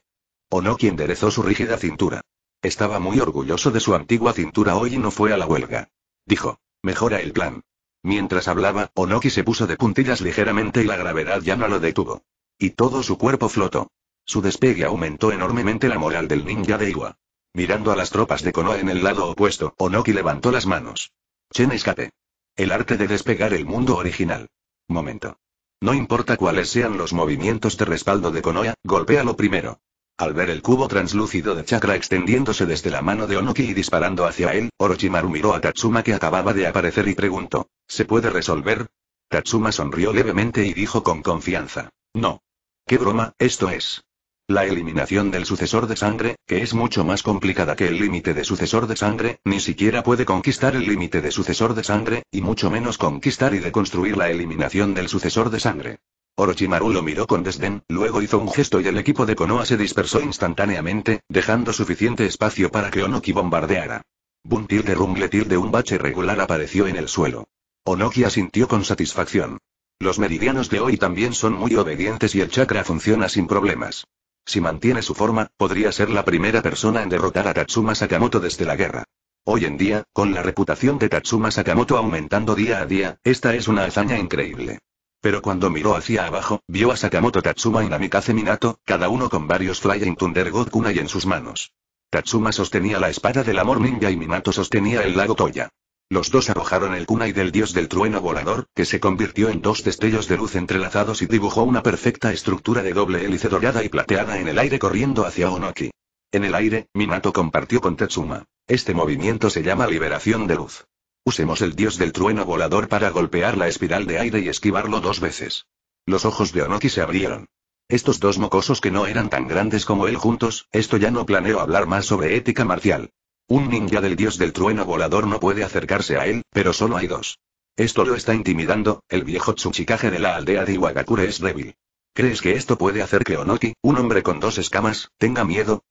Onoki enderezó su rígida cintura. Estaba muy orgulloso de su antigua cintura hoy y no fue a la huelga. Dijo. Mejora el plan. Mientras hablaba, Onoki se puso de puntillas ligeramente y la gravedad ya no lo detuvo. Y todo su cuerpo flotó. Su despegue aumentó enormemente la moral del ninja de Iwa. Mirando a las tropas de Konoha en el lado opuesto, Onoki levantó las manos. Chen escape. El arte de despegar el mundo original. Momento. No importa cuáles sean los movimientos de respaldo de Konoha, golpéalo primero. Al ver el cubo translúcido de chakra extendiéndose desde la mano de Onoki y disparando hacia él, Orochimaru miró a Tatsuma que acababa de aparecer y preguntó, ¿se puede resolver? Tatsuma sonrió levemente y dijo con confianza, no. ¿Qué broma, esto es? La eliminación del sucesor de sangre, que es mucho más complicada que el límite de sucesor de sangre, ni siquiera puede conquistar el límite de sucesor de sangre, y mucho menos conquistar y deconstruir la eliminación del sucesor de sangre. Orochimaru lo miró con desdén, luego hizo un gesto y el equipo de Konoha se dispersó instantáneamente, dejando suficiente espacio para que Onoki bombardeara. Buntil de rumbletil de un bache regular apareció en el suelo. Onoki asintió con satisfacción. Los meridianos de hoy también son muy obedientes y el chakra funciona sin problemas. Si mantiene su forma, podría ser la primera persona en derrotar a Tatsuma Sakamoto desde la guerra. Hoy en día, con la reputación de Tatsuma Sakamoto aumentando día a día, esta es una hazaña increíble. Pero cuando miró hacia abajo, vio a Sakamoto Tatsuma y Namikaze Minato, cada uno con varios Flying Thunder God Kunai en sus manos. Tatsuma sostenía la espada del amor ninja y Minato sostenía el lago Toya. Los dos arrojaron el kunai del dios del trueno volador, que se convirtió en dos destellos de luz entrelazados y dibujó una perfecta estructura de doble hélice dorada y plateada en el aire corriendo hacia Onoki. En el aire, Minato compartió con Tatsuma. Este movimiento se llama liberación de luz. Usemos el dios del trueno volador para golpear la espiral de aire y esquivarlo dos veces. Los ojos de Onoki se abrieron. Estos dos mocosos que no eran tan grandes como él juntos, esto ya no planeo hablar más sobre ética marcial. Un ninja del dios del trueno volador no puede acercarse a él, pero solo hay dos. Esto lo está intimidando, el viejo Tsuchikage de la aldea de Iwagakure es débil. ¿Crees que esto puede hacer que Onoki, un hombre con dos escamas, tenga miedo?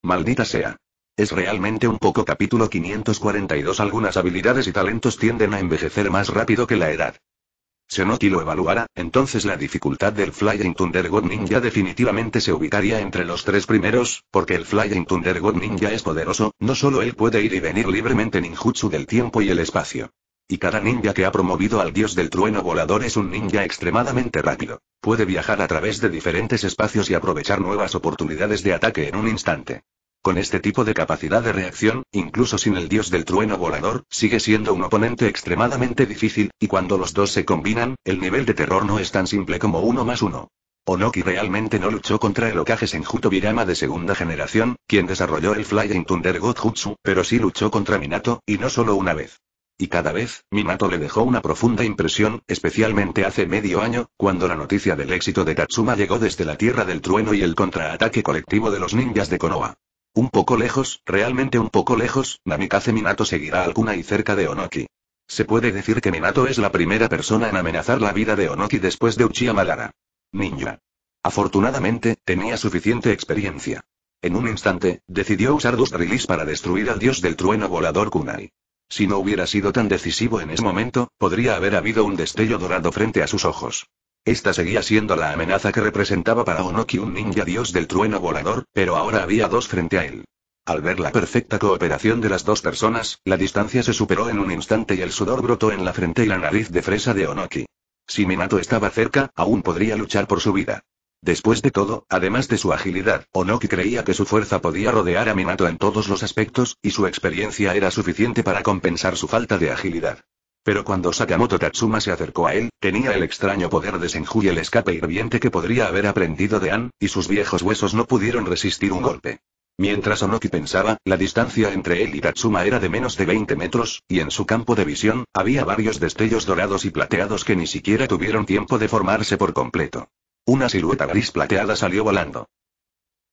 Maldita sea. Es realmente un poco capítulo 542 Algunas habilidades y talentos tienden a envejecer más rápido que la edad. Si lo evaluara, entonces la dificultad del Flying Thunder God Ninja definitivamente se ubicaría entre los tres primeros, porque el Flying Thunder God Ninja es poderoso, no solo él puede ir y venir libremente ninjutsu del tiempo y el espacio. Y cada ninja que ha promovido al dios del trueno volador es un ninja extremadamente rápido. Puede viajar a través de diferentes espacios y aprovechar nuevas oportunidades de ataque en un instante. Con este tipo de capacidad de reacción, incluso sin el dios del trueno volador, sigue siendo un oponente extremadamente difícil, y cuando los dos se combinan, el nivel de terror no es tan simple como uno más uno. Onoki realmente no luchó contra el en Senjuto Birama de segunda generación, quien desarrolló el Flying Thunder Jutsu, pero sí luchó contra Minato, y no solo una vez. Y cada vez, Minato le dejó una profunda impresión, especialmente hace medio año, cuando la noticia del éxito de Tatsuma llegó desde la Tierra del Trueno y el contraataque colectivo de los ninjas de Konoha. Un poco lejos, realmente un poco lejos, Namikaze Minato seguirá al Kunai y cerca de Onoki. Se puede decir que Minato es la primera persona en amenazar la vida de Onoki después de Uchiha Madara. Ninja. Afortunadamente, tenía suficiente experiencia. En un instante, decidió usar dos rilis para destruir al dios del trueno volador Kunai. Si no hubiera sido tan decisivo en ese momento, podría haber habido un destello dorado frente a sus ojos. Esta seguía siendo la amenaza que representaba para Onoki un ninja dios del trueno volador, pero ahora había dos frente a él. Al ver la perfecta cooperación de las dos personas, la distancia se superó en un instante y el sudor brotó en la frente y la nariz de fresa de Onoki. Si Minato estaba cerca, aún podría luchar por su vida. Después de todo, además de su agilidad, Onoki creía que su fuerza podía rodear a Minato en todos los aspectos, y su experiencia era suficiente para compensar su falta de agilidad. Pero cuando Sakamoto Tatsuma se acercó a él, tenía el extraño poder de Senju y el escape hirviente que podría haber aprendido de An, y sus viejos huesos no pudieron resistir un golpe. Mientras Onoki pensaba, la distancia entre él y Tatsuma era de menos de 20 metros, y en su campo de visión, había varios destellos dorados y plateados que ni siquiera tuvieron tiempo de formarse por completo. Una silueta gris plateada salió volando.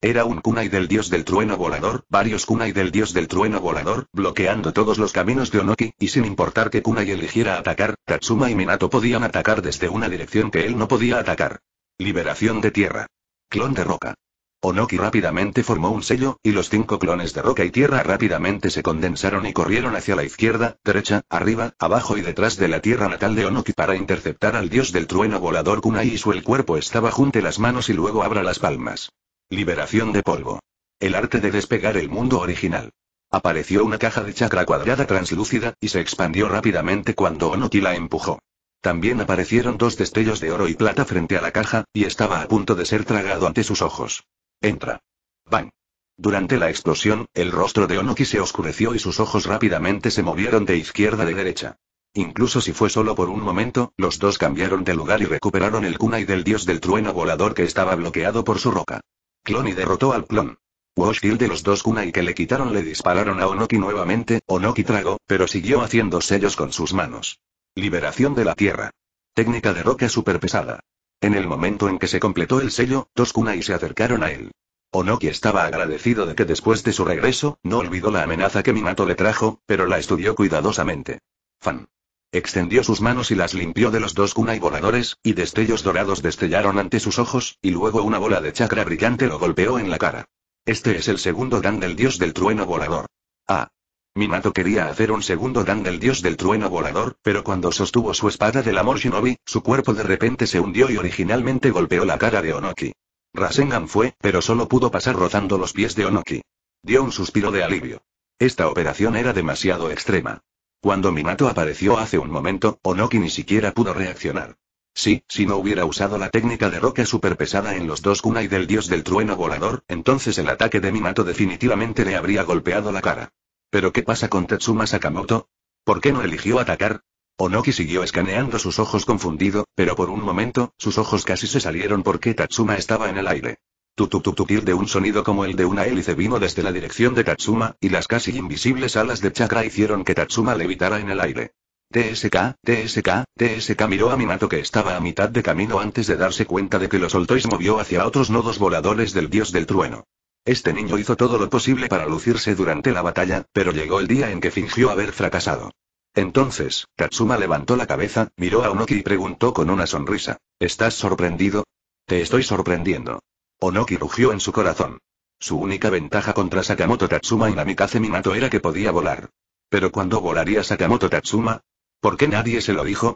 Era un kunai del dios del trueno volador, varios kunai del dios del trueno volador, bloqueando todos los caminos de Onoki, y sin importar que kunai eligiera atacar, Tatsuma y Minato podían atacar desde una dirección que él no podía atacar. Liberación de tierra. Clon de roca. Onoki rápidamente formó un sello, y los cinco clones de roca y tierra rápidamente se condensaron y corrieron hacia la izquierda, derecha, arriba, abajo y detrás de la tierra natal de Onoki para interceptar al dios del trueno volador Kunai y su el cuerpo estaba junto las manos y luego abra las palmas. Liberación de polvo. El arte de despegar el mundo original. Apareció una caja de chakra cuadrada translúcida, y se expandió rápidamente cuando Onoki la empujó. También aparecieron dos destellos de oro y plata frente a la caja, y estaba a punto de ser tragado ante sus ojos. Entra. Bang. Durante la explosión, el rostro de Onoki se oscureció y sus ojos rápidamente se movieron de izquierda a derecha. Incluso si fue solo por un momento, los dos cambiaron de lugar y recuperaron el kunai del dios del trueno volador que estaba bloqueado por su roca. Clon y derrotó al clon. Wash de los dos kunai que le quitaron le dispararon a Onoki nuevamente, Onoki tragó, pero siguió haciendo sellos con sus manos. Liberación de la tierra. Técnica de roca pesada. En el momento en que se completó el sello, dos kunai se acercaron a él. Onoki estaba agradecido de que después de su regreso, no olvidó la amenaza que Minato le trajo, pero la estudió cuidadosamente. Fan. Extendió sus manos y las limpió de los dos kunai voladores, y destellos dorados destellaron ante sus ojos, y luego una bola de chakra brillante lo golpeó en la cara. Este es el segundo dan del dios del trueno volador. Ah. Minato quería hacer un segundo dan del dios del trueno volador, pero cuando sostuvo su espada del amor shinobi, su cuerpo de repente se hundió y originalmente golpeó la cara de Onoki. Rasengan fue, pero solo pudo pasar rozando los pies de Onoki. Dio un suspiro de alivio. Esta operación era demasiado extrema. Cuando Minato apareció hace un momento, Onoki ni siquiera pudo reaccionar. Sí, si no hubiera usado la técnica de roca superpesada en los dos kunai del dios del trueno volador, entonces el ataque de Minato definitivamente le habría golpeado la cara. ¿Pero qué pasa con Tatsuma Sakamoto? ¿Por qué no eligió atacar? Onoki siguió escaneando sus ojos confundido, pero por un momento, sus ojos casi se salieron porque Tatsuma estaba en el aire. Tututututir de un sonido como el de una hélice vino desde la dirección de Tatsuma, y las casi invisibles alas de chakra hicieron que Tatsuma levitara en el aire. TSK, TSK, TSK miró a Minato que estaba a mitad de camino antes de darse cuenta de que lo soltó movió hacia otros nodos voladores del dios del trueno. Este niño hizo todo lo posible para lucirse durante la batalla, pero llegó el día en que fingió haber fracasado. Entonces, Tatsuma levantó la cabeza, miró a Unoki y preguntó con una sonrisa. ¿Estás sorprendido? Te estoy sorprendiendo. Onoki rugió en su corazón. Su única ventaja contra Sakamoto Tatsuma y Namikaze Minato era que podía volar. Pero cuando volaría Sakamoto Tatsuma? ¿Por qué nadie se lo dijo?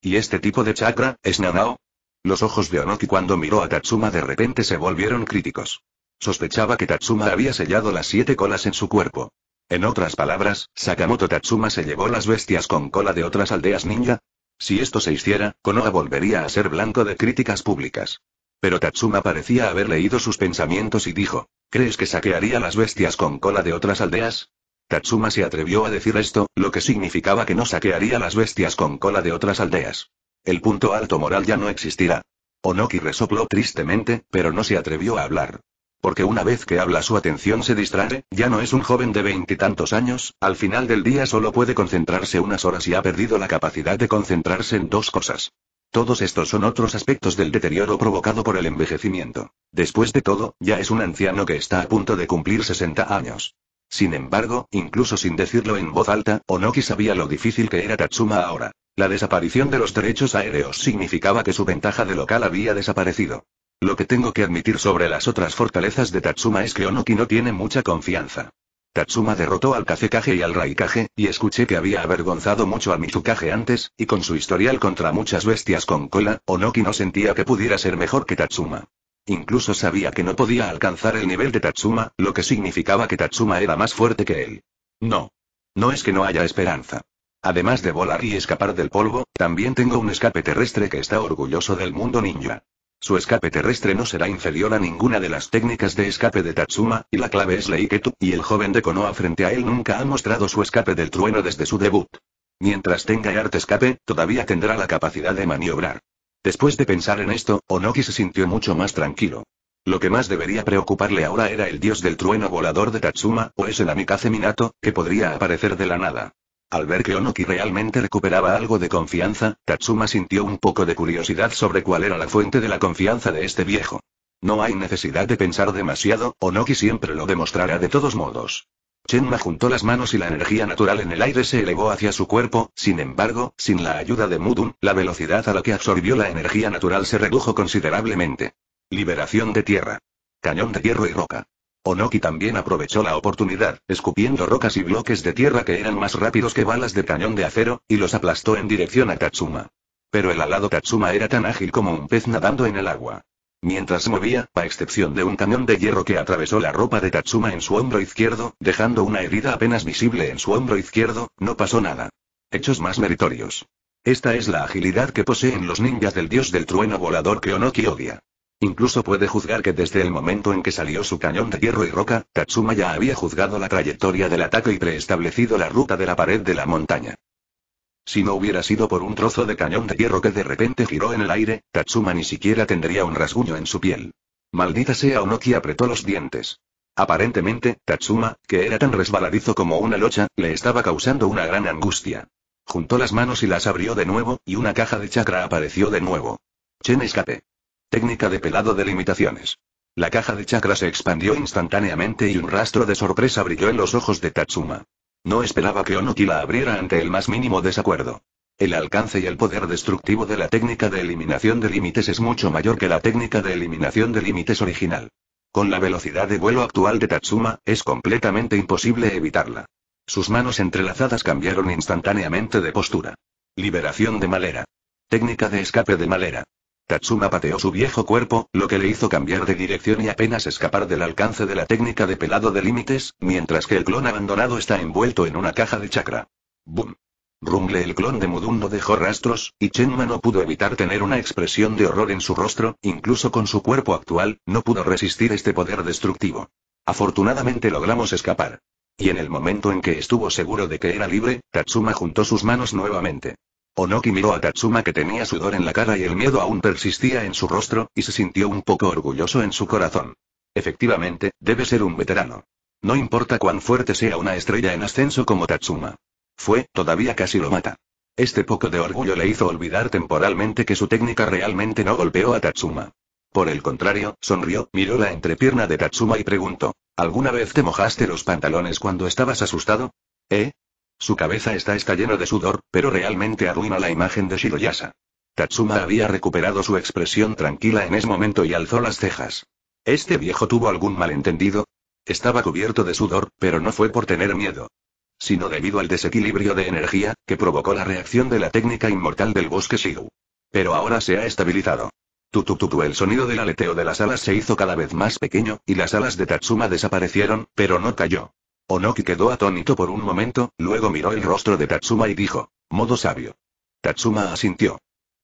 ¿Y este tipo de chakra, es Nanao? Los ojos de Onoki cuando miró a Tatsuma de repente se volvieron críticos. Sospechaba que Tatsuma había sellado las siete colas en su cuerpo. En otras palabras, Sakamoto Tatsuma se llevó las bestias con cola de otras aldeas ninja. Si esto se hiciera, Konoha volvería a ser blanco de críticas públicas. Pero Tatsuma parecía haber leído sus pensamientos y dijo, ¿crees que saquearía las bestias con cola de otras aldeas? Tatsuma se atrevió a decir esto, lo que significaba que no saquearía las bestias con cola de otras aldeas. El punto alto moral ya no existirá. Onoki resopló tristemente, pero no se atrevió a hablar. Porque una vez que habla su atención se distrae, ya no es un joven de veintitantos años, al final del día solo puede concentrarse unas horas y ha perdido la capacidad de concentrarse en dos cosas. Todos estos son otros aspectos del deterioro provocado por el envejecimiento. Después de todo, ya es un anciano que está a punto de cumplir 60 años. Sin embargo, incluso sin decirlo en voz alta, Onoki sabía lo difícil que era Tatsuma ahora. La desaparición de los derechos aéreos significaba que su ventaja de local había desaparecido. Lo que tengo que admitir sobre las otras fortalezas de Tatsuma es que Onoki no tiene mucha confianza. Tatsuma derrotó al Kazekage y al Raikage, y escuché que había avergonzado mucho a Mizukage antes, y con su historial contra muchas bestias con cola, Onoki no sentía que pudiera ser mejor que Tatsuma. Incluso sabía que no podía alcanzar el nivel de Tatsuma, lo que significaba que Tatsuma era más fuerte que él. No. No es que no haya esperanza. Además de volar y escapar del polvo, también tengo un escape terrestre que está orgulloso del mundo ninja. Su escape terrestre no será inferior a ninguna de las técnicas de escape de Tatsuma, y la clave es Leiketu, y el joven de Konoha frente a él nunca ha mostrado su escape del trueno desde su debut. Mientras tenga arte escape, todavía tendrá la capacidad de maniobrar. Después de pensar en esto, Onoki se sintió mucho más tranquilo. Lo que más debería preocuparle ahora era el dios del trueno volador de Tatsuma, o es el Namikaze Minato, que podría aparecer de la nada. Al ver que Onoki realmente recuperaba algo de confianza, Tatsuma sintió un poco de curiosidad sobre cuál era la fuente de la confianza de este viejo. No hay necesidad de pensar demasiado, Onoki siempre lo demostrará de todos modos. Chenma juntó las manos y la energía natural en el aire se elevó hacia su cuerpo, sin embargo, sin la ayuda de Mudun, la velocidad a la que absorbió la energía natural se redujo considerablemente. Liberación de tierra. Cañón de hierro y roca. Onoki también aprovechó la oportunidad, escupiendo rocas y bloques de tierra que eran más rápidos que balas de cañón de acero, y los aplastó en dirección a Tatsuma. Pero el alado Tatsuma era tan ágil como un pez nadando en el agua. Mientras movía, a excepción de un cañón de hierro que atravesó la ropa de Tatsuma en su hombro izquierdo, dejando una herida apenas visible en su hombro izquierdo, no pasó nada. Hechos más meritorios. Esta es la agilidad que poseen los ninjas del dios del trueno volador que Onoki odia. Incluso puede juzgar que desde el momento en que salió su cañón de hierro y roca, Tatsuma ya había juzgado la trayectoria del ataque y preestablecido la ruta de la pared de la montaña. Si no hubiera sido por un trozo de cañón de hierro que de repente giró en el aire, Tatsuma ni siquiera tendría un rasguño en su piel. Maldita sea Onoki apretó los dientes. Aparentemente, Tatsuma, que era tan resbaladizo como una locha, le estaba causando una gran angustia. Juntó las manos y las abrió de nuevo, y una caja de chakra apareció de nuevo. Chen escape. Técnica de pelado de limitaciones. La caja de chakra se expandió instantáneamente y un rastro de sorpresa brilló en los ojos de Tatsuma. No esperaba que Onuki la abriera ante el más mínimo desacuerdo. El alcance y el poder destructivo de la técnica de eliminación de límites es mucho mayor que la técnica de eliminación de límites original. Con la velocidad de vuelo actual de Tatsuma, es completamente imposible evitarla. Sus manos entrelazadas cambiaron instantáneamente de postura. Liberación de malera. Técnica de escape de malera. Tatsuma pateó su viejo cuerpo, lo que le hizo cambiar de dirección y apenas escapar del alcance de la técnica de pelado de límites, mientras que el clon abandonado está envuelto en una caja de chakra. ¡Bum! Rumble el clon de Mudun dejó rastros, y Chenma no pudo evitar tener una expresión de horror en su rostro, incluso con su cuerpo actual, no pudo resistir este poder destructivo. Afortunadamente logramos escapar. Y en el momento en que estuvo seguro de que era libre, Tatsuma juntó sus manos nuevamente. Onoki miró a Tatsuma que tenía sudor en la cara y el miedo aún persistía en su rostro, y se sintió un poco orgulloso en su corazón. Efectivamente, debe ser un veterano. No importa cuán fuerte sea una estrella en ascenso como Tatsuma. Fue, todavía casi lo mata. Este poco de orgullo le hizo olvidar temporalmente que su técnica realmente no golpeó a Tatsuma. Por el contrario, sonrió, miró la entrepierna de Tatsuma y preguntó, ¿alguna vez te mojaste los pantalones cuando estabas asustado? ¿Eh? Su cabeza está está lleno de sudor, pero realmente arruina la imagen de Shidoyasa. Tatsuma había recuperado su expresión tranquila en ese momento y alzó las cejas. ¿Este viejo tuvo algún malentendido? Estaba cubierto de sudor, pero no fue por tener miedo sino debido al desequilibrio de energía, que provocó la reacción de la técnica inmortal del bosque Shiro. Pero ahora se ha estabilizado. Tutututu el sonido del aleteo de las alas se hizo cada vez más pequeño, y las alas de Tatsuma desaparecieron, pero no cayó. Onoki quedó atónito por un momento, luego miró el rostro de Tatsuma y dijo, modo sabio. Tatsuma asintió.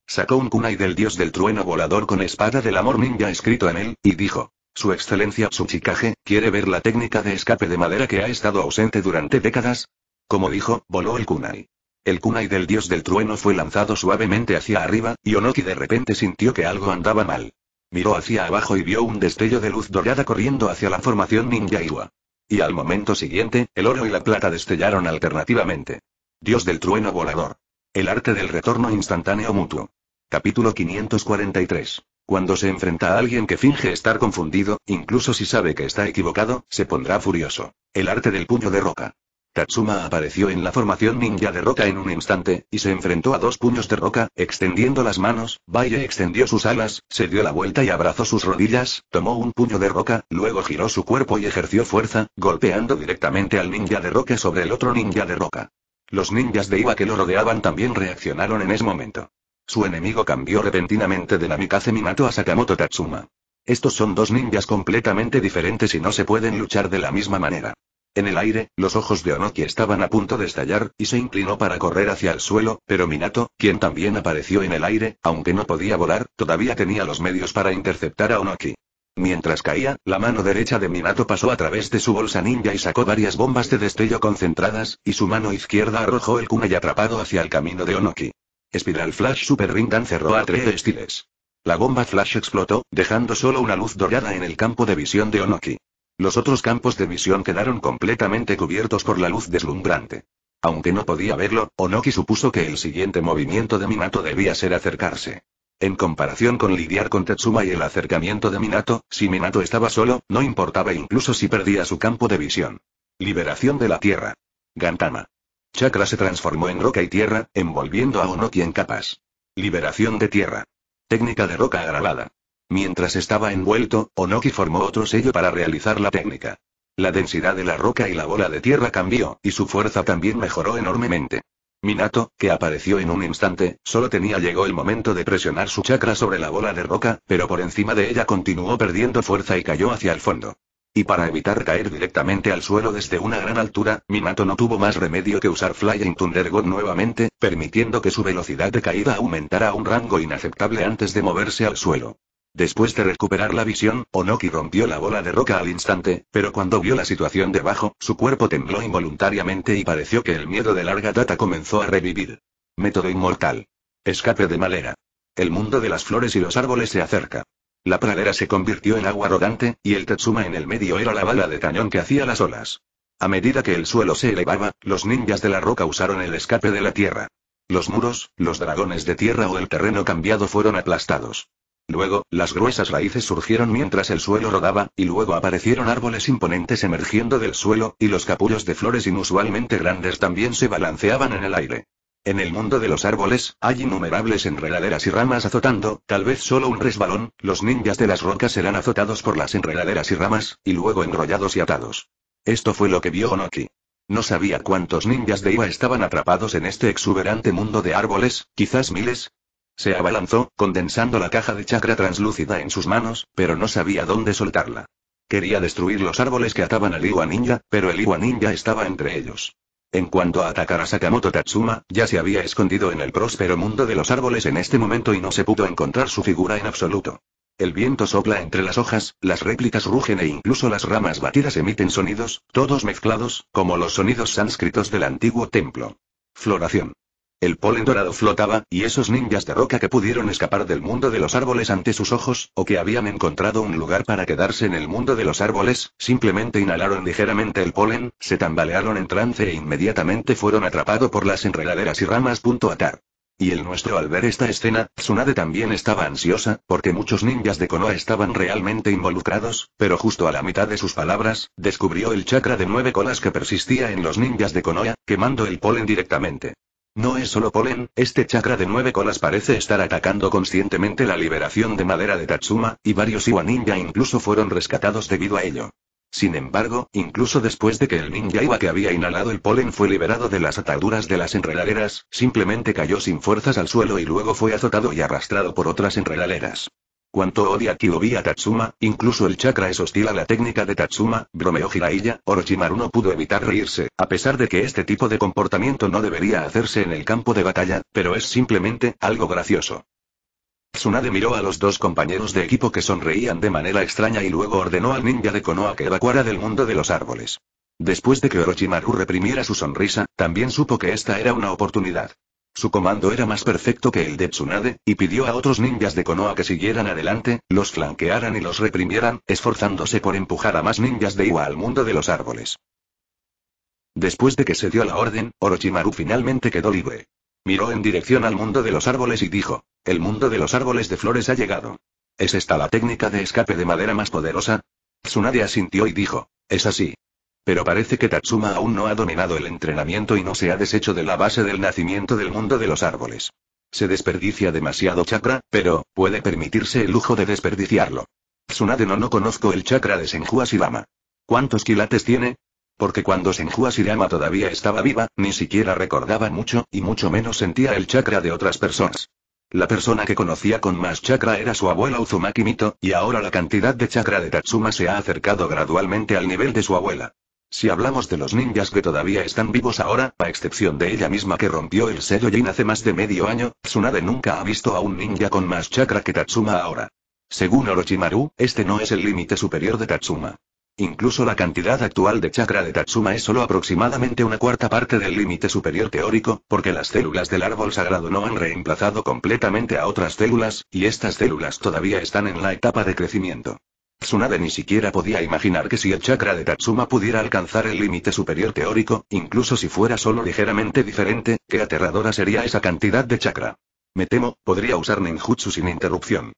Sacó un kunai del dios del trueno volador con espada del amor ninja escrito en él, y dijo, su excelencia Tsuchikage, ¿quiere ver la técnica de escape de madera que ha estado ausente durante décadas? Como dijo, voló el kunai. El kunai del dios del trueno fue lanzado suavemente hacia arriba, y Onoki de repente sintió que algo andaba mal. Miró hacia abajo y vio un destello de luz dorada corriendo hacia la formación ninja Iwa. Y al momento siguiente, el oro y la plata destellaron alternativamente. Dios del trueno volador. El arte del retorno instantáneo mutuo. Capítulo 543. Cuando se enfrenta a alguien que finge estar confundido, incluso si sabe que está equivocado, se pondrá furioso. El arte del puño de roca. Tatsuma apareció en la formación ninja de roca en un instante, y se enfrentó a dos puños de roca, extendiendo las manos, Valle extendió sus alas, se dio la vuelta y abrazó sus rodillas, tomó un puño de roca, luego giró su cuerpo y ejerció fuerza, golpeando directamente al ninja de roca sobre el otro ninja de roca. Los ninjas de Iwa que lo rodeaban también reaccionaron en ese momento. Su enemigo cambió repentinamente de la Minato a Sakamoto Tatsuma. Estos son dos ninjas completamente diferentes y no se pueden luchar de la misma manera. En el aire, los ojos de Onoki estaban a punto de estallar, y se inclinó para correr hacia el suelo, pero Minato, quien también apareció en el aire, aunque no podía volar, todavía tenía los medios para interceptar a Onoki. Mientras caía, la mano derecha de Minato pasó a través de su bolsa ninja y sacó varias bombas de destello concentradas, y su mano izquierda arrojó el y atrapado hacia el camino de Onoki. Spiral Flash Super Ringan cerró a tres estiles. La bomba Flash explotó, dejando solo una luz dorada en el campo de visión de Onoki. Los otros campos de visión quedaron completamente cubiertos por la luz deslumbrante. Aunque no podía verlo, Onoki supuso que el siguiente movimiento de Minato debía ser acercarse. En comparación con lidiar con Tetsuma y el acercamiento de Minato, si Minato estaba solo, no importaba incluso si perdía su campo de visión. Liberación de la Tierra. Gantama. Chakra se transformó en roca y tierra, envolviendo a Onoki en capas. Liberación de tierra. Técnica de roca agravada. Mientras estaba envuelto, Onoki formó otro sello para realizar la técnica. La densidad de la roca y la bola de tierra cambió, y su fuerza también mejoró enormemente. Minato, que apareció en un instante, solo tenía llegó el momento de presionar su chakra sobre la bola de roca, pero por encima de ella continuó perdiendo fuerza y cayó hacia el fondo. Y para evitar caer directamente al suelo desde una gran altura, Minato no tuvo más remedio que usar Flying Thunder God nuevamente, permitiendo que su velocidad de caída aumentara a un rango inaceptable antes de moverse al suelo. Después de recuperar la visión, Onoki rompió la bola de roca al instante, pero cuando vio la situación debajo, su cuerpo tembló involuntariamente y pareció que el miedo de larga data comenzó a revivir. Método inmortal. Escape de malera. El mundo de las flores y los árboles se acerca. La pradera se convirtió en agua rodante, y el Tetsuma en el medio era la bala de cañón que hacía las olas. A medida que el suelo se elevaba, los ninjas de la roca usaron el escape de la tierra. Los muros, los dragones de tierra o el terreno cambiado fueron aplastados. Luego, las gruesas raíces surgieron mientras el suelo rodaba, y luego aparecieron árboles imponentes emergiendo del suelo, y los capullos de flores inusualmente grandes también se balanceaban en el aire. En el mundo de los árboles, hay innumerables enredaderas y ramas azotando, tal vez solo un resbalón, los ninjas de las rocas serán azotados por las enredaderas y ramas, y luego enrollados y atados. Esto fue lo que vio Onoki. No sabía cuántos ninjas de Iwa estaban atrapados en este exuberante mundo de árboles, quizás miles, se abalanzó, condensando la caja de chakra translúcida en sus manos, pero no sabía dónde soltarla. Quería destruir los árboles que ataban al Iwa Ninja, pero el Iwa Ninja estaba entre ellos. En cuanto a atacar a Sakamoto Tatsuma, ya se había escondido en el próspero mundo de los árboles en este momento y no se pudo encontrar su figura en absoluto. El viento sopla entre las hojas, las réplicas rugen e incluso las ramas batidas emiten sonidos, todos mezclados, como los sonidos sánscritos del antiguo templo. Floración. El polen dorado flotaba, y esos ninjas de roca que pudieron escapar del mundo de los árboles ante sus ojos, o que habían encontrado un lugar para quedarse en el mundo de los árboles, simplemente inhalaron ligeramente el polen, se tambalearon en trance e inmediatamente fueron atrapados por las enredaderas y ramas. Atar. Y el nuestro al ver esta escena, Tsunade también estaba ansiosa, porque muchos ninjas de Konoha estaban realmente involucrados, pero justo a la mitad de sus palabras, descubrió el chakra de nueve colas que persistía en los ninjas de Konoha, quemando el polen directamente. No es solo polen, este chakra de nueve colas parece estar atacando conscientemente la liberación de madera de Tatsuma, y varios Iwa ninja incluso fueron rescatados debido a ello. Sin embargo, incluso después de que el ninja Iwa que había inhalado el polen fue liberado de las ataduras de las enredaderas, simplemente cayó sin fuerzas al suelo y luego fue azotado y arrastrado por otras enredaderas. Cuanto odia Kyubi a Tatsuma, incluso el chakra es hostil a la técnica de Tatsuma, bromeó Jiraiya, Orochimaru no pudo evitar reírse, a pesar de que este tipo de comportamiento no debería hacerse en el campo de batalla, pero es simplemente, algo gracioso. Tsunade miró a los dos compañeros de equipo que sonreían de manera extraña y luego ordenó al ninja de Konoha que evacuara del mundo de los árboles. Después de que Orochimaru reprimiera su sonrisa, también supo que esta era una oportunidad. Su comando era más perfecto que el de Tsunade, y pidió a otros ninjas de Konoha que siguieran adelante, los flanquearan y los reprimieran, esforzándose por empujar a más ninjas de Iwa al mundo de los árboles. Después de que se dio la orden, Orochimaru finalmente quedó libre. Miró en dirección al mundo de los árboles y dijo, el mundo de los árboles de flores ha llegado. ¿Es esta la técnica de escape de madera más poderosa? Tsunade asintió y dijo, es así. Pero parece que Tatsuma aún no ha dominado el entrenamiento y no se ha deshecho de la base del nacimiento del mundo de los árboles. Se desperdicia demasiado chakra, pero, puede permitirse el lujo de desperdiciarlo. Tsunade no no conozco el chakra de Senju Asirama. ¿Cuántos quilates tiene? Porque cuando Senju Asirama todavía estaba viva, ni siquiera recordaba mucho, y mucho menos sentía el chakra de otras personas. La persona que conocía con más chakra era su abuela Uzumaki Mito, y ahora la cantidad de chakra de Tatsuma se ha acercado gradualmente al nivel de su abuela. Si hablamos de los ninjas que todavía están vivos ahora, a excepción de ella misma que rompió el sello Jin hace más de medio año, Tsunade nunca ha visto a un ninja con más chakra que Tatsuma ahora. Según Orochimaru, este no es el límite superior de Tatsuma. Incluso la cantidad actual de chakra de Tatsuma es solo aproximadamente una cuarta parte del límite superior teórico, porque las células del árbol sagrado no han reemplazado completamente a otras células, y estas células todavía están en la etapa de crecimiento. Tsunade ni siquiera podía imaginar que si el chakra de Tatsuma pudiera alcanzar el límite superior teórico, incluso si fuera solo ligeramente diferente, qué aterradora sería esa cantidad de chakra. Me temo, podría usar ninjutsu sin interrupción.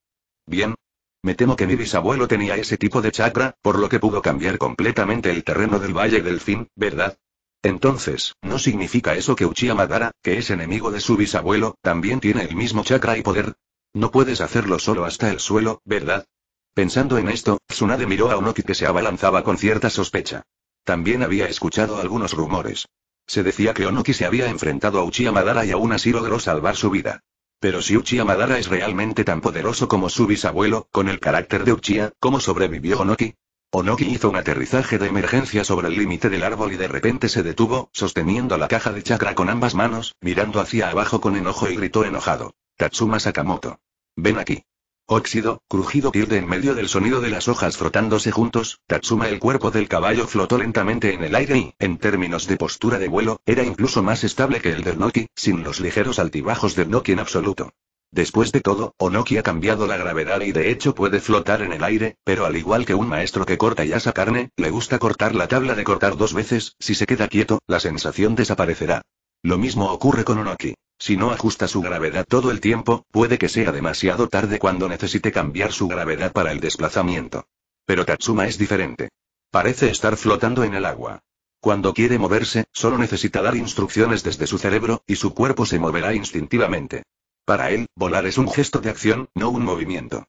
Bien. Me temo que mi bisabuelo tenía ese tipo de chakra, por lo que pudo cambiar completamente el terreno del Valle del Fin, ¿verdad? Entonces, ¿no significa eso que Uchiha Madara, que es enemigo de su bisabuelo, también tiene el mismo chakra y poder? No puedes hacerlo solo hasta el suelo, ¿verdad? Pensando en esto, Tsunade miró a Onoki que se abalanzaba con cierta sospecha. También había escuchado algunos rumores. Se decía que Onoki se había enfrentado a Uchiha Madara y aún así logró salvar su vida. Pero si Uchiha Madara es realmente tan poderoso como su bisabuelo, con el carácter de Uchiha, ¿cómo sobrevivió Onoki? Onoki hizo un aterrizaje de emergencia sobre el límite del árbol y de repente se detuvo, sosteniendo la caja de chakra con ambas manos, mirando hacia abajo con enojo y gritó enojado. Tatsuma Sakamoto. Ven aquí. Óxido, crujido pierde en medio del sonido de las hojas frotándose juntos, Tatsuma el cuerpo del caballo flotó lentamente en el aire y, en términos de postura de vuelo, era incluso más estable que el del Noki, sin los ligeros altibajos del Noki en absoluto. Después de todo, Onoki ha cambiado la gravedad y de hecho puede flotar en el aire, pero al igual que un maestro que corta y asa carne, le gusta cortar la tabla de cortar dos veces, si se queda quieto, la sensación desaparecerá. Lo mismo ocurre con Onoki. Si no ajusta su gravedad todo el tiempo, puede que sea demasiado tarde cuando necesite cambiar su gravedad para el desplazamiento. Pero Tatsuma es diferente. Parece estar flotando en el agua. Cuando quiere moverse, solo necesita dar instrucciones desde su cerebro, y su cuerpo se moverá instintivamente. Para él, volar es un gesto de acción, no un movimiento.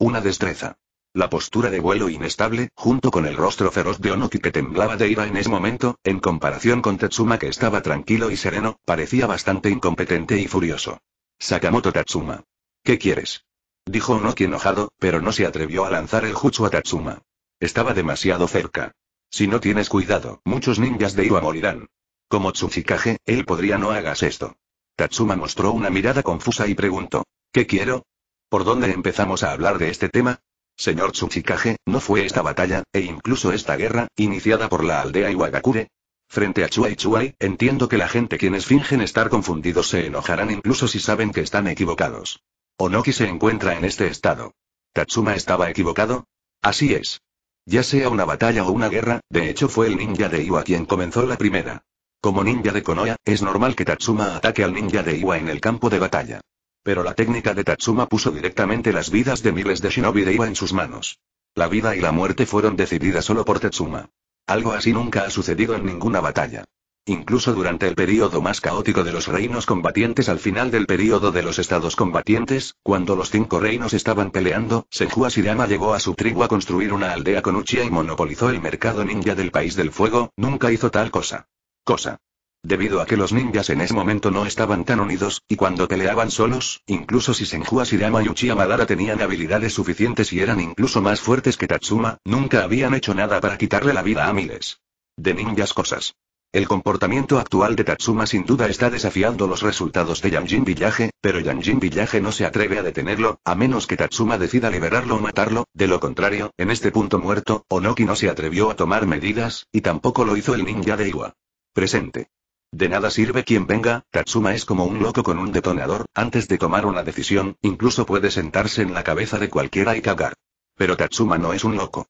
Una destreza. La postura de vuelo inestable, junto con el rostro feroz de Onoki que temblaba de ira en ese momento, en comparación con Tatsuma que estaba tranquilo y sereno, parecía bastante incompetente y furioso. Sakamoto Tatsuma. ¿Qué quieres? Dijo Onoki enojado, pero no se atrevió a lanzar el jutsu a Tatsuma. Estaba demasiado cerca. Si no tienes cuidado, muchos ninjas de Iwa morirán. Como Tsuchikage, él podría no hagas esto. Tatsuma mostró una mirada confusa y preguntó. ¿Qué quiero? ¿Por dónde empezamos a hablar de este tema? Señor Tsuchikage, ¿no fue esta batalla, e incluso esta guerra, iniciada por la aldea Iwagakure? Frente a Chuai Chuai, entiendo que la gente quienes fingen estar confundidos se enojarán incluso si saben que están equivocados. Onoki se encuentra en este estado. ¿Tatsuma estaba equivocado? Así es. Ya sea una batalla o una guerra, de hecho fue el ninja de Iwa quien comenzó la primera. Como ninja de Konoha, es normal que Tatsuma ataque al ninja de Iwa en el campo de batalla. Pero la técnica de Tatsuma puso directamente las vidas de miles de shinobi de Iba en sus manos. La vida y la muerte fueron decididas solo por Tatsuma. Algo así nunca ha sucedido en ninguna batalla. Incluso durante el período más caótico de los reinos combatientes al final del período de los estados combatientes, cuando los cinco reinos estaban peleando, Senju Asirama llegó a su tribu a construir una aldea con Uchiha y monopolizó el mercado ninja del País del Fuego, nunca hizo tal cosa. Cosa. Debido a que los ninjas en ese momento no estaban tan unidos, y cuando peleaban solos, incluso si Senju Asirama y Uchiha Madara tenían habilidades suficientes y eran incluso más fuertes que Tatsuma, nunca habían hecho nada para quitarle la vida a miles. De ninjas cosas. El comportamiento actual de Tatsuma sin duda está desafiando los resultados de Yanjin Villaje, pero Yanjin Villaje no se atreve a detenerlo, a menos que Tatsuma decida liberarlo o matarlo, de lo contrario, en este punto muerto, Onoki no se atrevió a tomar medidas, y tampoco lo hizo el ninja de Iwa. Presente. De nada sirve quien venga, Tatsuma es como un loco con un detonador, antes de tomar una decisión, incluso puede sentarse en la cabeza de cualquiera y cagar. Pero Tatsuma no es un loco.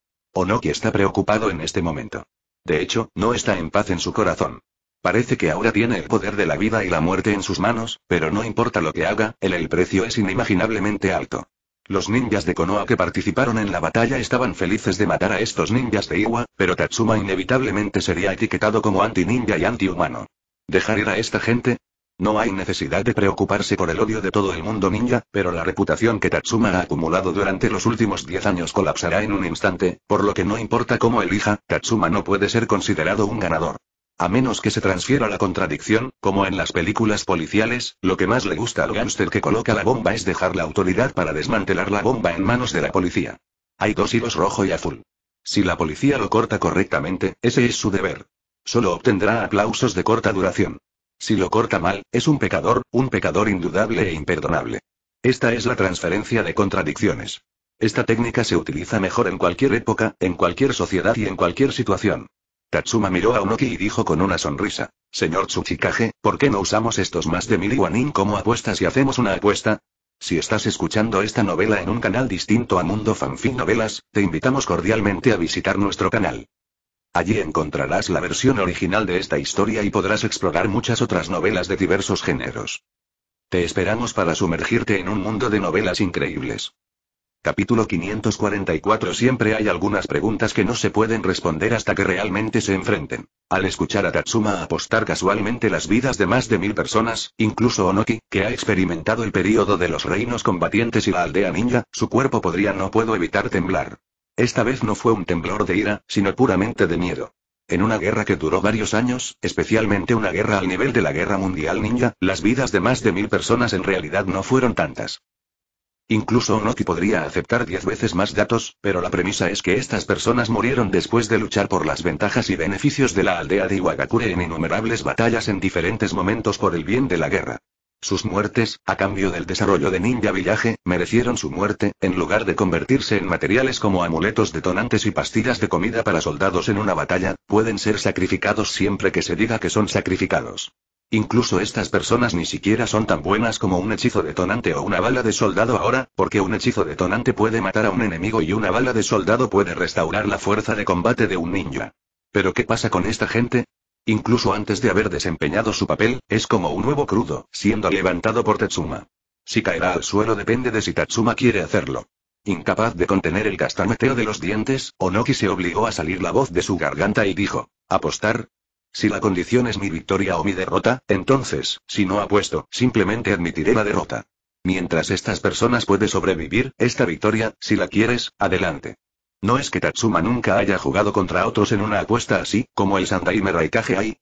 que está preocupado en este momento. De hecho, no está en paz en su corazón. Parece que ahora tiene el poder de la vida y la muerte en sus manos, pero no importa lo que haga, el, el precio es inimaginablemente alto. Los ninjas de Konoha que participaron en la batalla estaban felices de matar a estos ninjas de Iwa, pero Tatsuma inevitablemente sería etiquetado como anti-ninja y anti-humano. ¿Dejar ir a esta gente? No hay necesidad de preocuparse por el odio de todo el mundo ninja, pero la reputación que Tatsuma ha acumulado durante los últimos 10 años colapsará en un instante, por lo que no importa cómo elija, Tatsuma no puede ser considerado un ganador. A menos que se transfiera la contradicción, como en las películas policiales, lo que más le gusta al gángster que coloca la bomba es dejar la autoridad para desmantelar la bomba en manos de la policía. Hay dos hilos rojo y azul. Si la policía lo corta correctamente, ese es su deber solo obtendrá aplausos de corta duración. Si lo corta mal, es un pecador, un pecador indudable e imperdonable. Esta es la transferencia de contradicciones. Esta técnica se utiliza mejor en cualquier época, en cualquier sociedad y en cualquier situación. Tatsuma miró a Unoki y dijo con una sonrisa, Señor Tsuchikage, ¿por qué no usamos estos más de mil como apuestas y hacemos una apuesta? Si estás escuchando esta novela en un canal distinto a Mundo Fanfic Novelas, te invitamos cordialmente a visitar nuestro canal. Allí encontrarás la versión original de esta historia y podrás explorar muchas otras novelas de diversos géneros. Te esperamos para sumergirte en un mundo de novelas increíbles. Capítulo 544 Siempre hay algunas preguntas que no se pueden responder hasta que realmente se enfrenten. Al escuchar a Tatsuma apostar casualmente las vidas de más de mil personas, incluso Onoki, que ha experimentado el período de los reinos combatientes y la aldea ninja, su cuerpo podría no puedo evitar temblar. Esta vez no fue un temblor de ira, sino puramente de miedo. En una guerra que duró varios años, especialmente una guerra al nivel de la Guerra Mundial Ninja, las vidas de más de mil personas en realidad no fueron tantas. Incluso Onoki podría aceptar diez veces más datos, pero la premisa es que estas personas murieron después de luchar por las ventajas y beneficios de la aldea de Iwagakure en innumerables batallas en diferentes momentos por el bien de la guerra. Sus muertes, a cambio del desarrollo de Ninja Village, merecieron su muerte, en lugar de convertirse en materiales como amuletos detonantes y pastillas de comida para soldados en una batalla, pueden ser sacrificados siempre que se diga que son sacrificados. Incluso estas personas ni siquiera son tan buenas como un hechizo detonante o una bala de soldado ahora, porque un hechizo detonante puede matar a un enemigo y una bala de soldado puede restaurar la fuerza de combate de un ninja. Pero ¿qué pasa con esta gente? Incluso antes de haber desempeñado su papel, es como un huevo crudo, siendo levantado por Tetsuma. Si caerá al suelo depende de si Tatsuma quiere hacerlo. Incapaz de contener el castañeteo de los dientes, Onoki se obligó a salir la voz de su garganta y dijo, ¿apostar? Si la condición es mi victoria o mi derrota, entonces, si no apuesto, simplemente admitiré la derrota. Mientras estas personas puede sobrevivir, esta victoria, si la quieres, adelante. No es que Tatsuma nunca haya jugado contra otros en una apuesta así, como el Santaimera y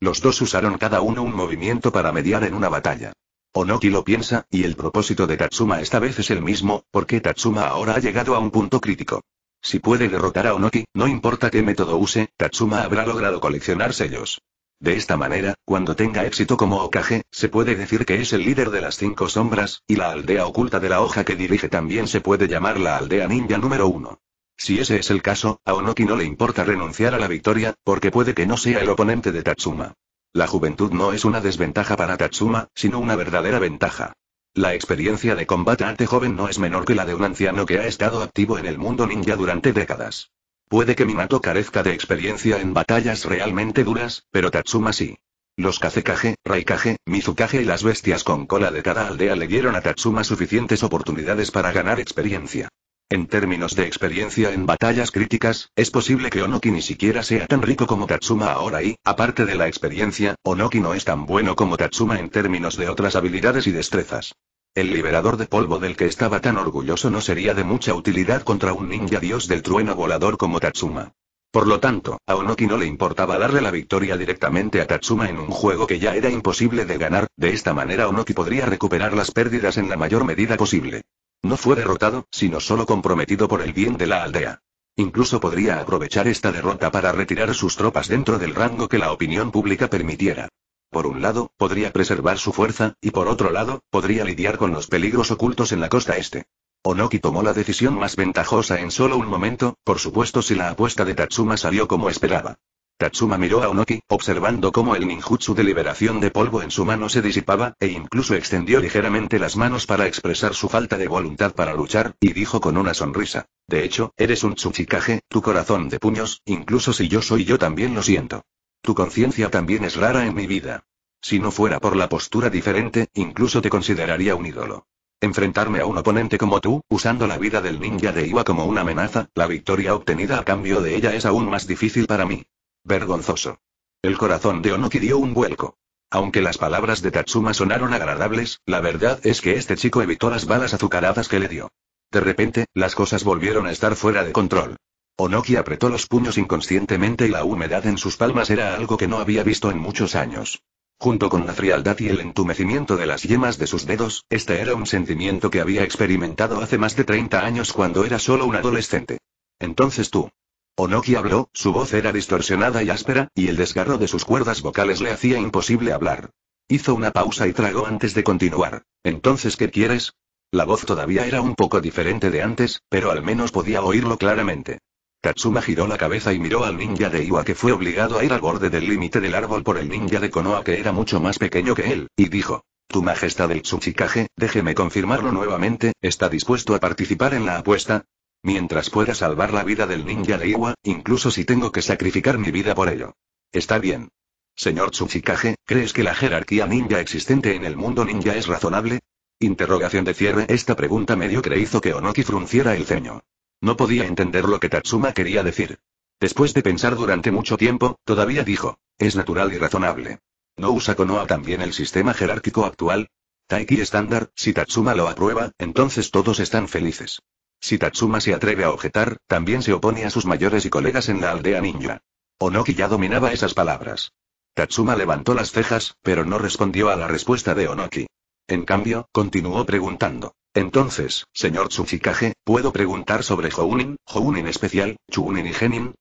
los dos usaron cada uno un movimiento para mediar en una batalla. Onoki lo piensa, y el propósito de Tatsuma esta vez es el mismo, porque Tatsuma ahora ha llegado a un punto crítico. Si puede derrotar a Onoki, no importa qué método use, Tatsuma habrá logrado coleccionar sellos. De esta manera, cuando tenga éxito como Okage, se puede decir que es el líder de las cinco sombras, y la aldea oculta de la hoja que dirige también se puede llamar la aldea ninja número uno. Si ese es el caso, a Onoki no le importa renunciar a la victoria, porque puede que no sea el oponente de Tatsuma. La juventud no es una desventaja para Tatsuma, sino una verdadera ventaja. La experiencia de combate ante joven no es menor que la de un anciano que ha estado activo en el mundo ninja durante décadas. Puede que Minato carezca de experiencia en batallas realmente duras, pero Tatsuma sí. Los Kazekage, Raikage, Mizukage y las bestias con cola de cada aldea le dieron a Tatsuma suficientes oportunidades para ganar experiencia. En términos de experiencia en batallas críticas, es posible que Onoki ni siquiera sea tan rico como Tatsuma ahora y, aparte de la experiencia, Onoki no es tan bueno como Tatsuma en términos de otras habilidades y destrezas. El liberador de polvo del que estaba tan orgulloso no sería de mucha utilidad contra un ninja dios del trueno volador como Tatsuma. Por lo tanto, a Onoki no le importaba darle la victoria directamente a Tatsuma en un juego que ya era imposible de ganar, de esta manera Onoki podría recuperar las pérdidas en la mayor medida posible. No fue derrotado, sino solo comprometido por el bien de la aldea. Incluso podría aprovechar esta derrota para retirar sus tropas dentro del rango que la opinión pública permitiera. Por un lado, podría preservar su fuerza, y por otro lado, podría lidiar con los peligros ocultos en la costa este. Onoki tomó la decisión más ventajosa en solo un momento, por supuesto si la apuesta de Tatsuma salió como esperaba. Tatsuma miró a Onoki, observando cómo el ninjutsu de liberación de polvo en su mano se disipaba, e incluso extendió ligeramente las manos para expresar su falta de voluntad para luchar, y dijo con una sonrisa. De hecho, eres un Tsuchikage, tu corazón de puños, incluso si yo soy yo también lo siento. Tu conciencia también es rara en mi vida. Si no fuera por la postura diferente, incluso te consideraría un ídolo. Enfrentarme a un oponente como tú, usando la vida del ninja de Iwa como una amenaza, la victoria obtenida a cambio de ella es aún más difícil para mí. Vergonzoso. El corazón de Onoki dio un vuelco. Aunque las palabras de Tatsuma sonaron agradables, la verdad es que este chico evitó las balas azucaradas que le dio. De repente, las cosas volvieron a estar fuera de control. Onoki apretó los puños inconscientemente y la humedad en sus palmas era algo que no había visto en muchos años. Junto con la frialdad y el entumecimiento de las yemas de sus dedos, este era un sentimiento que había experimentado hace más de 30 años cuando era solo un adolescente. Entonces tú. Onoki habló, su voz era distorsionada y áspera, y el desgarro de sus cuerdas vocales le hacía imposible hablar. Hizo una pausa y tragó antes de continuar. Entonces, ¿qué quieres? La voz todavía era un poco diferente de antes, pero al menos podía oírlo claramente. Katsuma giró la cabeza y miró al ninja de Iwa que fue obligado a ir al borde del límite del árbol por el ninja de Konoha que era mucho más pequeño que él, y dijo. Tu majestad el Tsuchikage, déjeme confirmarlo nuevamente, ¿está dispuesto a participar en la apuesta? Mientras pueda salvar la vida del ninja de Iwa, incluso si tengo que sacrificar mi vida por ello. Está bien. Señor Tsuchikage, ¿crees que la jerarquía ninja existente en el mundo ninja es razonable? Interrogación de cierre. Esta pregunta mediocre hizo que Onoki frunciera el ceño. No podía entender lo que Tatsuma quería decir. Después de pensar durante mucho tiempo, todavía dijo, es natural y razonable. ¿No usa Konoha también el sistema jerárquico actual? Taiki estándar, si Tatsuma lo aprueba, entonces todos están felices. Si Tatsuma se atreve a objetar, también se opone a sus mayores y colegas en la aldea ninja. Onoki ya dominaba esas palabras. Tatsuma levantó las cejas, pero no respondió a la respuesta de Onoki. En cambio, continuó preguntando. Entonces, señor Tsuchikage, ¿puedo preguntar sobre Jounin, Jounin especial, Chunin y Genin?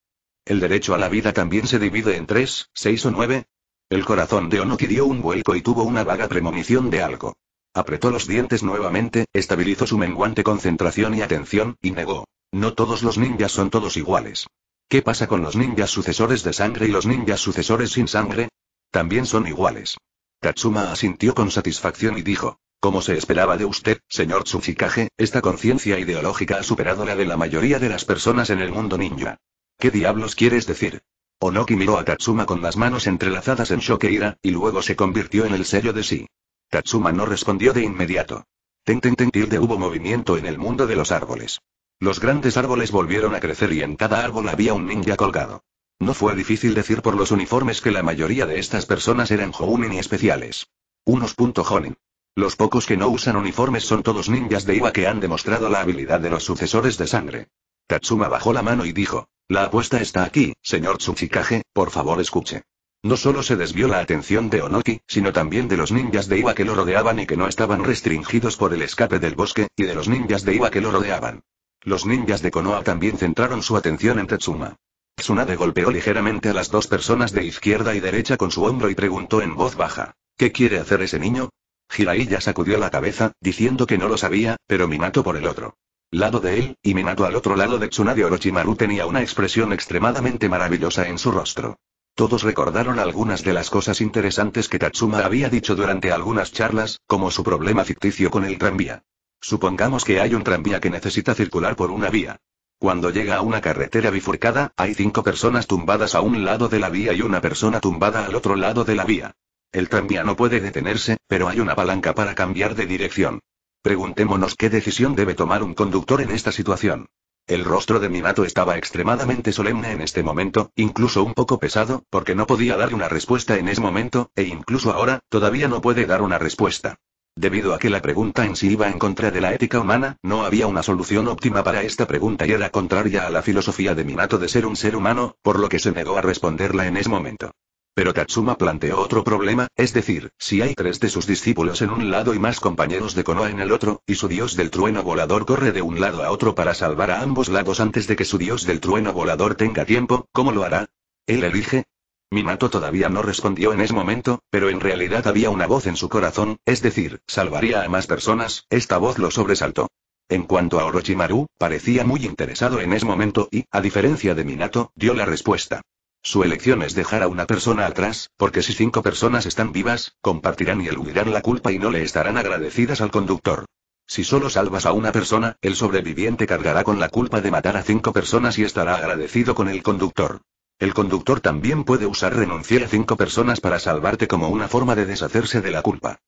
¿El derecho a la vida también se divide en tres, seis o nueve? El corazón de Onoki dio un vuelco y tuvo una vaga premonición de algo. Apretó los dientes nuevamente, estabilizó su menguante concentración y atención, y negó. No todos los ninjas son todos iguales. ¿Qué pasa con los ninjas sucesores de sangre y los ninjas sucesores sin sangre? También son iguales. Tatsuma asintió con satisfacción y dijo, como se esperaba de usted, señor Tsuchikage, esta conciencia ideológica ha superado la de la mayoría de las personas en el mundo ninja. ¿Qué diablos quieres decir? Onoki miró a Tatsuma con las manos entrelazadas en shock e ira, y luego se convirtió en el sello de sí. Tatsuma no respondió de inmediato. Ten ten ten tilde hubo movimiento en el mundo de los árboles. Los grandes árboles volvieron a crecer y en cada árbol había un ninja colgado. No fue difícil decir por los uniformes que la mayoría de estas personas eran Jounin y especiales. Unos punto Jounin. Los pocos que no usan uniformes son todos ninjas de Iwa que han demostrado la habilidad de los sucesores de sangre. Tatsuma bajó la mano y dijo, la apuesta está aquí, señor Tsuchikage, por favor escuche. No solo se desvió la atención de Onoki, sino también de los ninjas de Iwa que lo rodeaban y que no estaban restringidos por el escape del bosque, y de los ninjas de Iwa que lo rodeaban. Los ninjas de Konoha también centraron su atención en Tetsuma. Tsunade golpeó ligeramente a las dos personas de izquierda y derecha con su hombro y preguntó en voz baja. ¿Qué quiere hacer ese niño? Jiraiya sacudió la cabeza, diciendo que no lo sabía, pero Minato por el otro lado de él, y Minato al otro lado de Tsunade Orochimaru tenía una expresión extremadamente maravillosa en su rostro. Todos recordaron algunas de las cosas interesantes que Tatsuma había dicho durante algunas charlas, como su problema ficticio con el tranvía. Supongamos que hay un tranvía que necesita circular por una vía. Cuando llega a una carretera bifurcada, hay cinco personas tumbadas a un lado de la vía y una persona tumbada al otro lado de la vía. El tranvía no puede detenerse, pero hay una palanca para cambiar de dirección. Preguntémonos qué decisión debe tomar un conductor en esta situación. El rostro de Minato estaba extremadamente solemne en este momento, incluso un poco pesado, porque no podía dar una respuesta en ese momento, e incluso ahora, todavía no puede dar una respuesta. Debido a que la pregunta en sí iba en contra de la ética humana, no había una solución óptima para esta pregunta y era contraria a la filosofía de Minato de ser un ser humano, por lo que se negó a responderla en ese momento. Pero Tatsuma planteó otro problema, es decir, si hay tres de sus discípulos en un lado y más compañeros de Konoha en el otro, y su dios del trueno volador corre de un lado a otro para salvar a ambos lados antes de que su dios del trueno volador tenga tiempo, ¿cómo lo hará? ¿Él elige? Minato todavía no respondió en ese momento, pero en realidad había una voz en su corazón, es decir, salvaría a más personas, esta voz lo sobresaltó. En cuanto a Orochimaru, parecía muy interesado en ese momento y, a diferencia de Minato, dio la respuesta. Su elección es dejar a una persona atrás, porque si cinco personas están vivas, compartirán y eludirán la culpa y no le estarán agradecidas al conductor. Si solo salvas a una persona, el sobreviviente cargará con la culpa de matar a cinco personas y estará agradecido con el conductor. El conductor también puede usar renunciar a cinco personas para salvarte como una forma de deshacerse de la culpa.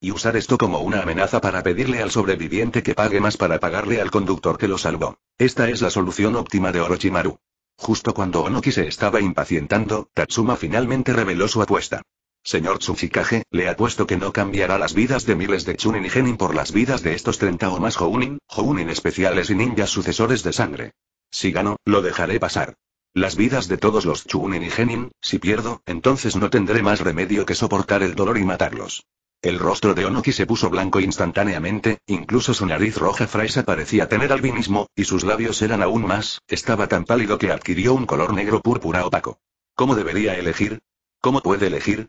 Y usar esto como una amenaza para pedirle al sobreviviente que pague más para pagarle al conductor que lo salvó. Esta es la solución óptima de Orochimaru. Justo cuando Onoki se estaba impacientando, Tatsuma finalmente reveló su apuesta. Señor Tsuchikage, le apuesto que no cambiará las vidas de miles de Chunin y Genin por las vidas de estos 30 o más Hounin, Hounin especiales y ninjas sucesores de sangre. Si gano, lo dejaré pasar. Las vidas de todos los Chunin y Genin, si pierdo, entonces no tendré más remedio que soportar el dolor y matarlos. El rostro de Onoki se puso blanco instantáneamente, incluso su nariz roja fraisa parecía tener albinismo, y sus labios eran aún más, estaba tan pálido que adquirió un color negro púrpura opaco. ¿Cómo debería elegir? ¿Cómo puede elegir?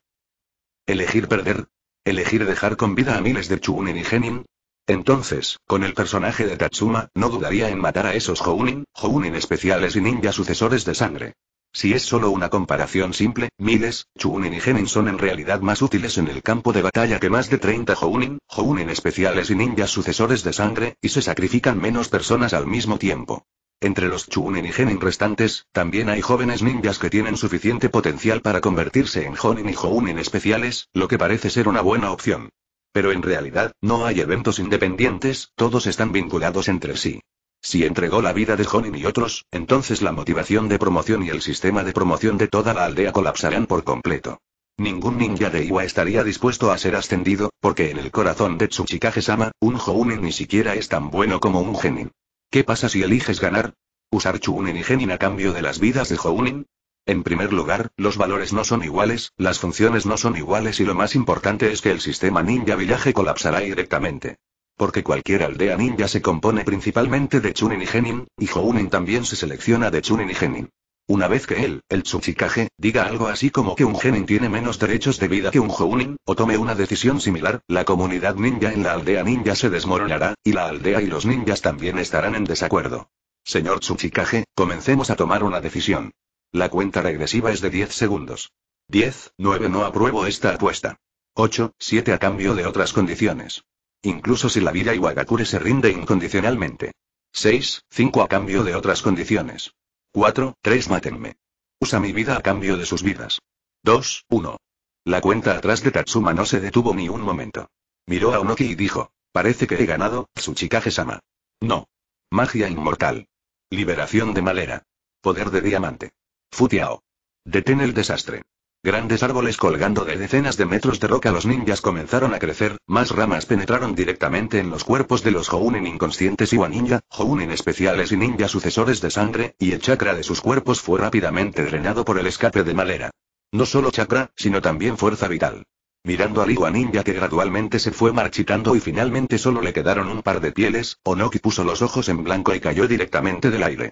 ¿Elegir perder? ¿Elegir dejar con vida a miles de Chunin y Genin? Entonces, con el personaje de Tatsuma, no dudaría en matar a esos Jounin, Jounin especiales y ninja sucesores de sangre. Si es solo una comparación simple, Miles, Chunin y Genin son en realidad más útiles en el campo de batalla que más de 30 Hounin, Hounin especiales y ninjas sucesores de sangre, y se sacrifican menos personas al mismo tiempo. Entre los Chunin y Genin restantes, también hay jóvenes ninjas que tienen suficiente potencial para convertirse en Jounin y Hounin especiales, lo que parece ser una buena opción. Pero en realidad, no hay eventos independientes, todos están vinculados entre sí. Si entregó la vida de Jonin y otros, entonces la motivación de promoción y el sistema de promoción de toda la aldea colapsarán por completo. Ningún ninja de Iwa estaría dispuesto a ser ascendido, porque en el corazón de Tsuchikage-sama, un Jounin ni siquiera es tan bueno como un Genin. ¿Qué pasa si eliges ganar? ¿Usar Chunin y Genin a cambio de las vidas de Hounin? En primer lugar, los valores no son iguales, las funciones no son iguales y lo más importante es que el sistema ninja villaje colapsará directamente. Porque cualquier aldea ninja se compone principalmente de Chunin y Genin, y Hounin también se selecciona de Chunin y Genin. Una vez que él, el Tsuchikage, diga algo así como que un genin tiene menos derechos de vida que un Hounin, o tome una decisión similar, la comunidad ninja en la aldea ninja se desmoronará, y la aldea y los ninjas también estarán en desacuerdo. Señor Tsuchikage, comencemos a tomar una decisión. La cuenta regresiva es de 10 segundos. 10, 9 no apruebo esta apuesta. 8, 7 a cambio de otras condiciones. Incluso si la y Iwagakure se rinde incondicionalmente. 6, 5 a cambio de otras condiciones. 4, 3 mátenme. Usa mi vida a cambio de sus vidas. 2, 1. La cuenta atrás de Tatsuma no se detuvo ni un momento. Miró a Onoki y dijo, parece que he ganado, Tsuchikage-sama. No. Magia inmortal. Liberación de Malera. Poder de diamante. Futiao. Detén el desastre. Grandes árboles colgando de decenas de metros de roca los ninjas comenzaron a crecer, más ramas penetraron directamente en los cuerpos de los Hounin inconscientes Iwa ninja, Hounin especiales y ninjas sucesores de sangre, y el chakra de sus cuerpos fue rápidamente drenado por el escape de madera. No solo chakra, sino también fuerza vital. Mirando al Iwa ninja que gradualmente se fue marchitando y finalmente solo le quedaron un par de pieles, Onoki puso los ojos en blanco y cayó directamente del aire.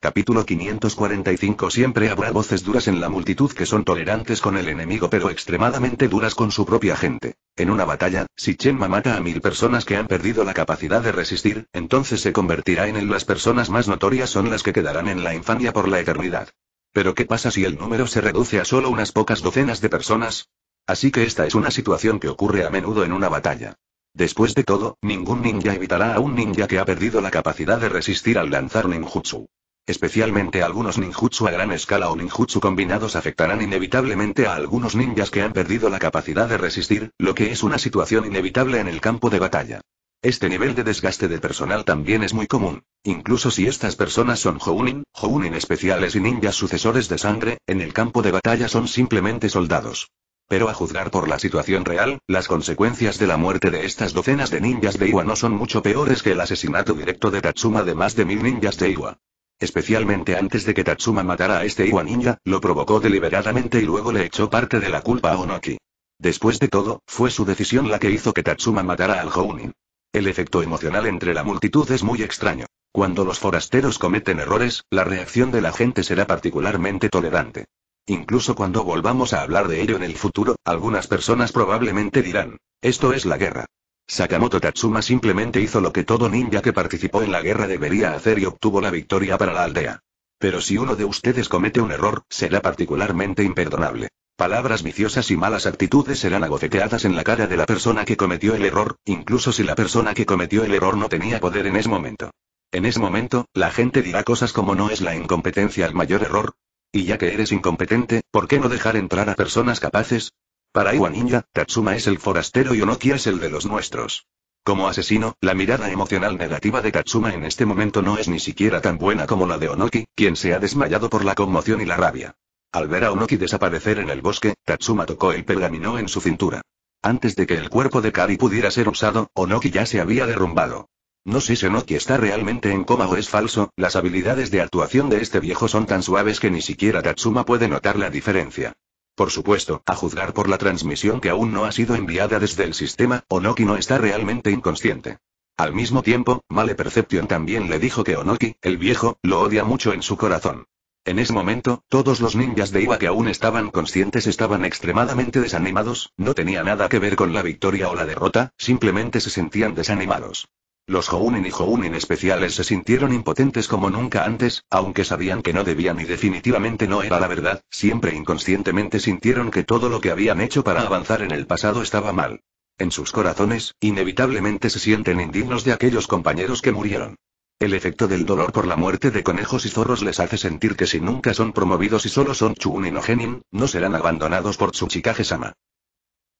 Capítulo 545 Siempre habrá voces duras en la multitud que son tolerantes con el enemigo pero extremadamente duras con su propia gente. En una batalla, si Chenma mata a mil personas que han perdido la capacidad de resistir, entonces se convertirá en él. Las personas más notorias son las que quedarán en la infamia por la eternidad. Pero ¿qué pasa si el número se reduce a solo unas pocas docenas de personas? Así que esta es una situación que ocurre a menudo en una batalla. Después de todo, ningún ninja evitará a un ninja que ha perdido la capacidad de resistir al lanzar ninjutsu. Especialmente algunos ninjutsu a gran escala o ninjutsu combinados afectarán inevitablemente a algunos ninjas que han perdido la capacidad de resistir, lo que es una situación inevitable en el campo de batalla. Este nivel de desgaste de personal también es muy común. Incluso si estas personas son Hounin, Hounin especiales y ninjas sucesores de sangre, en el campo de batalla son simplemente soldados. Pero a juzgar por la situación real, las consecuencias de la muerte de estas docenas de ninjas de Iwa no son mucho peores que el asesinato directo de Tatsuma de más de mil ninjas de Iwa. Especialmente antes de que Tatsuma matara a este Iwa Ninja, lo provocó deliberadamente y luego le echó parte de la culpa a Onoki. Después de todo, fue su decisión la que hizo que Tatsuma matara al Jounin. El efecto emocional entre la multitud es muy extraño. Cuando los forasteros cometen errores, la reacción de la gente será particularmente tolerante. Incluso cuando volvamos a hablar de ello en el futuro, algunas personas probablemente dirán, esto es la guerra. Sakamoto Tatsuma simplemente hizo lo que todo ninja que participó en la guerra debería hacer y obtuvo la victoria para la aldea. Pero si uno de ustedes comete un error, será particularmente imperdonable. Palabras viciosas y malas actitudes serán agofeteadas en la cara de la persona que cometió el error, incluso si la persona que cometió el error no tenía poder en ese momento. En ese momento, la gente dirá cosas como no es la incompetencia el mayor error. Y ya que eres incompetente, ¿por qué no dejar entrar a personas capaces? Para Iwa Ninja, Tatsuma es el forastero y Onoki es el de los nuestros. Como asesino, la mirada emocional negativa de Tatsuma en este momento no es ni siquiera tan buena como la de Onoki, quien se ha desmayado por la conmoción y la rabia. Al ver a Onoki desaparecer en el bosque, Tatsuma tocó el pergamino en su cintura. Antes de que el cuerpo de Kari pudiera ser usado, Onoki ya se había derrumbado. No sé si Onoki está realmente en coma o es falso, las habilidades de actuación de este viejo son tan suaves que ni siquiera Tatsuma puede notar la diferencia. Por supuesto, a juzgar por la transmisión que aún no ha sido enviada desde el sistema, Onoki no está realmente inconsciente. Al mismo tiempo, Male Perception también le dijo que Onoki, el viejo, lo odia mucho en su corazón. En ese momento, todos los ninjas de Iwa que aún estaban conscientes estaban extremadamente desanimados, no tenía nada que ver con la victoria o la derrota, simplemente se sentían desanimados. Los Jounin y Jounin especiales se sintieron impotentes como nunca antes, aunque sabían que no debían y definitivamente no era la verdad, siempre inconscientemente sintieron que todo lo que habían hecho para avanzar en el pasado estaba mal. En sus corazones, inevitablemente se sienten indignos de aquellos compañeros que murieron. El efecto del dolor por la muerte de conejos y zorros les hace sentir que si nunca son promovidos y solo son Chunin o Genin, no serán abandonados por Tsuchikage-sama.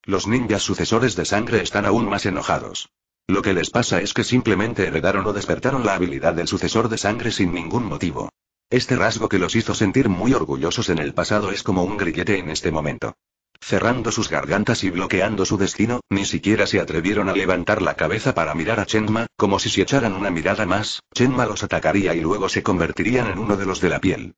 Los ninjas sucesores de sangre están aún más enojados. Lo que les pasa es que simplemente heredaron o despertaron la habilidad del sucesor de sangre sin ningún motivo. Este rasgo que los hizo sentir muy orgullosos en el pasado es como un grillete en este momento. Cerrando sus gargantas y bloqueando su destino, ni siquiera se atrevieron a levantar la cabeza para mirar a Chenma, como si se echaran una mirada más, Chenma los atacaría y luego se convertirían en uno de los de la piel.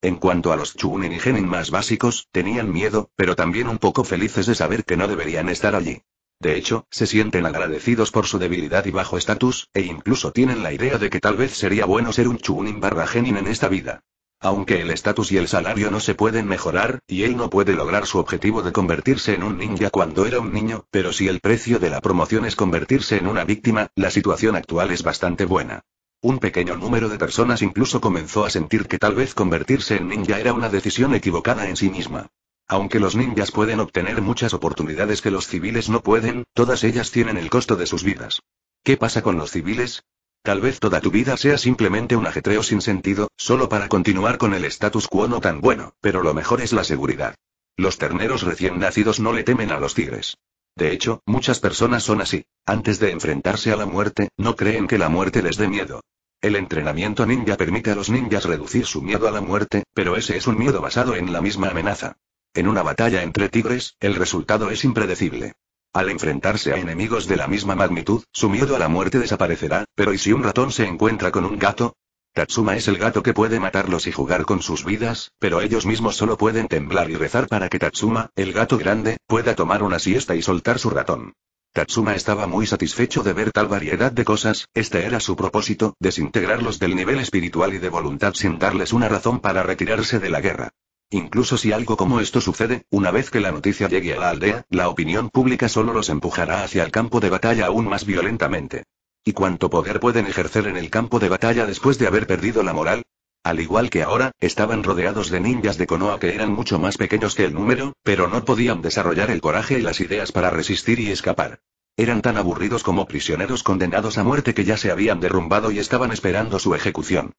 En cuanto a los Chunin y Genin más básicos, tenían miedo, pero también un poco felices de saber que no deberían estar allí. De hecho, se sienten agradecidos por su debilidad y bajo estatus, e incluso tienen la idea de que tal vez sería bueno ser un Chunin barra Genin en esta vida. Aunque el estatus y el salario no se pueden mejorar, y él no puede lograr su objetivo de convertirse en un ninja cuando era un niño, pero si el precio de la promoción es convertirse en una víctima, la situación actual es bastante buena. Un pequeño número de personas incluso comenzó a sentir que tal vez convertirse en ninja era una decisión equivocada en sí misma. Aunque los ninjas pueden obtener muchas oportunidades que los civiles no pueden, todas ellas tienen el costo de sus vidas. ¿Qué pasa con los civiles? Tal vez toda tu vida sea simplemente un ajetreo sin sentido, solo para continuar con el status quo no tan bueno, pero lo mejor es la seguridad. Los terneros recién nacidos no le temen a los tigres. De hecho, muchas personas son así. Antes de enfrentarse a la muerte, no creen que la muerte les dé miedo. El entrenamiento ninja permite a los ninjas reducir su miedo a la muerte, pero ese es un miedo basado en la misma amenaza. En una batalla entre tigres, el resultado es impredecible. Al enfrentarse a enemigos de la misma magnitud, su miedo a la muerte desaparecerá, pero ¿y si un ratón se encuentra con un gato? Tatsuma es el gato que puede matarlos y jugar con sus vidas, pero ellos mismos solo pueden temblar y rezar para que Tatsuma, el gato grande, pueda tomar una siesta y soltar su ratón. Tatsuma estaba muy satisfecho de ver tal variedad de cosas, este era su propósito, desintegrarlos del nivel espiritual y de voluntad sin darles una razón para retirarse de la guerra. Incluso si algo como esto sucede, una vez que la noticia llegue a la aldea, la opinión pública solo los empujará hacia el campo de batalla aún más violentamente. ¿Y cuánto poder pueden ejercer en el campo de batalla después de haber perdido la moral? Al igual que ahora, estaban rodeados de ninjas de Konoha que eran mucho más pequeños que el número, pero no podían desarrollar el coraje y las ideas para resistir y escapar. Eran tan aburridos como prisioneros condenados a muerte que ya se habían derrumbado y estaban esperando su ejecución.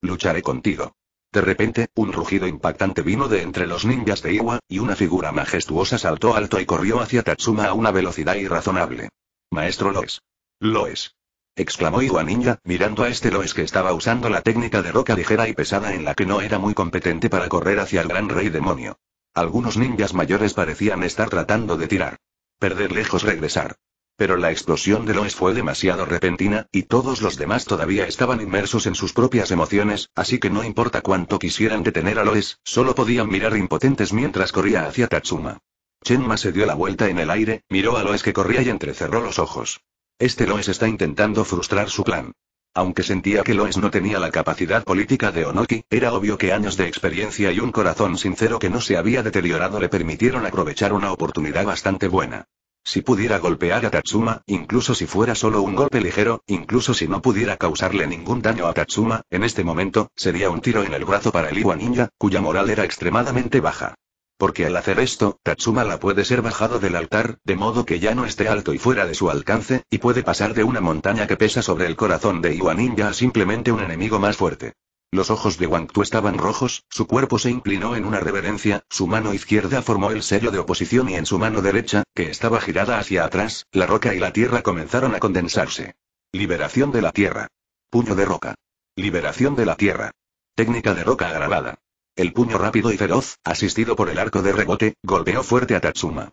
Lucharé contigo. De repente, un rugido impactante vino de entre los ninjas de Iwa, y una figura majestuosa saltó alto y corrió hacia Tatsuma a una velocidad irrazonable. Maestro Loes. Loes. exclamó Iwa Ninja, mirando a este Loes que estaba usando la técnica de roca ligera y pesada en la que no era muy competente para correr hacia el gran rey demonio. Algunos ninjas mayores parecían estar tratando de tirar. Perder lejos regresar. Pero la explosión de Lois fue demasiado repentina, y todos los demás todavía estaban inmersos en sus propias emociones, así que no importa cuánto quisieran detener a Lois, solo podían mirar impotentes mientras corría hacia Tatsuma. Chenma se dio la vuelta en el aire, miró a Lois que corría y entrecerró los ojos. Este Lois está intentando frustrar su plan. Aunque sentía que Lois no tenía la capacidad política de Onoki, era obvio que años de experiencia y un corazón sincero que no se había deteriorado le permitieron aprovechar una oportunidad bastante buena. Si pudiera golpear a Tatsuma, incluso si fuera solo un golpe ligero, incluso si no pudiera causarle ningún daño a Tatsuma, en este momento, sería un tiro en el brazo para el Iwa Ninja, cuya moral era extremadamente baja. Porque al hacer esto, Tatsuma la puede ser bajado del altar, de modo que ya no esté alto y fuera de su alcance, y puede pasar de una montaña que pesa sobre el corazón de Iwa Ninja a simplemente un enemigo más fuerte. Los ojos de Wang Tu estaban rojos, su cuerpo se inclinó en una reverencia, su mano izquierda formó el sello de oposición y en su mano derecha, que estaba girada hacia atrás, la roca y la tierra comenzaron a condensarse. Liberación de la tierra. Puño de roca. Liberación de la tierra. Técnica de roca agravada. El puño rápido y feroz, asistido por el arco de rebote, golpeó fuerte a Tatsuma.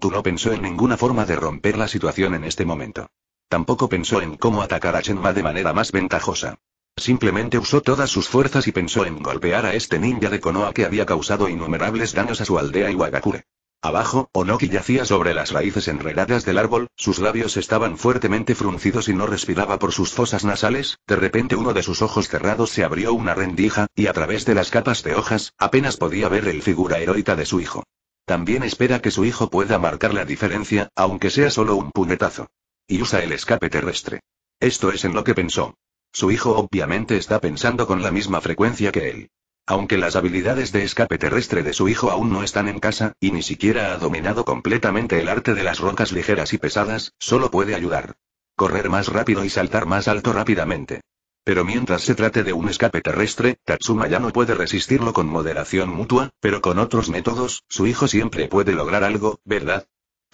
Tu no pensó en ninguna forma de romper la situación en este momento. Tampoco pensó en cómo atacar a Ma de manera más ventajosa. Simplemente usó todas sus fuerzas y pensó en golpear a este ninja de Konoha que había causado innumerables daños a su aldea y Wagakure. Abajo, Onoki yacía sobre las raíces enredadas del árbol, sus labios estaban fuertemente fruncidos y no respiraba por sus fosas nasales, de repente uno de sus ojos cerrados se abrió una rendija, y a través de las capas de hojas, apenas podía ver el figura heroica de su hijo. También espera que su hijo pueda marcar la diferencia, aunque sea solo un puñetazo. Y usa el escape terrestre. Esto es en lo que pensó. Su hijo obviamente está pensando con la misma frecuencia que él. Aunque las habilidades de escape terrestre de su hijo aún no están en casa, y ni siquiera ha dominado completamente el arte de las rocas ligeras y pesadas, solo puede ayudar. Correr más rápido y saltar más alto rápidamente. Pero mientras se trate de un escape terrestre, Tatsuma ya no puede resistirlo con moderación mutua, pero con otros métodos, su hijo siempre puede lograr algo, ¿verdad?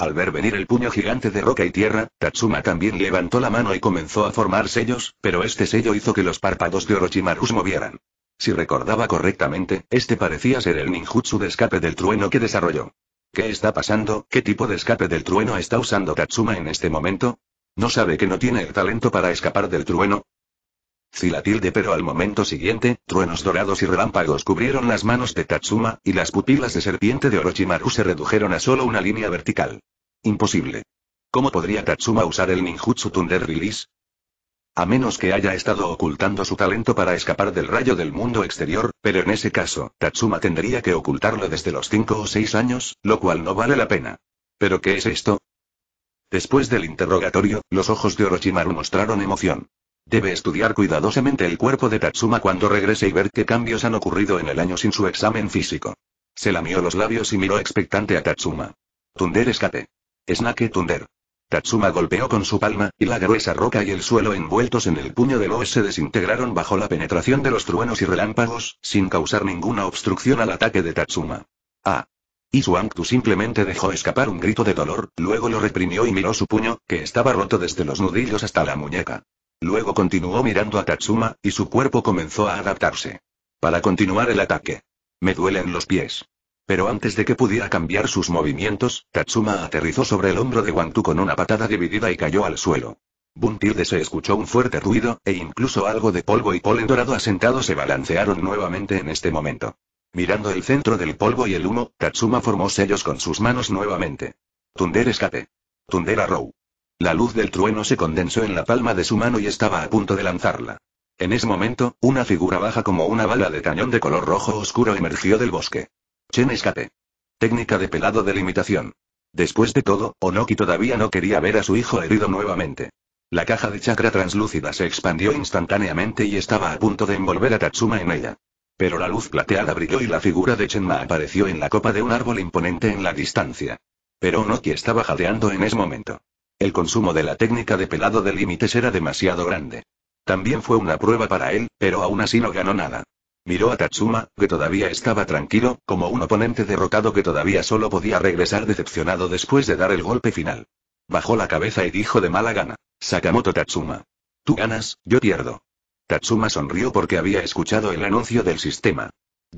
Al ver venir el puño gigante de roca y tierra, Tatsuma también levantó la mano y comenzó a formar sellos, pero este sello hizo que los párpados de Orochimaru se movieran. Si recordaba correctamente, este parecía ser el ninjutsu de escape del trueno que desarrolló. ¿Qué está pasando? ¿Qué tipo de escape del trueno está usando Tatsuma en este momento? ¿No sabe que no tiene el talento para escapar del trueno? Zilatilde pero al momento siguiente, truenos dorados y relámpagos cubrieron las manos de Tatsuma, y las pupilas de serpiente de Orochimaru se redujeron a solo una línea vertical. Imposible. ¿Cómo podría Tatsuma usar el ninjutsu Thunder Release? A menos que haya estado ocultando su talento para escapar del rayo del mundo exterior, pero en ese caso, Tatsuma tendría que ocultarlo desde los 5 o 6 años, lo cual no vale la pena. ¿Pero qué es esto? Después del interrogatorio, los ojos de Orochimaru mostraron emoción. Debe estudiar cuidadosamente el cuerpo de Tatsuma cuando regrese y ver qué cambios han ocurrido en el año sin su examen físico. Se lamió los labios y miró expectante a Tatsuma. Tunder escape. Snake Tunder. Tatsuma golpeó con su palma, y la gruesa roca y el suelo envueltos en el puño de OS se desintegraron bajo la penetración de los truenos y relámpagos, sin causar ninguna obstrucción al ataque de Tatsuma. Ah. Y Tu simplemente dejó escapar un grito de dolor, luego lo reprimió y miró su puño, que estaba roto desde los nudillos hasta la muñeca. Luego continuó mirando a Tatsuma, y su cuerpo comenzó a adaptarse. Para continuar el ataque. Me duelen los pies. Pero antes de que pudiera cambiar sus movimientos, Tatsuma aterrizó sobre el hombro de Wantu con una patada dividida y cayó al suelo. Buntilde se escuchó un fuerte ruido, e incluso algo de polvo y polen dorado asentado se balancearon nuevamente en este momento. Mirando el centro del polvo y el humo, Tatsuma formó sellos con sus manos nuevamente. Tunder escape. Tunder arrow. La luz del trueno se condensó en la palma de su mano y estaba a punto de lanzarla. En ese momento, una figura baja como una bala de cañón de color rojo oscuro emergió del bosque. Chen escape. Técnica de pelado de limitación. Después de todo, Onoki todavía no quería ver a su hijo herido nuevamente. La caja de chakra translúcida se expandió instantáneamente y estaba a punto de envolver a Tatsuma en ella. Pero la luz plateada brilló y la figura de Chenma apareció en la copa de un árbol imponente en la distancia. Pero Onoki estaba jadeando en ese momento. El consumo de la técnica de pelado de límites era demasiado grande. También fue una prueba para él, pero aún así no ganó nada. Miró a Tatsuma, que todavía estaba tranquilo, como un oponente derrotado que todavía solo podía regresar decepcionado después de dar el golpe final. Bajó la cabeza y dijo de mala gana, Sakamoto Tatsuma. Tú ganas, yo pierdo. Tatsuma sonrió porque había escuchado el anuncio del sistema.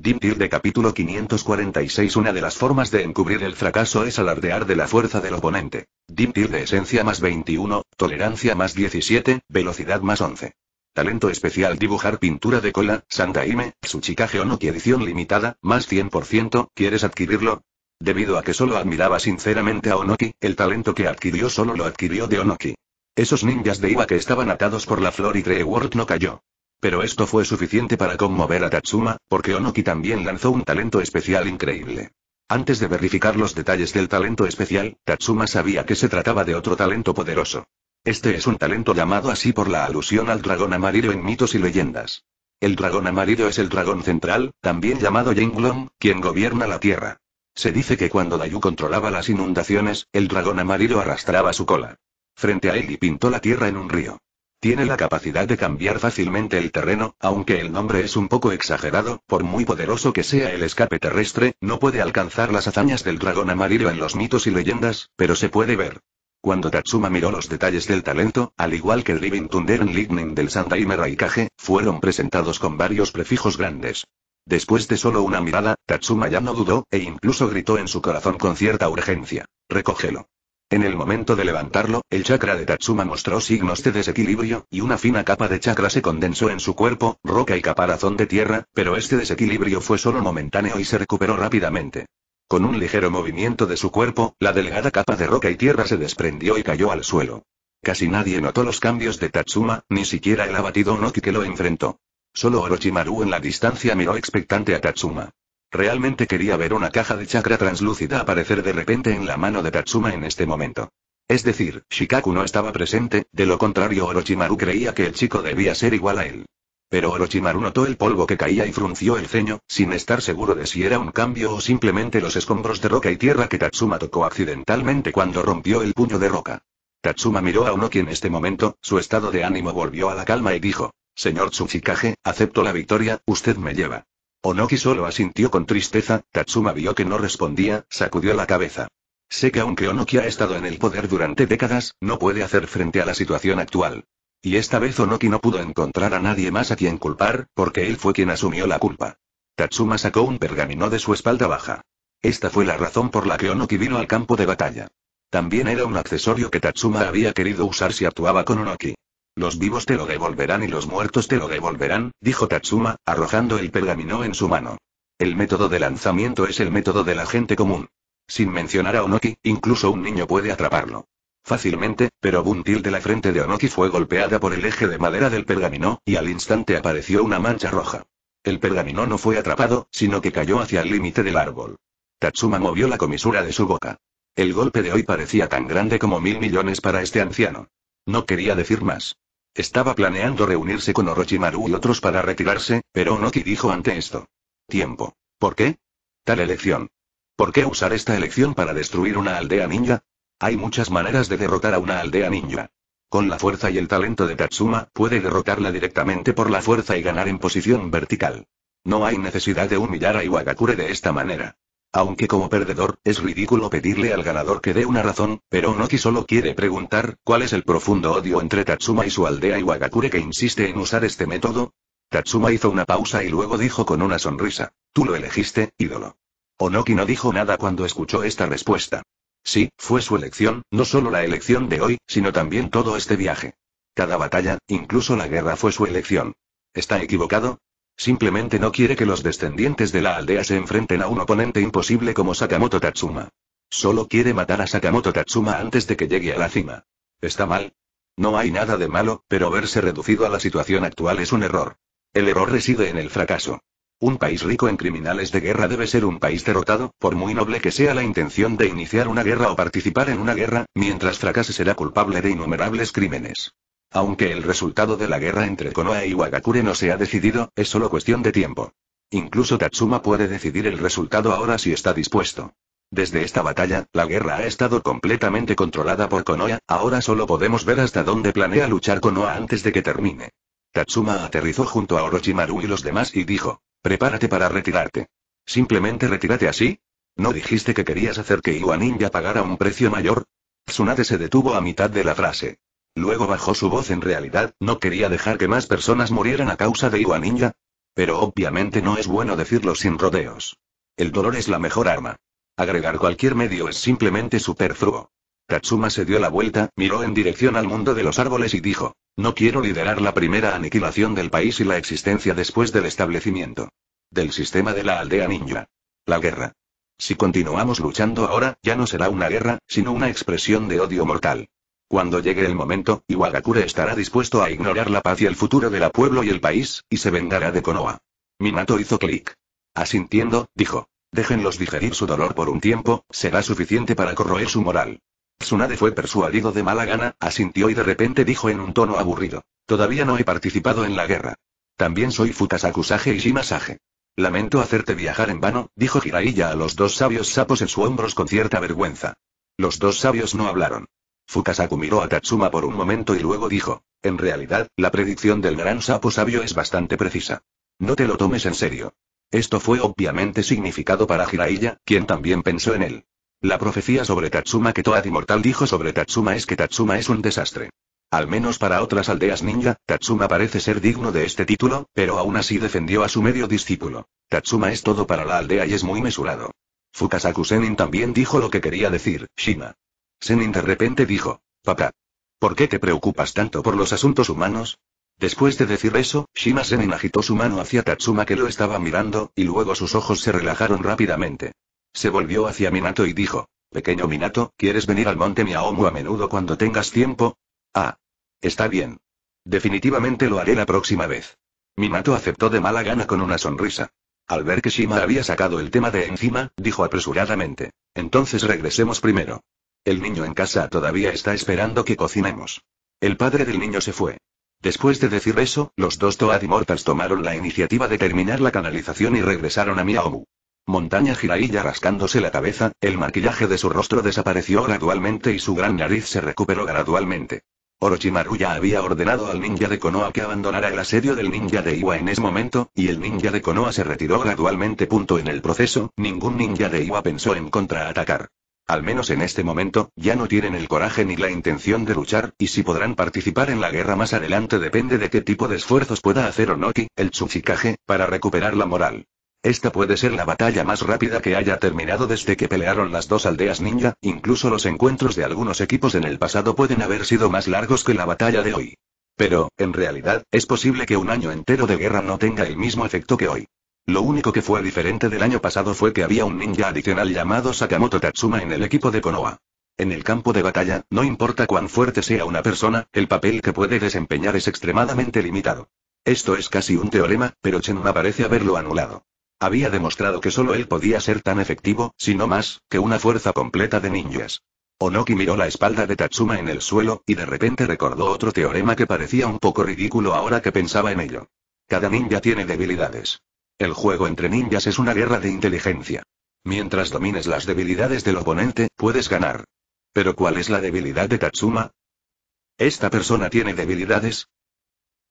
Tir de capítulo 546 Una de las formas de encubrir el fracaso es alardear de la fuerza del oponente. DimTir de esencia más 21, tolerancia más 17, velocidad más 11. Talento especial dibujar pintura de cola, Sandaime, Tsuchikage Onoki edición limitada, más 100%, ¿quieres adquirirlo? Debido a que solo admiraba sinceramente a Onoki, el talento que adquirió solo lo adquirió de Onoki. Esos ninjas de Iba que estaban atados por la flor y Ward no cayó. Pero esto fue suficiente para conmover a Tatsuma, porque Onoki también lanzó un talento especial increíble. Antes de verificar los detalles del talento especial, Tatsuma sabía que se trataba de otro talento poderoso. Este es un talento llamado así por la alusión al dragón amarillo en mitos y leyendas. El dragón amarillo es el dragón central, también llamado Jinglong, quien gobierna la tierra. Se dice que cuando Dayu controlaba las inundaciones, el dragón amarillo arrastraba su cola. Frente a él y pintó la tierra en un río. Tiene la capacidad de cambiar fácilmente el terreno, aunque el nombre es un poco exagerado, por muy poderoso que sea el escape terrestre, no puede alcanzar las hazañas del dragón amarillo en los mitos y leyendas, pero se puede ver. Cuando Tatsuma miró los detalles del talento, al igual que el Living Thunder Lightning del Sandai Raikage, fueron presentados con varios prefijos grandes. Después de solo una mirada, Tatsuma ya no dudó, e incluso gritó en su corazón con cierta urgencia. Recógelo. En el momento de levantarlo, el chakra de Tatsuma mostró signos de desequilibrio, y una fina capa de chakra se condensó en su cuerpo, roca y caparazón de tierra, pero este desequilibrio fue solo momentáneo y se recuperó rápidamente. Con un ligero movimiento de su cuerpo, la delgada capa de roca y tierra se desprendió y cayó al suelo. Casi nadie notó los cambios de Tatsuma, ni siquiera el abatido Noki que lo enfrentó. Solo Orochimaru en la distancia miró expectante a Tatsuma. Realmente quería ver una caja de chakra translúcida aparecer de repente en la mano de Tatsuma en este momento. Es decir, Shikaku no estaba presente, de lo contrario Orochimaru creía que el chico debía ser igual a él. Pero Orochimaru notó el polvo que caía y frunció el ceño, sin estar seguro de si era un cambio o simplemente los escombros de roca y tierra que Tatsuma tocó accidentalmente cuando rompió el puño de roca. Tatsuma miró a Onoki en este momento, su estado de ánimo volvió a la calma y dijo, Señor Tsuchikage, acepto la victoria, usted me lleva. Onoki solo asintió con tristeza, Tatsuma vio que no respondía, sacudió la cabeza. Sé que aunque Onoki ha estado en el poder durante décadas, no puede hacer frente a la situación actual. Y esta vez Onoki no pudo encontrar a nadie más a quien culpar, porque él fue quien asumió la culpa. Tatsuma sacó un pergamino de su espalda baja. Esta fue la razón por la que Onoki vino al campo de batalla. También era un accesorio que Tatsuma había querido usar si actuaba con Onoki. Los vivos te lo devolverán y los muertos te lo devolverán, dijo Tatsuma, arrojando el pergamino en su mano. El método de lanzamiento es el método de la gente común. Sin mencionar a Onoki, incluso un niño puede atraparlo. Fácilmente, pero Buntil de la frente de Onoki fue golpeada por el eje de madera del pergamino, y al instante apareció una mancha roja. El pergamino no fue atrapado, sino que cayó hacia el límite del árbol. Tatsuma movió la comisura de su boca. El golpe de hoy parecía tan grande como mil millones para este anciano. No quería decir más. Estaba planeando reunirse con Orochimaru y otros para retirarse, pero Onoki dijo ante esto. Tiempo. ¿Por qué? Tal elección. ¿Por qué usar esta elección para destruir una aldea ninja? Hay muchas maneras de derrotar a una aldea ninja. Con la fuerza y el talento de Tatsuma, puede derrotarla directamente por la fuerza y ganar en posición vertical. No hay necesidad de humillar a Iwagakure de esta manera. Aunque como perdedor, es ridículo pedirle al ganador que dé una razón, pero Onoki solo quiere preguntar, ¿cuál es el profundo odio entre Tatsuma y su aldea y Wagakure que insiste en usar este método? Tatsuma hizo una pausa y luego dijo con una sonrisa, tú lo elegiste, ídolo. Onoki no dijo nada cuando escuchó esta respuesta. Sí, fue su elección, no solo la elección de hoy, sino también todo este viaje. Cada batalla, incluso la guerra fue su elección. ¿Está equivocado? Simplemente no quiere que los descendientes de la aldea se enfrenten a un oponente imposible como Sakamoto Tatsuma. Solo quiere matar a Sakamoto Tatsuma antes de que llegue a la cima. ¿Está mal? No hay nada de malo, pero verse reducido a la situación actual es un error. El error reside en el fracaso. Un país rico en criminales de guerra debe ser un país derrotado, por muy noble que sea la intención de iniciar una guerra o participar en una guerra, mientras fracase será culpable de innumerables crímenes. Aunque el resultado de la guerra entre Konoha y Wagakure no se ha decidido, es solo cuestión de tiempo. Incluso Tatsuma puede decidir el resultado ahora si está dispuesto. Desde esta batalla, la guerra ha estado completamente controlada por Konoha, ahora solo podemos ver hasta dónde planea luchar Konoha antes de que termine. Tatsuma aterrizó junto a Orochimaru y los demás y dijo, prepárate para retirarte. ¿Simplemente retírate así? ¿No dijiste que querías hacer que Iwa Ninja pagara un precio mayor? Tsunade se detuvo a mitad de la frase. Luego bajó su voz en realidad, no quería dejar que más personas murieran a causa de Iwa Ninja. Pero obviamente no es bueno decirlo sin rodeos. El dolor es la mejor arma. Agregar cualquier medio es simplemente superfluo. Katsuma se dio la vuelta, miró en dirección al mundo de los árboles y dijo, no quiero liderar la primera aniquilación del país y la existencia después del establecimiento. Del sistema de la aldea ninja. La guerra. Si continuamos luchando ahora, ya no será una guerra, sino una expresión de odio mortal. Cuando llegue el momento, Iwagakure estará dispuesto a ignorar la paz y el futuro de la pueblo y el país, y se vengará de Konoha. Minato hizo clic. Asintiendo, dijo. Déjenlos digerir su dolor por un tiempo, será suficiente para corroer su moral. Tsunade fue persuadido de mala gana, asintió y de repente dijo en un tono aburrido. Todavía no he participado en la guerra. También soy Futasakusage y Shimasage. Lamento hacerte viajar en vano, dijo Hiraiya a los dos sabios sapos en su hombros con cierta vergüenza. Los dos sabios no hablaron. Fukasaku miró a Tatsuma por un momento y luego dijo, en realidad, la predicción del gran sapo sabio es bastante precisa. No te lo tomes en serio. Esto fue obviamente significado para Jiraiya, quien también pensó en él. La profecía sobre Tatsuma que Toad Inmortal dijo sobre Tatsuma es que Tatsuma es un desastre. Al menos para otras aldeas ninja, Tatsuma parece ser digno de este título, pero aún así defendió a su medio discípulo. Tatsuma es todo para la aldea y es muy mesurado. Fukasaku Senin también dijo lo que quería decir, Shima. Senin de repente dijo. Papá. ¿Por qué te preocupas tanto por los asuntos humanos? Después de decir eso, Shima Senin agitó su mano hacia Tatsuma que lo estaba mirando, y luego sus ojos se relajaron rápidamente. Se volvió hacia Minato y dijo. Pequeño Minato, ¿quieres venir al monte Miaomu a menudo cuando tengas tiempo? Ah. Está bien. Definitivamente lo haré la próxima vez. Minato aceptó de mala gana con una sonrisa. Al ver que Shima había sacado el tema de encima, dijo apresuradamente. Entonces regresemos primero. El niño en casa todavía está esperando que cocinemos. El padre del niño se fue. Después de decir eso, los dos Toad Immortals tomaron la iniciativa de terminar la canalización y regresaron a Miaomu. Montaña Jiraiya rascándose la cabeza, el maquillaje de su rostro desapareció gradualmente y su gran nariz se recuperó gradualmente. Orochimaru ya había ordenado al ninja de Konoha que abandonara el asedio del ninja de Iwa en ese momento, y el ninja de Konoha se retiró gradualmente. Punto en el proceso, ningún ninja de Iwa pensó en contraatacar. Al menos en este momento, ya no tienen el coraje ni la intención de luchar, y si podrán participar en la guerra más adelante depende de qué tipo de esfuerzos pueda hacer Onoki, el Tsuchikage, para recuperar la moral. Esta puede ser la batalla más rápida que haya terminado desde que pelearon las dos aldeas ninja, incluso los encuentros de algunos equipos en el pasado pueden haber sido más largos que la batalla de hoy. Pero, en realidad, es posible que un año entero de guerra no tenga el mismo efecto que hoy. Lo único que fue diferente del año pasado fue que había un ninja adicional llamado Sakamoto Tatsuma en el equipo de Konoha. En el campo de batalla, no importa cuán fuerte sea una persona, el papel que puede desempeñar es extremadamente limitado. Esto es casi un teorema, pero Chenma parece haberlo anulado. Había demostrado que solo él podía ser tan efectivo, si no más, que una fuerza completa de ninjas. Onoki miró la espalda de Tatsuma en el suelo, y de repente recordó otro teorema que parecía un poco ridículo ahora que pensaba en ello. Cada ninja tiene debilidades. El juego entre ninjas es una guerra de inteligencia. Mientras domines las debilidades del oponente, puedes ganar. Pero ¿cuál es la debilidad de Tatsuma? ¿Esta persona tiene debilidades?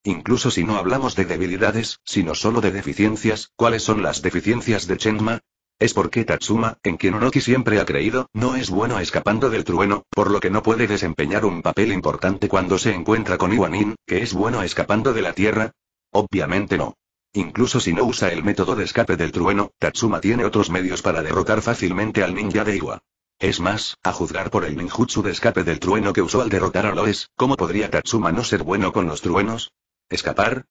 Incluso si no hablamos de debilidades, sino solo de deficiencias, ¿cuáles son las deficiencias de Chenma? Es porque Tatsuma, en quien Unoki siempre ha creído, no es bueno escapando del trueno, por lo que no puede desempeñar un papel importante cuando se encuentra con Iwanin, que es bueno escapando de la tierra. Obviamente no. Incluso si no usa el método de escape del trueno, Tatsuma tiene otros medios para derrotar fácilmente al ninja de Iwa. Es más, a juzgar por el ninjutsu de escape del trueno que usó al derrotar a Loes, ¿cómo podría Tatsuma no ser bueno con los truenos? ¿Escapar?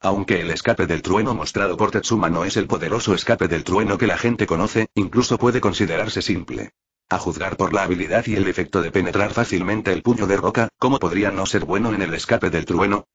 Aunque el escape del trueno mostrado por Tatsuma no es el poderoso escape del trueno que la gente conoce, incluso puede considerarse simple. A juzgar por la habilidad y el efecto de penetrar fácilmente el puño de roca, ¿cómo podría no ser bueno en el escape del trueno?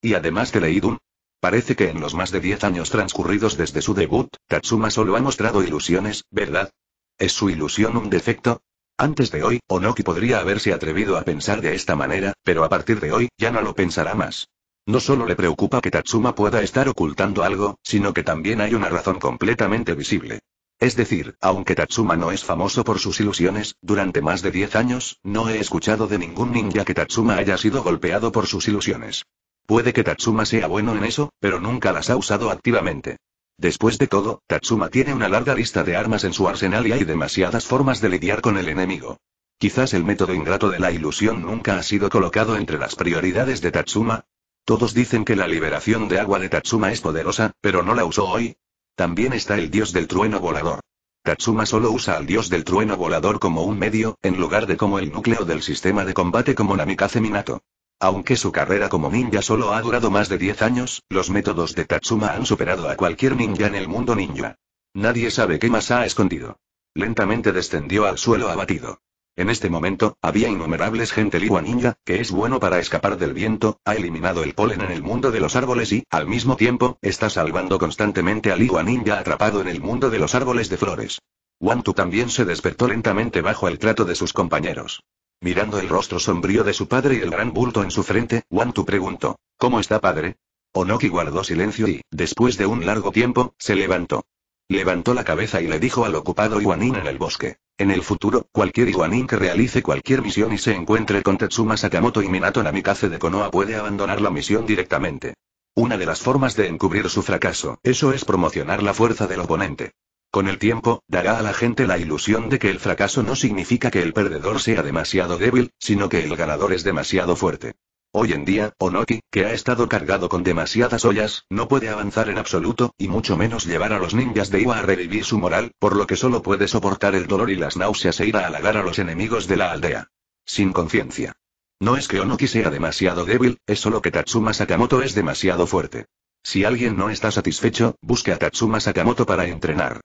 Y además de Leidun, Parece que en los más de 10 años transcurridos desde su debut, Tatsuma solo ha mostrado ilusiones, ¿verdad? ¿Es su ilusión un defecto? Antes de hoy, Onoki podría haberse atrevido a pensar de esta manera, pero a partir de hoy, ya no lo pensará más. No solo le preocupa que Tatsuma pueda estar ocultando algo, sino que también hay una razón completamente visible. Es decir, aunque Tatsuma no es famoso por sus ilusiones, durante más de 10 años, no he escuchado de ningún ninja que Tatsuma haya sido golpeado por sus ilusiones. Puede que Tatsuma sea bueno en eso, pero nunca las ha usado activamente. Después de todo, Tatsuma tiene una larga lista de armas en su arsenal y hay demasiadas formas de lidiar con el enemigo. Quizás el método ingrato de la ilusión nunca ha sido colocado entre las prioridades de Tatsuma. Todos dicen que la liberación de agua de Tatsuma es poderosa, pero no la usó hoy. También está el dios del trueno volador. Tatsuma solo usa al dios del trueno volador como un medio, en lugar de como el núcleo del sistema de combate como Namikaze Minato. Aunque su carrera como ninja solo ha durado más de 10 años, los métodos de Tatsuma han superado a cualquier ninja en el mundo ninja. Nadie sabe qué más ha escondido. Lentamente descendió al suelo abatido. En este momento, había innumerables gente Liwa ninja, que es bueno para escapar del viento, ha eliminado el polen en el mundo de los árboles y, al mismo tiempo, está salvando constantemente al Liwa ninja atrapado en el mundo de los árboles de flores. Wantu también se despertó lentamente bajo el trato de sus compañeros. Mirando el rostro sombrío de su padre y el gran bulto en su frente, Wantu preguntó, ¿Cómo está padre? Onoki guardó silencio y, después de un largo tiempo, se levantó. Levantó la cabeza y le dijo al ocupado Iwanin en el bosque. En el futuro, cualquier Iwanin que realice cualquier misión y se encuentre con Tetsuma Sakamoto y Minato Namikaze de Konoha puede abandonar la misión directamente. Una de las formas de encubrir su fracaso, eso es promocionar la fuerza del oponente. Con el tiempo, dará a la gente la ilusión de que el fracaso no significa que el perdedor sea demasiado débil, sino que el ganador es demasiado fuerte. Hoy en día, Onoki, que ha estado cargado con demasiadas ollas, no puede avanzar en absoluto, y mucho menos llevar a los ninjas de Iwa a revivir su moral, por lo que solo puede soportar el dolor y las náuseas e ir a halagar a los enemigos de la aldea. Sin conciencia. No es que Onoki sea demasiado débil, es solo que Tatsuma Sakamoto es demasiado fuerte. Si alguien no está satisfecho, busque a Tatsuma Sakamoto para entrenar.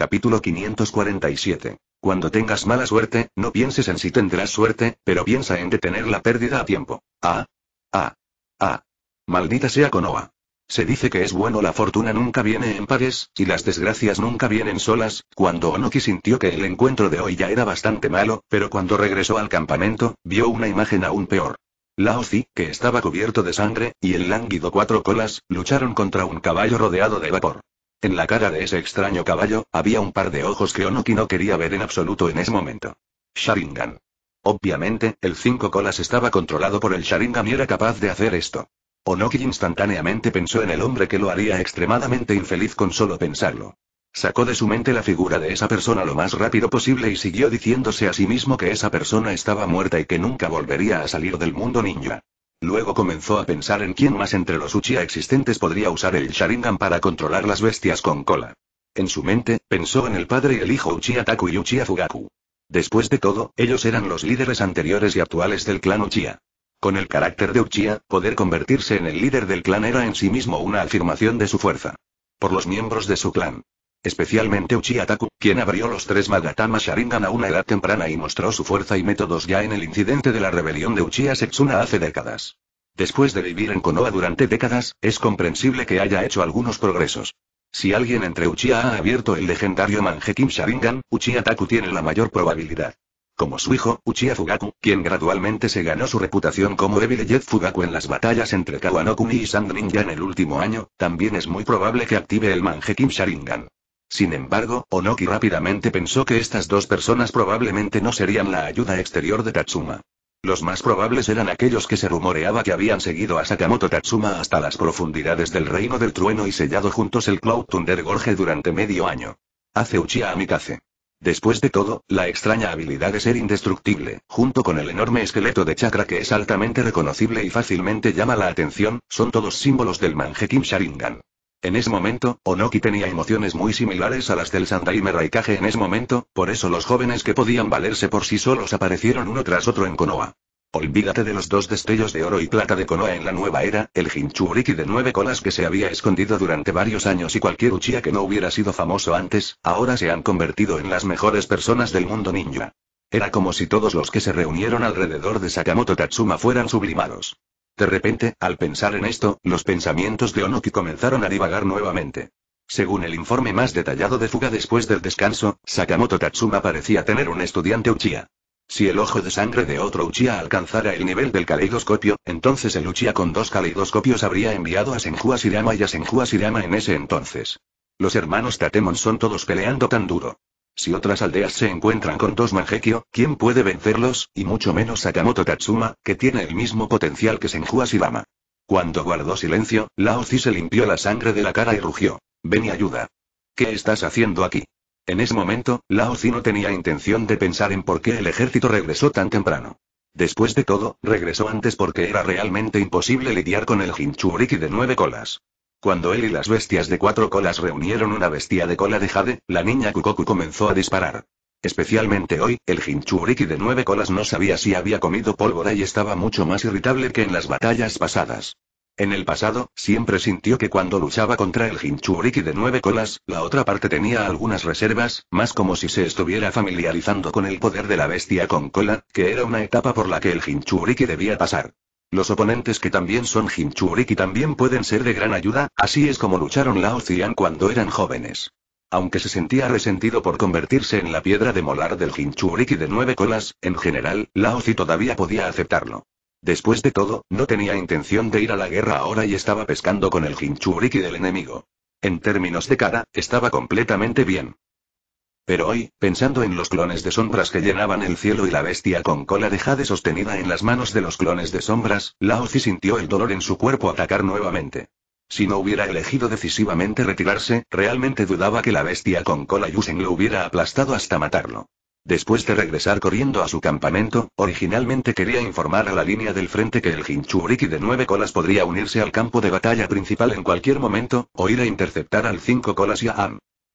Capítulo 547. Cuando tengas mala suerte, no pienses en si tendrás suerte, pero piensa en detener la pérdida a tiempo. Ah. Ah. Ah. Maldita sea Konoa. Se dice que es bueno la fortuna nunca viene en pares, y las desgracias nunca vienen solas, cuando Onoki sintió que el encuentro de hoy ya era bastante malo, pero cuando regresó al campamento, vio una imagen aún peor. Laozi, que estaba cubierto de sangre, y el lánguido cuatro colas, lucharon contra un caballo rodeado de vapor. En la cara de ese extraño caballo, había un par de ojos que Onoki no quería ver en absoluto en ese momento. Sharingan. Obviamente, el cinco colas estaba controlado por el Sharingan y era capaz de hacer esto. Onoki instantáneamente pensó en el hombre que lo haría extremadamente infeliz con solo pensarlo. Sacó de su mente la figura de esa persona lo más rápido posible y siguió diciéndose a sí mismo que esa persona estaba muerta y que nunca volvería a salir del mundo ninja. Luego comenzó a pensar en quién más entre los Uchiha existentes podría usar el Sharingan para controlar las bestias con cola. En su mente, pensó en el padre y el hijo Uchiha Taku y Uchiha Fugaku. Después de todo, ellos eran los líderes anteriores y actuales del clan Uchiha. Con el carácter de Uchiha, poder convertirse en el líder del clan era en sí mismo una afirmación de su fuerza. Por los miembros de su clan. Especialmente Uchiha Taku, quien abrió los tres Magatama Sharingan a una edad temprana y mostró su fuerza y métodos ya en el incidente de la rebelión de Uchiha Setsuna hace décadas. Después de vivir en Konoha durante décadas, es comprensible que haya hecho algunos progresos. Si alguien entre Uchiha ha abierto el legendario Mangekim Sharingan, Uchiha Taku tiene la mayor probabilidad. Como su hijo, Uchiha Fugaku, quien gradualmente se ganó su reputación como Evil Jet Fugaku en las batallas entre Kawanokuni y Sand Ninja en el último año, también es muy probable que active el Mangekim Sharingan. Sin embargo, Onoki rápidamente pensó que estas dos personas probablemente no serían la ayuda exterior de Tatsuma. Los más probables eran aquellos que se rumoreaba que habían seguido a Sakamoto Tatsuma hasta las profundidades del reino del trueno y sellado juntos el Cloud Thunder Gorge durante medio año. Hace Uchiha Amikaze. Después de todo, la extraña habilidad de ser indestructible, junto con el enorme esqueleto de chakra que es altamente reconocible y fácilmente llama la atención, son todos símbolos del Kim Sharingan. En ese momento, Onoki tenía emociones muy similares a las del Sandaime Raikage en ese momento, por eso los jóvenes que podían valerse por sí solos aparecieron uno tras otro en Konoha. Olvídate de los dos destellos de oro y plata de Konoha en la nueva era, el Hinchuriki de nueve colas que se había escondido durante varios años y cualquier Uchiha que no hubiera sido famoso antes, ahora se han convertido en las mejores personas del mundo ninja. Era como si todos los que se reunieron alrededor de Sakamoto Tatsuma fueran sublimados. De repente, al pensar en esto, los pensamientos de Onoki comenzaron a divagar nuevamente. Según el informe más detallado de fuga después del descanso, Sakamoto Tatsuma parecía tener un estudiante Uchiha. Si el ojo de sangre de otro Uchiha alcanzara el nivel del caleidoscopio, entonces el Uchiha con dos caleidoscopios habría enviado a Senju Asirama y a Senju Asirama en ese entonces. Los hermanos Tatemon son todos peleando tan duro. Si otras aldeas se encuentran con dos Mangekyo, ¿quién puede vencerlos? Y mucho menos Sakamoto Tatsuma, que tiene el mismo potencial que Senju Ashibama. Cuando guardó silencio, Lao se limpió la sangre de la cara y rugió. Ven y ayuda. ¿Qué estás haciendo aquí? En ese momento, Lao no tenía intención de pensar en por qué el ejército regresó tan temprano. Después de todo, regresó antes porque era realmente imposible lidiar con el Jinchuriki de nueve colas. Cuando él y las bestias de cuatro colas reunieron una bestia de cola de jade, la niña Kukoku comenzó a disparar. Especialmente hoy, el Hinchuriki de nueve colas no sabía si había comido pólvora y estaba mucho más irritable que en las batallas pasadas. En el pasado, siempre sintió que cuando luchaba contra el Hinchuriki de nueve colas, la otra parte tenía algunas reservas, más como si se estuviera familiarizando con el poder de la bestia con cola, que era una etapa por la que el Hinchuriki debía pasar. Los oponentes que también son Jinchuriki también pueden ser de gran ayuda, así es como lucharon Lao Zian cuando eran jóvenes. Aunque se sentía resentido por convertirse en la piedra de molar del Jinchuriki de nueve colas, en general, Lao Zi todavía podía aceptarlo. Después de todo, no tenía intención de ir a la guerra ahora y estaba pescando con el Jinchuriki del enemigo. En términos de cara, estaba completamente bien. Pero hoy, pensando en los clones de sombras que llenaban el cielo y la bestia con cola de jade sostenida en las manos de los clones de sombras, Laozi sintió el dolor en su cuerpo atacar nuevamente. Si no hubiera elegido decisivamente retirarse, realmente dudaba que la bestia con cola Yusen lo hubiera aplastado hasta matarlo. Después de regresar corriendo a su campamento, originalmente quería informar a la línea del frente que el Hinchuriki de nueve colas podría unirse al campo de batalla principal en cualquier momento, o ir a interceptar al 5 colas y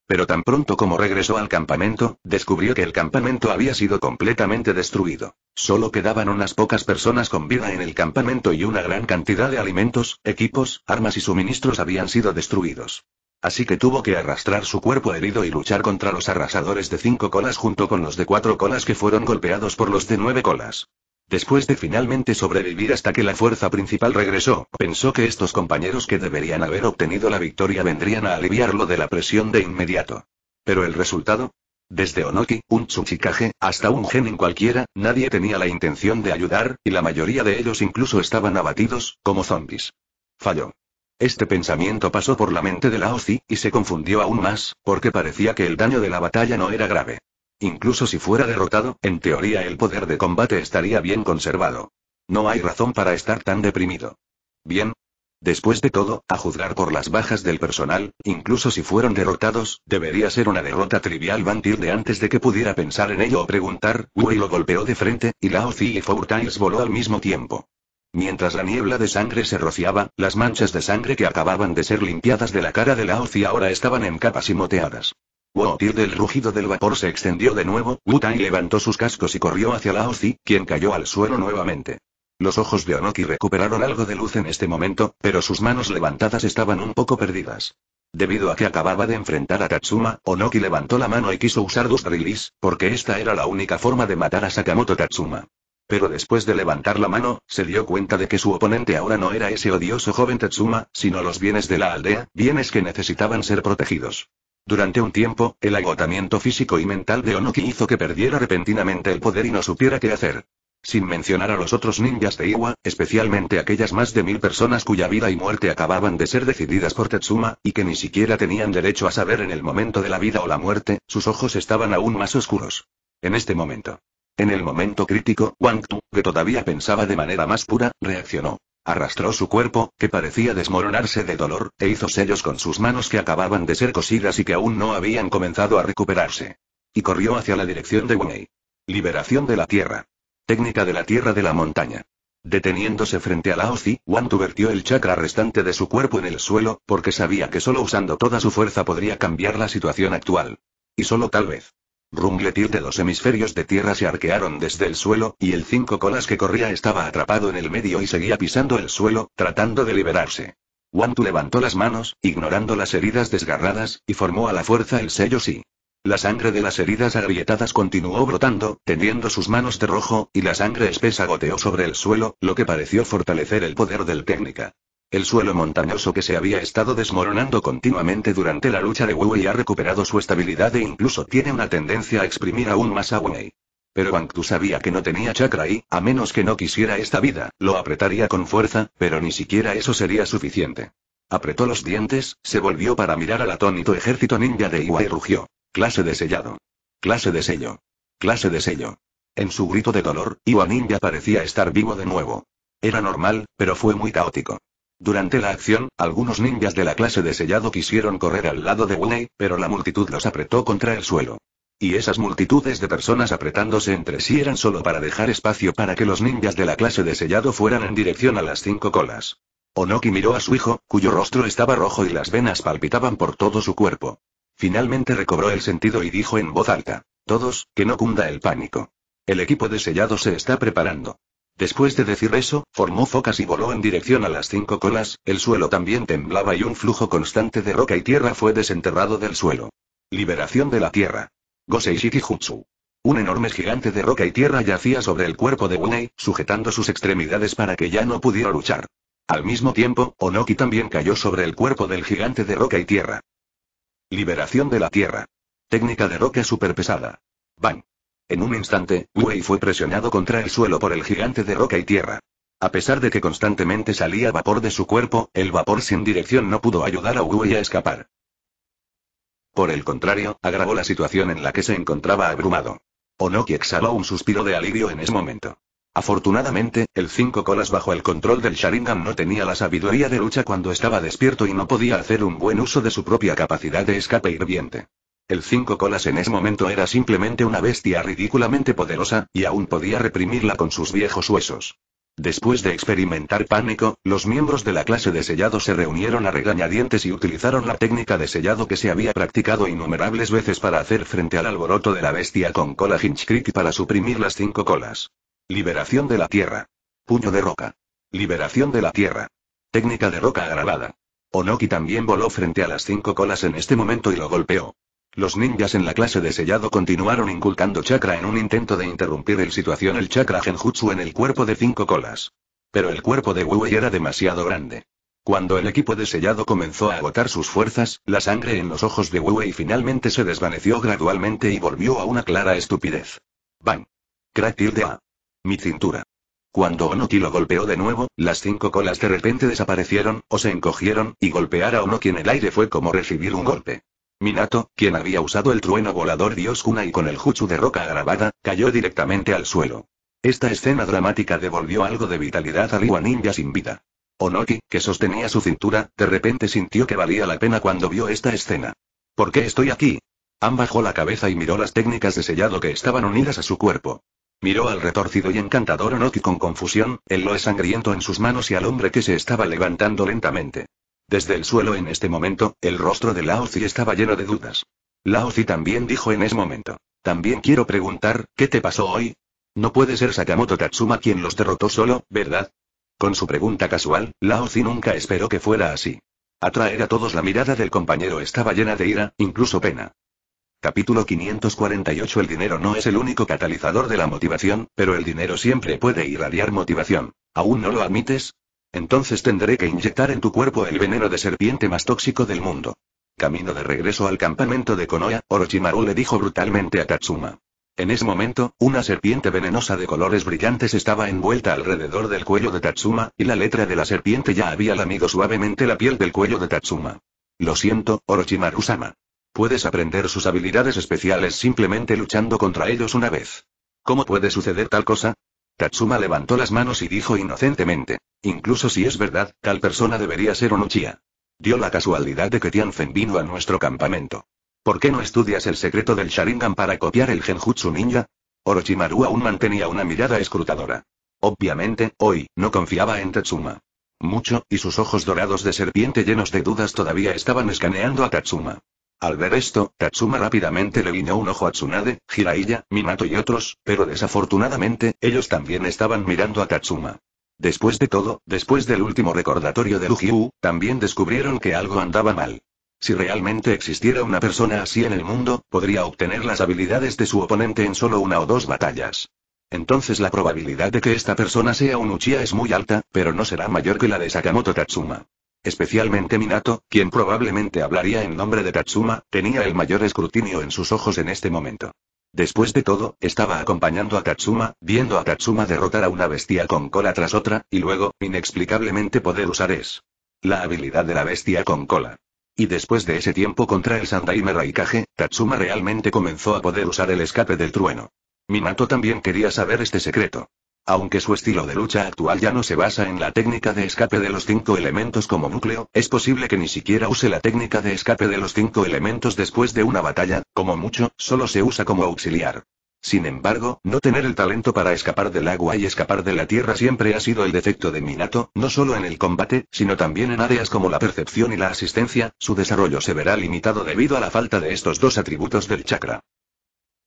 pero tan pronto como regresó al campamento, descubrió que el campamento había sido completamente destruido. Solo quedaban unas pocas personas con vida en el campamento y una gran cantidad de alimentos, equipos, armas y suministros habían sido destruidos. Así que tuvo que arrastrar su cuerpo herido y luchar contra los arrasadores de cinco colas junto con los de cuatro colas que fueron golpeados por los de nueve colas. Después de finalmente sobrevivir hasta que la fuerza principal regresó, pensó que estos compañeros que deberían haber obtenido la victoria vendrían a aliviarlo de la presión de inmediato. Pero el resultado? Desde Onoki, un Tsuchikage, hasta un genin cualquiera, nadie tenía la intención de ayudar, y la mayoría de ellos incluso estaban abatidos, como zombies. Falló. Este pensamiento pasó por la mente de Laozi, y se confundió aún más, porque parecía que el daño de la batalla no era grave. Incluso si fuera derrotado, en teoría el poder de combate estaría bien conservado. No hay razón para estar tan deprimido. Bien. Después de todo, a juzgar por las bajas del personal, incluso si fueron derrotados, debería ser una derrota trivial Van de antes de que pudiera pensar en ello o preguntar, Wei lo golpeó de frente, y Lao Zi y Tiles voló al mismo tiempo. Mientras la niebla de sangre se rociaba, las manchas de sangre que acababan de ser limpiadas de la cara de Lao ahora estaban en capas y moteadas. Wotir del rugido del vapor se extendió de nuevo, Wutai levantó sus cascos y corrió hacia Lao quien cayó al suelo nuevamente. Los ojos de Onoki recuperaron algo de luz en este momento, pero sus manos levantadas estaban un poco perdidas. Debido a que acababa de enfrentar a Tatsuma, Onoki levantó la mano y quiso usar dos rilis, porque esta era la única forma de matar a Sakamoto Tatsuma. Pero después de levantar la mano, se dio cuenta de que su oponente ahora no era ese odioso joven Tatsuma, sino los bienes de la aldea, bienes que necesitaban ser protegidos. Durante un tiempo, el agotamiento físico y mental de Onoki hizo que perdiera repentinamente el poder y no supiera qué hacer. Sin mencionar a los otros ninjas de Iwa, especialmente aquellas más de mil personas cuya vida y muerte acababan de ser decididas por Tetsuma, y que ni siquiera tenían derecho a saber en el momento de la vida o la muerte, sus ojos estaban aún más oscuros. En este momento. En el momento crítico, Wang Tu, que todavía pensaba de manera más pura, reaccionó. Arrastró su cuerpo, que parecía desmoronarse de dolor, e hizo sellos con sus manos que acababan de ser cosidas y que aún no habían comenzado a recuperarse. Y corrió hacia la dirección de Wei. Liberación de la tierra. Técnica de la tierra de la montaña. Deteniéndose frente a Lao Zi, Wantu vertió el chakra restante de su cuerpo en el suelo, porque sabía que solo usando toda su fuerza podría cambiar la situación actual. Y solo tal vez. Rumbletir de los hemisferios de tierra se arquearon desde el suelo, y el cinco colas que corría estaba atrapado en el medio y seguía pisando el suelo, tratando de liberarse. Wantu levantó las manos, ignorando las heridas desgarradas, y formó a la fuerza el sello sí. La sangre de las heridas agrietadas continuó brotando, tendiendo sus manos de rojo, y la sangre espesa goteó sobre el suelo, lo que pareció fortalecer el poder del técnica. El suelo montañoso que se había estado desmoronando continuamente durante la lucha de Wei ha recuperado su estabilidad e incluso tiene una tendencia a exprimir aún más a Wei. Pero Tu sabía que no tenía chakra y, a menos que no quisiera esta vida, lo apretaría con fuerza, pero ni siquiera eso sería suficiente. Apretó los dientes, se volvió para mirar al atónito ejército ninja de Iwa y rugió. Clase de sellado. Clase de sello. Clase de sello. En su grito de dolor, Iwa Ninja parecía estar vivo de nuevo. Era normal, pero fue muy caótico. Durante la acción, algunos ninjas de la clase de sellado quisieron correr al lado de Wei, pero la multitud los apretó contra el suelo. Y esas multitudes de personas apretándose entre sí eran solo para dejar espacio para que los ninjas de la clase de sellado fueran en dirección a las cinco colas. Onoki miró a su hijo, cuyo rostro estaba rojo y las venas palpitaban por todo su cuerpo. Finalmente recobró el sentido y dijo en voz alta. Todos, que no cunda el pánico. El equipo de sellado se está preparando. Después de decir eso, formó focas y voló en dirección a las cinco colas, el suelo también temblaba y un flujo constante de roca y tierra fue desenterrado del suelo. Liberación de la tierra. Gosei Jutsu. Un enorme gigante de roca y tierra yacía sobre el cuerpo de Wunei, sujetando sus extremidades para que ya no pudiera luchar. Al mismo tiempo, Onoki también cayó sobre el cuerpo del gigante de roca y tierra. Liberación de la tierra. Técnica de roca superpesada. Bang. En un instante, Wei fue presionado contra el suelo por el gigante de roca y tierra. A pesar de que constantemente salía vapor de su cuerpo, el vapor sin dirección no pudo ayudar a Wei a escapar. Por el contrario, agravó la situación en la que se encontraba abrumado. Onoki exhaló un suspiro de alivio en ese momento. Afortunadamente, el cinco colas bajo el control del Sharingan no tenía la sabiduría de lucha cuando estaba despierto y no podía hacer un buen uso de su propia capacidad de escape hirviente. El cinco colas en ese momento era simplemente una bestia ridículamente poderosa, y aún podía reprimirla con sus viejos huesos. Después de experimentar pánico, los miembros de la clase de sellado se reunieron a regañadientes y utilizaron la técnica de sellado que se había practicado innumerables veces para hacer frente al alboroto de la bestia con cola Hinch Creek para suprimir las cinco colas. Liberación de la tierra. Puño de roca. Liberación de la tierra. Técnica de roca agravada. Onoki también voló frente a las cinco colas en este momento y lo golpeó. Los ninjas en la clase de sellado continuaron inculcando chakra en un intento de interrumpir el situación el chakra genjutsu en el cuerpo de cinco colas. Pero el cuerpo de Wuwei era demasiado grande. Cuando el equipo de sellado comenzó a agotar sus fuerzas, la sangre en los ojos de Wuwei finalmente se desvaneció gradualmente y volvió a una clara estupidez. Bang. Crack tilde A. Mi cintura. Cuando Onoki lo golpeó de nuevo, las cinco colas de repente desaparecieron, o se encogieron, y golpear a Onoki en el aire fue como recibir un golpe. Minato, quien había usado el trueno volador Kuna y con el jutsu de roca grabada, cayó directamente al suelo. Esta escena dramática devolvió algo de vitalidad al Iwa Ninja sin vida. Onoki, que sostenía su cintura, de repente sintió que valía la pena cuando vio esta escena. ¿Por qué estoy aquí? Han bajó la cabeza y miró las técnicas de sellado que estaban unidas a su cuerpo. Miró al retorcido y encantador Onoki con confusión, el loe sangriento en sus manos y al hombre que se estaba levantando lentamente. Desde el suelo en este momento, el rostro de Lao estaba lleno de dudas. Lao también dijo en ese momento. También quiero preguntar, ¿qué te pasó hoy? No puede ser Sakamoto Tatsuma quien los derrotó solo, ¿verdad? Con su pregunta casual, Lao nunca esperó que fuera así. Atraer a todos la mirada del compañero estaba llena de ira, incluso pena. Capítulo 548 El dinero no es el único catalizador de la motivación, pero el dinero siempre puede irradiar motivación. ¿Aún no lo admites? Entonces tendré que inyectar en tu cuerpo el veneno de serpiente más tóxico del mundo. Camino de regreso al campamento de Konoha, Orochimaru le dijo brutalmente a Tatsuma. En ese momento, una serpiente venenosa de colores brillantes estaba envuelta alrededor del cuello de Tatsuma, y la letra de la serpiente ya había lamido suavemente la piel del cuello de Tatsuma. Lo siento, Orochimaru-sama. Puedes aprender sus habilidades especiales simplemente luchando contra ellos una vez. ¿Cómo puede suceder tal cosa? Tatsuma levantó las manos y dijo inocentemente. Incluso si es verdad, tal persona debería ser Onuchia. Dio la casualidad de que Tianfen vino a nuestro campamento. ¿Por qué no estudias el secreto del Sharingan para copiar el Genjutsu Ninja? Orochimaru aún mantenía una mirada escrutadora. Obviamente, hoy, no confiaba en Tatsuma. Mucho, y sus ojos dorados de serpiente llenos de dudas todavía estaban escaneando a Tatsuma. Al ver esto, Tatsuma rápidamente le vino un ojo a Tsunade, Jiraiya, Minato y otros, pero desafortunadamente, ellos también estaban mirando a Tatsuma. Después de todo, después del último recordatorio de Lugiu, también descubrieron que algo andaba mal. Si realmente existiera una persona así en el mundo, podría obtener las habilidades de su oponente en solo una o dos batallas. Entonces la probabilidad de que esta persona sea un Uchiha es muy alta, pero no será mayor que la de Sakamoto Tatsuma. Especialmente Minato, quien probablemente hablaría en nombre de Tatsuma, tenía el mayor escrutinio en sus ojos en este momento. Después de todo, estaba acompañando a Tatsuma, viendo a Tatsuma derrotar a una bestia con cola tras otra, y luego, inexplicablemente poder usar es. La habilidad de la bestia con cola. Y después de ese tiempo contra el Sandaime Raikage, Tatsuma realmente comenzó a poder usar el escape del trueno. Minato también quería saber este secreto. Aunque su estilo de lucha actual ya no se basa en la técnica de escape de los cinco elementos como núcleo, es posible que ni siquiera use la técnica de escape de los cinco elementos después de una batalla, como mucho, solo se usa como auxiliar. Sin embargo, no tener el talento para escapar del agua y escapar de la tierra siempre ha sido el defecto de Minato, no solo en el combate, sino también en áreas como la percepción y la asistencia, su desarrollo se verá limitado debido a la falta de estos dos atributos del chakra.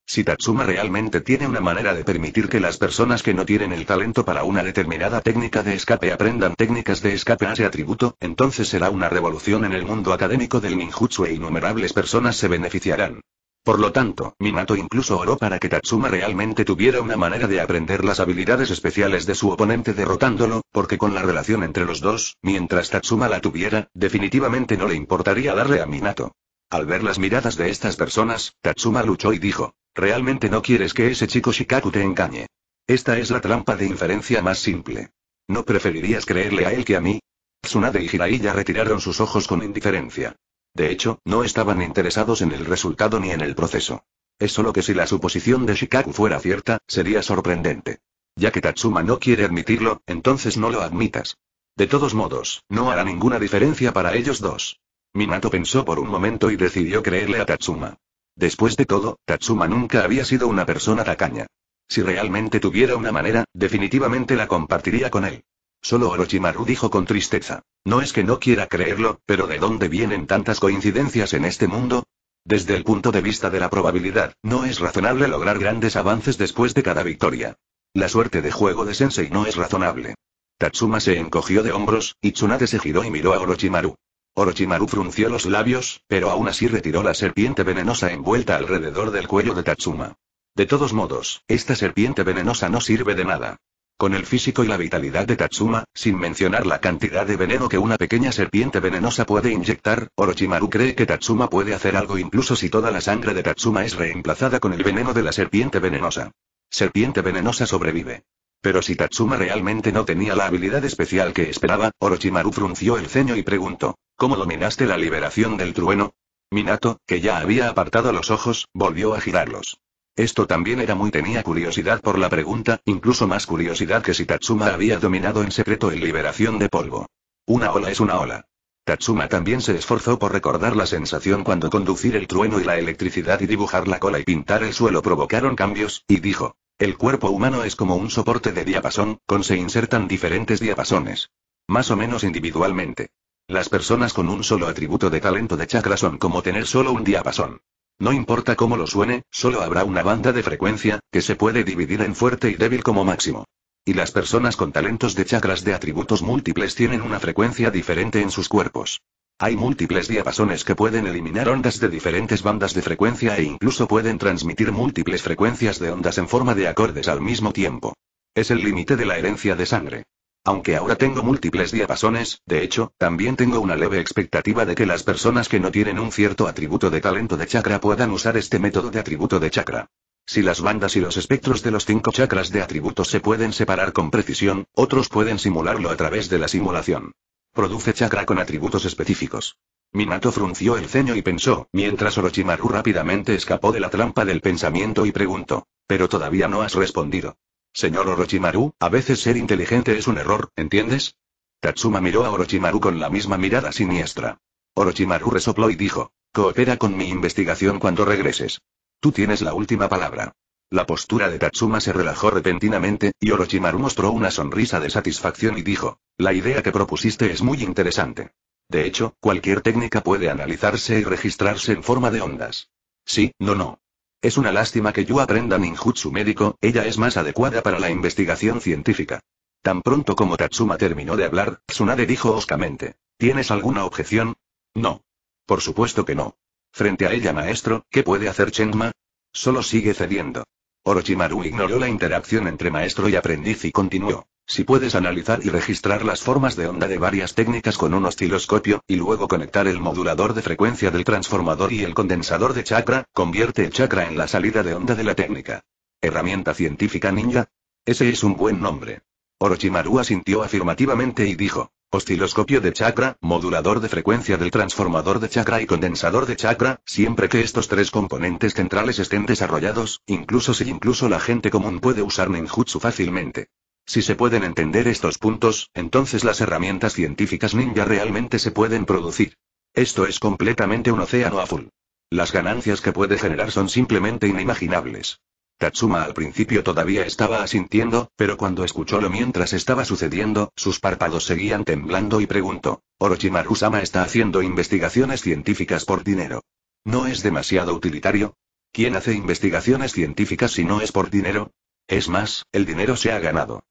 Si Tatsuma realmente tiene una manera de permitir que las personas que no tienen el talento para una determinada técnica de escape aprendan técnicas de escape a ese atributo, entonces será una revolución en el mundo académico del ninjutsu e innumerables personas se beneficiarán. Por lo tanto, Minato incluso oró para que Tatsuma realmente tuviera una manera de aprender las habilidades especiales de su oponente derrotándolo, porque con la relación entre los dos, mientras Tatsuma la tuviera, definitivamente no le importaría darle a Minato. Al ver las miradas de estas personas, Tatsuma luchó y dijo, realmente no quieres que ese chico Shikaku te engañe. Esta es la trampa de inferencia más simple. ¿No preferirías creerle a él que a mí? Tsunade y Jiraiya retiraron sus ojos con indiferencia. De hecho, no estaban interesados en el resultado ni en el proceso. Es solo que si la suposición de Shikaku fuera cierta, sería sorprendente. Ya que Tatsuma no quiere admitirlo, entonces no lo admitas. De todos modos, no hará ninguna diferencia para ellos dos. Minato pensó por un momento y decidió creerle a Tatsuma. Después de todo, Tatsuma nunca había sido una persona tacaña. Si realmente tuviera una manera, definitivamente la compartiría con él. Solo Orochimaru dijo con tristeza. No es que no quiera creerlo, pero ¿de dónde vienen tantas coincidencias en este mundo? Desde el punto de vista de la probabilidad, no es razonable lograr grandes avances después de cada victoria. La suerte de juego de Sensei no es razonable. Tatsuma se encogió de hombros, y Tsunade se giró y miró a Orochimaru. Orochimaru frunció los labios, pero aún así retiró la serpiente venenosa envuelta alrededor del cuello de Tatsuma. De todos modos, esta serpiente venenosa no sirve de nada. Con el físico y la vitalidad de Tatsuma, sin mencionar la cantidad de veneno que una pequeña serpiente venenosa puede inyectar, Orochimaru cree que Tatsuma puede hacer algo incluso si toda la sangre de Tatsuma es reemplazada con el veneno de la serpiente venenosa. Serpiente venenosa sobrevive. Pero si Tatsuma realmente no tenía la habilidad especial que esperaba, Orochimaru frunció el ceño y preguntó. ¿Cómo dominaste la liberación del trueno? Minato, que ya había apartado los ojos, volvió a girarlos. Esto también era muy tenía curiosidad por la pregunta, incluso más curiosidad que si Tatsuma había dominado en secreto en liberación de polvo. Una ola es una ola. Tatsuma también se esforzó por recordar la sensación cuando conducir el trueno y la electricidad y dibujar la cola y pintar el suelo provocaron cambios, y dijo, el cuerpo humano es como un soporte de diapasón, con se insertan diferentes diapasones. Más o menos individualmente. Las personas con un solo atributo de talento de chakra son como tener solo un diapasón. No importa cómo lo suene, solo habrá una banda de frecuencia, que se puede dividir en fuerte y débil como máximo. Y las personas con talentos de chakras de atributos múltiples tienen una frecuencia diferente en sus cuerpos. Hay múltiples diapasones que pueden eliminar ondas de diferentes bandas de frecuencia e incluso pueden transmitir múltiples frecuencias de ondas en forma de acordes al mismo tiempo. Es el límite de la herencia de sangre. Aunque ahora tengo múltiples diapasones, de hecho, también tengo una leve expectativa de que las personas que no tienen un cierto atributo de talento de chakra puedan usar este método de atributo de chakra. Si las bandas y los espectros de los cinco chakras de atributos se pueden separar con precisión, otros pueden simularlo a través de la simulación. Produce chakra con atributos específicos. Minato frunció el ceño y pensó, mientras Orochimaru rápidamente escapó de la trampa del pensamiento y preguntó. Pero todavía no has respondido. Señor Orochimaru, a veces ser inteligente es un error, ¿entiendes? Tatsuma miró a Orochimaru con la misma mirada siniestra. Orochimaru resopló y dijo, coopera con mi investigación cuando regreses. Tú tienes la última palabra. La postura de Tatsuma se relajó repentinamente, y Orochimaru mostró una sonrisa de satisfacción y dijo, la idea que propusiste es muy interesante. De hecho, cualquier técnica puede analizarse y registrarse en forma de ondas. Sí, no, no. Es una lástima que yo aprenda ninjutsu médico, ella es más adecuada para la investigación científica. Tan pronto como Tatsuma terminó de hablar, Tsunade dijo oscamente. ¿Tienes alguna objeción? No. Por supuesto que no. Frente a ella maestro, ¿qué puede hacer Chengma? Solo sigue cediendo. Orochimaru ignoró la interacción entre maestro y aprendiz y continuó. Si puedes analizar y registrar las formas de onda de varias técnicas con un osciloscopio, y luego conectar el modulador de frecuencia del transformador y el condensador de chakra, convierte el chakra en la salida de onda de la técnica. ¿Herramienta científica ninja? Ese es un buen nombre. Orochimaru asintió afirmativamente y dijo. Osciloscopio de chakra, modulador de frecuencia del transformador de chakra y condensador de chakra, siempre que estos tres componentes centrales estén desarrollados, incluso si incluso la gente común puede usar ninjutsu fácilmente. Si se pueden entender estos puntos, entonces las herramientas científicas ninja realmente se pueden producir. Esto es completamente un océano azul. Las ganancias que puede generar son simplemente inimaginables. Tatsuma al principio todavía estaba asintiendo, pero cuando escuchó lo mientras estaba sucediendo, sus párpados seguían temblando y preguntó, Orochimaru-sama está haciendo investigaciones científicas por dinero. ¿No es demasiado utilitario? ¿Quién hace investigaciones científicas si no es por dinero? Es más, el dinero se ha ganado.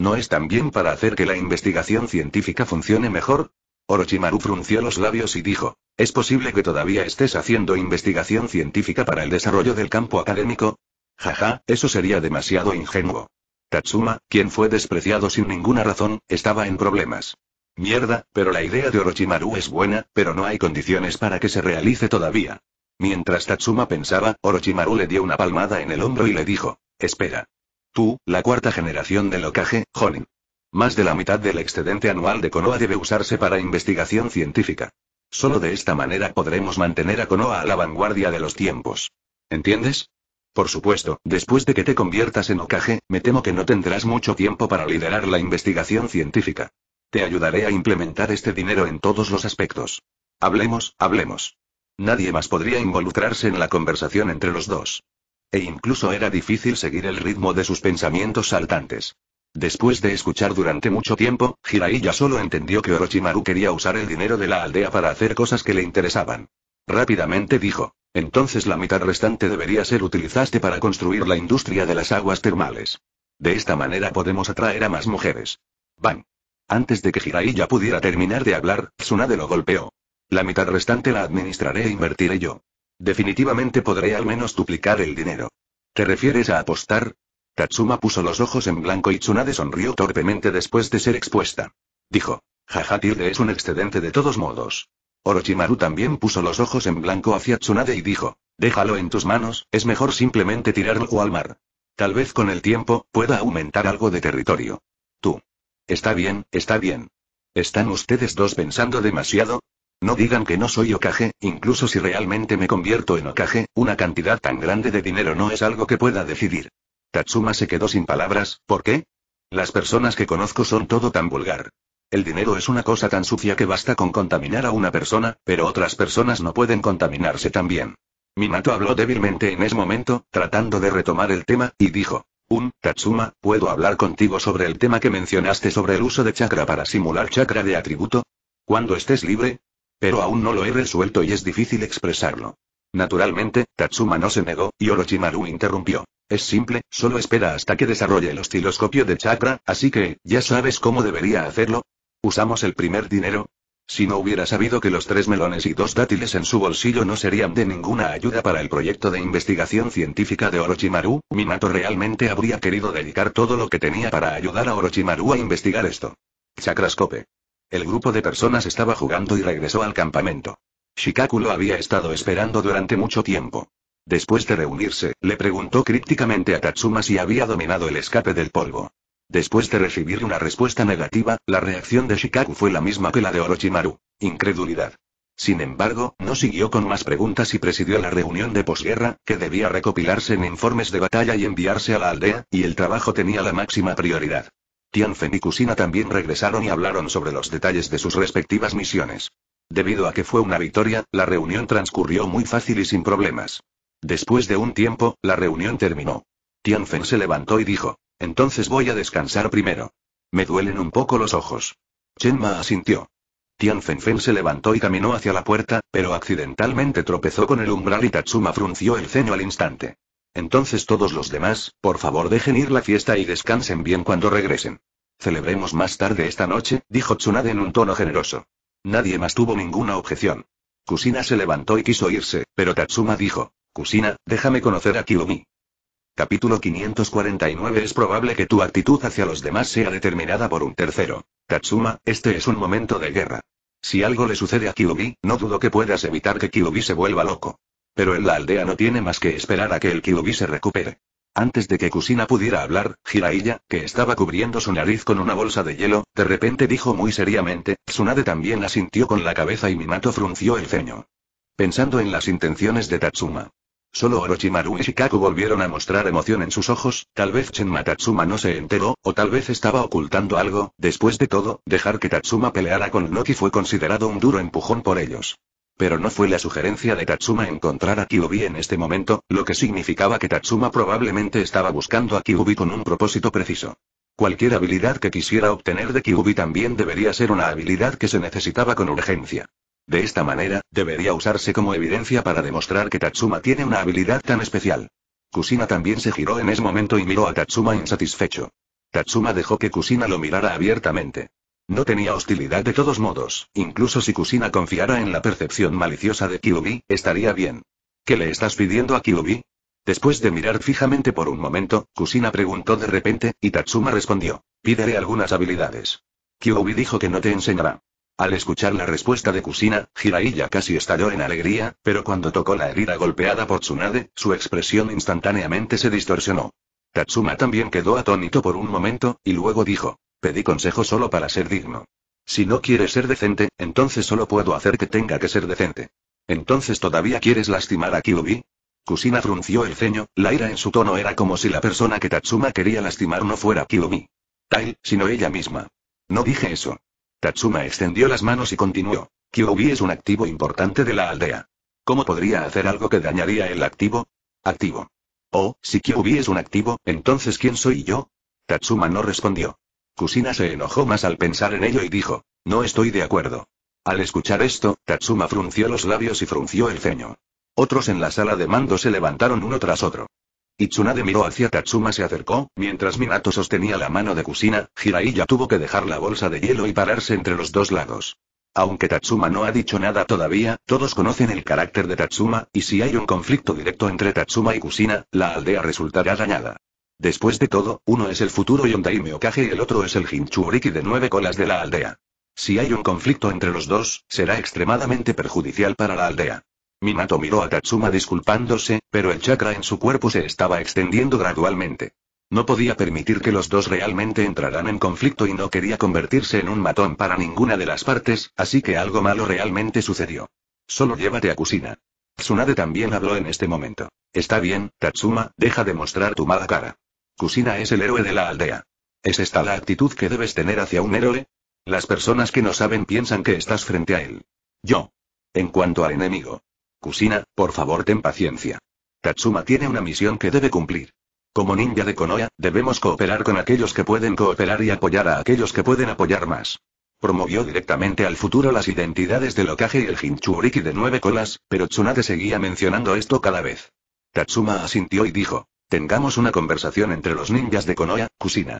¿No es también para hacer que la investigación científica funcione mejor? Orochimaru frunció los labios y dijo, es posible que todavía estés haciendo investigación científica para el desarrollo del campo académico, Jaja, eso sería demasiado ingenuo. Tatsuma, quien fue despreciado sin ninguna razón, estaba en problemas. Mierda, pero la idea de Orochimaru es buena, pero no hay condiciones para que se realice todavía. Mientras Tatsuma pensaba, Orochimaru le dio una palmada en el hombro y le dijo, espera. Tú, la cuarta generación del Okage, Honin. Más de la mitad del excedente anual de Konoha debe usarse para investigación científica. Solo de esta manera podremos mantener a Konoha a la vanguardia de los tiempos. ¿Entiendes? Por supuesto, después de que te conviertas en Okage, me temo que no tendrás mucho tiempo para liderar la investigación científica. Te ayudaré a implementar este dinero en todos los aspectos. Hablemos, hablemos. Nadie más podría involucrarse en la conversación entre los dos. E incluso era difícil seguir el ritmo de sus pensamientos saltantes. Después de escuchar durante mucho tiempo, Hirai ya solo entendió que Orochimaru quería usar el dinero de la aldea para hacer cosas que le interesaban. Rápidamente dijo. Entonces la mitad restante debería ser utilizaste para construir la industria de las aguas termales. De esta manera podemos atraer a más mujeres. Bang. Antes de que Jiraiya pudiera terminar de hablar, Tsunade lo golpeó. La mitad restante la administraré e invertiré yo. Definitivamente podré al menos duplicar el dinero. ¿Te refieres a apostar? Tatsuma puso los ojos en blanco y Tsunade sonrió torpemente después de ser expuesta. Dijo. Jaja es un excedente de todos modos. Orochimaru también puso los ojos en blanco hacia Tsunade y dijo, déjalo en tus manos, es mejor simplemente tirarlo al mar. Tal vez con el tiempo, pueda aumentar algo de territorio. Tú. Está bien, está bien. ¿Están ustedes dos pensando demasiado? No digan que no soy Okage, incluso si realmente me convierto en Okage, una cantidad tan grande de dinero no es algo que pueda decidir. Tatsuma se quedó sin palabras, ¿por qué? Las personas que conozco son todo tan vulgar. El dinero es una cosa tan sucia que basta con contaminar a una persona, pero otras personas no pueden contaminarse también. Minato habló débilmente en ese momento, tratando de retomar el tema, y dijo. Un, Tatsuma, ¿puedo hablar contigo sobre el tema que mencionaste sobre el uso de chakra para simular chakra de atributo? Cuando estés libre. Pero aún no lo he resuelto y es difícil expresarlo. Naturalmente, Tatsuma no se negó, y Orochimaru interrumpió. Es simple, solo espera hasta que desarrolle el osciloscopio de chakra, así que, ¿ya sabes cómo debería hacerlo? ¿Usamos el primer dinero? Si no hubiera sabido que los tres melones y dos dátiles en su bolsillo no serían de ninguna ayuda para el proyecto de investigación científica de Orochimaru, Minato realmente habría querido dedicar todo lo que tenía para ayudar a Orochimaru a investigar esto. Chakrascope. El grupo de personas estaba jugando y regresó al campamento. Shikaku lo había estado esperando durante mucho tiempo. Después de reunirse, le preguntó crípticamente a Tatsuma si había dominado el escape del polvo. Después de recibir una respuesta negativa, la reacción de Shikaku fue la misma que la de Orochimaru. Incredulidad. Sin embargo, no siguió con más preguntas y presidió la reunión de posguerra, que debía recopilarse en informes de batalla y enviarse a la aldea, y el trabajo tenía la máxima prioridad. Tianfen y Kusina también regresaron y hablaron sobre los detalles de sus respectivas misiones. Debido a que fue una victoria, la reunión transcurrió muy fácil y sin problemas. Después de un tiempo, la reunión terminó. Tianfen se levantó y dijo, entonces voy a descansar primero. Me duelen un poco los ojos. Chenma asintió. Tian Fenfen se levantó y caminó hacia la puerta, pero accidentalmente tropezó con el umbral y Tatsuma frunció el ceño al instante. Entonces todos los demás, por favor dejen ir la fiesta y descansen bien cuando regresen. Celebremos más tarde esta noche, dijo Tsunade en un tono generoso. Nadie más tuvo ninguna objeción. Kusina se levantó y quiso irse, pero Tatsuma dijo, Kusina, déjame conocer a Kiyomi. Capítulo 549 Es probable que tu actitud hacia los demás sea determinada por un tercero. Tatsuma, este es un momento de guerra. Si algo le sucede a Kyuubi, no dudo que puedas evitar que Kyuubi se vuelva loco. Pero en la aldea no tiene más que esperar a que el Kyuubi se recupere. Antes de que Kusina pudiera hablar, Jiraiya, que estaba cubriendo su nariz con una bolsa de hielo, de repente dijo muy seriamente, Tsunade también asintió con la cabeza y Minato frunció el ceño. Pensando en las intenciones de Tatsuma. Solo Orochimaru y Shikaku volvieron a mostrar emoción en sus ojos, tal vez Chenma Tatsuma no se enteró, o tal vez estaba ocultando algo, después de todo, dejar que Tatsuma peleara con Noki fue considerado un duro empujón por ellos. Pero no fue la sugerencia de Tatsuma encontrar a Kyubi en este momento, lo que significaba que Tatsuma probablemente estaba buscando a Kyubi con un propósito preciso. Cualquier habilidad que quisiera obtener de Kyubi también debería ser una habilidad que se necesitaba con urgencia. De esta manera, debería usarse como evidencia para demostrar que Tatsuma tiene una habilidad tan especial. Kusina también se giró en ese momento y miró a Tatsuma insatisfecho. Tatsuma dejó que Kusina lo mirara abiertamente. No tenía hostilidad de todos modos, incluso si Kusina confiara en la percepción maliciosa de Kyubi, estaría bien. ¿Qué le estás pidiendo a Kyubi? Después de mirar fijamente por un momento, Kusina preguntó de repente, y Tatsuma respondió. Pídele algunas habilidades. Kyubi dijo que no te enseñará. Al escuchar la respuesta de Kusina, Jiraiya casi estalló en alegría, pero cuando tocó la herida golpeada por Tsunade, su expresión instantáneamente se distorsionó. Tatsuma también quedó atónito por un momento, y luego dijo, pedí consejo solo para ser digno. Si no quieres ser decente, entonces solo puedo hacer que tenga que ser decente. ¿Entonces todavía quieres lastimar a Kyubi? Kusina frunció el ceño, la ira en su tono era como si la persona que Tatsuma quería lastimar no fuera Kyubi. Tal, sino ella misma. No dije eso. Tatsuma extendió las manos y continuó. Kyoubi es un activo importante de la aldea. ¿Cómo podría hacer algo que dañaría el activo? Activo. Oh, si Kyoubi es un activo, entonces ¿quién soy yo? Tatsuma no respondió. Kusina se enojó más al pensar en ello y dijo, no estoy de acuerdo. Al escuchar esto, Tatsuma frunció los labios y frunció el ceño. Otros en la sala de mando se levantaron uno tras otro. Y miró hacia Tatsuma se acercó, mientras Minato sostenía la mano de Kusina, Jiraiya tuvo que dejar la bolsa de hielo y pararse entre los dos lados. Aunque Tatsuma no ha dicho nada todavía, todos conocen el carácter de Tatsuma, y si hay un conflicto directo entre Tatsuma y Kusina, la aldea resultará dañada. Después de todo, uno es el futuro Yondai Meokage y el otro es el Hinchuriki de nueve colas de la aldea. Si hay un conflicto entre los dos, será extremadamente perjudicial para la aldea. Minato miró a Tatsuma disculpándose, pero el chakra en su cuerpo se estaba extendiendo gradualmente. No podía permitir que los dos realmente entraran en conflicto y no quería convertirse en un matón para ninguna de las partes, así que algo malo realmente sucedió. Solo llévate a Kusina. Tsunade también habló en este momento. Está bien, Tatsuma, deja de mostrar tu mala cara. Kusina es el héroe de la aldea. ¿Es esta la actitud que debes tener hacia un héroe? Las personas que no saben piensan que estás frente a él. Yo. En cuanto al enemigo, Kusina, por favor ten paciencia. Tatsuma tiene una misión que debe cumplir. Como ninja de Konoha, debemos cooperar con aquellos que pueden cooperar y apoyar a aquellos que pueden apoyar más. Promovió directamente al futuro las identidades del Okage y el Hinchuriki de nueve colas, pero Tsunade seguía mencionando esto cada vez. Tatsuma asintió y dijo, tengamos una conversación entre los ninjas de Konoha, Kusina.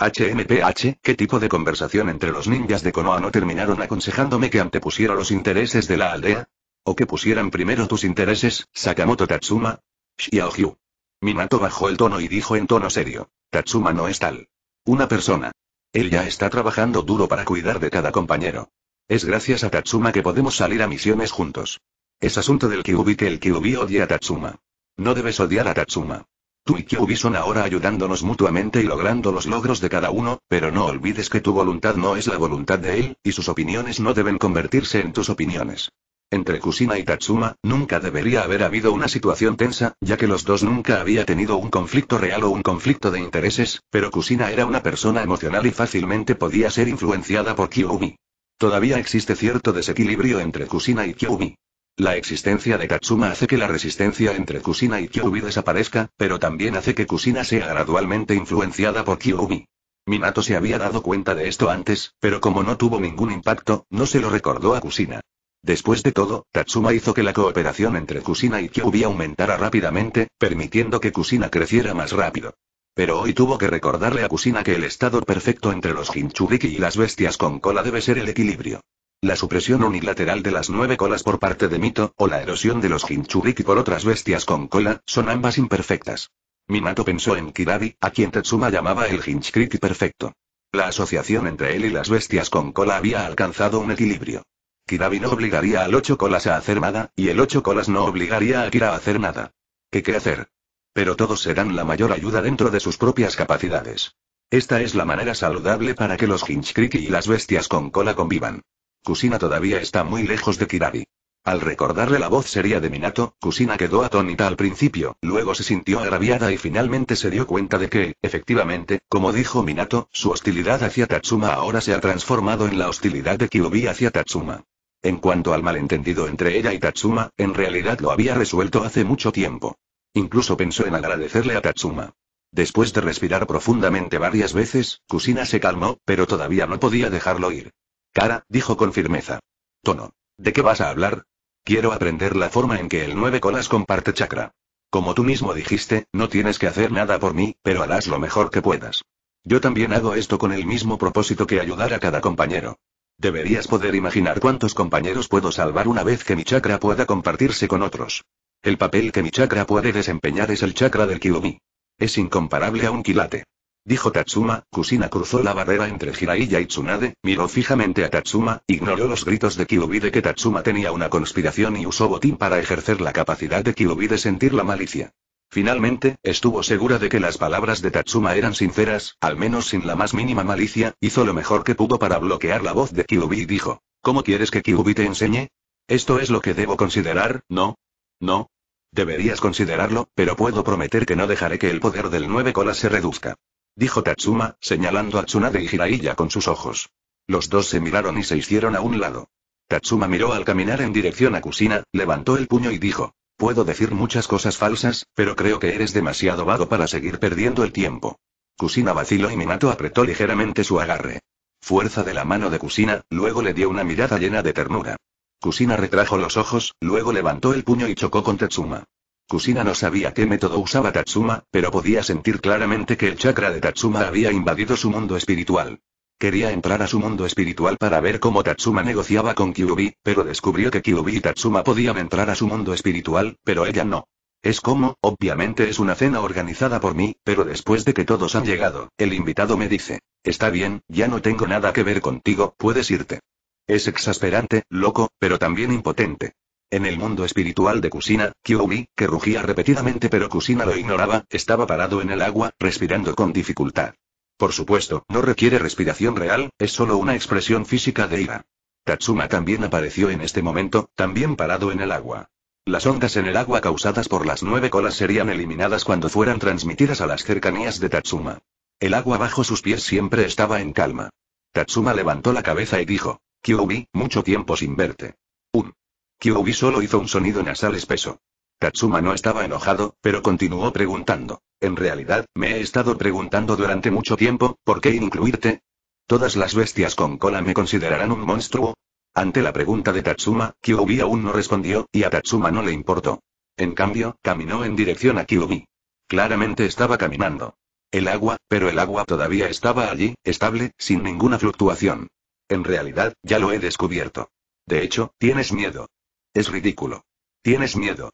HMPH, ¿qué tipo de conversación entre los ninjas de Konoha no terminaron aconsejándome que antepusiera los intereses de la aldea? O que pusieran primero tus intereses, Sakamoto Tatsuma. Xiaohyu. Minato bajó el tono y dijo en tono serio. Tatsuma no es tal. Una persona. Él ya está trabajando duro para cuidar de cada compañero. Es gracias a Tatsuma que podemos salir a misiones juntos. Es asunto del Kyubi que el Kyubi odie a Tatsuma. No debes odiar a Tatsuma. Tú y Kyubi son ahora ayudándonos mutuamente y logrando los logros de cada uno, pero no olvides que tu voluntad no es la voluntad de él, y sus opiniones no deben convertirse en tus opiniones. Entre Kusina y Tatsuma, nunca debería haber habido una situación tensa, ya que los dos nunca había tenido un conflicto real o un conflicto de intereses, pero Kusina era una persona emocional y fácilmente podía ser influenciada por Kyuubi. Todavía existe cierto desequilibrio entre Kusina y Kyuubi. La existencia de Tatsuma hace que la resistencia entre Kusina y Kyuubi desaparezca, pero también hace que Kusina sea gradualmente influenciada por Kyuubi. Minato se había dado cuenta de esto antes, pero como no tuvo ningún impacto, no se lo recordó a Kusina. Después de todo, Tatsuma hizo que la cooperación entre Kusina y Kyuubi aumentara rápidamente, permitiendo que Kusina creciera más rápido. Pero hoy tuvo que recordarle a Kusina que el estado perfecto entre los Hinchuriki y las bestias con cola debe ser el equilibrio. La supresión unilateral de las nueve colas por parte de Mito, o la erosión de los Hinchuriki por otras bestias con cola, son ambas imperfectas. Minato pensó en Kirabi, a quien Tatsuma llamaba el Hinchuriki perfecto. La asociación entre él y las bestias con cola había alcanzado un equilibrio. Kirabi no obligaría al ocho colas a hacer nada, y el ocho colas no obligaría a Kira a hacer nada. ¿Qué qué hacer? Pero todos serán la mayor ayuda dentro de sus propias capacidades. Esta es la manera saludable para que los Hinchkriki y las bestias con cola convivan. Kusina todavía está muy lejos de Kirabi. Al recordarle la voz sería de Minato, Kusina quedó atónita al principio, luego se sintió agraviada y finalmente se dio cuenta de que, efectivamente, como dijo Minato, su hostilidad hacia Tatsuma ahora se ha transformado en la hostilidad de Kyubi hacia Tatsuma. En cuanto al malentendido entre ella y Tatsuma, en realidad lo había resuelto hace mucho tiempo. Incluso pensó en agradecerle a Tatsuma. Después de respirar profundamente varias veces, Kusina se calmó, pero todavía no podía dejarlo ir. «Kara», dijo con firmeza. Tono. ¿De qué vas a hablar? Quiero aprender la forma en que el nueve colas comparte chakra. Como tú mismo dijiste, no tienes que hacer nada por mí, pero harás lo mejor que puedas. Yo también hago esto con el mismo propósito que ayudar a cada compañero. Deberías poder imaginar cuántos compañeros puedo salvar una vez que mi chakra pueda compartirse con otros. El papel que mi chakra puede desempeñar es el chakra del Kyuubi. Es incomparable a un quilate. Dijo Tatsuma, Kusina cruzó la barrera entre Jiraiya y Tsunade, miró fijamente a Tatsuma, ignoró los gritos de Kyuubi de que Tatsuma tenía una conspiración y usó botín para ejercer la capacidad de Kyuubi de sentir la malicia. Finalmente, estuvo segura de que las palabras de Tatsuma eran sinceras, al menos sin la más mínima malicia, hizo lo mejor que pudo para bloquear la voz de Kyubi y dijo, ¿Cómo quieres que Kyubi te enseñe? Esto es lo que debo considerar, ¿no? No. Deberías considerarlo, pero puedo prometer que no dejaré que el poder del nueve colas se reduzca. Dijo Tatsuma, señalando a Tsunade y Jiraiya con sus ojos. Los dos se miraron y se hicieron a un lado. Tatsuma miró al caminar en dirección a Kusina, levantó el puño y dijo, Puedo decir muchas cosas falsas, pero creo que eres demasiado vago para seguir perdiendo el tiempo. Kusina vaciló y Minato apretó ligeramente su agarre. Fuerza de la mano de Kusina, luego le dio una mirada llena de ternura. Kusina retrajo los ojos, luego levantó el puño y chocó con Tatsuma. Kusina no sabía qué método usaba Tatsuma, pero podía sentir claramente que el chakra de Tatsuma había invadido su mundo espiritual. Quería entrar a su mundo espiritual para ver cómo Tatsuma negociaba con Kyubi, pero descubrió que Kyubi y Tatsuma podían entrar a su mundo espiritual, pero ella no. Es como, obviamente es una cena organizada por mí, pero después de que todos han llegado, el invitado me dice, está bien, ya no tengo nada que ver contigo, puedes irte. Es exasperante, loco, pero también impotente. En el mundo espiritual de Kusina, Kyuubi, que rugía repetidamente pero Kusina lo ignoraba, estaba parado en el agua, respirando con dificultad. Por supuesto, no requiere respiración real, es solo una expresión física de ira. Tatsuma también apareció en este momento, también parado en el agua. Las ondas en el agua causadas por las nueve colas serían eliminadas cuando fueran transmitidas a las cercanías de Tatsuma. El agua bajo sus pies siempre estaba en calma. Tatsuma levantó la cabeza y dijo, Kyoubi, mucho tiempo sin verte. Un. Kyubi solo hizo un sonido nasal espeso. Tatsuma no estaba enojado, pero continuó preguntando. En realidad, me he estado preguntando durante mucho tiempo, ¿por qué incluirte? ¿Todas las bestias con cola me considerarán un monstruo? Ante la pregunta de Tatsuma, Kyuubi aún no respondió, y a Tatsuma no le importó. En cambio, caminó en dirección a Kyubi. Claramente estaba caminando. El agua, pero el agua todavía estaba allí, estable, sin ninguna fluctuación. En realidad, ya lo he descubierto. De hecho, tienes miedo. Es ridículo. Tienes miedo.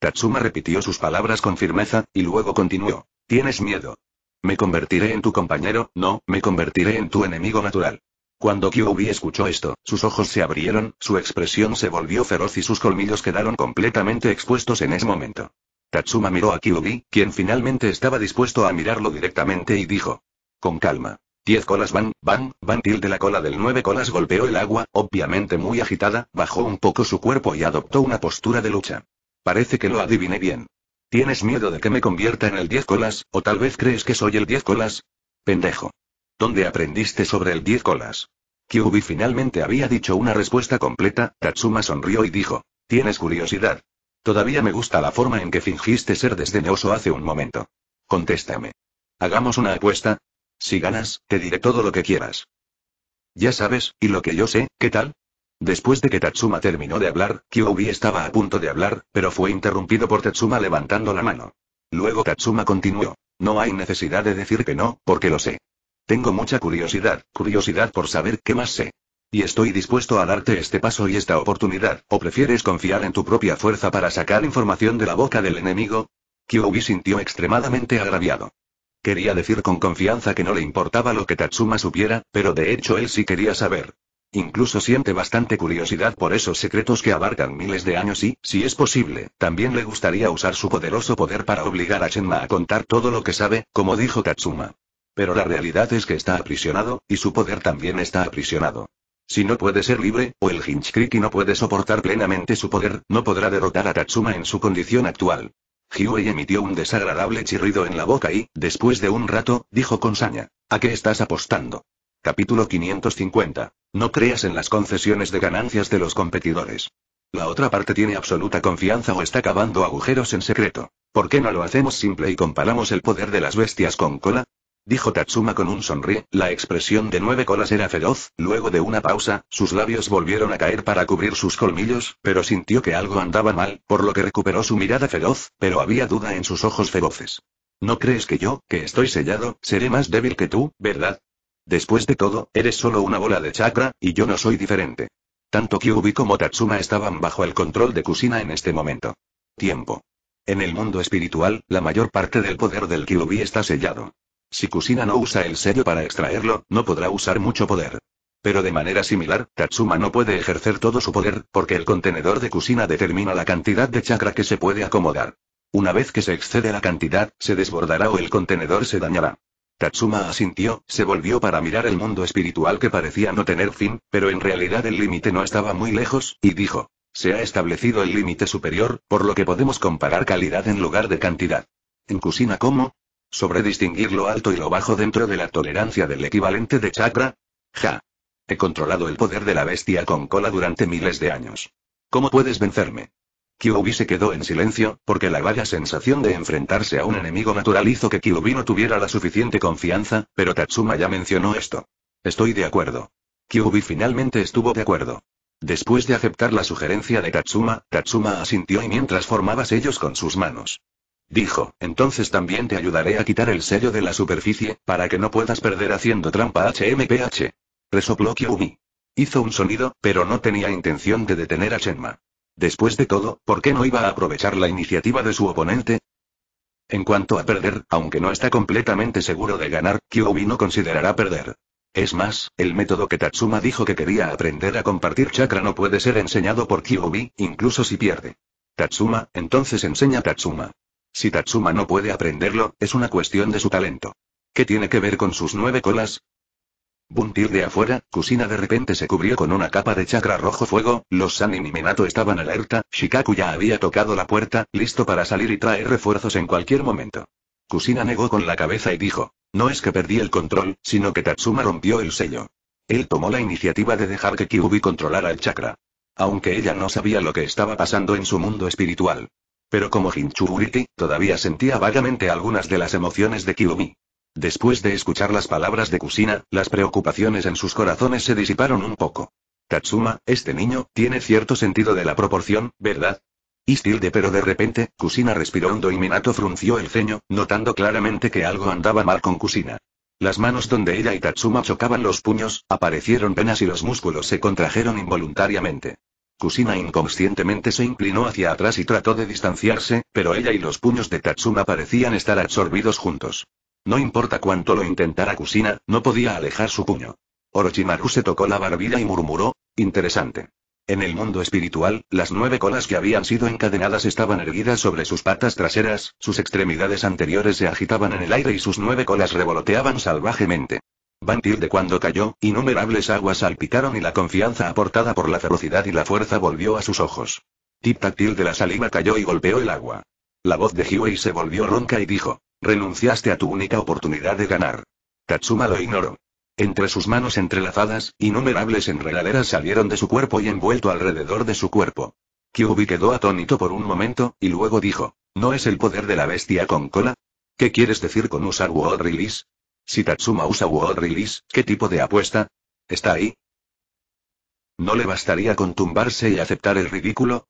Tatsuma repitió sus palabras con firmeza, y luego continuó. Tienes miedo. Me convertiré en tu compañero, no, me convertiré en tu enemigo natural. Cuando Kyuubi escuchó esto, sus ojos se abrieron, su expresión se volvió feroz y sus colmillos quedaron completamente expuestos en ese momento. Tatsuma miró a Kyuubi, quien finalmente estaba dispuesto a mirarlo directamente y dijo. Con calma. Diez colas van, van, van de la cola del nueve colas golpeó el agua, obviamente muy agitada, bajó un poco su cuerpo y adoptó una postura de lucha. Parece que lo adiviné bien. ¿Tienes miedo de que me convierta en el diez colas, o tal vez crees que soy el diez colas? Pendejo. ¿Dónde aprendiste sobre el diez colas? Kyubi finalmente había dicho una respuesta completa, Tatsuma sonrió y dijo, tienes curiosidad. Todavía me gusta la forma en que fingiste ser desdeñoso hace un momento. Contéstame. Hagamos una apuesta. Si ganas, te diré todo lo que quieras. Ya sabes, y lo que yo sé, ¿qué tal? Después de que Tatsuma terminó de hablar, Kyoubi estaba a punto de hablar, pero fue interrumpido por Tatsuma levantando la mano. Luego Tatsuma continuó. No hay necesidad de decir que no, porque lo sé. Tengo mucha curiosidad, curiosidad por saber qué más sé. Y estoy dispuesto a darte este paso y esta oportunidad, ¿o prefieres confiar en tu propia fuerza para sacar información de la boca del enemigo? Kyoubi sintió extremadamente agraviado. Quería decir con confianza que no le importaba lo que Tatsuma supiera, pero de hecho él sí quería saber. Incluso siente bastante curiosidad por esos secretos que abarcan miles de años y, si es posible, también le gustaría usar su poderoso poder para obligar a Shenma a contar todo lo que sabe, como dijo Tatsuma. Pero la realidad es que está aprisionado, y su poder también está aprisionado. Si no puede ser libre, o el Hinchkriki no puede soportar plenamente su poder, no podrá derrotar a Tatsuma en su condición actual. Hiuei emitió un desagradable chirrido en la boca y, después de un rato, dijo con saña. ¿A qué estás apostando? Capítulo 550. No creas en las concesiones de ganancias de los competidores. La otra parte tiene absoluta confianza o está cavando agujeros en secreto. ¿Por qué no lo hacemos simple y comparamos el poder de las bestias con cola? Dijo Tatsuma con un sonríe, la expresión de nueve colas era feroz, luego de una pausa, sus labios volvieron a caer para cubrir sus colmillos, pero sintió que algo andaba mal, por lo que recuperó su mirada feroz, pero había duda en sus ojos feroces. ¿No crees que yo, que estoy sellado, seré más débil que tú, verdad? Después de todo, eres solo una bola de chakra, y yo no soy diferente. Tanto Kyubi como Tatsuma estaban bajo el control de Kusina en este momento. Tiempo. En el mundo espiritual, la mayor parte del poder del Kyubi está sellado. Si Kusina no usa el sello para extraerlo, no podrá usar mucho poder. Pero de manera similar, Tatsuma no puede ejercer todo su poder, porque el contenedor de Kusina determina la cantidad de chakra que se puede acomodar. Una vez que se excede la cantidad, se desbordará o el contenedor se dañará. Tatsuma asintió, se volvió para mirar el mundo espiritual que parecía no tener fin, pero en realidad el límite no estaba muy lejos, y dijo. Se ha establecido el límite superior, por lo que podemos comparar calidad en lugar de cantidad. En Kusina, ¿cómo? ¿Sobre distinguir lo alto y lo bajo dentro de la tolerancia del equivalente de chakra? Ja. He controlado el poder de la bestia con cola durante miles de años. ¿Cómo puedes vencerme? Kyuubi se quedó en silencio, porque la vaga sensación de enfrentarse a un enemigo natural hizo que Kyuubi no tuviera la suficiente confianza, pero Tatsuma ya mencionó esto. Estoy de acuerdo. Kyuubi finalmente estuvo de acuerdo. Después de aceptar la sugerencia de Tatsuma, Tatsuma asintió y mientras formaba sellos con sus manos. Dijo, entonces también te ayudaré a quitar el sello de la superficie, para que no puedas perder haciendo trampa HMPH. Resopló Kyuubi. Hizo un sonido, pero no tenía intención de detener a Chenma. Después de todo, ¿por qué no iba a aprovechar la iniciativa de su oponente? En cuanto a perder, aunque no está completamente seguro de ganar, Kyoubi no considerará perder. Es más, el método que Tatsuma dijo que quería aprender a compartir chakra no puede ser enseñado por Kyoubi, incluso si pierde. Tatsuma, entonces enseña a Tatsuma. Si Tatsuma no puede aprenderlo, es una cuestión de su talento. ¿Qué tiene que ver con sus nueve colas? Buntir de afuera, Kusina de repente se cubrió con una capa de chakra rojo fuego, los San y Minato estaban alerta, Shikaku ya había tocado la puerta, listo para salir y traer refuerzos en cualquier momento. Kusina negó con la cabeza y dijo, no es que perdí el control, sino que Tatsuma rompió el sello. Él tomó la iniciativa de dejar que Kyubi controlara el chakra. Aunque ella no sabía lo que estaba pasando en su mundo espiritual. Pero como Hinchuriki todavía sentía vagamente algunas de las emociones de Kyubi. Después de escuchar las palabras de Kusina, las preocupaciones en sus corazones se disiparon un poco. Tatsuma, este niño, tiene cierto sentido de la proporción, ¿verdad? Istilde pero de repente, Kusina respiró hondo y Minato frunció el ceño, notando claramente que algo andaba mal con Kusina. Las manos donde ella y Tatsuma chocaban los puños, aparecieron penas y los músculos se contrajeron involuntariamente. Kusina inconscientemente se inclinó hacia atrás y trató de distanciarse, pero ella y los puños de Tatsuma parecían estar absorbidos juntos. No importa cuánto lo intentara Kusina, no podía alejar su puño. Orochimaru se tocó la barbilla y murmuró, interesante. En el mundo espiritual, las nueve colas que habían sido encadenadas estaban erguidas sobre sus patas traseras, sus extremidades anteriores se agitaban en el aire y sus nueve colas revoloteaban salvajemente. Bantil de cuando cayó, innumerables aguas salpicaron y la confianza aportada por la ferocidad y la fuerza volvió a sus ojos. Tip til de la saliva cayó y golpeó el agua. La voz de Huey se volvió ronca y dijo. Renunciaste a tu única oportunidad de ganar. Tatsuma lo ignoró. Entre sus manos entrelazadas, innumerables enredaderas salieron de su cuerpo y envuelto alrededor de su cuerpo. Kyubi quedó atónito por un momento, y luego dijo, ¿no es el poder de la bestia con cola? ¿Qué quieres decir con usar World Release? Si Tatsuma usa World Release, ¿qué tipo de apuesta? ¿Está ahí? ¿No le bastaría contumbarse y aceptar el ridículo?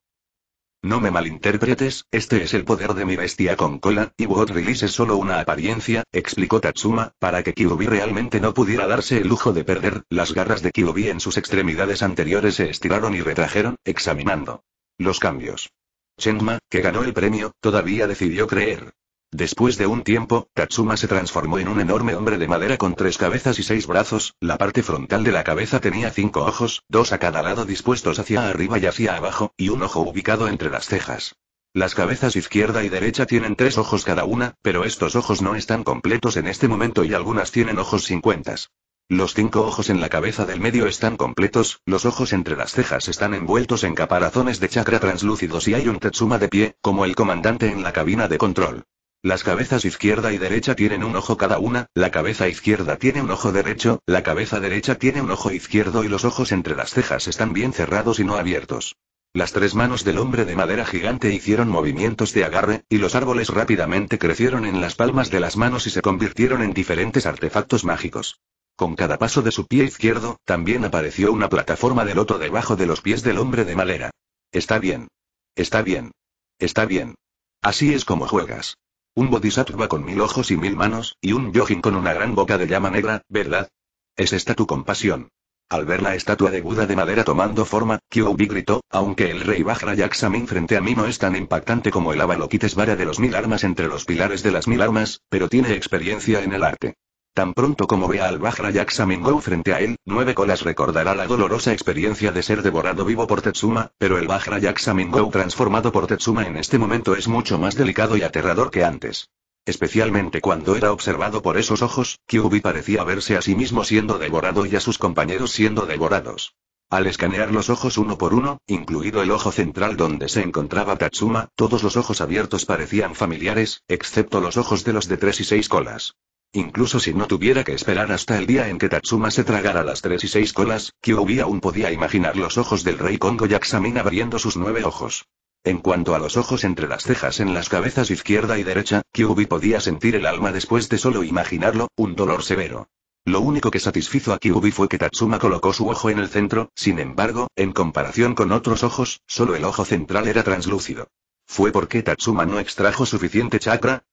No me malinterpretes, este es el poder de mi bestia con cola, y what Release es solo una apariencia, explicó Tatsuma, para que Kyubi realmente no pudiera darse el lujo de perder, las garras de Kyubi en sus extremidades anteriores se estiraron y retrajeron, examinando los cambios. Chenma, que ganó el premio, todavía decidió creer. Después de un tiempo, Tatsuma se transformó en un enorme hombre de madera con tres cabezas y seis brazos, la parte frontal de la cabeza tenía cinco ojos, dos a cada lado dispuestos hacia arriba y hacia abajo, y un ojo ubicado entre las cejas. Las cabezas izquierda y derecha tienen tres ojos cada una, pero estos ojos no están completos en este momento y algunas tienen ojos sin cuentas. Los cinco ojos en la cabeza del medio están completos, los ojos entre las cejas están envueltos en caparazones de chakra translúcidos y hay un Tatsuma de pie, como el comandante en la cabina de control. Las cabezas izquierda y derecha tienen un ojo cada una, la cabeza izquierda tiene un ojo derecho, la cabeza derecha tiene un ojo izquierdo y los ojos entre las cejas están bien cerrados y no abiertos. Las tres manos del hombre de madera gigante hicieron movimientos de agarre, y los árboles rápidamente crecieron en las palmas de las manos y se convirtieron en diferentes artefactos mágicos. Con cada paso de su pie izquierdo, también apareció una plataforma de loto debajo de los pies del hombre de madera. Está bien. Está bien. Está bien. Así es como juegas. Un bodhisattva con mil ojos y mil manos, y un yogin con una gran boca de llama negra, ¿verdad? Es esta tu compasión. Al ver la estatua de Buda de madera tomando forma, Kyoubi gritó, aunque el rey Vajrayaksamin frente a mí no es tan impactante como el Avalokitesvara vara de los mil armas entre los pilares de las mil armas, pero tiene experiencia en el arte. Tan pronto como vea al Bajra Mengou frente a él, Nueve Colas recordará la dolorosa experiencia de ser devorado vivo por Tetsuma, pero el Bajra Mengou transformado por Tetsuma en este momento es mucho más delicado y aterrador que antes. Especialmente cuando era observado por esos ojos, Kyubi parecía verse a sí mismo siendo devorado y a sus compañeros siendo devorados. Al escanear los ojos uno por uno, incluido el ojo central donde se encontraba Tetsuma, todos los ojos abiertos parecían familiares, excepto los ojos de los de tres y seis colas. Incluso si no tuviera que esperar hasta el día en que Tatsuma se tragara las tres y seis colas, Kyoubi aún podía imaginar los ojos del rey Congo Yaksamin abriendo sus nueve ojos. En cuanto a los ojos entre las cejas en las cabezas izquierda y derecha, Kiubi podía sentir el alma después de solo imaginarlo, un dolor severo. Lo único que satisfizo a Kyuubi fue que Tatsuma colocó su ojo en el centro, sin embargo, en comparación con otros ojos, solo el ojo central era translúcido. ¿Fue porque Tatsuma no extrajo suficiente chakra?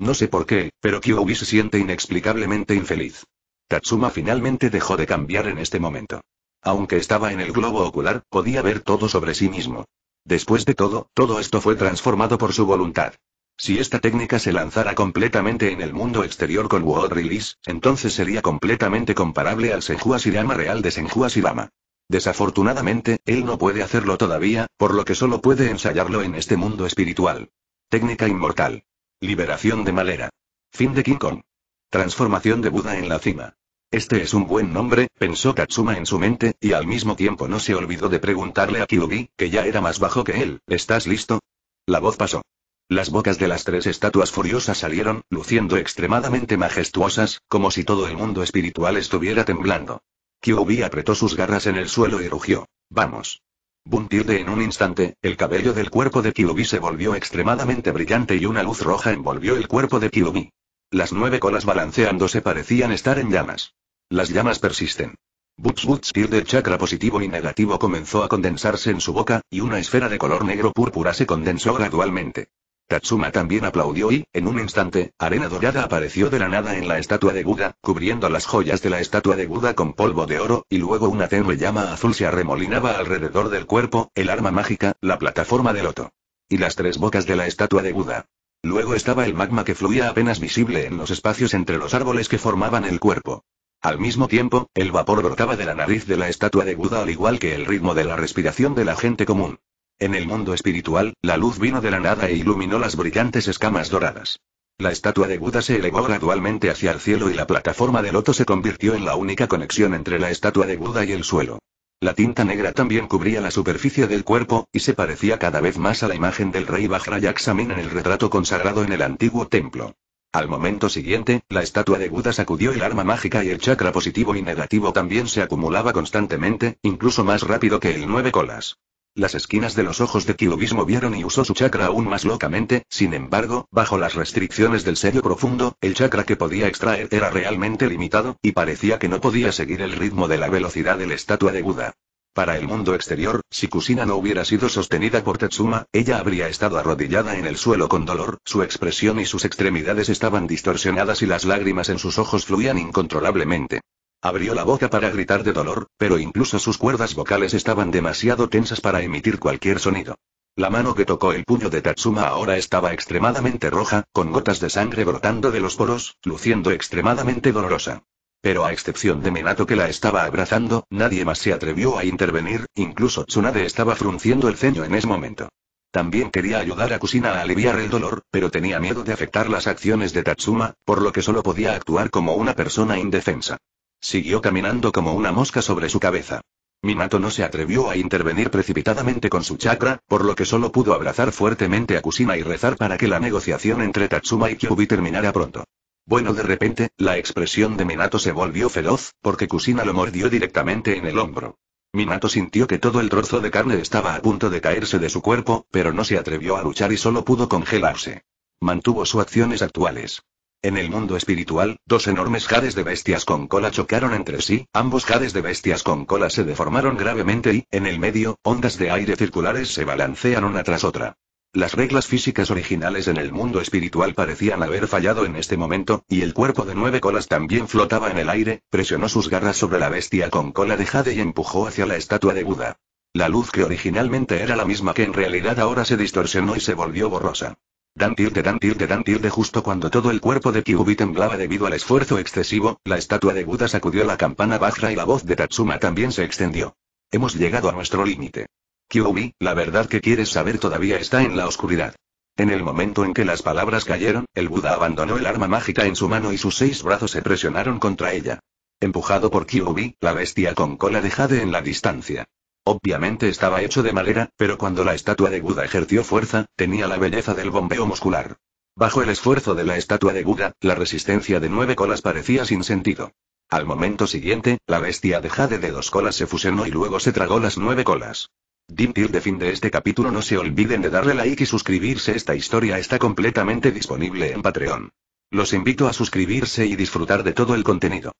No sé por qué, pero Kyoubi se siente inexplicablemente infeliz. Tatsuma finalmente dejó de cambiar en este momento. Aunque estaba en el globo ocular, podía ver todo sobre sí mismo. Después de todo, todo esto fue transformado por su voluntad. Si esta técnica se lanzara completamente en el mundo exterior con World Release, entonces sería completamente comparable al Senjua lama real de Senju lama Desafortunadamente, él no puede hacerlo todavía, por lo que solo puede ensayarlo en este mundo espiritual. Técnica inmortal. Liberación de Malera. Fin de King Kong. Transformación de Buda en la cima. Este es un buen nombre, pensó Katsuma en su mente, y al mismo tiempo no se olvidó de preguntarle a Kyubi, que ya era más bajo que él, ¿estás listo? La voz pasó. Las bocas de las tres estatuas furiosas salieron, luciendo extremadamente majestuosas, como si todo el mundo espiritual estuviera temblando. Kyubi apretó sus garras en el suelo y rugió. Vamos. Buntilde en un instante, el cabello del cuerpo de Kilubi se volvió extremadamente brillante y una luz roja envolvió el cuerpo de Kilubi. Las nueve colas balanceándose parecían estar en llamas. Las llamas persisten. Butz Butz de chakra positivo y negativo comenzó a condensarse en su boca, y una esfera de color negro púrpura se condensó gradualmente. Tatsuma también aplaudió y, en un instante, arena dorada apareció de la nada en la estatua de Buda, cubriendo las joyas de la estatua de Buda con polvo de oro, y luego una tenue llama azul se arremolinaba alrededor del cuerpo, el arma mágica, la plataforma de loto. Y las tres bocas de la estatua de Buda. Luego estaba el magma que fluía apenas visible en los espacios entre los árboles que formaban el cuerpo. Al mismo tiempo, el vapor brotaba de la nariz de la estatua de Buda al igual que el ritmo de la respiración de la gente común. En el mundo espiritual, la luz vino de la nada e iluminó las brillantes escamas doradas. La estatua de Buda se elevó gradualmente hacia el cielo y la plataforma de loto se convirtió en la única conexión entre la estatua de Buda y el suelo. La tinta negra también cubría la superficie del cuerpo, y se parecía cada vez más a la imagen del rey Vajrayaksamin en el retrato consagrado en el antiguo templo. Al momento siguiente, la estatua de Buda sacudió el arma mágica y el chakra positivo y negativo también se acumulaba constantemente, incluso más rápido que el nueve colas. Las esquinas de los ojos de Kyuubi vieron y usó su chakra aún más locamente, sin embargo, bajo las restricciones del serio profundo, el chakra que podía extraer era realmente limitado, y parecía que no podía seguir el ritmo de la velocidad del estatua de Buda. Para el mundo exterior, si Kusina no hubiera sido sostenida por Tetsuma, ella habría estado arrodillada en el suelo con dolor, su expresión y sus extremidades estaban distorsionadas y las lágrimas en sus ojos fluían incontrolablemente. Abrió la boca para gritar de dolor, pero incluso sus cuerdas vocales estaban demasiado tensas para emitir cualquier sonido. La mano que tocó el puño de Tatsuma ahora estaba extremadamente roja, con gotas de sangre brotando de los poros, luciendo extremadamente dolorosa. Pero a excepción de Minato que la estaba abrazando, nadie más se atrevió a intervenir, incluso Tsunade estaba frunciendo el ceño en ese momento. También quería ayudar a Kusina a aliviar el dolor, pero tenía miedo de afectar las acciones de Tatsuma, por lo que solo podía actuar como una persona indefensa. Siguió caminando como una mosca sobre su cabeza. Minato no se atrevió a intervenir precipitadamente con su chakra, por lo que solo pudo abrazar fuertemente a Kusina y rezar para que la negociación entre Tatsuma y Kyubi terminara pronto. Bueno, de repente, la expresión de Minato se volvió feroz, porque Kusina lo mordió directamente en el hombro. Minato sintió que todo el trozo de carne estaba a punto de caerse de su cuerpo, pero no se atrevió a luchar y solo pudo congelarse. Mantuvo sus acciones actuales. En el mundo espiritual, dos enormes jades de bestias con cola chocaron entre sí, ambos jades de bestias con cola se deformaron gravemente y, en el medio, ondas de aire circulares se balancean una tras otra. Las reglas físicas originales en el mundo espiritual parecían haber fallado en este momento, y el cuerpo de nueve colas también flotaba en el aire, presionó sus garras sobre la bestia con cola de jade y empujó hacia la estatua de Buda. La luz que originalmente era la misma que en realidad ahora se distorsionó y se volvió borrosa. Dan tilde dan dan justo cuando todo el cuerpo de Kyubi temblaba debido al esfuerzo excesivo, la estatua de Buda sacudió la campana Bajra y la voz de Tatsuma también se extendió. Hemos llegado a nuestro límite. Kyubi, la verdad que quieres saber todavía está en la oscuridad. En el momento en que las palabras cayeron, el Buda abandonó el arma mágica en su mano y sus seis brazos se presionaron contra ella. Empujado por Kyubi, la bestia con cola dejade en la distancia. Obviamente estaba hecho de madera, pero cuando la estatua de Buda ejerció fuerza, tenía la belleza del bombeo muscular. Bajo el esfuerzo de la estatua de Buda, la resistencia de nueve colas parecía sin sentido. Al momento siguiente, la bestia de Jade de dos colas se fusionó y luego se tragó las nueve colas. Dim de fin de este capítulo no se olviden de darle like y suscribirse esta historia está completamente disponible en Patreon. Los invito a suscribirse y disfrutar de todo el contenido.